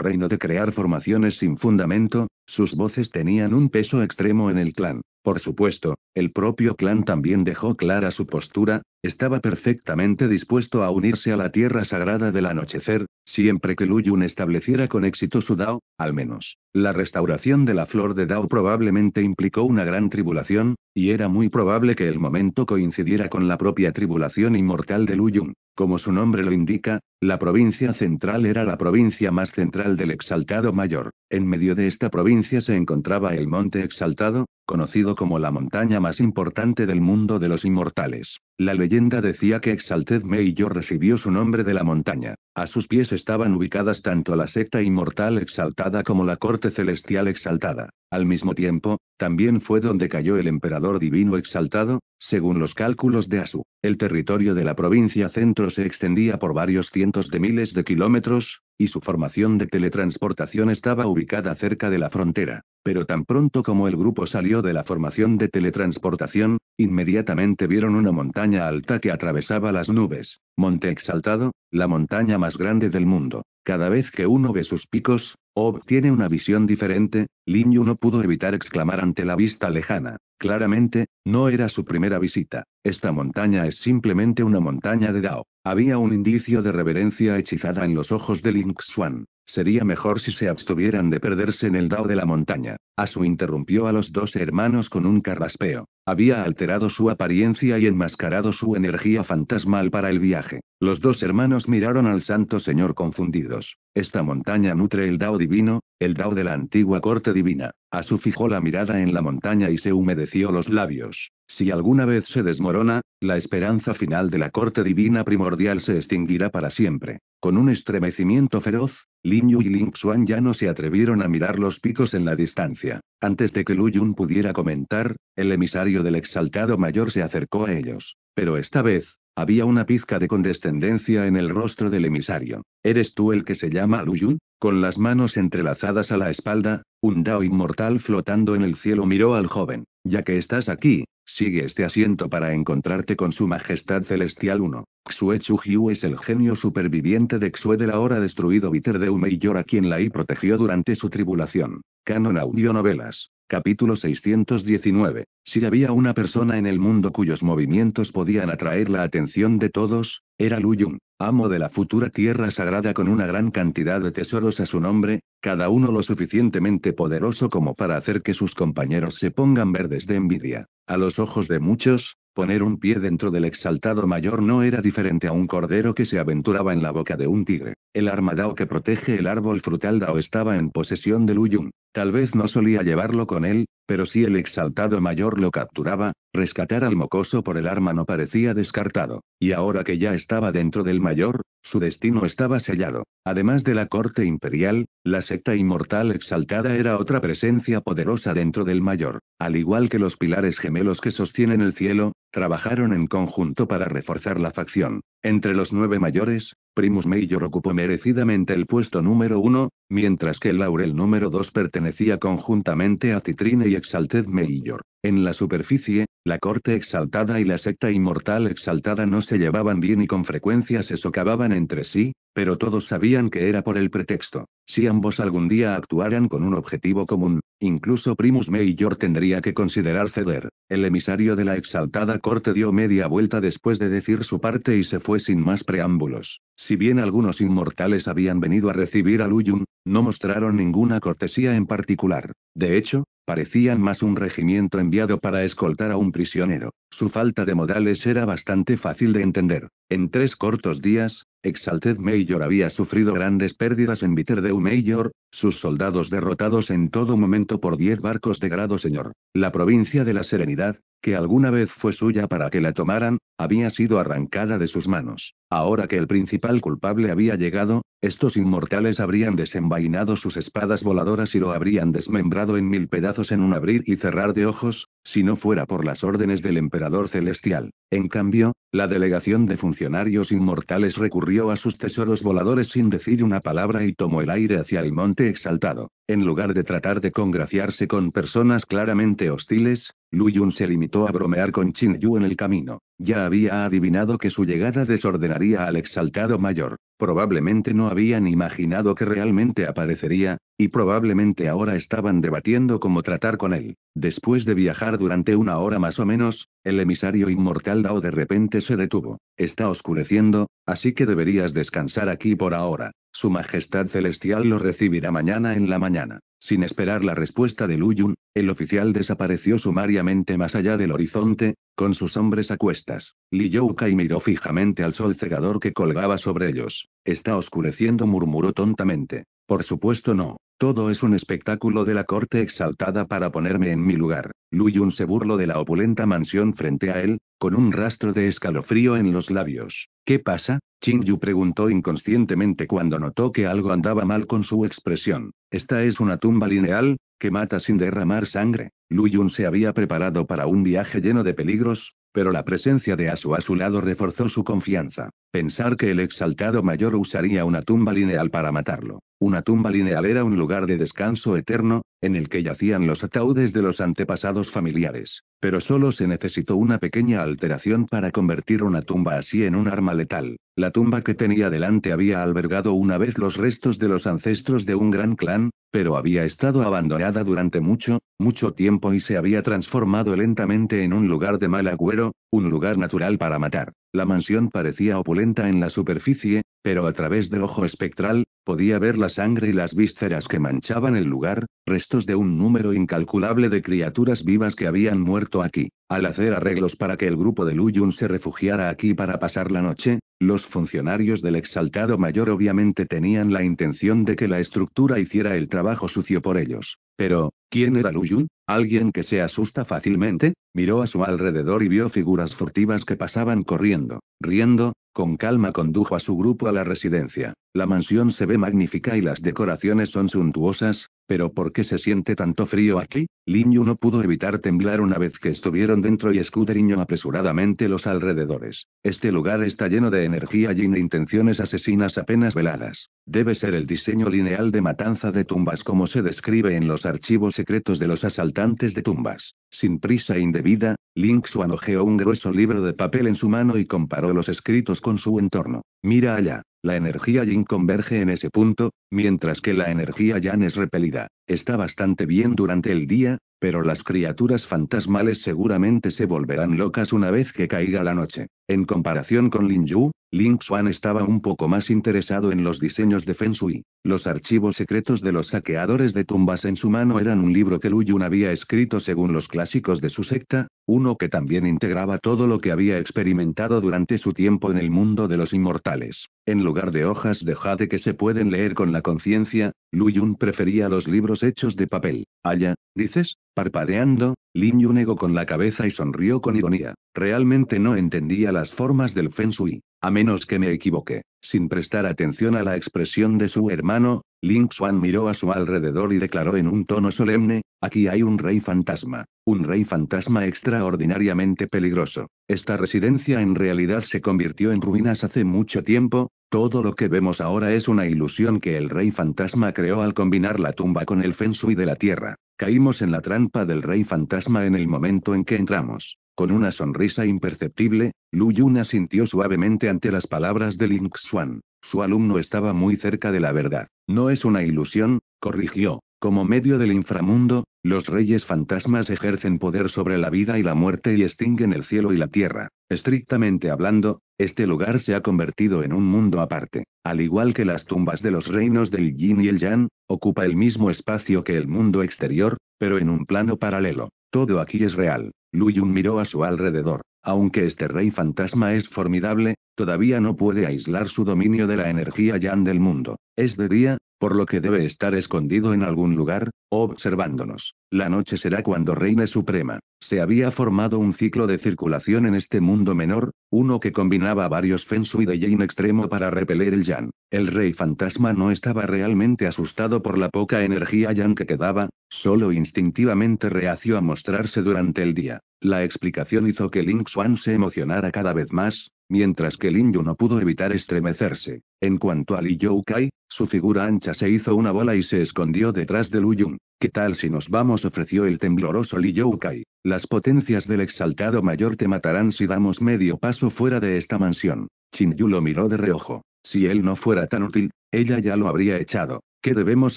reino de crear formaciones sin fundamento, sus voces tenían un peso extremo en el clan. Por supuesto, el propio clan también dejó clara su postura, estaba perfectamente dispuesto a unirse a la tierra sagrada del anochecer, siempre que Luyun estableciera con éxito su Dao, al menos. La restauración de la flor de Dao probablemente implicó una gran tribulación, y era muy probable que el momento coincidiera con la propia tribulación inmortal de Yun. Como su nombre lo indica, la provincia central era la provincia más central del exaltado mayor. En medio de esta provincia se encontraba el monte exaltado, conocido como la montaña más importante del mundo de los inmortales. La leyenda decía que Exalted yo recibió su nombre de la montaña. A sus pies estaban ubicadas tanto la secta inmortal exaltada como la corte celestial exaltada. Al mismo tiempo, también fue donde cayó el emperador divino exaltado, según los cálculos de ASU, el territorio de la provincia centro se extendía por varios cientos de miles de kilómetros, y su formación de teletransportación estaba ubicada cerca de la frontera. Pero tan pronto como el grupo salió de la formación de teletransportación, inmediatamente vieron una montaña alta que atravesaba las nubes, Monte Exaltado, la montaña más grande del mundo. Cada vez que uno ve sus picos, obtiene una visión diferente, Lin Yu no pudo evitar exclamar ante la vista lejana. Claramente, no era su primera visita. Esta montaña es simplemente una montaña de Dao. Había un indicio de reverencia hechizada en los ojos de Lin Xuan. Sería mejor si se abstuvieran de perderse en el dao de la montaña. Asu interrumpió a los dos hermanos con un carraspeo. Había alterado su apariencia y enmascarado su energía fantasmal para el viaje. Los dos hermanos miraron al Santo Señor confundidos. Esta montaña nutre el Dao divino, el Dao de la antigua corte divina. Asu fijó la mirada en la montaña y se humedeció los labios. Si alguna vez se desmorona, la esperanza final de la corte divina primordial se extinguirá para siempre. Con un estremecimiento feroz, Lin Yu y Lin Xuan ya no se atrevieron a mirar los picos en la distancia. Antes de que Lu Yun pudiera comentar, el emisario del exaltado mayor se acercó a ellos. Pero esta vez, había una pizca de condescendencia en el rostro del emisario. ¿Eres tú el que se llama Lu Yun? Con las manos entrelazadas a la espalda, un Dao inmortal flotando en el cielo miró al joven. Ya que estás aquí, Sigue este asiento para encontrarte con su Majestad Celestial 1. Xue Chu es el genio superviviente de Xue la hora destruido Bitter de y a quien la Y protegió durante su tribulación. Canon Audio Novelas. Capítulo 619. Si había una persona en el mundo cuyos movimientos podían atraer la atención de todos, era Lu Yun amo de la futura tierra sagrada con una gran cantidad de tesoros a su nombre, cada uno lo suficientemente poderoso como para hacer que sus compañeros se pongan verdes de envidia. A los ojos de muchos, poner un pie dentro del exaltado mayor no era diferente a un cordero que se aventuraba en la boca de un tigre. El armadao que protege el árbol frutal Dao estaba en posesión de Luyun. Tal vez no solía llevarlo con él, pero si el exaltado mayor lo capturaba, rescatar al mocoso por el arma no parecía descartado, y ahora que ya estaba dentro del mayor, su destino estaba sellado. Además de la corte imperial, la secta inmortal exaltada era otra presencia poderosa dentro del mayor. Al igual que los pilares gemelos que sostienen el cielo, trabajaron en conjunto para reforzar la facción. Entre los nueve mayores, Primus Major ocupó merecidamente el puesto número uno, mientras que el Laurel número 2 pertenecía conjuntamente a Titrine y Exalted Major. En la superficie, la corte exaltada y la secta inmortal exaltada no se llevaban bien y con frecuencia se socavaban entre sí, pero todos sabían que era por el pretexto. Si ambos algún día actuaran con un objetivo común, incluso Primus Major tendría que considerar ceder. El emisario de la exaltada corte dio media vuelta después de decir su parte y se fue sin más preámbulos. Si bien algunos inmortales habían venido a recibir a Luyun, no mostraron ninguna cortesía en particular. De hecho, parecían más un regimiento enviado para escoltar a un prisionero. Su falta de modales era bastante fácil de entender. En tres cortos días, Exalted Major había sufrido grandes pérdidas en Viterdeu Mayor, sus soldados derrotados en todo momento por diez barcos de grado señor. La provincia de la Serenidad, que alguna vez fue suya para que la tomaran, había sido arrancada de sus manos. Ahora que el principal culpable había llegado, estos inmortales habrían desenvainado sus espadas voladoras y lo habrían desmembrado en mil pedazos en un abrir y cerrar de ojos, si no fuera por las órdenes del emperador celestial. En cambio, la delegación de funcionarios inmortales recurrió a sus tesoros voladores sin decir una palabra y tomó el aire hacia el monte exaltado. En lugar de tratar de congraciarse con personas claramente hostiles, Lu Yun se limitó a bromear con Chin Yu en el camino. Ya había adivinado que su llegada desordenaría al exaltado mayor. Probablemente no habían imaginado que realmente aparecería, y probablemente ahora estaban debatiendo cómo tratar con él. Después de viajar durante una hora más o menos, el emisario inmortal Dao de repente se detuvo. Está oscureciendo, así que deberías descansar aquí por ahora. Su Majestad Celestial lo recibirá mañana en la mañana. Sin esperar la respuesta de Luyun, el oficial desapareció sumariamente más allá del horizonte, con sus hombres a cuestas. Li Youkai miró fijamente al sol cegador que colgaba sobre ellos. Está oscureciendo, murmuró tontamente. Por supuesto no. Todo es un espectáculo de la corte exaltada para ponerme en mi lugar. Luyun se burló de la opulenta mansión frente a él, con un rastro de escalofrío en los labios. ¿Qué pasa? Ching Yu preguntó inconscientemente cuando notó que algo andaba mal con su expresión. Esta es una tumba lineal, que mata sin derramar sangre. Lu Yun se había preparado para un viaje lleno de peligros, pero la presencia de Asu a su lado reforzó su confianza. Pensar que el exaltado mayor usaría una tumba lineal para matarlo. Una tumba lineal era un lugar de descanso eterno, en el que yacían los ataúdes de los antepasados familiares, pero solo se necesitó una pequeña alteración para convertir una tumba así en un arma letal. La tumba que tenía delante había albergado una vez los restos de los ancestros de un gran clan, pero había estado abandonada durante mucho, mucho tiempo y se había transformado lentamente en un lugar de mal agüero, un lugar natural para matar. La mansión parecía opulenta en la superficie, pero a través del ojo espectral, podía ver la sangre y las vísceras que manchaban el lugar, restos de un número incalculable de criaturas vivas que habían muerto aquí. Al hacer arreglos para que el grupo de Luyun se refugiara aquí para pasar la noche, los funcionarios del exaltado mayor obviamente tenían la intención de que la estructura hiciera el trabajo sucio por ellos. Pero, ¿quién era Luyun? ¿Alguien que se asusta fácilmente? Miró a su alrededor y vio figuras furtivas que pasaban corriendo, riendo, con calma condujo a su grupo a la residencia. La mansión se ve magnífica y las decoraciones son suntuosas, pero ¿por qué se siente tanto frío aquí? Lin Yu no pudo evitar temblar una vez que estuvieron dentro y escudriñó apresuradamente los alrededores. Este lugar está lleno de energía y de intenciones asesinas apenas veladas. Debe ser el diseño lineal de matanza de tumbas como se describe en los archivos secretos de los asaltantes de tumbas. Sin prisa indebida, Lin Xuan ojeó un grueso libro de papel en su mano y comparó los escritos con su entorno. Mira allá. La energía yin converge en ese punto, mientras que la energía yang es repelida. Está bastante bien durante el día, pero las criaturas fantasmales seguramente se volverán locas una vez que caiga la noche. En comparación con Lin Yu, Lin Xuan estaba un poco más interesado en los diseños de Feng Shui. Los archivos secretos de los saqueadores de tumbas en su mano eran un libro que Lu Yun había escrito según los clásicos de su secta, uno que también integraba todo lo que había experimentado durante su tiempo en el mundo de los inmortales. En lugar de hojas de jade que se pueden leer con la conciencia, Lu Yun prefería los libros hechos de papel. Allá, dices, parpadeando, Lin Yu negó con la cabeza y sonrió con ironía. Realmente no entendía las formas del feng shui, a menos que me equivoque. Sin prestar atención a la expresión de su hermano, Ling Xuan miró a su alrededor y declaró en un tono solemne, aquí hay un rey fantasma, un rey fantasma extraordinariamente peligroso. Esta residencia en realidad se convirtió en ruinas hace mucho tiempo, todo lo que vemos ahora es una ilusión que el rey fantasma creó al combinar la tumba con el feng shui de la tierra. Caímos en la trampa del rey fantasma en el momento en que entramos. Con una sonrisa imperceptible, Lu Yun asintió suavemente ante las palabras de Ling Xuan. Su alumno estaba muy cerca de la verdad. No es una ilusión, corrigió. Como medio del inframundo, los reyes fantasmas ejercen poder sobre la vida y la muerte y extinguen el cielo y la tierra. Estrictamente hablando, este lugar se ha convertido en un mundo aparte. Al igual que las tumbas de los reinos del Yin y el Yang, ocupa el mismo espacio que el mundo exterior, pero en un plano paralelo. Todo aquí es real. Luyun miró a su alrededor. Aunque este rey fantasma es formidable, todavía no puede aislar su dominio de la energía yang del mundo. Es de día, por lo que debe estar escondido en algún lugar, observándonos. La noche será cuando reine suprema. Se había formado un ciclo de circulación en este mundo menor, uno que combinaba varios fensui de yin extremo para repeler el yang. El rey fantasma no estaba realmente asustado por la poca energía yang que quedaba, Solo instintivamente reacio a mostrarse durante el día. La explicación hizo que Lin Xuan se emocionara cada vez más, mientras que Lin Yu no pudo evitar estremecerse. En cuanto a Li Youkai, su figura ancha se hizo una bola y se escondió detrás de Lu Yun. ¿Qué tal si nos vamos? ofreció el tembloroso Li Youkai. Las potencias del exaltado mayor te matarán si damos medio paso fuera de esta mansión. Chin Yu lo miró de reojo. Si él no fuera tan útil, ella ya lo habría echado. ¿Qué debemos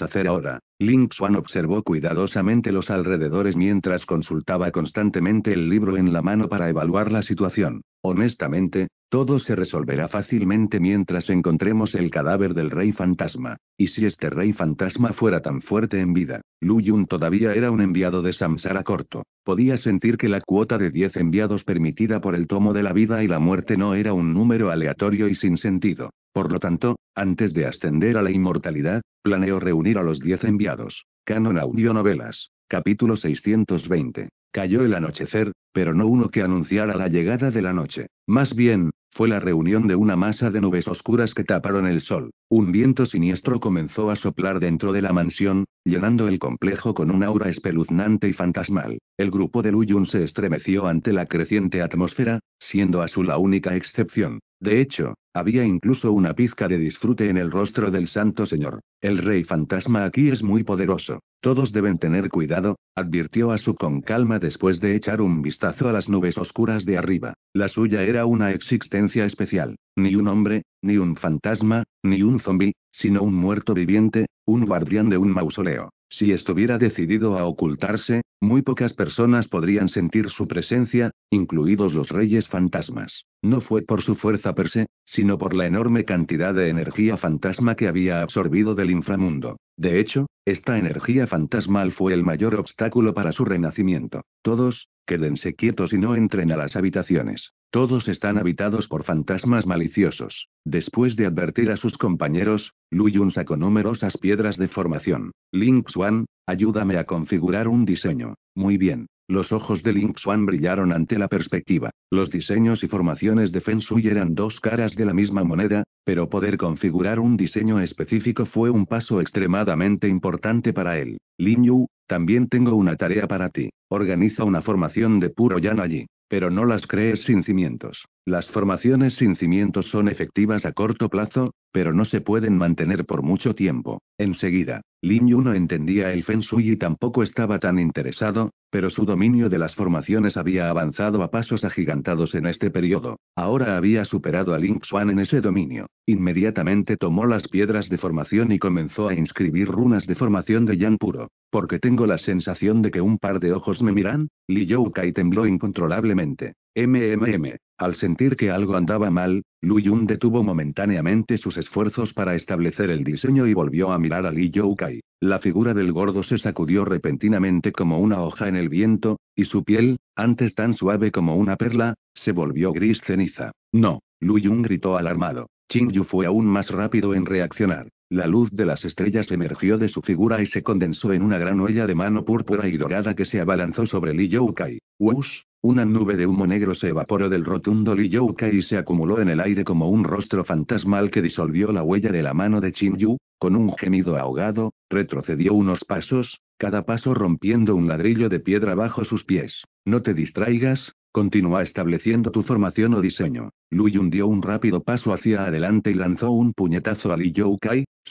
hacer ahora? Ling Xuan observó cuidadosamente los alrededores mientras consultaba constantemente el libro en la mano para evaluar la situación. Honestamente, todo se resolverá fácilmente mientras encontremos el cadáver del rey fantasma. Y si este rey fantasma fuera tan fuerte en vida, Lu Yun todavía era un enviado de Samsara corto. Podía sentir que la cuota de 10 enviados permitida por el tomo de la vida y la muerte no era un número aleatorio y sin sentido. Por lo tanto, antes de ascender a la inmortalidad, planeó reunir a los diez enviados. Canon Audio Novelas. Capítulo 620. Cayó el anochecer, pero no uno que anunciara la llegada de la noche. Más bien, fue la reunión de una masa de nubes oscuras que taparon el sol. Un viento siniestro comenzó a soplar dentro de la mansión, llenando el complejo con un aura espeluznante y fantasmal. El grupo de Luyun se estremeció ante la creciente atmósfera, siendo a su la única excepción. De hecho, había incluso una pizca de disfrute en el rostro del santo señor. El rey fantasma aquí es muy poderoso. Todos deben tener cuidado, advirtió a su con calma después de echar un vistazo a las nubes oscuras de arriba. La suya era una existencia especial. Ni un hombre, ni un fantasma, ni un zombi, sino un muerto viviente, un guardián de un mausoleo. Si estuviera decidido a ocultarse, muy pocas personas podrían sentir su presencia, incluidos los reyes fantasmas. No fue por su fuerza per se, sino por la enorme cantidad de energía fantasma que había absorbido del inframundo. De hecho, esta energía fantasmal fue el mayor obstáculo para su renacimiento. Todos, quédense quietos y no entren a las habitaciones. Todos están habitados por fantasmas maliciosos. Después de advertir a sus compañeros, Lu Yun sacó numerosas piedras de formación. Lin Xuan, ayúdame a configurar un diseño. Muy bien. Los ojos de Lin Xuan brillaron ante la perspectiva. Los diseños y formaciones de Feng Shui eran dos caras de la misma moneda, pero poder configurar un diseño específico fue un paso extremadamente importante para él. Lin Yu, también tengo una tarea para ti. Organiza una formación de puro yan allí pero no las crees sin cimientos. Las formaciones sin cimientos son efectivas a corto plazo, pero no se pueden mantener por mucho tiempo. Enseguida, Lin Yu no entendía el Feng Shui y tampoco estaba tan interesado, pero su dominio de las formaciones había avanzado a pasos agigantados en este periodo. Ahora había superado a Lin Xuan en ese dominio. Inmediatamente tomó las piedras de formación y comenzó a inscribir runas de formación de Yan puro. Porque tengo la sensación de que un par de ojos me miran, Li Youkai tembló incontrolablemente. MMM. Al sentir que algo andaba mal, Lu Yun detuvo momentáneamente sus esfuerzos para establecer el diseño y volvió a mirar a Li Youkai. La figura del gordo se sacudió repentinamente como una hoja en el viento, y su piel, antes tan suave como una perla, se volvió gris ceniza. No, Lu Yun gritó alarmado. Ching fue aún más rápido en reaccionar. La luz de las estrellas emergió de su figura y se condensó en una gran huella de mano púrpura y dorada que se abalanzó sobre Li Youkai. ¡Wush! Una nube de humo negro se evaporó del rotundo Youkai y se acumuló en el aire como un rostro fantasmal que disolvió la huella de la mano de Chin Yu, con un gemido ahogado, retrocedió unos pasos, cada paso rompiendo un ladrillo de piedra bajo sus pies. No te distraigas, continúa estableciendo tu formación o diseño. Yun dio un rápido paso hacia adelante y lanzó un puñetazo a Li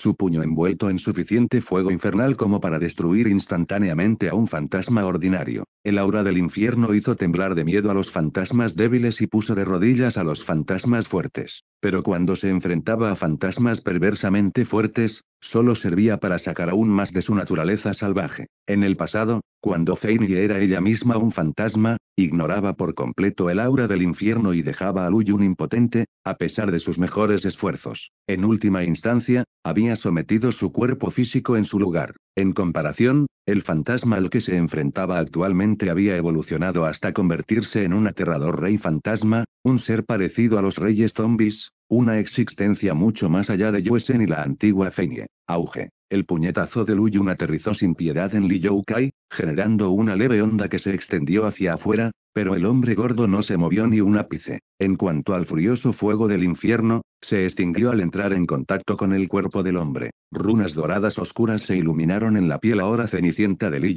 su puño envuelto en suficiente fuego infernal como para destruir instantáneamente a un fantasma ordinario. El aura del infierno hizo temblar de miedo a los fantasmas débiles y puso de rodillas a los fantasmas fuertes pero cuando se enfrentaba a fantasmas perversamente fuertes, solo servía para sacar aún más de su naturaleza salvaje. En el pasado, cuando y era ella misma un fantasma, ignoraba por completo el aura del infierno y dejaba a Luy un impotente, a pesar de sus mejores esfuerzos. En última instancia, había sometido su cuerpo físico en su lugar. En comparación, el fantasma al que se enfrentaba actualmente había evolucionado hasta convertirse en un aterrador rey fantasma, un ser parecido a los reyes zombies, una existencia mucho más allá de Yuesen y la antigua Fenie. Auge. El puñetazo de Luyun aterrizó sin piedad en Liyoukai, generando una leve onda que se extendió hacia afuera, pero el hombre gordo no se movió ni un ápice. En cuanto al furioso fuego del infierno, se extinguió al entrar en contacto con el cuerpo del hombre. Runas doradas oscuras se iluminaron en la piel ahora cenicienta de Li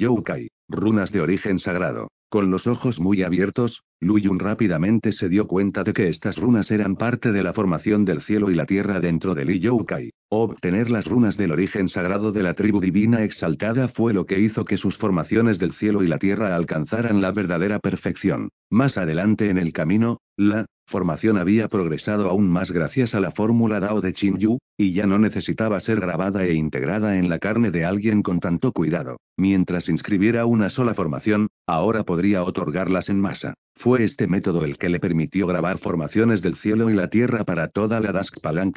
runas de origen sagrado. Con los ojos muy abiertos, Luyun rápidamente se dio cuenta de que estas runas eran parte de la formación del cielo y la tierra dentro del Iyoukai. Obtener las runas del origen sagrado de la tribu divina exaltada fue lo que hizo que sus formaciones del cielo y la tierra alcanzaran la verdadera perfección. Más adelante en el camino, la formación había progresado aún más gracias a la fórmula Dao de Qin Yu, y ya no necesitaba ser grabada e integrada en la carne de alguien con tanto cuidado. Mientras inscribiera una sola formación, ahora podría otorgarlas en masa. Fue este método el que le permitió grabar formaciones del cielo y la tierra para toda la Dask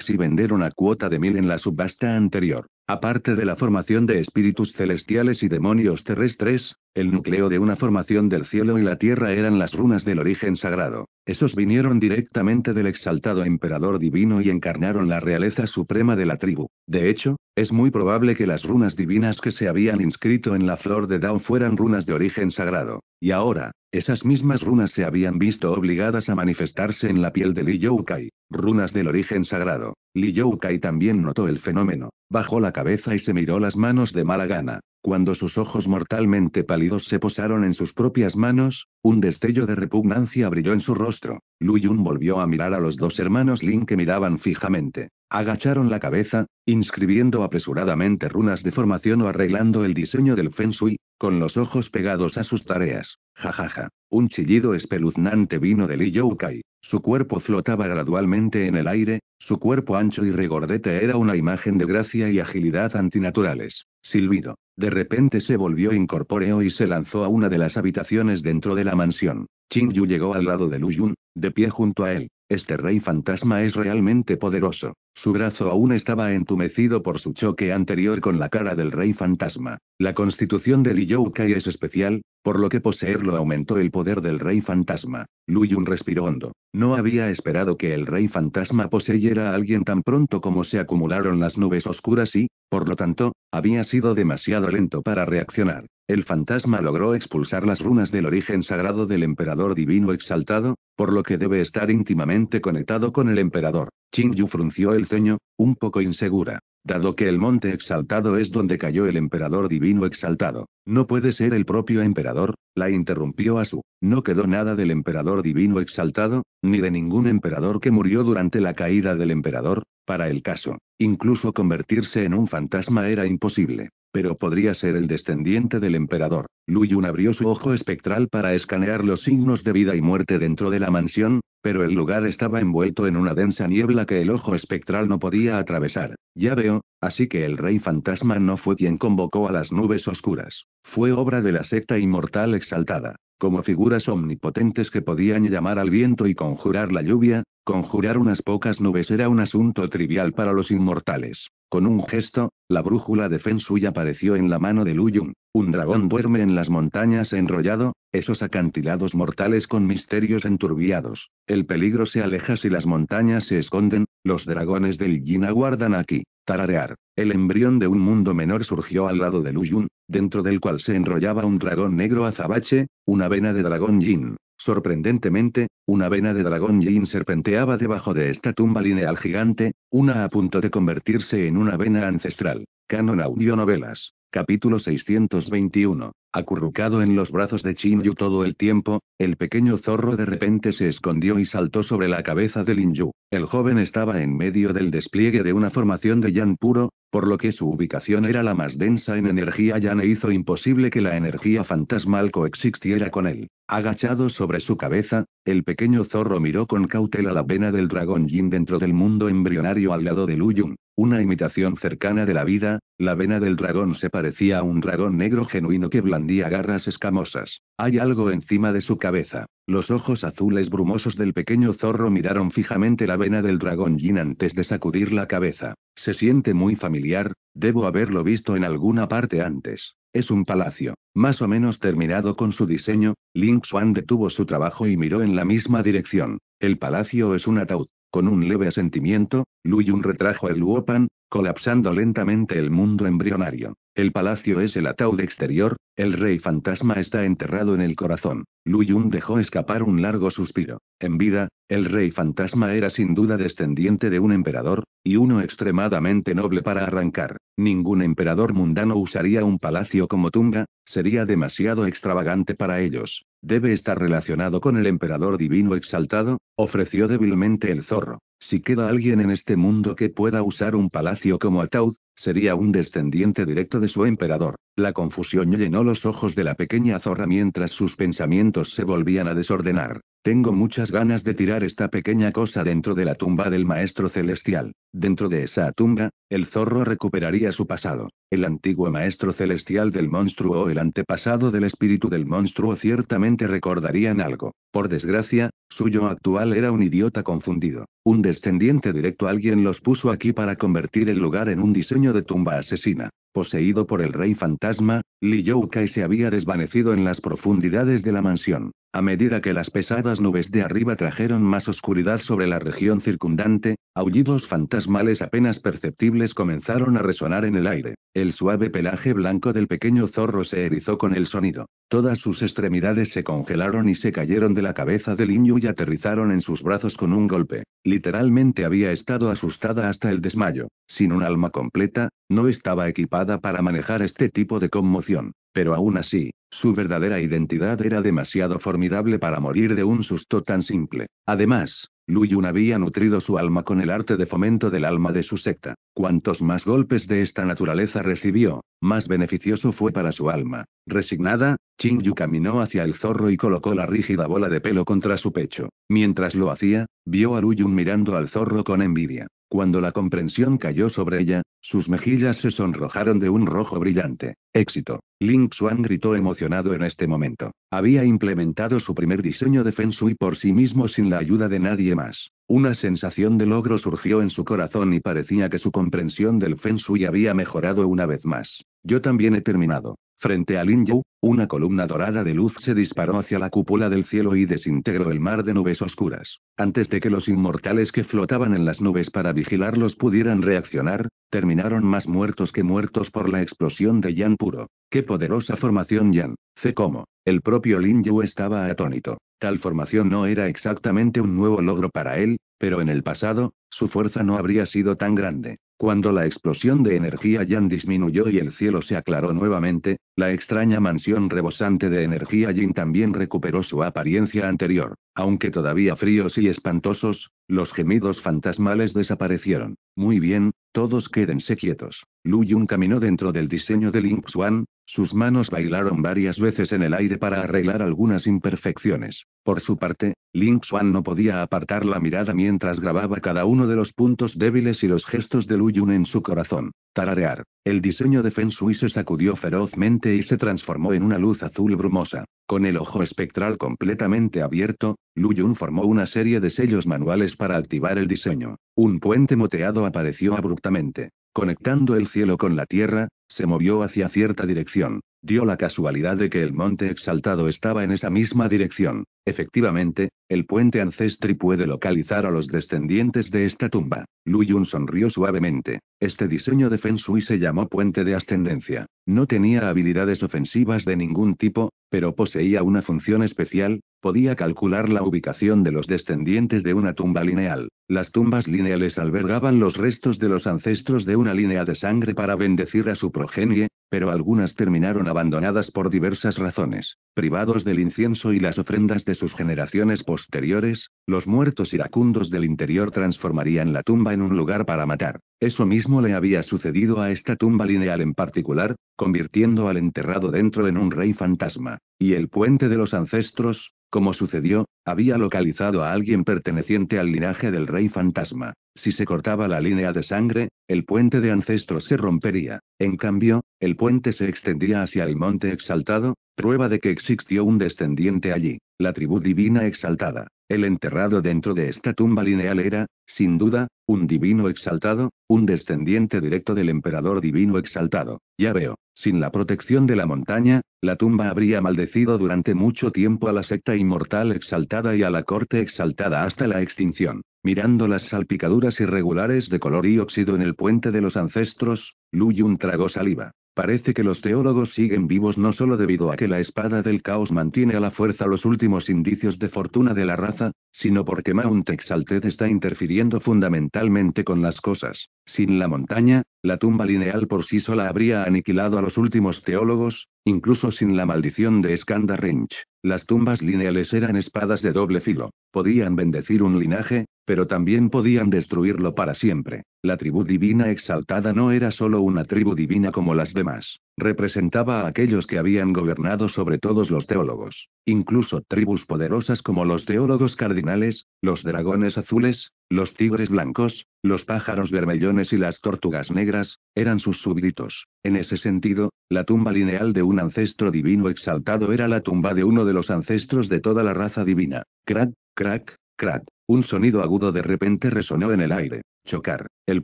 y vender una cuota de mil en la subasta anterior. Aparte de la formación de espíritus celestiales y demonios terrestres, el núcleo de una formación del cielo y la tierra eran las runas del origen sagrado. Esos vinieron directamente del exaltado emperador divino y encarnaron la realeza suprema de la tribu. De hecho, es muy probable que las runas divinas que se habían inscrito en la flor de Dao fueran runas de origen sagrado. Y ahora, esas mismas runas se habían visto obligadas a manifestarse en la piel de Li Youkai, runas del origen sagrado. Li Youkai también notó el fenómeno, bajó la cabeza y se miró las manos de mala gana. Cuando sus ojos mortalmente pálidos se posaron en sus propias manos, un destello de repugnancia brilló en su rostro. Lu Yun volvió a mirar a los dos hermanos Lin que miraban fijamente. Agacharon la cabeza, inscribiendo apresuradamente runas de formación o arreglando el diseño del feng con los ojos pegados a sus tareas. Jajaja. Un chillido espeluznante vino de Li Youkai. Su cuerpo flotaba gradualmente en el aire, su cuerpo ancho y regordete era una imagen de gracia y agilidad antinaturales. Silbido. De repente se volvió incorpóreo y se lanzó a una de las habitaciones dentro de la mansión. Ching Yu llegó al lado de Lu Yun, de pie junto a él. Este rey fantasma es realmente poderoso. Su brazo aún estaba entumecido por su choque anterior con la cara del rey fantasma. La constitución de Li es especial, por lo que poseerlo aumentó el poder del rey fantasma. Lu Yun respiró hondo. No había esperado que el rey fantasma poseyera a alguien tan pronto como se acumularon las nubes oscuras y, por lo tanto, había sido demasiado lento para reaccionar. El fantasma logró expulsar las runas del origen sagrado del emperador divino exaltado, por lo que debe estar íntimamente conectado con el emperador. Ching Yu frunció el ceño, un poco insegura. Dado que el monte exaltado es donde cayó el emperador divino exaltado, no puede ser el propio emperador, la interrumpió a su, No quedó nada del emperador divino exaltado, ni de ningún emperador que murió durante la caída del emperador, para el caso, incluso convertirse en un fantasma era imposible. Pero podría ser el descendiente del emperador. Luyun abrió su ojo espectral para escanear los signos de vida y muerte dentro de la mansión, pero el lugar estaba envuelto en una densa niebla que el ojo espectral no podía atravesar. Ya veo, así que el rey fantasma no fue quien convocó a las nubes oscuras. Fue obra de la secta inmortal exaltada. Como figuras omnipotentes que podían llamar al viento y conjurar la lluvia, conjurar unas pocas nubes era un asunto trivial para los inmortales. Con un gesto, la brújula de fen apareció en la mano de Lu Yun. Un dragón duerme en las montañas enrollado, esos acantilados mortales con misterios enturbiados. El peligro se aleja si las montañas se esconden, los dragones del Yin aguardan aquí. Tararear. El embrión de un mundo menor surgió al lado de Lu Yun, dentro del cual se enrollaba un dragón negro azabache, una vena de dragón Yin. Sorprendentemente, una vena de dragón Yin serpenteaba debajo de esta tumba lineal gigante, una a punto de convertirse en una vena ancestral. Canon Audio Novelas. Capítulo 621. Acurrucado en los brazos de Chin Yu todo el tiempo, el pequeño zorro de repente se escondió y saltó sobre la cabeza de Lin Yu. El joven estaba en medio del despliegue de una formación de Yan puro, por lo que su ubicación era la más densa en energía Yan e hizo imposible que la energía fantasmal coexistiera con él. Agachado sobre su cabeza, el pequeño zorro miró con cautela la vena del dragón Yin dentro del mundo embrionario al lado de Lu Yun. Una imitación cercana de la vida, la vena del dragón se parecía a un dragón negro genuino que blandía garras escamosas. Hay algo encima de su cabeza. Los ojos azules brumosos del pequeño zorro miraron fijamente la vena del dragón Jin antes de sacudir la cabeza. Se siente muy familiar, debo haberlo visto en alguna parte antes. Es un palacio, más o menos terminado con su diseño, Ling Xuan detuvo su trabajo y miró en la misma dirección. El palacio es un ataúd. Con un leve asentimiento, Lu Yun retrajo el Luopan, colapsando lentamente el mundo embrionario. El palacio es el ataúd exterior, el rey fantasma está enterrado en el corazón. Lu Yun dejó escapar un largo suspiro. En vida, el rey fantasma era sin duda descendiente de un emperador, y uno extremadamente noble para arrancar. Ningún emperador mundano usaría un palacio como tumba, sería demasiado extravagante para ellos. Debe estar relacionado con el emperador divino exaltado, ofreció débilmente el zorro. Si queda alguien en este mundo que pueda usar un palacio como ataúd, Sería un descendiente directo de su emperador. La confusión llenó los ojos de la pequeña zorra mientras sus pensamientos se volvían a desordenar. Tengo muchas ganas de tirar esta pequeña cosa dentro de la tumba del Maestro Celestial. Dentro de esa tumba, el zorro recuperaría su pasado. El antiguo Maestro Celestial del monstruo o el antepasado del espíritu del monstruo ciertamente recordarían algo. Por desgracia, suyo actual era un idiota confundido. Un descendiente directo alguien los puso aquí para convertir el lugar en un diseño de tumba asesina. Poseído por el rey fantasma, Li Youkai se había desvanecido en las profundidades de la mansión. A medida que las pesadas nubes de arriba trajeron más oscuridad sobre la región circundante, aullidos fantasmales apenas perceptibles comenzaron a resonar en el aire. El suave pelaje blanco del pequeño zorro se erizó con el sonido. Todas sus extremidades se congelaron y se cayeron de la cabeza del niño y aterrizaron en sus brazos con un golpe. Literalmente había estado asustada hasta el desmayo. Sin un alma completa, no estaba equipada para manejar este tipo de conmoción pero aún así, su verdadera identidad era demasiado formidable para morir de un susto tan simple. Además, Luyun había nutrido su alma con el arte de fomento del alma de su secta. Cuantos más golpes de esta naturaleza recibió, más beneficioso fue para su alma. Resignada, Ching Yu caminó hacia el zorro y colocó la rígida bola de pelo contra su pecho. Mientras lo hacía, vio a Luyun mirando al zorro con envidia. Cuando la comprensión cayó sobre ella, sus mejillas se sonrojaron de un rojo brillante. Éxito. Link Xuan gritó emocionado en este momento. Había implementado su primer diseño de Feng Shui por sí mismo sin la ayuda de nadie más. Una sensación de logro surgió en su corazón y parecía que su comprensión del Feng había mejorado una vez más. Yo también he terminado. Frente a Lin Yu, una columna dorada de luz se disparó hacia la cúpula del cielo y desintegró el mar de nubes oscuras. Antes de que los inmortales que flotaban en las nubes para vigilarlos pudieran reaccionar, terminaron más muertos que muertos por la explosión de Yan puro. ¡Qué poderosa formación Yan! C. como. El propio Lin Yu estaba atónito. Tal formación no era exactamente un nuevo logro para él, pero en el pasado, su fuerza no habría sido tan grande. Cuando la explosión de energía Yan disminuyó y el cielo se aclaró nuevamente, la extraña mansión rebosante de energía Yin también recuperó su apariencia anterior. Aunque todavía fríos y espantosos, los gemidos fantasmales desaparecieron. Muy bien, todos quédense quietos. Lu Yun caminó dentro del diseño de Link Xuan, sus manos bailaron varias veces en el aire para arreglar algunas imperfecciones. Por su parte, Ling Xuan no podía apartar la mirada mientras grababa cada uno de los puntos débiles y los gestos de Lu Yun en su corazón. Tararear. El diseño de Feng Shui se sacudió ferozmente y se transformó en una luz azul brumosa. Con el ojo espectral completamente abierto, Lu Yun formó una serie de sellos manuales para activar el diseño. Un puente moteado apareció abruptamente. Conectando el cielo con la tierra, se movió hacia cierta dirección. Dio la casualidad de que el monte exaltado estaba en esa misma dirección. Efectivamente, el puente ancestri puede localizar a los descendientes de esta tumba. Lu Yun sonrió suavemente. Este diseño de Feng Shui se llamó puente de ascendencia. No tenía habilidades ofensivas de ningún tipo, pero poseía una función especial, Podía calcular la ubicación de los descendientes de una tumba lineal. Las tumbas lineales albergaban los restos de los ancestros de una línea de sangre para bendecir a su progenie, pero algunas terminaron abandonadas por diversas razones. Privados del incienso y las ofrendas de sus generaciones posteriores, los muertos iracundos del interior transformarían la tumba en un lugar para matar. Eso mismo le había sucedido a esta tumba lineal en particular, convirtiendo al enterrado dentro en un rey fantasma. Y el puente de los ancestros, como sucedió, había localizado a alguien perteneciente al linaje del rey fantasma. Si se cortaba la línea de sangre, el puente de ancestros se rompería. En cambio, el puente se extendía hacia el monte exaltado, prueba de que existió un descendiente allí, la tribu divina exaltada. El enterrado dentro de esta tumba lineal era, sin duda, un divino exaltado, un descendiente directo del emperador divino exaltado. Ya veo, sin la protección de la montaña, la tumba habría maldecido durante mucho tiempo a la secta inmortal exaltada y a la corte exaltada hasta la extinción. Mirando las salpicaduras irregulares de color y óxido en el puente de los ancestros, Lu Yun tragó saliva. Parece que los teólogos siguen vivos no solo debido a que la espada del caos mantiene a la fuerza los últimos indicios de fortuna de la raza, sino porque Mount Exalted está interfiriendo fundamentalmente con las cosas. Sin la montaña, la tumba lineal por sí sola habría aniquilado a los últimos teólogos, incluso sin la maldición de Skanda Range. Las tumbas lineales eran espadas de doble filo. Podían bendecir un linaje, pero también podían destruirlo para siempre. La tribu divina exaltada no era solo una tribu divina como las demás, representaba a aquellos que habían gobernado sobre todos los teólogos, incluso tribus poderosas como los teólogos cardinales, los dragones azules, los tigres blancos, los pájaros vermellones y las tortugas negras, eran sus súbditos. En ese sentido, la tumba lineal de un ancestro divino exaltado era la tumba de uno de los ancestros de toda la raza divina. Crack, crack, Crack. Un sonido agudo de repente resonó en el aire. Chocar. El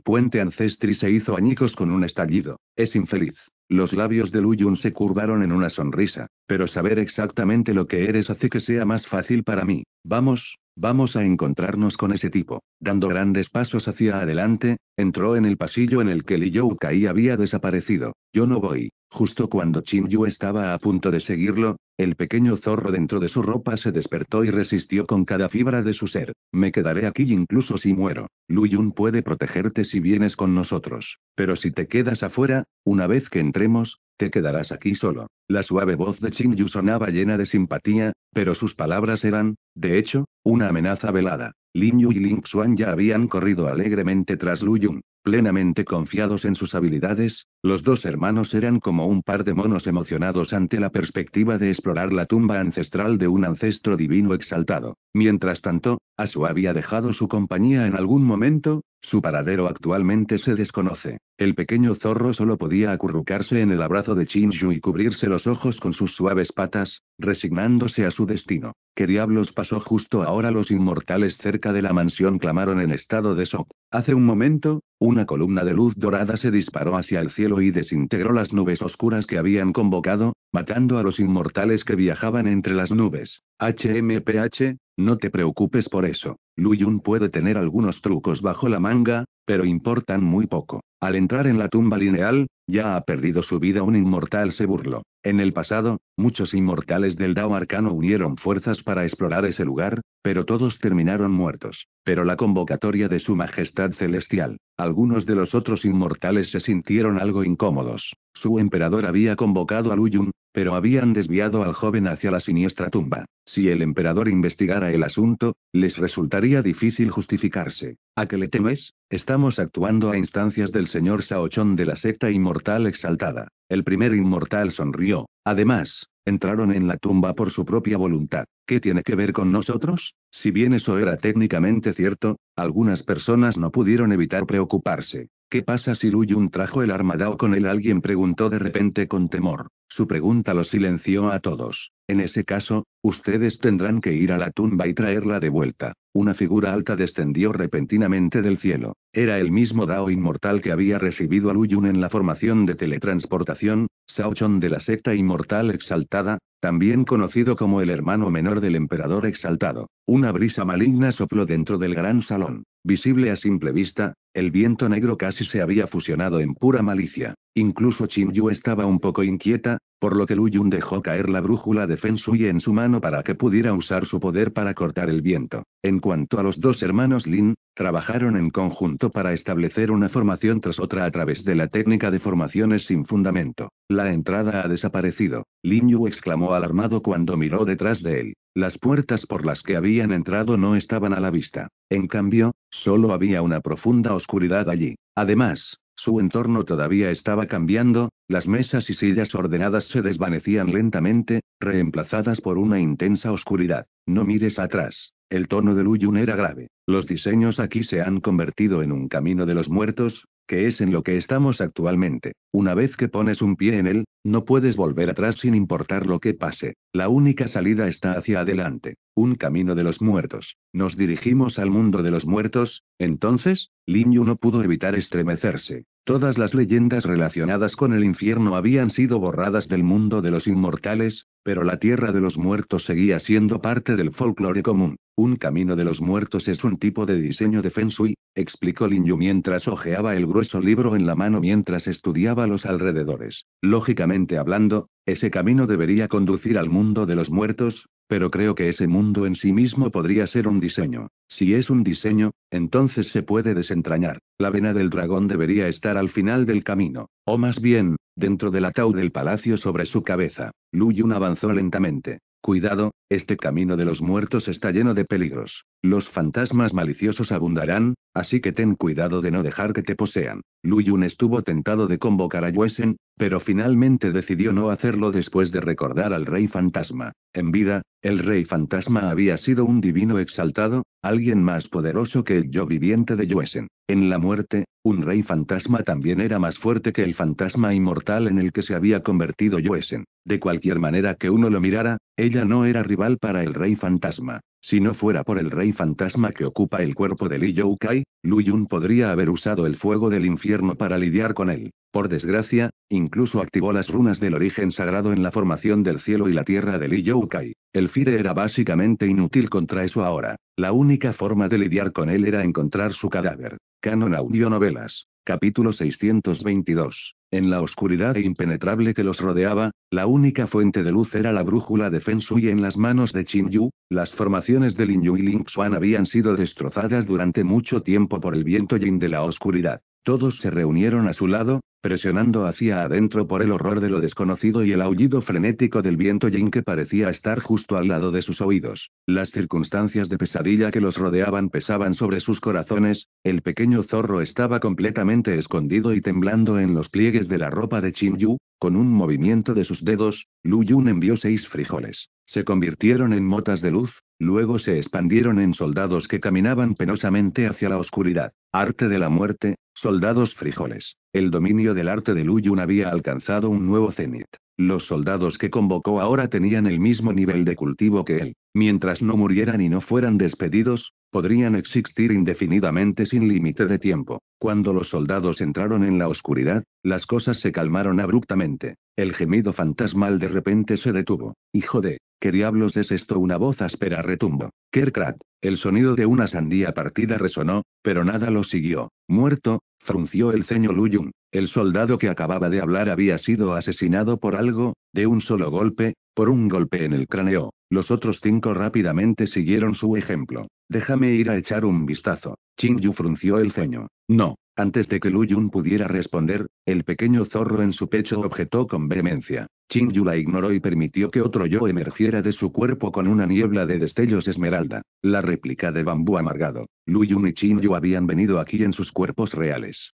puente ancestri se hizo añicos con un estallido. Es infeliz. Los labios de Luyun se curvaron en una sonrisa. Pero saber exactamente lo que eres hace que sea más fácil para mí. Vamos, vamos a encontrarnos con ese tipo. Dando grandes pasos hacia adelante, entró en el pasillo en el que Li Youkai había desaparecido. Yo no voy. Justo cuando Chin Yu estaba a punto de seguirlo, el pequeño zorro dentro de su ropa se despertó y resistió con cada fibra de su ser. Me quedaré aquí incluso si muero. Lu Yun puede protegerte si vienes con nosotros. Pero si te quedas afuera, una vez que entremos, te quedarás aquí solo. La suave voz de Chin Yu sonaba llena de simpatía, pero sus palabras eran, de hecho, una amenaza velada. Lin Yu y Lin Xuan ya habían corrido alegremente tras Lu Yun. Plenamente confiados en sus habilidades, los dos hermanos eran como un par de monos emocionados ante la perspectiva de explorar la tumba ancestral de un ancestro divino exaltado. Mientras tanto, Asu había dejado su compañía en algún momento, su paradero actualmente se desconoce. El pequeño zorro solo podía acurrucarse en el abrazo de Shinju y cubrirse los ojos con sus suaves patas, resignándose a su destino. ¿Qué diablos pasó justo ahora? Los inmortales cerca de la mansión clamaron en estado de shock. Hace un momento, una columna de luz dorada se disparó hacia el cielo y desintegró las nubes oscuras que habían convocado, matando a los inmortales que viajaban entre las nubes. HMPH, no te preocupes por eso. Yun puede tener algunos trucos bajo la manga, pero importan muy poco. Al entrar en la tumba lineal, ya ha perdido su vida un inmortal, se burló. En el pasado, muchos inmortales del Dao Arcano unieron fuerzas para explorar ese lugar, pero todos terminaron muertos pero la convocatoria de Su Majestad Celestial. Algunos de los otros inmortales se sintieron algo incómodos. Su emperador había convocado a Luyun, pero habían desviado al joven hacia la siniestra tumba. Si el emperador investigara el asunto, les resultaría difícil justificarse. ¿A qué le temes? Estamos actuando a instancias del señor Saochón de la secta inmortal exaltada. El primer inmortal sonrió. Además, Entraron en la tumba por su propia voluntad. ¿Qué tiene que ver con nosotros? Si bien eso era técnicamente cierto, algunas personas no pudieron evitar preocuparse. ¿Qué pasa si Luyun trajo el Dao con él? Alguien preguntó de repente con temor. Su pregunta lo silenció a todos. En ese caso, ustedes tendrán que ir a la tumba y traerla de vuelta. Una figura alta descendió repentinamente del cielo. Era el mismo Dao inmortal que había recibido a Luyun en la formación de teletransportación, Saochon de la secta inmortal exaltada, también conocido como el hermano menor del emperador exaltado. Una brisa maligna sopló dentro del gran salón. Visible a simple vista, el viento negro casi se había fusionado en pura malicia. Incluso Chin Yu estaba un poco inquieta, por lo que Lu Yun dejó caer la brújula de Feng en su mano para que pudiera usar su poder para cortar el viento. En cuanto a los dos hermanos Lin, trabajaron en conjunto para establecer una formación tras otra a través de la técnica de formaciones sin fundamento. La entrada ha desaparecido, Lin Yu exclamó alarmado cuando miró detrás de él. Las puertas por las que habían entrado no estaban a la vista. En cambio, solo había una profunda oscuridad allí. Además, su entorno todavía estaba cambiando, las mesas y sillas ordenadas se desvanecían lentamente, reemplazadas por una intensa oscuridad. No mires atrás. El tono de Luyun era grave. Los diseños aquí se han convertido en un camino de los muertos, que es en lo que estamos actualmente. Una vez que pones un pie en él, no puedes volver atrás sin importar lo que pase. La única salida está hacia adelante, un camino de los muertos. Nos dirigimos al mundo de los muertos, entonces, Lin Yu no pudo evitar estremecerse. Todas las leyendas relacionadas con el infierno habían sido borradas del mundo de los inmortales, pero la tierra de los muertos seguía siendo parte del folclore común. Un camino de los muertos es un tipo de diseño de Feng Shui, explicó Lin Yu mientras hojeaba el grueso libro en la mano mientras estudiaba los alrededores. Lógicamente hablando, ese camino debería conducir al mundo de los muertos, pero creo que ese mundo en sí mismo podría ser un diseño. Si es un diseño, entonces se puede desentrañar. La vena del dragón debería estar al final del camino, o más bien, dentro del ataúd del palacio sobre su cabeza. Luyun avanzó lentamente. Cuidado, este camino de los muertos está lleno de peligros. Los fantasmas maliciosos abundarán, así que ten cuidado de no dejar que te posean. Yun estuvo tentado de convocar a Yuesen, pero finalmente decidió no hacerlo después de recordar al rey fantasma. En vida, el rey fantasma había sido un divino exaltado, alguien más poderoso que el yo viviente de Yuesen. En la muerte, un rey fantasma también era más fuerte que el fantasma inmortal en el que se había convertido Yuesen. De cualquier manera que uno lo mirara, ella no era rival para el Rey Fantasma. Si no fuera por el Rey Fantasma que ocupa el cuerpo de Li Youkai, Lu Yun podría haber usado el fuego del infierno para lidiar con él. Por desgracia, incluso activó las runas del origen sagrado en la formación del cielo y la tierra de Li Youkai. El Fire era básicamente inútil contra eso ahora. La única forma de lidiar con él era encontrar su cadáver. Canon Audio Novelas. Capítulo 622. En la oscuridad e impenetrable que los rodeaba, la única fuente de luz era la brújula de Feng Shui en las manos de Qin Yu. Las formaciones de Lin Yu y Ling Xuan habían sido destrozadas durante mucho tiempo por el viento Yin de la oscuridad. Todos se reunieron a su lado, presionando hacia adentro por el horror de lo desconocido y el aullido frenético del viento Jin que parecía estar justo al lado de sus oídos. Las circunstancias de pesadilla que los rodeaban pesaban sobre sus corazones, el pequeño zorro estaba completamente escondido y temblando en los pliegues de la ropa de Chin Yu, con un movimiento de sus dedos, Lu Yun envió seis frijoles. Se convirtieron en motas de luz, luego se expandieron en soldados que caminaban penosamente hacia la oscuridad. Arte de la muerte, soldados frijoles. El dominio del arte de Lu Yun había alcanzado un nuevo cenit. Los soldados que convocó ahora tenían el mismo nivel de cultivo que él. Mientras no murieran y no fueran despedidos, podrían existir indefinidamente sin límite de tiempo. Cuando los soldados entraron en la oscuridad, las cosas se calmaron abruptamente. El gemido fantasmal de repente se detuvo. Hijo de, ¿qué diablos es esto? Una voz áspera retumbo. Kerkrat, el sonido de una sandía partida resonó, pero nada lo siguió. Muerto, frunció el ceño Luyun. El soldado que acababa de hablar había sido asesinado por algo, de un solo golpe, por un golpe en el cráneo. Los otros cinco rápidamente siguieron su ejemplo. Déjame ir a echar un vistazo. Ching Yu frunció el ceño. No. Antes de que Lu Yun pudiera responder, el pequeño zorro en su pecho objetó con vehemencia. Ching la ignoró y permitió que otro yo emergiera de su cuerpo con una niebla de destellos esmeralda. La réplica de bambú amargado. Lu Yun y Ching Yu habían venido aquí en sus cuerpos reales.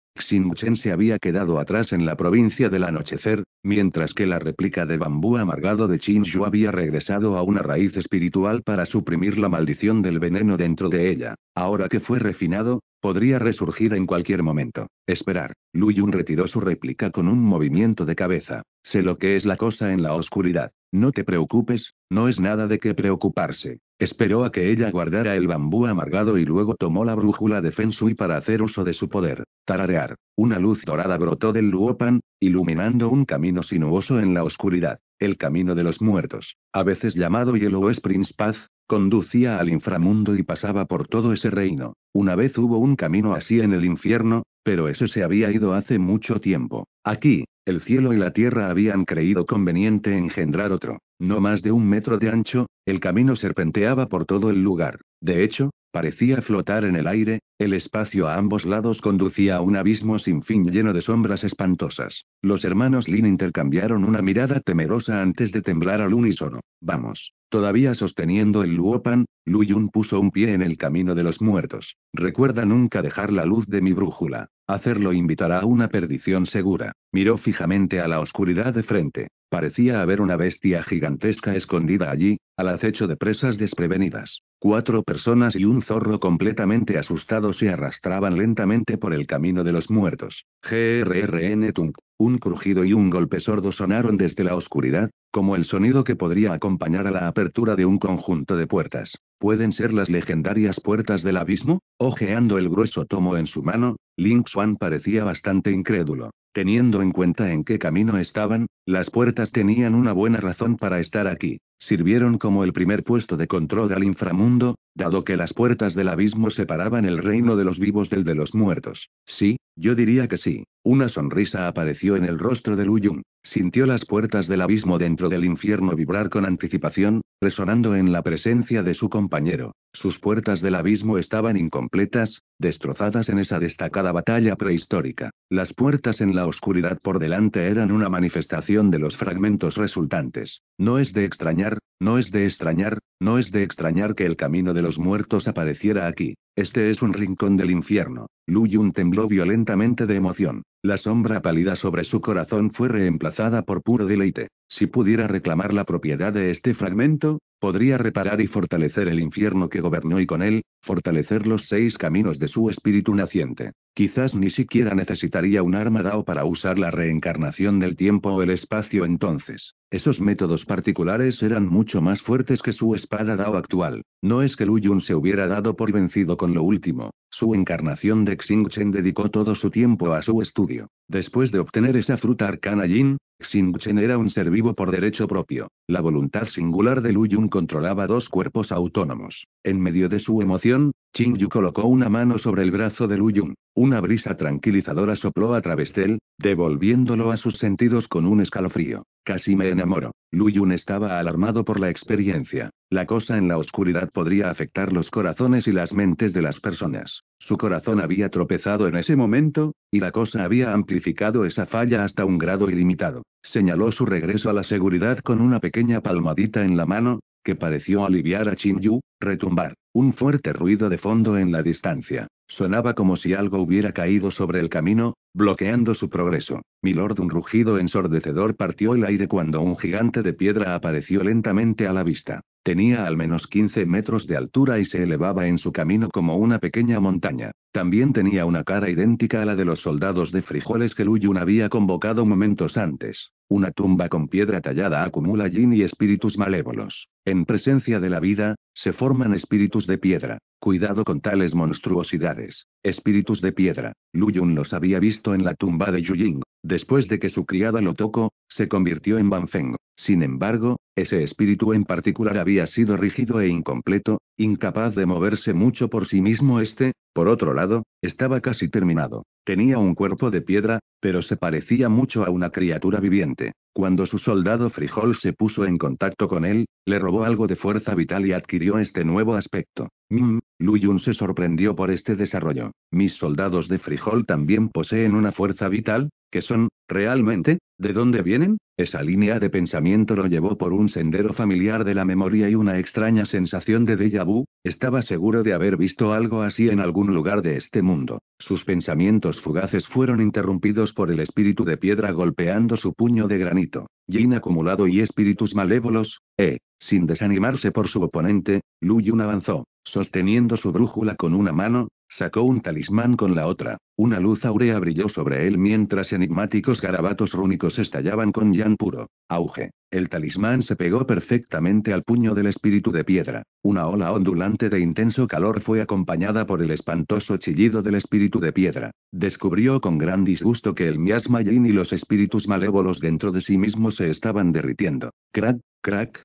Chen se había quedado atrás en la provincia del anochecer, mientras que la réplica de bambú amargado de Yu había regresado a una raíz espiritual para suprimir la maldición del veneno dentro de ella. Ahora que fue refinado, Podría resurgir en cualquier momento. Esperar. Yun retiró su réplica con un movimiento de cabeza. Sé lo que es la cosa en la oscuridad. No te preocupes, no es nada de qué preocuparse. Esperó a que ella guardara el bambú amargado y luego tomó la brújula de Fensui para hacer uso de su poder. Tararear. Una luz dorada brotó del Luopan, iluminando un camino sinuoso en la oscuridad. El camino de los muertos. A veces llamado Yellow Springs Path, conducía al inframundo y pasaba por todo ese reino. Una vez hubo un camino así en el infierno, pero eso se había ido hace mucho tiempo. Aquí, el cielo y la tierra habían creído conveniente engendrar otro, no más de un metro de ancho, el camino serpenteaba por todo el lugar. De hecho, parecía flotar en el aire, el espacio a ambos lados conducía a un abismo sin fin lleno de sombras espantosas. Los hermanos Lin intercambiaron una mirada temerosa antes de temblar al unísono. Vamos. Todavía sosteniendo el Luopan, Lu Yun puso un pie en el camino de los muertos. Recuerda nunca dejar la luz de mi brújula. Hacerlo invitará a una perdición segura. Miró fijamente a la oscuridad de frente. Parecía haber una bestia gigantesca escondida allí, al acecho de presas desprevenidas. Cuatro personas y un zorro completamente asustados se arrastraban lentamente por el camino de los muertos. GRRN Tung. Un crujido y un golpe sordo sonaron desde la oscuridad, como el sonido que podría acompañar a la apertura de un conjunto de puertas. ¿Pueden ser las legendarias puertas del abismo? Ojeando el grueso tomo en su mano, Ling Swan parecía bastante incrédulo. Teniendo en cuenta en qué camino estaban, las puertas tenían una buena razón para estar aquí sirvieron como el primer puesto de control al inframundo, dado que las puertas del abismo separaban el reino de los vivos del de los muertos. Sí, yo diría que sí. Una sonrisa apareció en el rostro de Luyun. Sintió las puertas del abismo dentro del infierno vibrar con anticipación, resonando en la presencia de su compañero. Sus puertas del abismo estaban incompletas, destrozadas en esa destacada batalla prehistórica. Las puertas en la oscuridad por delante eran una manifestación de los fragmentos resultantes. No es de extrañar no es de extrañar, no es de extrañar que el camino de los muertos apareciera aquí. Este es un rincón del infierno. Lu Yun tembló violentamente de emoción. La sombra pálida sobre su corazón fue reemplazada por puro deleite. Si pudiera reclamar la propiedad de este fragmento, podría reparar y fortalecer el infierno que gobernó y con él, fortalecer los seis caminos de su espíritu naciente. Quizás ni siquiera necesitaría un arma DAO para usar la reencarnación del tiempo o el espacio entonces. Esos métodos particulares eran mucho más fuertes que su espada DAO actual. No es que Luyun se hubiera dado por vencido con lo último. Su encarnación de Xing dedicó todo su tiempo a su estudio. Después de obtener esa fruta arcana Yin, Xingchen era un ser vivo por derecho propio. La voluntad singular de Lu Yun controlaba dos cuerpos autónomos. En medio de su emoción, Ching Yu colocó una mano sobre el brazo de Lu Yun. Una brisa tranquilizadora sopló a través de él, devolviéndolo a sus sentidos con un escalofrío. Casi me enamoro. Yun estaba alarmado por la experiencia. La cosa en la oscuridad podría afectar los corazones y las mentes de las personas. Su corazón había tropezado en ese momento, y la cosa había amplificado esa falla hasta un grado ilimitado. Señaló su regreso a la seguridad con una pequeña palmadita en la mano, que pareció aliviar a Chin Yu, retumbar. Un fuerte ruido de fondo en la distancia. Sonaba como si algo hubiera caído sobre el camino, bloqueando su progreso. Milord, un rugido ensordecedor partió el aire cuando un gigante de piedra apareció lentamente a la vista. Tenía al menos 15 metros de altura y se elevaba en su camino como una pequeña montaña. También tenía una cara idéntica a la de los soldados de frijoles que Luyun había convocado momentos antes. Una tumba con piedra tallada acumula yin y espíritus malévolos. En presencia de la vida, se forman espíritus de piedra. Cuidado con tales monstruosidades. Espíritus de piedra. Luyun los había visto en la tumba de Yu Ying. Después de que su criada lo tocó, se convirtió en Banfeng. Sin embargo, ese espíritu en particular había sido rígido e incompleto, incapaz de moverse mucho por sí mismo. Este, por otro lado, estaba casi terminado. Tenía un cuerpo de piedra, pero se parecía mucho a una criatura viviente. Cuando su soldado Frijol se puso en contacto con él, le robó algo de fuerza vital y adquirió este nuevo aspecto. Mmm, Luyun se sorprendió por este desarrollo. Mis soldados de Frijol también poseen una fuerza vital, que son, Realmente, ¿de dónde vienen? Esa línea de pensamiento lo llevó por un sendero familiar de la memoria y una extraña sensación de déjà vu, estaba seguro de haber visto algo así en algún lugar de este mundo. Sus pensamientos fugaces fueron interrumpidos por el espíritu de piedra golpeando su puño de granito. Yin acumulado y espíritus malévolos, eh. Sin desanimarse por su oponente, Lu Yun avanzó, sosteniendo su brújula con una mano, Sacó un talismán con la otra, una luz aurea brilló sobre él mientras enigmáticos garabatos rúnicos estallaban con Jan puro. Auge. El talismán se pegó perfectamente al puño del espíritu de piedra. Una ola ondulante de intenso calor fue acompañada por el espantoso chillido del espíritu de piedra. Descubrió con gran disgusto que el miasma yin y los espíritus malévolos dentro de sí mismo se estaban derritiendo. Crack, crack,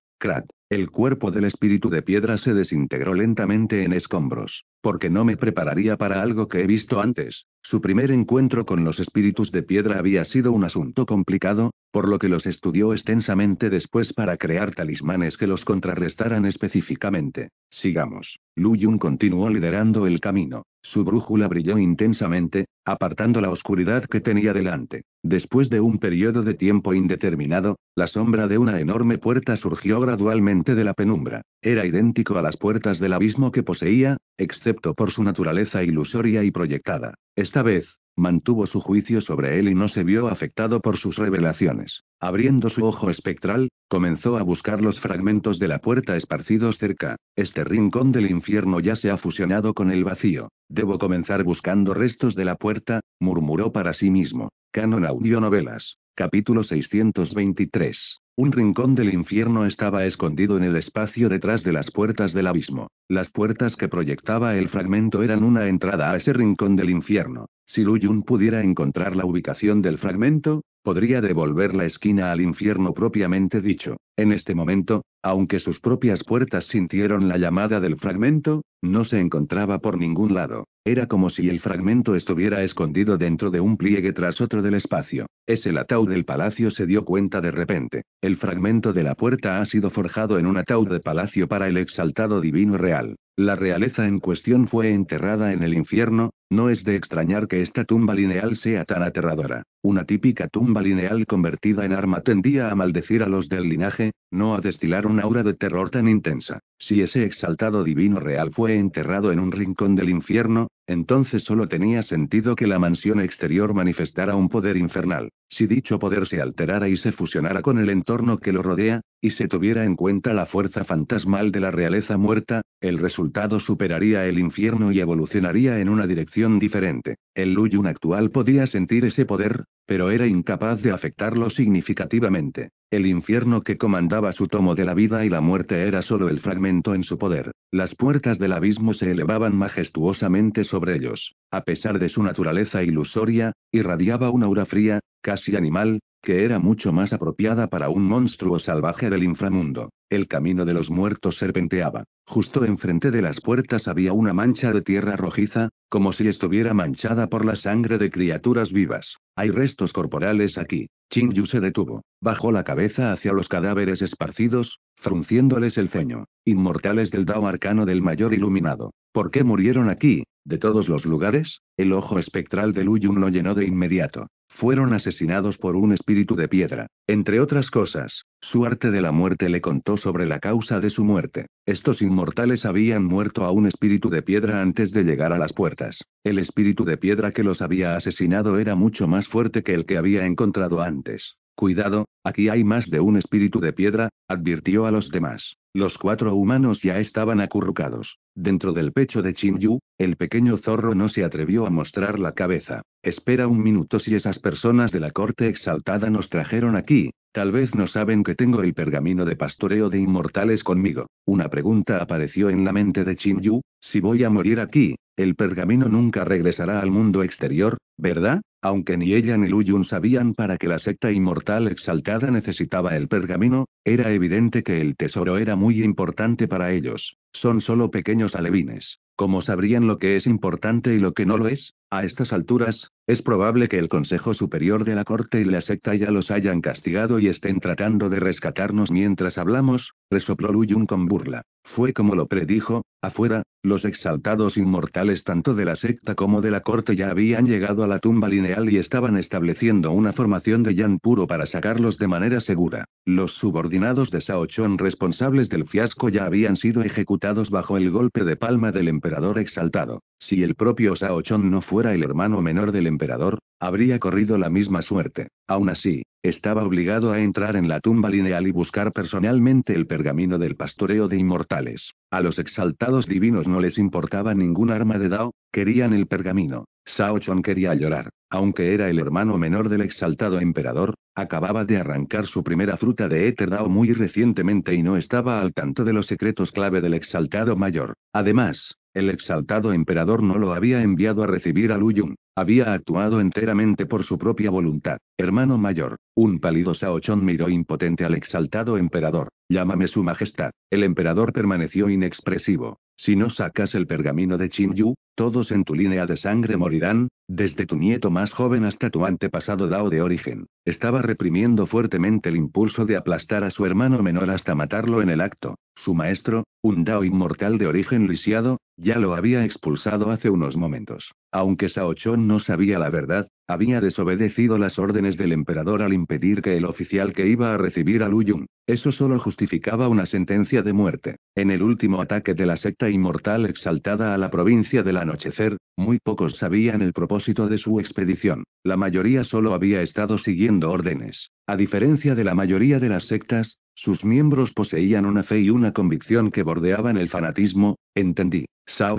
el cuerpo del espíritu de piedra se desintegró lentamente en escombros, porque no me prepararía para algo que he visto antes. Su primer encuentro con los espíritus de piedra había sido un asunto complicado, por lo que los estudió extensamente después para crear talismanes que los contrarrestaran específicamente. Sigamos. Lu Yun continuó liderando el camino. Su brújula brilló intensamente, apartando la oscuridad que tenía delante. Después de un periodo de tiempo indeterminado, la sombra de una enorme puerta surgió gradualmente de la penumbra. Era idéntico a las puertas del abismo que poseía, excepto por su naturaleza ilusoria y proyectada. Esta vez, Mantuvo su juicio sobre él y no se vio afectado por sus revelaciones. Abriendo su ojo espectral, comenzó a buscar los fragmentos de la puerta esparcidos cerca. Este rincón del infierno ya se ha fusionado con el vacío. Debo comenzar buscando restos de la puerta, murmuró para sí mismo. Canon Novelas, Capítulo 623. Un rincón del infierno estaba escondido en el espacio detrás de las puertas del abismo. Las puertas que proyectaba el fragmento eran una entrada a ese rincón del infierno. Si Lu Yun pudiera encontrar la ubicación del fragmento, podría devolver la esquina al infierno propiamente dicho. En este momento, aunque sus propias puertas sintieron la llamada del fragmento, no se encontraba por ningún lado. Era como si el fragmento estuviera escondido dentro de un pliegue tras otro del espacio. Es el ataúd del palacio, se dio cuenta de repente. El fragmento de la puerta ha sido forjado en un ataúd de palacio para el exaltado divino real. La realeza en cuestión fue enterrada en el infierno, no es de extrañar que esta tumba lineal sea tan aterradora. Una típica tumba lineal convertida en arma tendía a maldecir a los del linaje, no a destilar una aura de terror tan intensa. Si ese exaltado divino real fue enterrado en un rincón del infierno, entonces solo tenía sentido que la mansión exterior manifestara un poder infernal. Si dicho poder se alterara y se fusionara con el entorno que lo rodea, y se tuviera en cuenta la fuerza fantasmal de la realeza muerta, el resultado superaría el infierno y evolucionaría en una dirección diferente. El Luyun actual podía sentir ese poder, pero era incapaz de afectarlo significativamente. El infierno que comandaba su tomo de la vida y la muerte era solo el fragmento en su poder. Las puertas del abismo se elevaban majestuosamente sobre ellos. A pesar de su naturaleza ilusoria, irradiaba una aura fría, casi animal, que era mucho más apropiada para un monstruo salvaje del inframundo. El camino de los muertos serpenteaba. Justo enfrente de las puertas había una mancha de tierra rojiza, como si estuviera manchada por la sangre de criaturas vivas. Hay restos corporales aquí. Ching Yu se detuvo. Bajó la cabeza hacia los cadáveres esparcidos, frunciéndoles el ceño. Inmortales del Dao Arcano del Mayor Iluminado. ¿Por qué murieron aquí? De todos los lugares, el ojo espectral de Lu lo llenó de inmediato fueron asesinados por un espíritu de piedra. Entre otras cosas, su arte de la muerte le contó sobre la causa de su muerte. Estos inmortales habían muerto a un espíritu de piedra antes de llegar a las puertas. El espíritu de piedra que los había asesinado era mucho más fuerte que el que había encontrado antes. Cuidado, aquí hay más de un espíritu de piedra, advirtió a los demás. Los cuatro humanos ya estaban acurrucados. Dentro del pecho de Chin Yu, el pequeño zorro no se atrevió a mostrar la cabeza. Espera un minuto si esas personas de la corte exaltada nos trajeron aquí, Tal vez no saben que tengo el pergamino de pastoreo de inmortales conmigo. Una pregunta apareció en la mente de Chin Yu, si voy a morir aquí, el pergamino nunca regresará al mundo exterior, ¿verdad? Aunque ni ella ni Luyun sabían para qué la secta inmortal exaltada necesitaba el pergamino, era evidente que el tesoro era muy importante para ellos. Son solo pequeños alevines. ¿Cómo sabrían lo que es importante y lo que no lo es? A estas alturas, es probable que el Consejo Superior de la Corte y la secta ya los hayan castigado y estén tratando de rescatarnos mientras hablamos, resopló Luyun con burla. Fue como lo predijo, afuera, los exaltados inmortales tanto de la secta como de la corte ya habían llegado a la tumba lineal y estaban estableciendo una formación de yan puro para sacarlos de manera segura. Los subordinados de Saochon responsables del fiasco ya habían sido ejecutados bajo el golpe de palma del emperador exaltado. Si el propio Saochon no fuera el hermano menor del emperador, habría corrido la misma suerte. Aún así, estaba obligado a entrar en la tumba lineal y buscar personalmente el pergamino del pastoreo de inmortales. A los exaltados divinos no les importaba ningún arma de Dao, querían el pergamino. Sao Chon quería llorar, aunque era el hermano menor del exaltado emperador, acababa de arrancar su primera fruta de éter Dao muy recientemente y no estaba al tanto de los secretos clave del exaltado mayor. Además, el exaltado emperador no lo había enviado a recibir a Lu Yun. Había actuado enteramente por su propia voluntad. Hermano mayor, un pálido Saochón miró impotente al exaltado emperador. Llámame su majestad. El emperador permaneció inexpresivo. Si no sacas el pergamino de Qin Yu, todos en tu línea de sangre morirán, desde tu nieto más joven hasta tu antepasado Dao de origen. Estaba reprimiendo fuertemente el impulso de aplastar a su hermano menor hasta matarlo en el acto. Su maestro, un Dao inmortal de origen lisiado, ya lo había expulsado hace unos momentos. Aunque Chon no sabía la verdad, había desobedecido las órdenes del emperador al impedir que el oficial que iba a recibir a Luyun. Eso solo justificaba una sentencia de muerte. En el último ataque de la secta inmortal exaltada a la provincia del anochecer, muy pocos sabían el propósito de su expedición. La mayoría solo había estado siguiendo órdenes. A diferencia de la mayoría de las sectas, sus miembros poseían una fe y una convicción que bordeaban el fanatismo, entendí.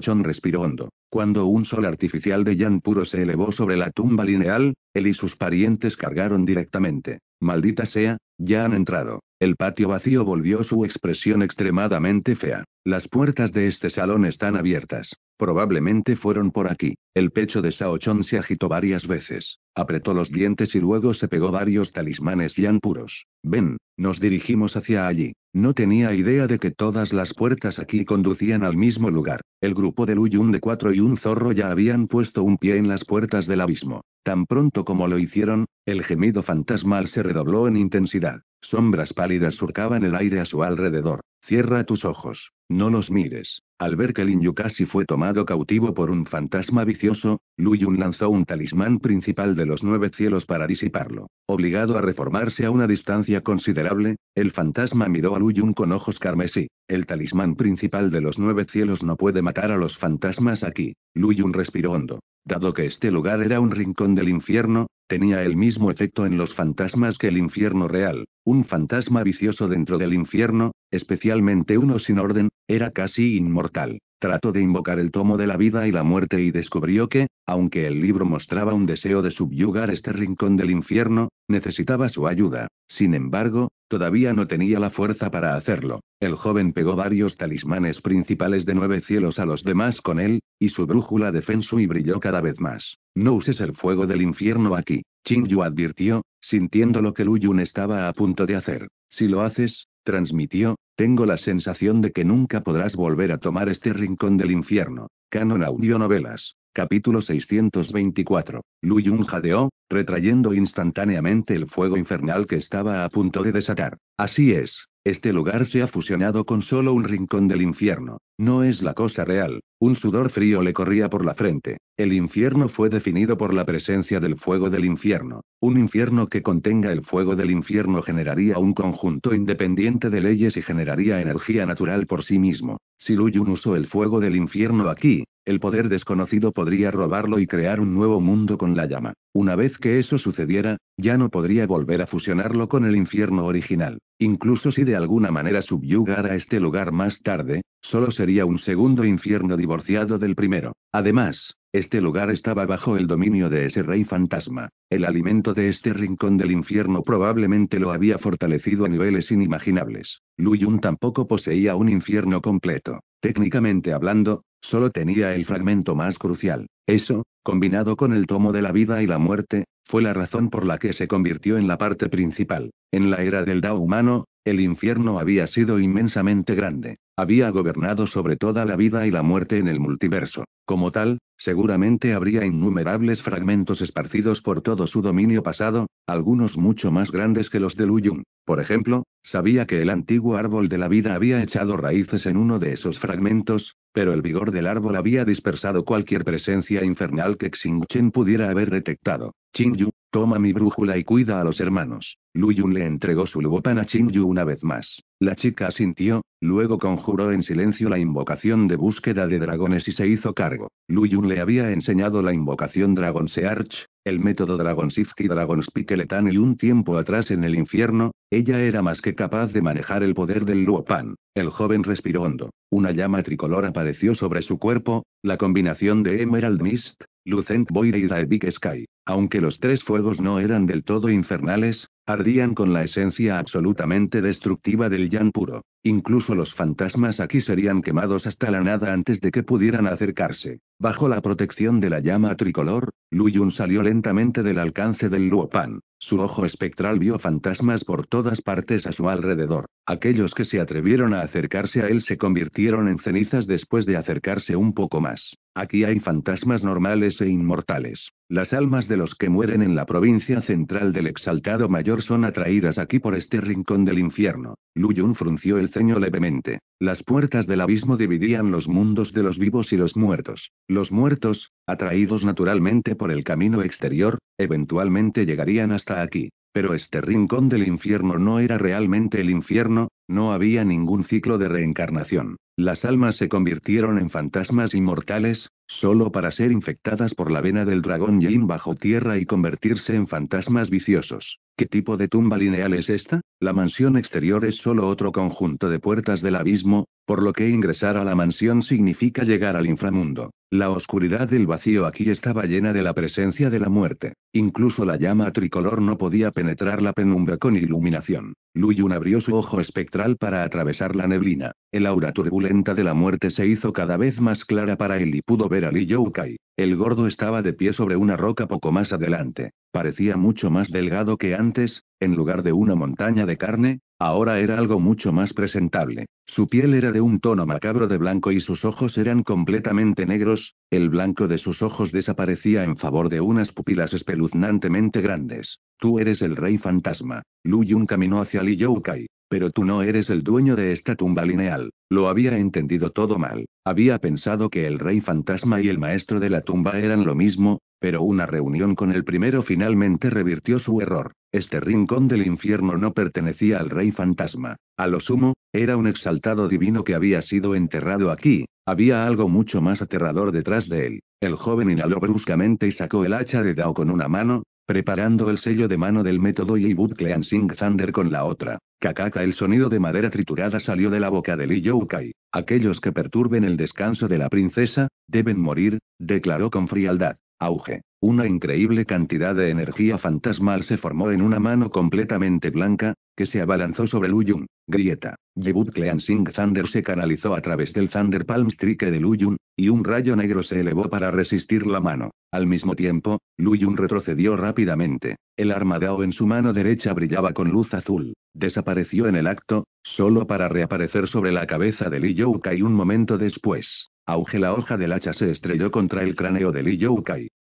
Chon respiró hondo. Cuando un sol artificial de Yan puro se elevó sobre la tumba lineal, él y sus parientes cargaron directamente. Maldita sea, ya han entrado. El patio vacío volvió su expresión extremadamente fea. Las puertas de este salón están abiertas. Probablemente fueron por aquí. El pecho de Chong se agitó varias veces. Apretó los dientes y luego se pegó varios talismanes y puros. Ven, nos dirigimos hacia allí. No tenía idea de que todas las puertas aquí conducían al mismo lugar. El grupo de Luyun de cuatro y un zorro ya habían puesto un pie en las puertas del abismo. Tan pronto como lo hicieron, el gemido fantasmal se redobló en intensidad. Sombras pálidas surcaban el aire a su alrededor. Cierra tus ojos. No los mires. Al ver que Lin Yu casi fue tomado cautivo por un fantasma vicioso, Lu lanzó un talismán principal de los nueve cielos para disiparlo. Obligado a reformarse a una distancia considerable, el fantasma miró a Lu con ojos carmesí. El talismán principal de los nueve cielos no puede matar a los fantasmas aquí. Luyun respiró hondo. Dado que este lugar era un rincón del infierno, tenía el mismo efecto en los fantasmas que el infierno real. Un fantasma vicioso dentro del infierno, especialmente uno sin orden, era casi inmortal. Trató de invocar el tomo de la vida y la muerte y descubrió que, aunque el libro mostraba un deseo de subyugar este rincón del infierno, necesitaba su ayuda. Sin embargo, Todavía no tenía la fuerza para hacerlo. El joven pegó varios talismanes principales de nueve cielos a los demás con él, y su brújula de y brilló cada vez más. No uses el fuego del infierno aquí, Yu advirtió, sintiendo lo que Luyun estaba a punto de hacer. Si lo haces, transmitió, tengo la sensación de que nunca podrás volver a tomar este rincón del infierno. Canon Audio Novelas. Capítulo 624. Luyun jadeó, retrayendo instantáneamente el fuego infernal que estaba a punto de desatar. Así es. Este lugar se ha fusionado con solo un rincón del infierno. No es la cosa real. Un sudor frío le corría por la frente. El infierno fue definido por la presencia del fuego del infierno. Un infierno que contenga el fuego del infierno generaría un conjunto independiente de leyes y generaría energía natural por sí mismo. Si Luyun usó el fuego del infierno aquí, el poder desconocido podría robarlo y crear un nuevo mundo con la llama. Una vez que eso sucediera, ya no podría volver a fusionarlo con el infierno original. Incluso si de alguna manera subyugara este lugar más tarde, solo sería un segundo infierno divorciado del primero. Además, este lugar estaba bajo el dominio de ese rey fantasma. El alimento de este rincón del infierno probablemente lo había fortalecido a niveles inimaginables. Luyun tampoco poseía un infierno completo. Técnicamente hablando, solo tenía el fragmento más crucial. Eso, combinado con el tomo de la vida y la muerte, fue la razón por la que se convirtió en la parte principal. En la era del Dao humano, el infierno había sido inmensamente grande. Había gobernado sobre toda la vida y la muerte en el multiverso. Como tal, seguramente habría innumerables fragmentos esparcidos por todo su dominio pasado, algunos mucho más grandes que los de Luyun. Por ejemplo, sabía que el antiguo árbol de la vida había echado raíces en uno de esos fragmentos, pero el vigor del árbol había dispersado cualquier presencia infernal que Xingchen pudiera haber detectado. Chingyu, toma mi brújula y cuida a los hermanos. Lu le entregó su Luopan a Ching una vez más. La chica asintió, luego conjuró en silencio la invocación de búsqueda de dragones y se hizo cargo. Lu le había enseñado la invocación Dragon Search, el método Dragon y Dragon Spikeletán y un tiempo atrás en el infierno, ella era más que capaz de manejar el poder del Luopan. El joven respiró hondo. Una llama tricolor apareció sobre su cuerpo, la combinación de Emerald Mist, Lucent Void y e Big Sky. Aunque los tres fuegos no eran del todo infernales, Ardían con la esencia absolutamente destructiva del yan puro. Incluso los fantasmas aquí serían quemados hasta la nada antes de que pudieran acercarse. Bajo la protección de la llama tricolor, Lu Yun salió lentamente del alcance del Luopan. Su ojo espectral vio fantasmas por todas partes a su alrededor. Aquellos que se atrevieron a acercarse a él se convirtieron en cenizas después de acercarse un poco más. Aquí hay fantasmas normales e inmortales. Las almas de los que mueren en la provincia central del exaltado mayor son atraídas aquí por este rincón del infierno. Lu Luyun frunció el ceño levemente. Las puertas del abismo dividían los mundos de los vivos y los muertos. Los muertos, atraídos naturalmente por el camino exterior, eventualmente llegarían hasta aquí. Pero este rincón del infierno no era realmente el infierno, no había ningún ciclo de reencarnación. Las almas se convirtieron en fantasmas inmortales, solo para ser infectadas por la vena del dragón Yin bajo tierra y convertirse en fantasmas viciosos. ¿Qué tipo de tumba lineal es esta? La mansión exterior es solo otro conjunto de puertas del abismo, por lo que ingresar a la mansión significa llegar al inframundo. La oscuridad del vacío aquí estaba llena de la presencia de la muerte. Incluso la llama tricolor no podía penetrar la penumbra con iluminación. Yun abrió su ojo espectral para atravesar la neblina. El aura turbulenta de la muerte se hizo cada vez más clara para él y pudo ver a Li Youkai. El gordo estaba de pie sobre una roca poco más adelante. Parecía mucho más delgado que antes, en lugar de una montaña de carne, ahora era algo mucho más presentable. Su piel era de un tono macabro de blanco y sus ojos eran completamente negros, el blanco de sus ojos desaparecía en favor de unas pupilas espeluznantemente grandes. Tú eres el rey fantasma. Lu Yun caminó hacia Li Youkai. Pero tú no eres el dueño de esta tumba lineal. Lo había entendido todo mal. Había pensado que el rey fantasma y el maestro de la tumba eran lo mismo, pero una reunión con el primero finalmente revirtió su error. Este rincón del infierno no pertenecía al rey fantasma. A lo sumo, era un exaltado divino que había sido enterrado aquí. Había algo mucho más aterrador detrás de él. El joven inhaló bruscamente y sacó el hacha de Dao con una mano, Preparando el sello de mano del método y Clean Sing Thunder con la otra. Kakaka el sonido de madera triturada salió de la boca de Li Youkai. Aquellos que perturben el descanso de la princesa, deben morir, declaró con frialdad. Auge. Una increíble cantidad de energía fantasmal se formó en una mano completamente blanca, que se abalanzó sobre Luyun, grieta. Wood sing Thunder se canalizó a través del Thunder Palm Strike de Luyun, y un rayo negro se elevó para resistir la mano. Al mismo tiempo, Luyun retrocedió rápidamente. El armadao en su mano derecha brillaba con luz azul. Desapareció en el acto, solo para reaparecer sobre la cabeza de Li Youkai un momento después. Auge la hoja del hacha se estrelló contra el cráneo de Li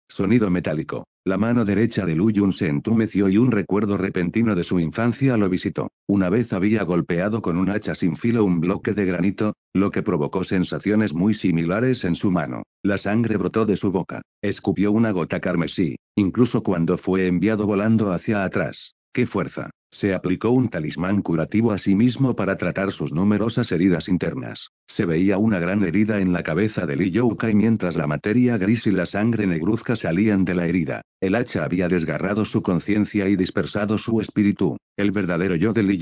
Sonido metálico. La mano derecha de Lu Yun se entumeció y un recuerdo repentino de su infancia lo visitó. Una vez había golpeado con un hacha sin filo un bloque de granito, lo que provocó sensaciones muy similares en su mano. La sangre brotó de su boca. Escupió una gota carmesí. Incluso cuando fue enviado volando hacia atrás. ¡Qué fuerza! Se aplicó un talismán curativo a sí mismo para tratar sus numerosas heridas internas. Se veía una gran herida en la cabeza de Li mientras la materia gris y la sangre negruzca salían de la herida, el hacha había desgarrado su conciencia y dispersado su espíritu. El verdadero yo de Li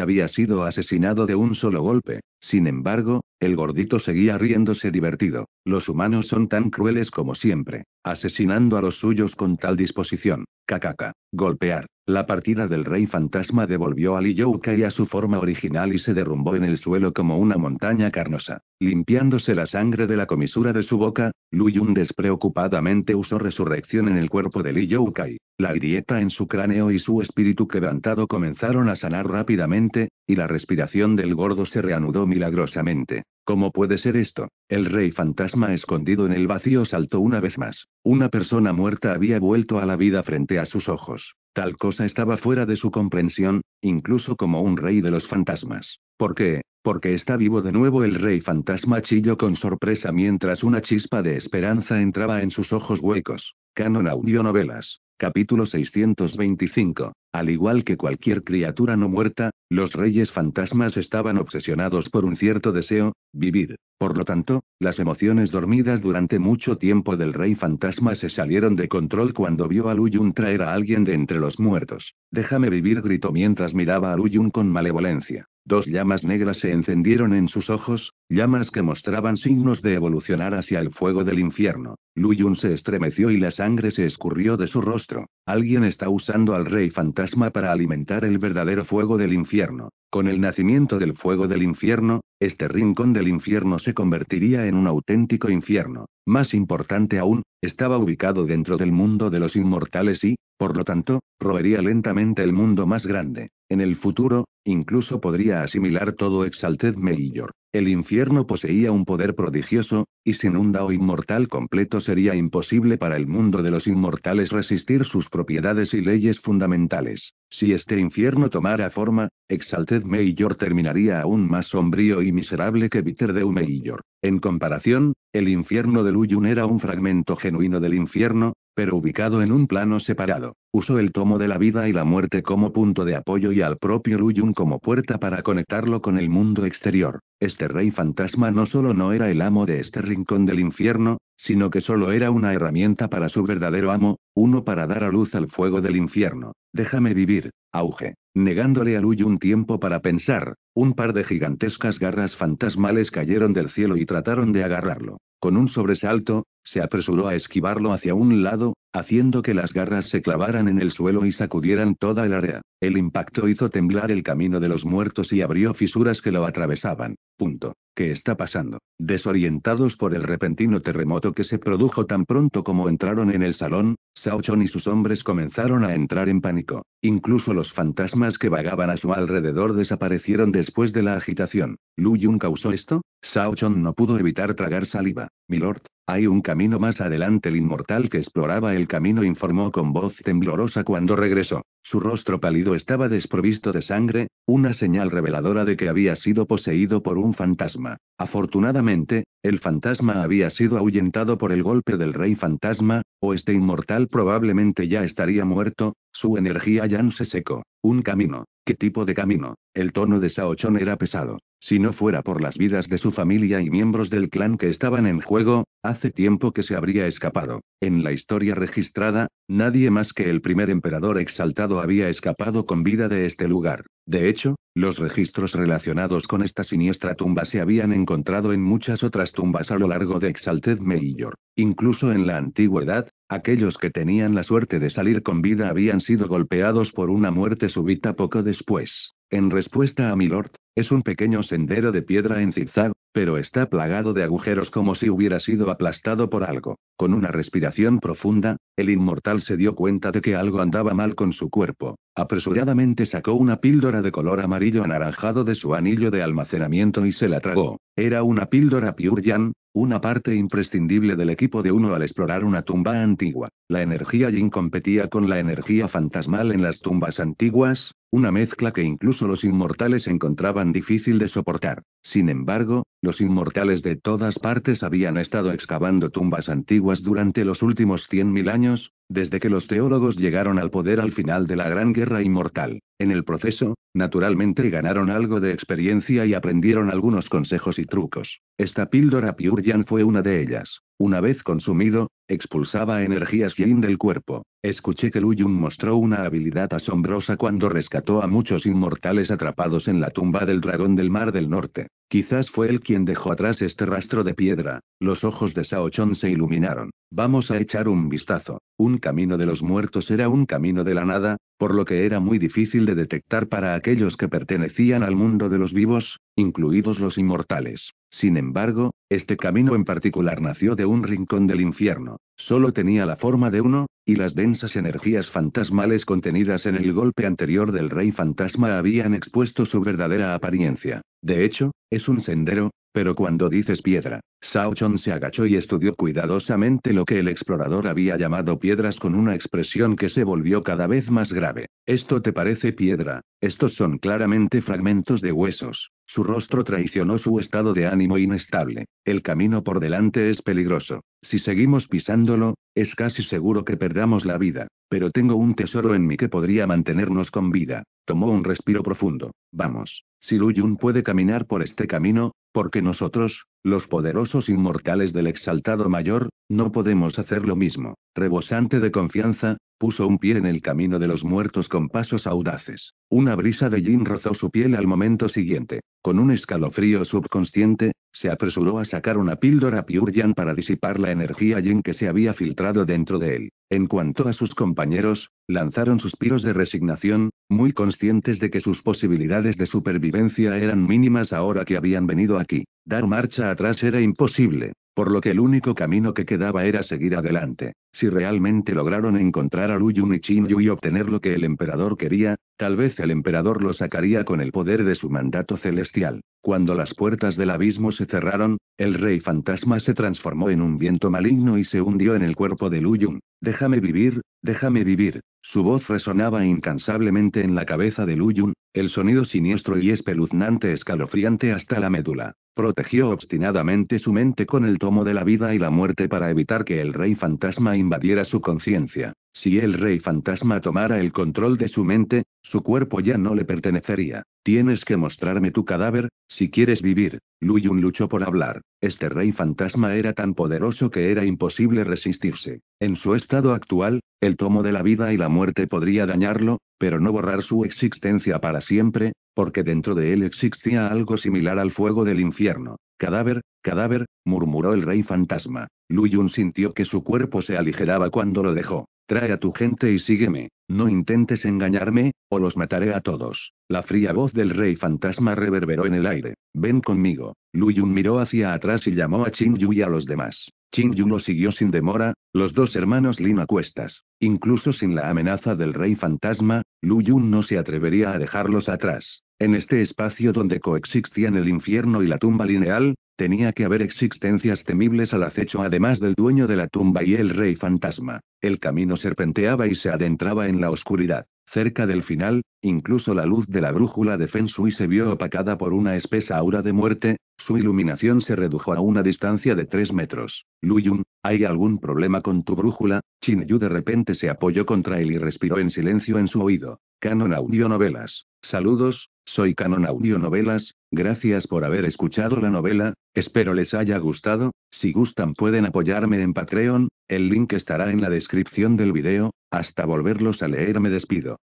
había sido asesinado de un solo golpe. Sin embargo, el gordito seguía riéndose divertido. Los humanos son tan crueles como siempre, asesinando a los suyos con tal disposición. Kakaka, Golpear. La partida del rey fantasma devolvió a Youkai a su forma original y se derrumbó en el suelo como una montaña carnosa. Limpiándose la sangre de la comisura de su boca, Lu Yun despreocupadamente usó resurrección en el cuerpo de Youkai. La grieta en su cráneo y su espíritu quebrantado comenzaron a sanar rápidamente, y la respiración del gordo se reanudó milagrosamente. ¿Cómo puede ser esto? El rey fantasma escondido en el vacío saltó una vez más. Una persona muerta había vuelto a la vida frente a sus ojos. Tal cosa estaba fuera de su comprensión, incluso como un rey de los fantasmas. ¿Por qué? Porque está vivo de nuevo el rey fantasma chilló con sorpresa mientras una chispa de esperanza entraba en sus ojos huecos. Canon Audio Novelas. Capítulo 625. Al igual que cualquier criatura no muerta, los reyes fantasmas estaban obsesionados por un cierto deseo, vivir. Por lo tanto, las emociones dormidas durante mucho tiempo del rey fantasma se salieron de control cuando vio a Luyun traer a alguien de entre los muertos. Déjame vivir, gritó mientras miraba a Luyun con malevolencia. Dos llamas negras se encendieron en sus ojos, llamas que mostraban signos de evolucionar hacia el fuego del infierno. Luyun se estremeció y la sangre se escurrió de su rostro. Alguien está usando al rey fantasma para alimentar el verdadero fuego del infierno. Con el nacimiento del fuego del infierno, este rincón del infierno se convertiría en un auténtico infierno. Más importante aún, estaba ubicado dentro del mundo de los inmortales y, por lo tanto, roería lentamente el mundo más grande. En el futuro, Incluso podría asimilar todo Exalted Meillor. El infierno poseía un poder prodigioso, y sin un Dao inmortal completo sería imposible para el mundo de los inmortales resistir sus propiedades y leyes fundamentales. Si este infierno tomara forma, Exalted Major terminaría aún más sombrío y miserable que de Meillor. En comparación, el infierno de Luyun era un fragmento genuino del infierno, pero ubicado en un plano separado. Usó el tomo de la vida y la muerte como punto de apoyo y al propio Luyun como puerta para conectarlo con el mundo exterior. Este rey fantasma no solo no era el amo de este rincón del infierno, sino que solo era una herramienta para su verdadero amo, uno para dar a luz al fuego del infierno. Déjame vivir, auge, negándole a Luyun tiempo para pensar, un par de gigantescas garras fantasmales cayeron del cielo y trataron de agarrarlo. Con un sobresalto, se apresuró a esquivarlo hacia un lado, haciendo que las garras se clavaran en el suelo y sacudieran toda el área. El impacto hizo temblar el camino de los muertos y abrió fisuras que lo atravesaban. Punto. ¿Qué está pasando? Desorientados por el repentino terremoto que se produjo tan pronto como entraron en el salón, Chon y sus hombres comenzaron a entrar en pánico. Incluso los fantasmas que vagaban a su alrededor desaparecieron después de la agitación. ¿Lu Yun causó esto? Chon no pudo evitar tragar saliva. Milord, hay un camino más adelante. El inmortal que exploraba el camino informó con voz temblorosa cuando regresó. Su rostro pálido estaba desprovisto de sangre, una señal reveladora de que había sido poseído por un fantasma. Afortunadamente, el fantasma había sido ahuyentado por el golpe del rey fantasma, o este inmortal probablemente ya estaría muerto, su energía ya no se secó. Un camino. ¿Qué tipo de camino? El tono de Saochón era pesado. Si no fuera por las vidas de su familia y miembros del clan que estaban en juego, hace tiempo que se habría escapado. En la historia registrada, nadie más que el primer emperador exaltado había escapado con vida de este lugar. De hecho, los registros relacionados con esta siniestra tumba se habían encontrado en muchas otras tumbas a lo largo de Exalted Meillor. Incluso en la antigüedad, Aquellos que tenían la suerte de salir con vida habían sido golpeados por una muerte súbita poco después. En respuesta a Milord, es un pequeño sendero de piedra en zigzag, pero está plagado de agujeros como si hubiera sido aplastado por algo. Con una respiración profunda, el inmortal se dio cuenta de que algo andaba mal con su cuerpo. Apresuradamente sacó una píldora de color amarillo anaranjado de su anillo de almacenamiento y se la tragó. Era una píldora Piurjan, una parte imprescindible del equipo de uno al explorar una tumba antigua. La energía Yin competía con la energía fantasmal en las tumbas antiguas, una mezcla que incluso los inmortales encontraban difícil de soportar. Sin embargo, los inmortales de todas partes habían estado excavando tumbas antiguas durante los últimos 100.000 años, desde que los teólogos llegaron al poder al final de la Gran Guerra Inmortal. En el proceso, naturalmente ganaron algo de experiencia y aprendieron algunos consejos y trucos. Esta píldora Piurjan fue una de ellas. Una vez consumido, expulsaba energías yin del cuerpo. Escuché que Luyun mostró una habilidad asombrosa cuando rescató a muchos inmortales atrapados en la tumba del dragón del mar del norte. Quizás fue él quien dejó atrás este rastro de piedra. Los ojos de Sao Chon se iluminaron. Vamos a echar un vistazo. Un camino de los muertos era un camino de la nada, por lo que era muy difícil de detectar para aquellos que pertenecían al mundo de los vivos, incluidos los inmortales. Sin embargo, este camino en particular nació de un rincón del infierno. Solo tenía la forma de uno, y las densas energías fantasmales contenidas en el golpe anterior del rey fantasma habían expuesto su verdadera apariencia. De hecho, es un sendero, pero cuando dices piedra, Chon se agachó y estudió cuidadosamente lo que el explorador había llamado piedras con una expresión que se volvió cada vez más grave. Esto te parece piedra, estos son claramente fragmentos de huesos. Su rostro traicionó su estado de ánimo inestable. El camino por delante es peligroso. Si seguimos pisándolo, es casi seguro que perdamos la vida. Pero tengo un tesoro en mí que podría mantenernos con vida. Tomó un respiro profundo. Vamos. Si Yun puede caminar por este camino, porque nosotros, los poderosos inmortales del exaltado mayor, no podemos hacer lo mismo. Rebosante de confianza, Puso un pie en el camino de los muertos con pasos audaces. Una brisa de Jin rozó su piel al momento siguiente. Con un escalofrío subconsciente, se apresuró a sacar una píldora Yan para disipar la energía yin que se había filtrado dentro de él. En cuanto a sus compañeros, lanzaron suspiros de resignación, muy conscientes de que sus posibilidades de supervivencia eran mínimas ahora que habían venido aquí. Dar marcha atrás era imposible. Por lo que el único camino que quedaba era seguir adelante. Si realmente lograron encontrar a Luyun y Chin Yu y obtener lo que el emperador quería, tal vez el emperador lo sacaría con el poder de su mandato celestial. Cuando las puertas del abismo se cerraron, el rey fantasma se transformó en un viento maligno y se hundió en el cuerpo de Luyun. Déjame vivir, déjame vivir. Su voz resonaba incansablemente en la cabeza de Luyun, el sonido siniestro y espeluznante escalofriante hasta la médula. Protegió obstinadamente su mente con el tomo de la vida y la muerte para evitar que el rey fantasma invadiera su conciencia. Si el rey fantasma tomara el control de su mente, su cuerpo ya no le pertenecería. Tienes que mostrarme tu cadáver, si quieres vivir. Luyun luchó por hablar. Este rey fantasma era tan poderoso que era imposible resistirse. En su estado actual, el tomo de la vida y la muerte podría dañarlo, pero no borrar su existencia para siempre, porque dentro de él existía algo similar al fuego del infierno. Cadáver, cadáver, murmuró el rey fantasma. Luyun sintió que su cuerpo se aligeraba cuando lo dejó. Trae a tu gente y sígueme, no intentes engañarme, o los mataré a todos. La fría voz del rey fantasma reverberó en el aire. Ven conmigo. Luyun miró hacia atrás y llamó a Qin Yu y a los demás. Qin Yu lo siguió sin demora, los dos hermanos Lin cuestas. Incluso sin la amenaza del rey fantasma, Lu Yun no se atrevería a dejarlos atrás. En este espacio donde coexistían el infierno y la tumba lineal, tenía que haber existencias temibles al acecho además del dueño de la tumba y el rey fantasma. El camino serpenteaba y se adentraba en la oscuridad. Cerca del final, incluso la luz de la brújula de Feng Shui se vio opacada por una espesa aura de muerte, su iluminación se redujo a una distancia de 3 metros. Luyun, ¿hay algún problema con tu brújula? Chin Yu de repente se apoyó contra él y respiró en silencio en su oído. Canon Audio Novelas. Saludos, soy Canon Audio Novelas, gracias por haber escuchado la novela, espero les haya gustado, si gustan pueden apoyarme en Patreon, el link estará en la descripción del video, hasta volverlos a leer me despido.